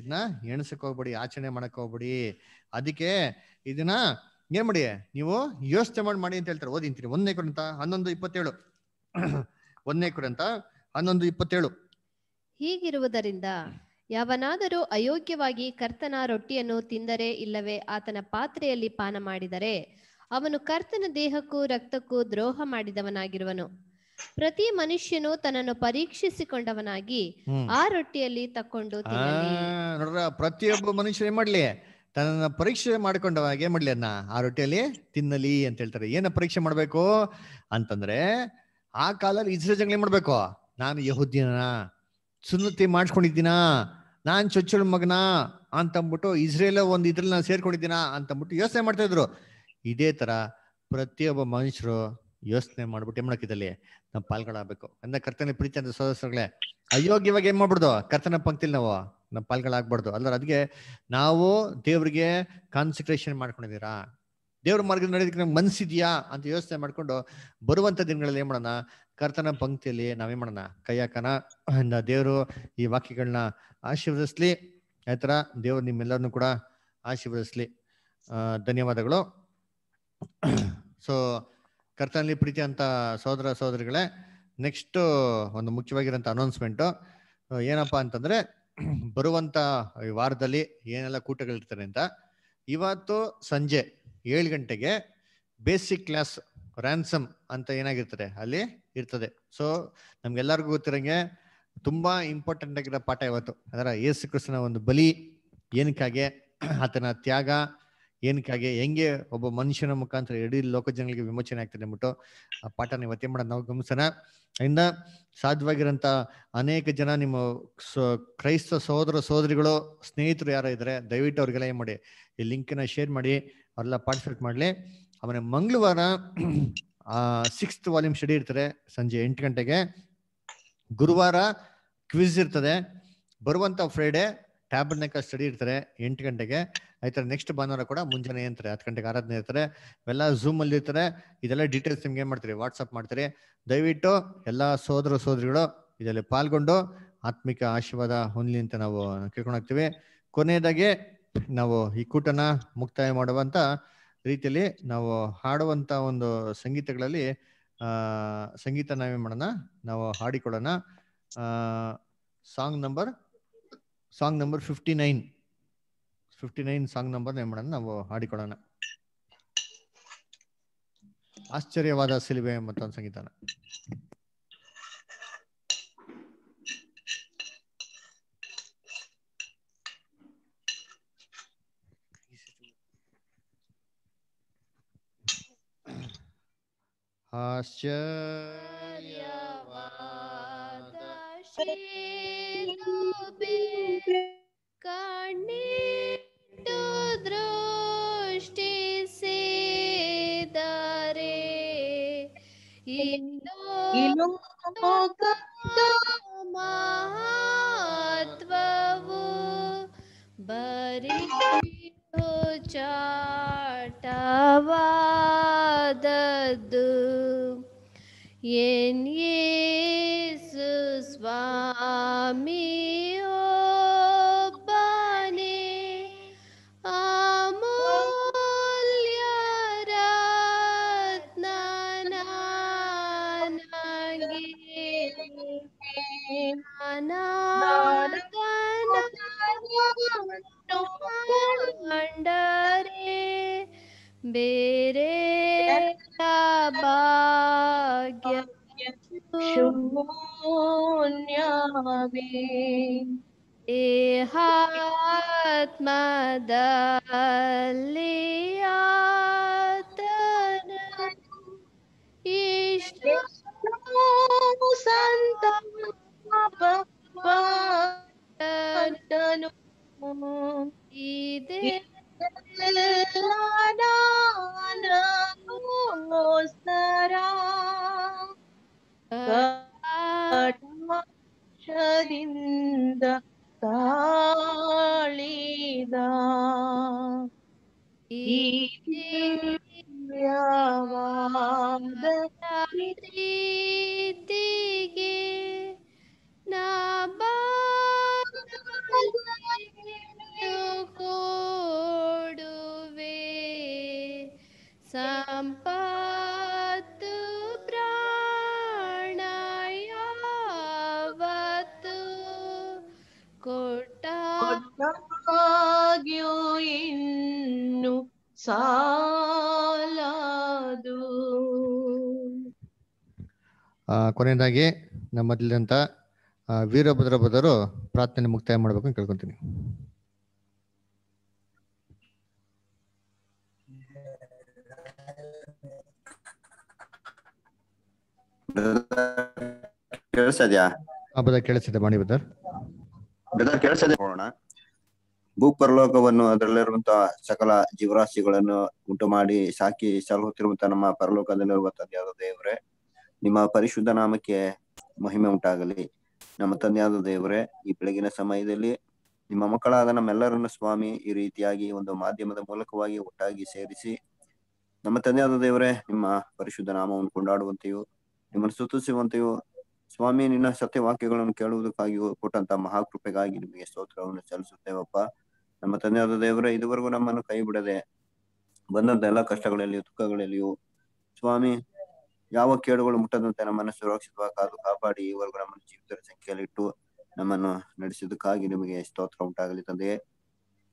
ಇದನ್ನ ಎಣಸಕ್ ಹೋಗ್ಬಿಡಿ ಆಚರಣೆ ಮಾಡಕ್ ಹೋಗ್ಬಿಡಿ ಅದಕ್ಕೆ ಇದನ್ನ ಏನ್ ಮಾಡಿ ನೀವು ಯೋಚನೆ ಮಾಡಿ ಮಾಡಿ ಅಂತ ಹೇಳ್ತಾರೆ ಓದಿಂತೀರಿ ಒಂದನೇ ಅಂತ ಹನ್ನೊಂದು ಇಪ್ಪತ್ತೇಳು ಒಂದನೇ ಕುರಿತ ಹನ್ನೊಂದು ಇಪ್ಪತ್ತೇಳು ಹೀಗಿರುವುದರಿಂದ ಯಾವನಾದರೂ ಅಯೋಗ್ಯವಾಗಿ ಕರ್ತನ ರೊಟ್ಟಿಯನ್ನು ತಿಂದರೆ ಇಲ್ಲವೇ ಆತನ ಪಾತ್ರೆಯಲ್ಲಿ ಪಾನ ಮಾಡಿದರೆ ಅವನು ಕರ್ತನ ದೇಹಕ್ಕೂ ರಕ್ತಕ್ಕೂ ದ್ರೋಹ ಮಾಡಿದವನಾಗಿರುವನು ಪ್ರತಿ ಮನುಷ್ಯನು ತನ್ನನ್ನು ಪರೀಕ್ಷಿಸಿಕೊಂಡವನಾಗಿ ಆ ರೊಟ್ಟಿಯಲ್ಲಿ ತಕ್ಕೊಂಡು ಪ್ರತಿಯೊಬ್ಬ ಮನುಷ್ಯ ಮಾಡ್ಲಿ ತನ್ನ ಪರೀಕ್ಷೆ ಮಾಡಿಕೊಂಡವಾಗೆ ಮಾಡ್ಲಿ ಅನ್ನ ಆ ರೊಟ್ಟಿಯಲ್ಲಿ ತಿನ್ನಲಿ ಅಂತ ಹೇಳ್ತಾರೆ ಏನ ಪರೀಕ್ಷೆ ಮಾಡ್ಬೇಕು ಅಂತಂದ್ರೆ ಆ ಕಾಲದಲ್ಲಿ ಇಸ್ರೇಲ್ ಮಾಡ್ಬೇಕು ನಾನು ಯಹುದ್ದೀನ ಸುನ್ನತಿ ಮಾಡಿಸ್ಕೊಂಡಿದ್ದೀನಾ ನಾನ್ ಚೊಚ್ಚಳ ಮಗನ ಅಂತಂದ್ಬಿಟ್ಟು ಇಸ್ರೇಲ್ ಒಂದು ಇದ್ರಲ್ಲಿ ನಾನು ಸೇರ್ಕೊಂಡಿದ್ದೀನ ಅಂತಂದ್ಬಿಟ್ಟು ಯೋಚನೆ ಮಾಡ್ತಾ ಇದ್ರು ಇದೇ ತರ ಪ್ರತಿಯೊಬ್ಬ ಮನುಷ್ಯರು ಯೋಚನೆ ಮಾಡ್ಬಿಟ್ಟು ಏನ್ ಮಾಡಕ್ಕಿದಲ್ಲಿ ನಾವು ಪಾಲ್ಗಳಾಗಬೇಕು ಅಂದ್ರೆ ಕರ್ತನ ಪ್ರೀತಿ ಅಂತ ಸದಸ್ಯರುಗಳೇ ಅಯೋಗ್ಯವಾಗಿ ಏನ್ ಮಾಡ್ಬಿಡ್ದು ಕರ್ತನ ಪಂಕ್ತಿಲ್ ನಾವು ನಮ್ಮ ಪಾಲ್ಗಳಾಗ್ಬಾರ್ದು ಅಲ್ಲ ಅದಕ್ಕೆ ನಾವು ದೇವ್ರಿಗೆ ಕಾನ್ಸಂಟ್ರೇಷನ್ ಮಾಡ್ಕೊಂಡಿದ್ದೀರಾ ದೇವ್ರ ಮಾರ್ಗ ನಡೆಯೋದಕ್ಕೆ ನಮ್ಗೆ ಮನ್ಸಿದ್ಯಾ ಅಂತ ವ್ಯವಸ್ಥೆ ಮಾಡ್ಕೊಂಡು ಬರುವಂತ ದಿನಗಳಲ್ಲಿ ಏನ್ ಮಾಡೋಣ ಕರ್ತನ ಪಂಕ್ತಿಯಲ್ಲಿ ನಾವೇ ಮಾಡೋಣ ಕೈ ಹಾಕೋಣ ದೇವರು ಈ ವಾಕ್ಯಗಳನ್ನ ಆಶೀರ್ವದಿಸ್ಲಿ ಆಯ್ತರ ದೇವ್ರು ನಿಮ್ಮೆಲ್ಲರನ್ನು ಕೂಡ ಆಶೀರ್ವದಿಸ್ಲಿ ಧನ್ಯವಾದಗಳು ಸೊ ಕರ್ತನಲ್ಲಿ ಪ್ರೀತಿ ಅಂತ ಸಹೋದರ ಸಹೋದರಿಗಳೇ ನೆಕ್ಸ್ಟ್ ಒಂದು ಮುಖ್ಯವಾಗಿರೋಂಥ ಅನೌನ್ಸ್ಮೆಂಟು ಏನಪ್ಪಾ ಅಂತಂದ್ರೆ ಬರುವಂತ ವಾರದಲ್ಲಿ ಏನೆಲ್ಲ ಕೂಟಗಳಿರ್ತಾರೆ ಅಂತ ಇವತ್ತು ಸಂಜೆ ಏಳು ಗಂಟೆಗೆ ಬೇಸಿಕ್ ಕ್ಲಾಸ್ ರ್ಯಾನ್ಸಮ್ ಅಂತ ಏನಾಗಿರ್ತದೆ ಅಲ್ಲಿ ಇರ್ತದೆ ಸೊ ನಮ್ಗೆಲ್ಲರಿಗೂ ಗೊತ್ತಿರಂಗೆ ತುಂಬಾ ಇಂಪಾರ್ಟೆಂಟ್ ಆಗಿರೋ ಪಾಠ ಇವತ್ತು ಅದರ ಯೇಸು ಕೃಷ್ಣನ ಒಂದು ಬಲಿ ಏನಕ್ಕಾಗೆ ಆತನ ತ್ಯಾಗ ಏನಕ್ಕಾಗೆ ಹೆಂಗೆ ಒಬ್ಬ ಮನುಷ್ಯನ ಮುಖಾಂತರ ಇಡೀ ಲೋಕ ಜನಗಳಿಗೆ ವಿಮೋಚನೆ ಆಗ್ತದೆ ಅಂದ್ಬಿಟ್ಟು ಆ ಪಾಠನ ಇವತ್ತೇ ಮಾಡೋದು ನಾವು ಗಮನಿಸೋಣ ಅದರಿಂದ ಸಾಧ್ಯವಾಗಿರೋಂಥ ಅನೇಕ ಜನ ನಿಮ್ಮ ಕ್ರೈಸ್ತ ಸಹೋದರ ಸಹೋದರಿಗಳು ಸ್ನೇಹಿತರು ಯಾರೋ ಇದ್ರೆ ದಯವಿಟ್ಟು ಅವ್ರಿಗೆಲ್ಲ ಏನು ಮಾಡಿ ಈ ಲಿಂಕನ್ನ ಶೇರ್ ಮಾಡಿ ಅವರೆಲ್ಲ ಪಾರ್ಟಿಸಿಪೇಟ್ ಮಾಡಲಿ ಆಮೇಲೆ ಮಂಗಳವಾರ ಸಿಕ್ಸ್ತ್ ವಾಲ್ಯೂಮ್ ಸ್ಟಡಿ ಇರ್ತಾರೆ ಸಂಜೆ ಎಂಟು ಗಂಟೆಗೆ ಗುರುವಾರ ಕ್ವಿಜ್ ಇರ್ತದೆ ಬರುವಂಥ ಫ್ರೈಡೆ ಟ್ಯಾಬ್ನೆಕ ಸ್ಟಡಿ ಇರ್ತಾರೆ ಎಂಟು ಗಂಟೆಗೆ ಆಯ್ತಾರೆ ನೆಕ್ಸ್ಟ್ ಭಾನುವಾರ ಕೂಡ ಮುಂಜಾನೆ ಇರ್ತಾರೆ ಹತ್ತು ಗಂಟೆಗೆ ಆರಾಧನೆ ಇರ್ತಾರೆ ಇವೆಲ್ಲ ಝೂಮಲ್ಲಿ ಇರ್ತಾರೆ ಇದೆಲ್ಲ ಡೀಟೇಲ್ಸ್ ನಿಮ್ಗೆ ಏನು ಮಾಡ್ತೀರಿ ವಾಟ್ಸಪ್ ಮಾಡ್ತೀರಿ ದಯವಿಟ್ಟು ಎಲ್ಲ ಸೋದರ ಸೋದರಿಗಳು ಇದರಲ್ಲಿ ಪಾಲ್ಗೊಂಡು ಆತ್ಮಿಕ ಆಶೀರ್ವಾದ ಹೊಂದಲಿ ಅಂತ ನಾವು ಕೇಳ್ಕೊಂಡೋಗ್ತೀವಿ ಕೊನೆಯದಾಗಿ ನಾವು ಈ ಕೂಟನ ಮುಕ್ತಾಯ ಮಾಡುವಂತ ರೀತಿಯಲ್ಲಿ ನಾವು ಹಾಡುವಂತ ಒಂದು ಸಂಗೀತಗಳಲ್ಲಿ ಆ ಸಂಗೀತ ನಾವೇನ್ ಮಾಡೋಣ ನಾವು ಹಾಡಿಕೊಳ್ಳೋಣ ಆ song number song number fifty nine fifty nine song number ಮಾಡೋಣ ನಾವು ಹಾಡಿಕೊಳ್ಳೋಣ ಆಶ್ಚರ್ಯವಾದ ಸಿಲಿಬೆ ಮತ್ತೊಂದು ಸಂಗೀತನ आश्चर्यवाद ಮಾಡಲಿ ಅಂತ ವೀರಭದ್ರ ಬದರು ಪ್ರಾರ್ಥನೆ ಮುಕ್ತಾಯ ಮಾಡ್ಬೇಕು ಅಂತ ಕೇಳ್ಕೊಂತೀನಿ ಭೂ ಪರಲೋಕವನ್ನು ಮಾಡಿ ಬ್ರದರ್ ಬ್ರದರ್ ನೋಡೋಣ ಭೂಪರಲೋಕವನ್ನು ಅದರಲ್ಲಿರುವಂತಹ ಸಕಲ ಜೀವರಾಶಿಗಳನ್ನು ಉಂಟು ಮಾಡಿ ಸಾಕಿ ಸಲಹುತ್ತಿರುವಂತಹ ನಮ್ಮ ಪರಲೋಕದಲ್ಲಿರುವಂತಹ ದೇವರೇ ನಿಮ್ಮ ಪರಿಶುದ್ಧ ನಾಮಕ್ಕೆ ಮಹಿಮೆ ಉಂಟಾಗಲಿ ನಮ್ಮ ತಂದೆಯಾದ ದೇವರೇ ಈ ಬೆಳಗಿನ ಸಮಯದಲ್ಲಿ ನಿಮ್ಮ ಮಕ್ಕಳಾದ ನಮ್ಮೆಲ್ಲರನ್ನು ಸ್ವಾಮಿ ಈ ರೀತಿಯಾಗಿ ಒಂದು ಮಾಧ್ಯಮದ ಮೂಲಕವಾಗಿ ಒಟ್ಟಾಗಿ ಸೇರಿಸಿ ನಮ್ಮ ತಂದೆಯಾದ ದೇವರೇ ನಿಮ್ಮ ಪರಿಶುದ್ಧ ನಾಮವನ್ನು ಕೊಂಡಾಡುವಂತೆಯೂ ನಿಮ್ಮನ್ನು ಸುತ್ತಿಸುವಂತೆಯೂ ಸ್ವಾಮಿ ನಿನ್ನ ಸತ್ಯವಾಕ್ಯಗಳನ್ನು ಕೇಳುವುದಕ್ಕಾಗಿಯೂ ಕೊಟ್ಟಂತ ಮಹಾಕೃಪೆಗಾಗಿ ನಿಮಗೆ ಸ್ತೋತ್ರವನ್ನು ಸಲ್ಲಿಸುತ್ತೇವಪ್ಪ ನಮ್ಮ ತಂದೆಯಾದ ದೇವರೇ ಇದುವರೆಗೂ ನಮ್ಮನ್ನು ಕೈ ಬಿಡದೆ ಬಂದಂತ ಎಲ್ಲ ಕಷ್ಟಗಳಲ್ಲಿಯೂ ದುಃಖಗಳಲ್ಲಿಯೂ ಸ್ವಾಮಿ ಯಾವ ಕೇಡುಗಳು ಮುಟ್ಟದಂತೆ ನಮ್ಮನ್ನು ಸುರಕ್ಷಿತವಾಗಿ ಕಾದು ಕಾಪಾಡಿ ಇವರೆಗೂ ನಮ್ಮನ್ನು ಜೀವಿತರ ಸಂಖ್ಯೆಯಲ್ಲಿಟ್ಟು ನಮ್ಮನ್ನು ನಡೆಸಿದ್ದಕ್ಕಾಗಿ ನಿಮಗೆ ಸ್ತೋತ್ರ ಉಂಟಾಗಲಿ ತಂದೆಯೇ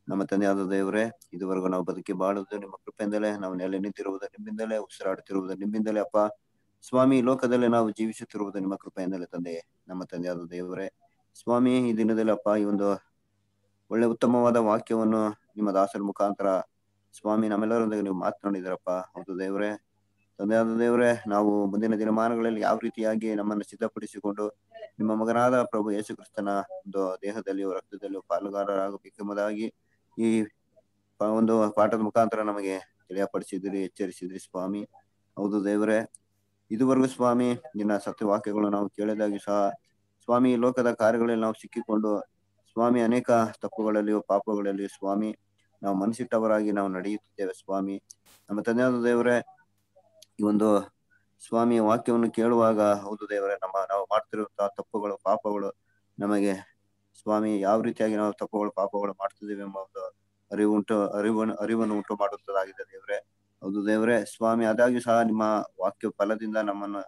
ನಮ್ಮ ತಂದೆಯಾದ ದೇವರೇ ಇದುವರೆಗೂ ನಾವು ಬದುಕಿ ಬಾಳುವುದು ನಿಮ್ಮ ಕೃಪೆಯಿಂದಲೇ ನಾವು ನೆಲೆ ನಿಂತಿರುವುದು ನಿಮ್ಮಿಂದಲೇ ಉಸಿರಾಡುತ್ತಿರುವುದು ನಿಮ್ಮಿಂದಲೇ ಅಪ್ಪ ಸ್ವಾಮಿ ಲೋಕದಲ್ಲಿ ನಾವು ಜೀವಿಸುತ್ತಿರುವುದು ನಿಮ್ಮ ಕೃಪೆಯಿಂದಲೇ ತಂದೆಯೇ ನಮ್ಮ ತಂದೆಯಾದ ದೇವರೇ ಸ್ವಾಮಿ ಈ ದಿನದಲ್ಲಿ ಅಪ್ಪ ಈ ಒಂದು ಒಳ್ಳೆ ಉತ್ತಮವಾದ ವಾಕ್ಯವನ್ನು ನಿಮ್ಮ ದಾಸರ ಮುಖಾಂತರ ಸ್ವಾಮಿ ನಮ್ಮೆಲ್ಲರೊಂದಿಗೆ ನೀವು ಮಾತನಾಡಿದಿರಪ್ಪ ಹೌದು ದೇವರೇ ತಂದೆಯಾದ ದೇವರೇ ನಾವು ಮುಂದಿನ ದಿನಮಾನಗಳಲ್ಲಿ ಯಾವ ರೀತಿಯಾಗಿ ನಮ್ಮನ್ನು ಸಿದ್ಧಪಡಿಸಿಕೊಂಡು ನಿಮ್ಮ ಮಗನಾದ ಪ್ರಭು ಯೇಸು ಕ್ರಿಸ್ತನ ಒಂದು ದೇಹದಲ್ಲಿಯೂ ರಕ್ತದಲ್ಲಿಯೂ ಪಾಲುಗಾರರಾಗಬೇಕೆಂಬುದಾಗಿ ಈ ಒಂದು ಪಾಠದ ಮುಖಾಂತರ ನಮಗೆ ತಿಳಿಯಪಡಿಸಿದಿರಿ ಎಚ್ಚರಿಸಿದ್ರಿ ಸ್ವಾಮಿ ಹೌದು ದೇವರೇ ಇದುವರೆಗೂ ಸ್ವಾಮಿ ನಿನ್ನ ಸತ್ಯವಾಕ್ಯಗಳು ನಾವು ಕೇಳಿದಾಗಿ ಸಹ ಸ್ವಾಮಿ ಲೋಕದ ಕಾರ್ಯಗಳಲ್ಲಿ ನಾವು ಸಿಕ್ಕಿಕೊಂಡು ಸ್ವಾಮಿ ಅನೇಕ ತಪ್ಪುಗಳಲ್ಲಿಯೂ ಪಾಪಗಳಲ್ಲಿಯೂ ಸ್ವಾಮಿ ನಾವು ಮನಸ್ಸಿಟ್ಟವರಾಗಿ ನಾವು ನಡೆಯುತ್ತಿದ್ದೇವೆ ಸ್ವಾಮಿ ನಮ್ಮ ತಂದೆಯಾದ ದೇವರೇ ಈ ಒಂದು ಸ್ವಾಮಿಯ ವಾಕ್ಯವನ್ನು ಕೇಳುವಾಗ ಹೌದು ದೇವರೇ ನಮ್ಮ ನಾವು ಮಾಡ್ತಿರುವಂತಹ ತಪ್ಪುಗಳು ಪಾಪಗಳು ನಮಗೆ ಸ್ವಾಮಿ ಯಾವ ರೀತಿಯಾಗಿ ನಾವು ತಪ್ಪುಗಳು ಪಾಪಗಳು ಮಾಡ್ತಿದ್ದೇವೆ ಎಂಬ ಒಂದು ಅರಿವು ಉಂಟು ಅರಿವನ್ನು ಅರಿವನ್ನು ಉಂಟು ಮಾಡುತ್ತದಾಗಿದೆ ದೇವ್ರೆ ಹೌದು ದೇವ್ರೆ ಸ್ವಾಮಿ ಆದಾಗ್ಯೂ ಸಹ ನಿಮ್ಮ ವಾಕ್ಯ ಫಲದಿಂದ ನಮ್ಮನ್ನು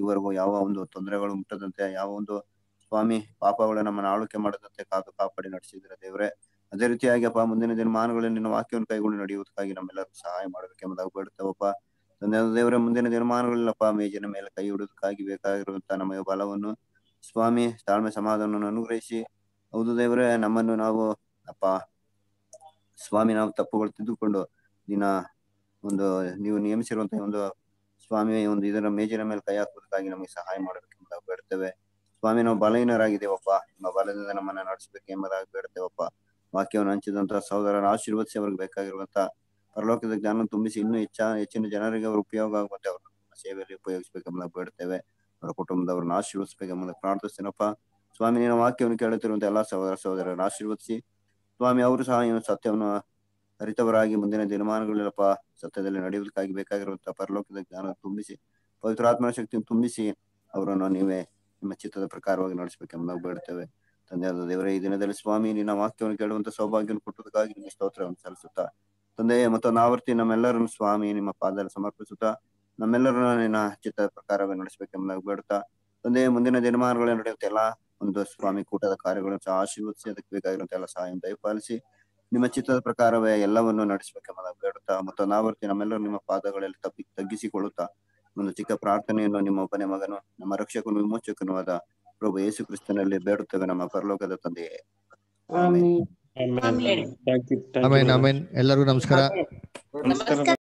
ಈವರೆಗೂ ಯಾವ ಒಂದು ತೊಂದರೆಗಳು ಮುಟ್ಟದಂತೆ ಯಾವ ಒಂದು ಸ್ವಾಮಿ ಪಾಪಗಳು ನಮ್ಮನ್ನು ಆಳ್ವಿಕೆ ಮಾಡದಂತೆ ಕಾದು ಕಾಪಾಡಿ ನಡೆಸಿದ್ರೆ ದೇವ್ರೆ ಅದೇ ರೀತಿಯಾಗಿ ಅಪ್ಪ ಮುಂದಿನ ದಿನಮಾನಗಳಲ್ಲಿ ನಿನ್ನ ವಾಕ್ಯವನ್ನು ಕೈಗೊಂಡು ನಡೆಯುವುದಕ್ಕಾಗಿ ನಮ್ಮೆಲ್ಲರೂ ಸಹಾಯ ಮಾಡಬೇಕೆಂಬುದಾಗಿ ಬೇಡುತ್ತೇವಪ್ಪ ದೇವರ ಮುಂದಿನ ದಿನಮಾನಗಳಲ್ಲಪ್ಪ ಮೇಜಿನ ಮೇಲೆ ಕೈ ಹಿಡುವುದಕ್ಕಾಗಿ ಬೇಕಾಗಿರುವಂತಹ ನಮಗೆ ಬಲವನ್ನು ಸ್ವಾಮಿ ತಾಳ್ಮೆ ಸಮಾಧಾನವನ್ನು ಅನುಗ್ರಹಿಸಿ ಹೌದು ದೇವರೇ ನಮ್ಮನ್ನು ನಾವು ಅಪ್ಪ ಸ್ವಾಮಿ ನಾವು ತಪ್ಪುಗಳು ತಿದ್ದುಕೊಂಡು ದಿನ ಒಂದು ನೀವು ನೇಮಿಸಿರುವಂತಹ ಒಂದು ಸ್ವಾಮಿ ಒಂದು ಇದರ ಮೇಜಿನ ಮೇಲೆ ಕೈ ಹಾಕುವುದಕ್ಕಾಗಿ ನಮಗೆ ಸಹಾಯ ಎಂಬುದಾಗಿ ಬೇಡ್ತೇವೆ ಸ್ವಾಮಿ ನಾವು ಬಲಹೀನರಾಗಿದ್ದೇವಪ್ಪ ನಮ್ಮ ಬಲದಿಂದ ನಮ್ಮನ್ನ ನಡೆಸಬೇಕು ಎಂಬುದಾಗಿ ಬೇಡ್ತೇವಪ್ಪ ವಾಕ್ಯವನ್ನು ಹಂಚಿದಂತಹ ಸಹೋದರರ ಆಶೀರ್ವದಿಸಿ ಅವ್ರಿಗೆ ಬೇಕಾಗಿರುವಂತಹ ಪರಲೋಕದ ಜ್ಞಾನ ತುಂಬಿಸಿ ಇನ್ನೂ ಹೆಚ್ಚ ಹೆಚ್ಚಿನ ಜನರಿಗೆ ಅವರು ಉಪಯೋಗ ಆಗುವಂತೆ ಅವರು ನಮ್ಮ ಸೇವೆಯಲ್ಲಿ ಉಪಯೋಗಿಸಬೇಕೆಂಬ ಬೇಡ್ತೇವೆ ಅವರ ಕುಟುಂಬದವರನ್ನ ಆಶೀರ್ವದಿಸಬೇಕೆಂಬ ಪ್ರಾರ್ಥಿಸ್ತೇನಪ್ಪ ಸ್ವಾಮಿ ನಿನ್ನ ವಾಕ್ಯವನ್ನು ಕೇಳುತ್ತಿರುವಂತ ಎಲ್ಲಾ ಸಹೋದರ ಸಹೋದರರನ್ನು ಆಶೀರ್ವದಿಸಿ ಸ್ವಾಮಿ ಅವರು ಸಹ ಸತ್ಯವನ್ನು ಹರಿತವರಾಗಿ ಮುಂದಿನ ದಿನಮಾನಗಳಲ್ಲಪ್ಪ ಸತ್ಯದಲ್ಲಿ ನಡೆಯುವುದಕ್ಕಾಗಿ ಬೇಕಾಗಿರುವಂತಹ ಪರಲೋಕದ ಜ್ಞಾನ ತುಂಬಿಸಿ ಪವಿತ್ರಾತ್ಮನ ಶಕ್ತಿಯನ್ನು ತುಂಬಿಸಿ ಅವರನ್ನು ನೀವೇ ನಿಮ್ಮ ಚಿತ್ತದ ಪ್ರಕಾರವಾಗಿ ನಡೆಸಬೇಕೆಂಬ ನಾವು ಬೇಡ್ತೇವೆ ತಂದೆಯಾದ ದೇವರೇ ಈ ದಿನದಲ್ಲಿ ಸ್ವಾಮಿ ನಿನ್ನ ವಾಕ್ಯವನ್ನು ಕೇಳುವಂತ ಸೌಭಾಗ್ಯವನ್ನು ಕೊಟ್ಟದಕ್ಕಾಗಿ ನಿಮ್ಮ ಸ್ತೋತ್ರವನ್ನು ಸಲ್ಲಿಸುತ್ತಾ ತಂದೆಯೇ ಮತ್ತು ನಾವರ್ತಿ ನಮ್ಮೆಲ್ಲರನ್ನು ಸ್ವಾಮಿ ನಿಮ್ಮ ಪಾದದಲ್ಲಿ ಸಮರ್ಪಿಸುತ್ತಾ ನಮ್ಮೆಲ್ಲರನ್ನು ನಿನ್ನ ಚಿತ್ತ ಪ್ರಕಾರವೇ ನಡೆಸಬೇಕೆಂಬುದಾಗಿ ಬೇಡುತ್ತಾ ತಂದೆಯೇ ಮುಂದಿನ ದಿನಮಾನಗಳಲ್ಲಿ ನಡೆಯುತ್ತೆ ಎಲ್ಲಾ ಒಂದು ಸ್ವಾಮಿ ಕೂಟದ ಕಾರ್ಯಗಳನ್ನು ಸಹ ಆಶೀರ್ವದಿಸಿ ಅದಕ್ಕೆ ಬೇಕಾಗಿರುವಂತಹ ಎಲ್ಲ ಸಹಾಯ ದಯಪಾಲಿಸಿ ನಿಮ್ಮ ಚಿತ್ರದ ಪ್ರಕಾರವೇ ಎಲ್ಲವನ್ನು ನಡೆಸಬೇಕೆಂಬುದಾಗಿ ಬೇಡುತ್ತಾ ಮತ್ತು ನಾವರ್ತಿ ನಮ್ಮೆಲ್ಲರೂ ನಿಮ್ಮ ಪಾದಗಳಲ್ಲಿ ತಪ್ಪಿ ತಗ್ಗಿಸಿಕೊಳ್ಳುತ್ತಾ ಒಂದು ಚಿಕ್ಕ ಪ್ರಾರ್ಥನೆಯನ್ನು ನಿಮ್ಮ ಒಬ್ಬನೆ ಮಗನು ನಮ್ಮ ರಕ್ಷಕನು ವಿಮೋಚಕನೂ ಆದ ಪ್ರಭು ಯೇಸು ಕ್ರಿಸ್ತನಲ್ಲಿ ಬೇಡುತ್ತೇವೆ ನಮ್ಮ ಪರಲೋಕದ ತಂದೆಯೇ ಆಮೇನ್ ಆಮೇನ್ ಎಲ್ಲರಿಗೂ ನಮಸ್ಕಾರ